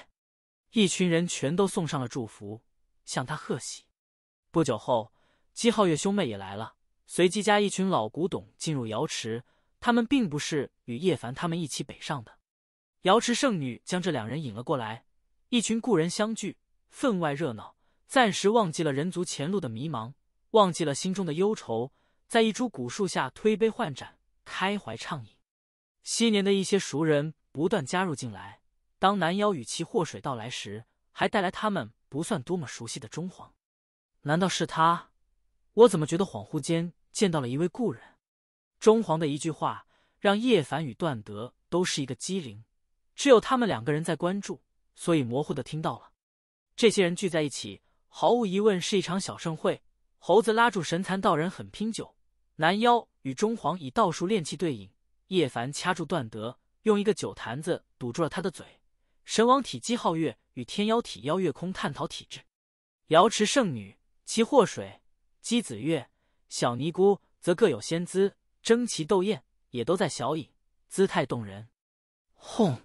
一群人全都送上了祝福，向他贺喜。不久后，姬皓月兄妹也来了，随即加一群老古董进入瑶池。他们并不是与叶凡他们一起北上的。瑶池圣女将这两人引了过来，一群故人相聚，分外热闹，暂时忘记了人族前路的迷茫，忘记了心中的忧愁，在一株古树下推杯换盏，开怀畅饮。昔年的一些熟人不断加入进来。当男妖与其祸水到来时，还带来他们不算多么熟悉的中皇。难道是他？我怎么觉得恍惚间见到了一位故人？中皇的一句话让叶凡与段德都是一个机灵。只有他们两个人在关注，所以模糊的听到了。这些人聚在一起，毫无疑问是一场小盛会。猴子拉住神残道人，狠拼酒；男妖与中皇以道术炼气对饮。叶凡掐住段德，用一个酒坛子堵住了他的嘴。神王体积皓月与天妖体妖月空探讨体质。瑶池圣女其祸水、姬子月，小尼姑则各有仙姿，争奇斗艳，也都在小饮，姿态动人。轰！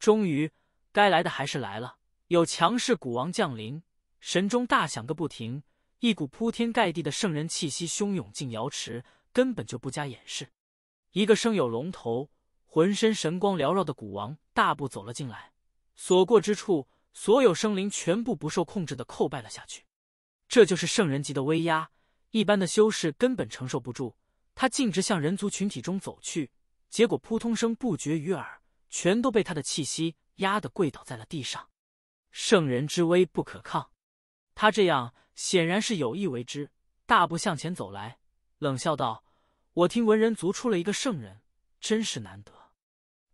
终于，该来的还是来了。有强势古王降临，神钟大响个不停，一股铺天盖地的圣人气息汹涌进瑶池，根本就不加掩饰。一个生有龙头、浑身神光缭绕的古王大步走了进来，所过之处，所有生灵全部不受控制的叩拜了下去。这就是圣人级的威压，一般的修士根本承受不住。他径直向人族群体中走去，结果扑通声不绝于耳。全都被他的气息压得跪倒在了地上，圣人之威不可抗。他这样显然是有意为之。大步向前走来，冷笑道：“我听文人族出了一个圣人，真是难得。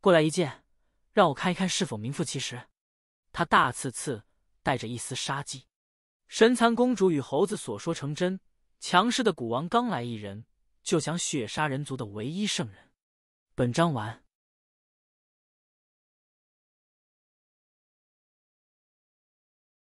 过来一见，让我看一看是否名副其实。”他大刺刺，带着一丝杀机。神蚕公主与猴子所说成真，强势的古王刚来一人，就想血杀人族的唯一圣人。本章完。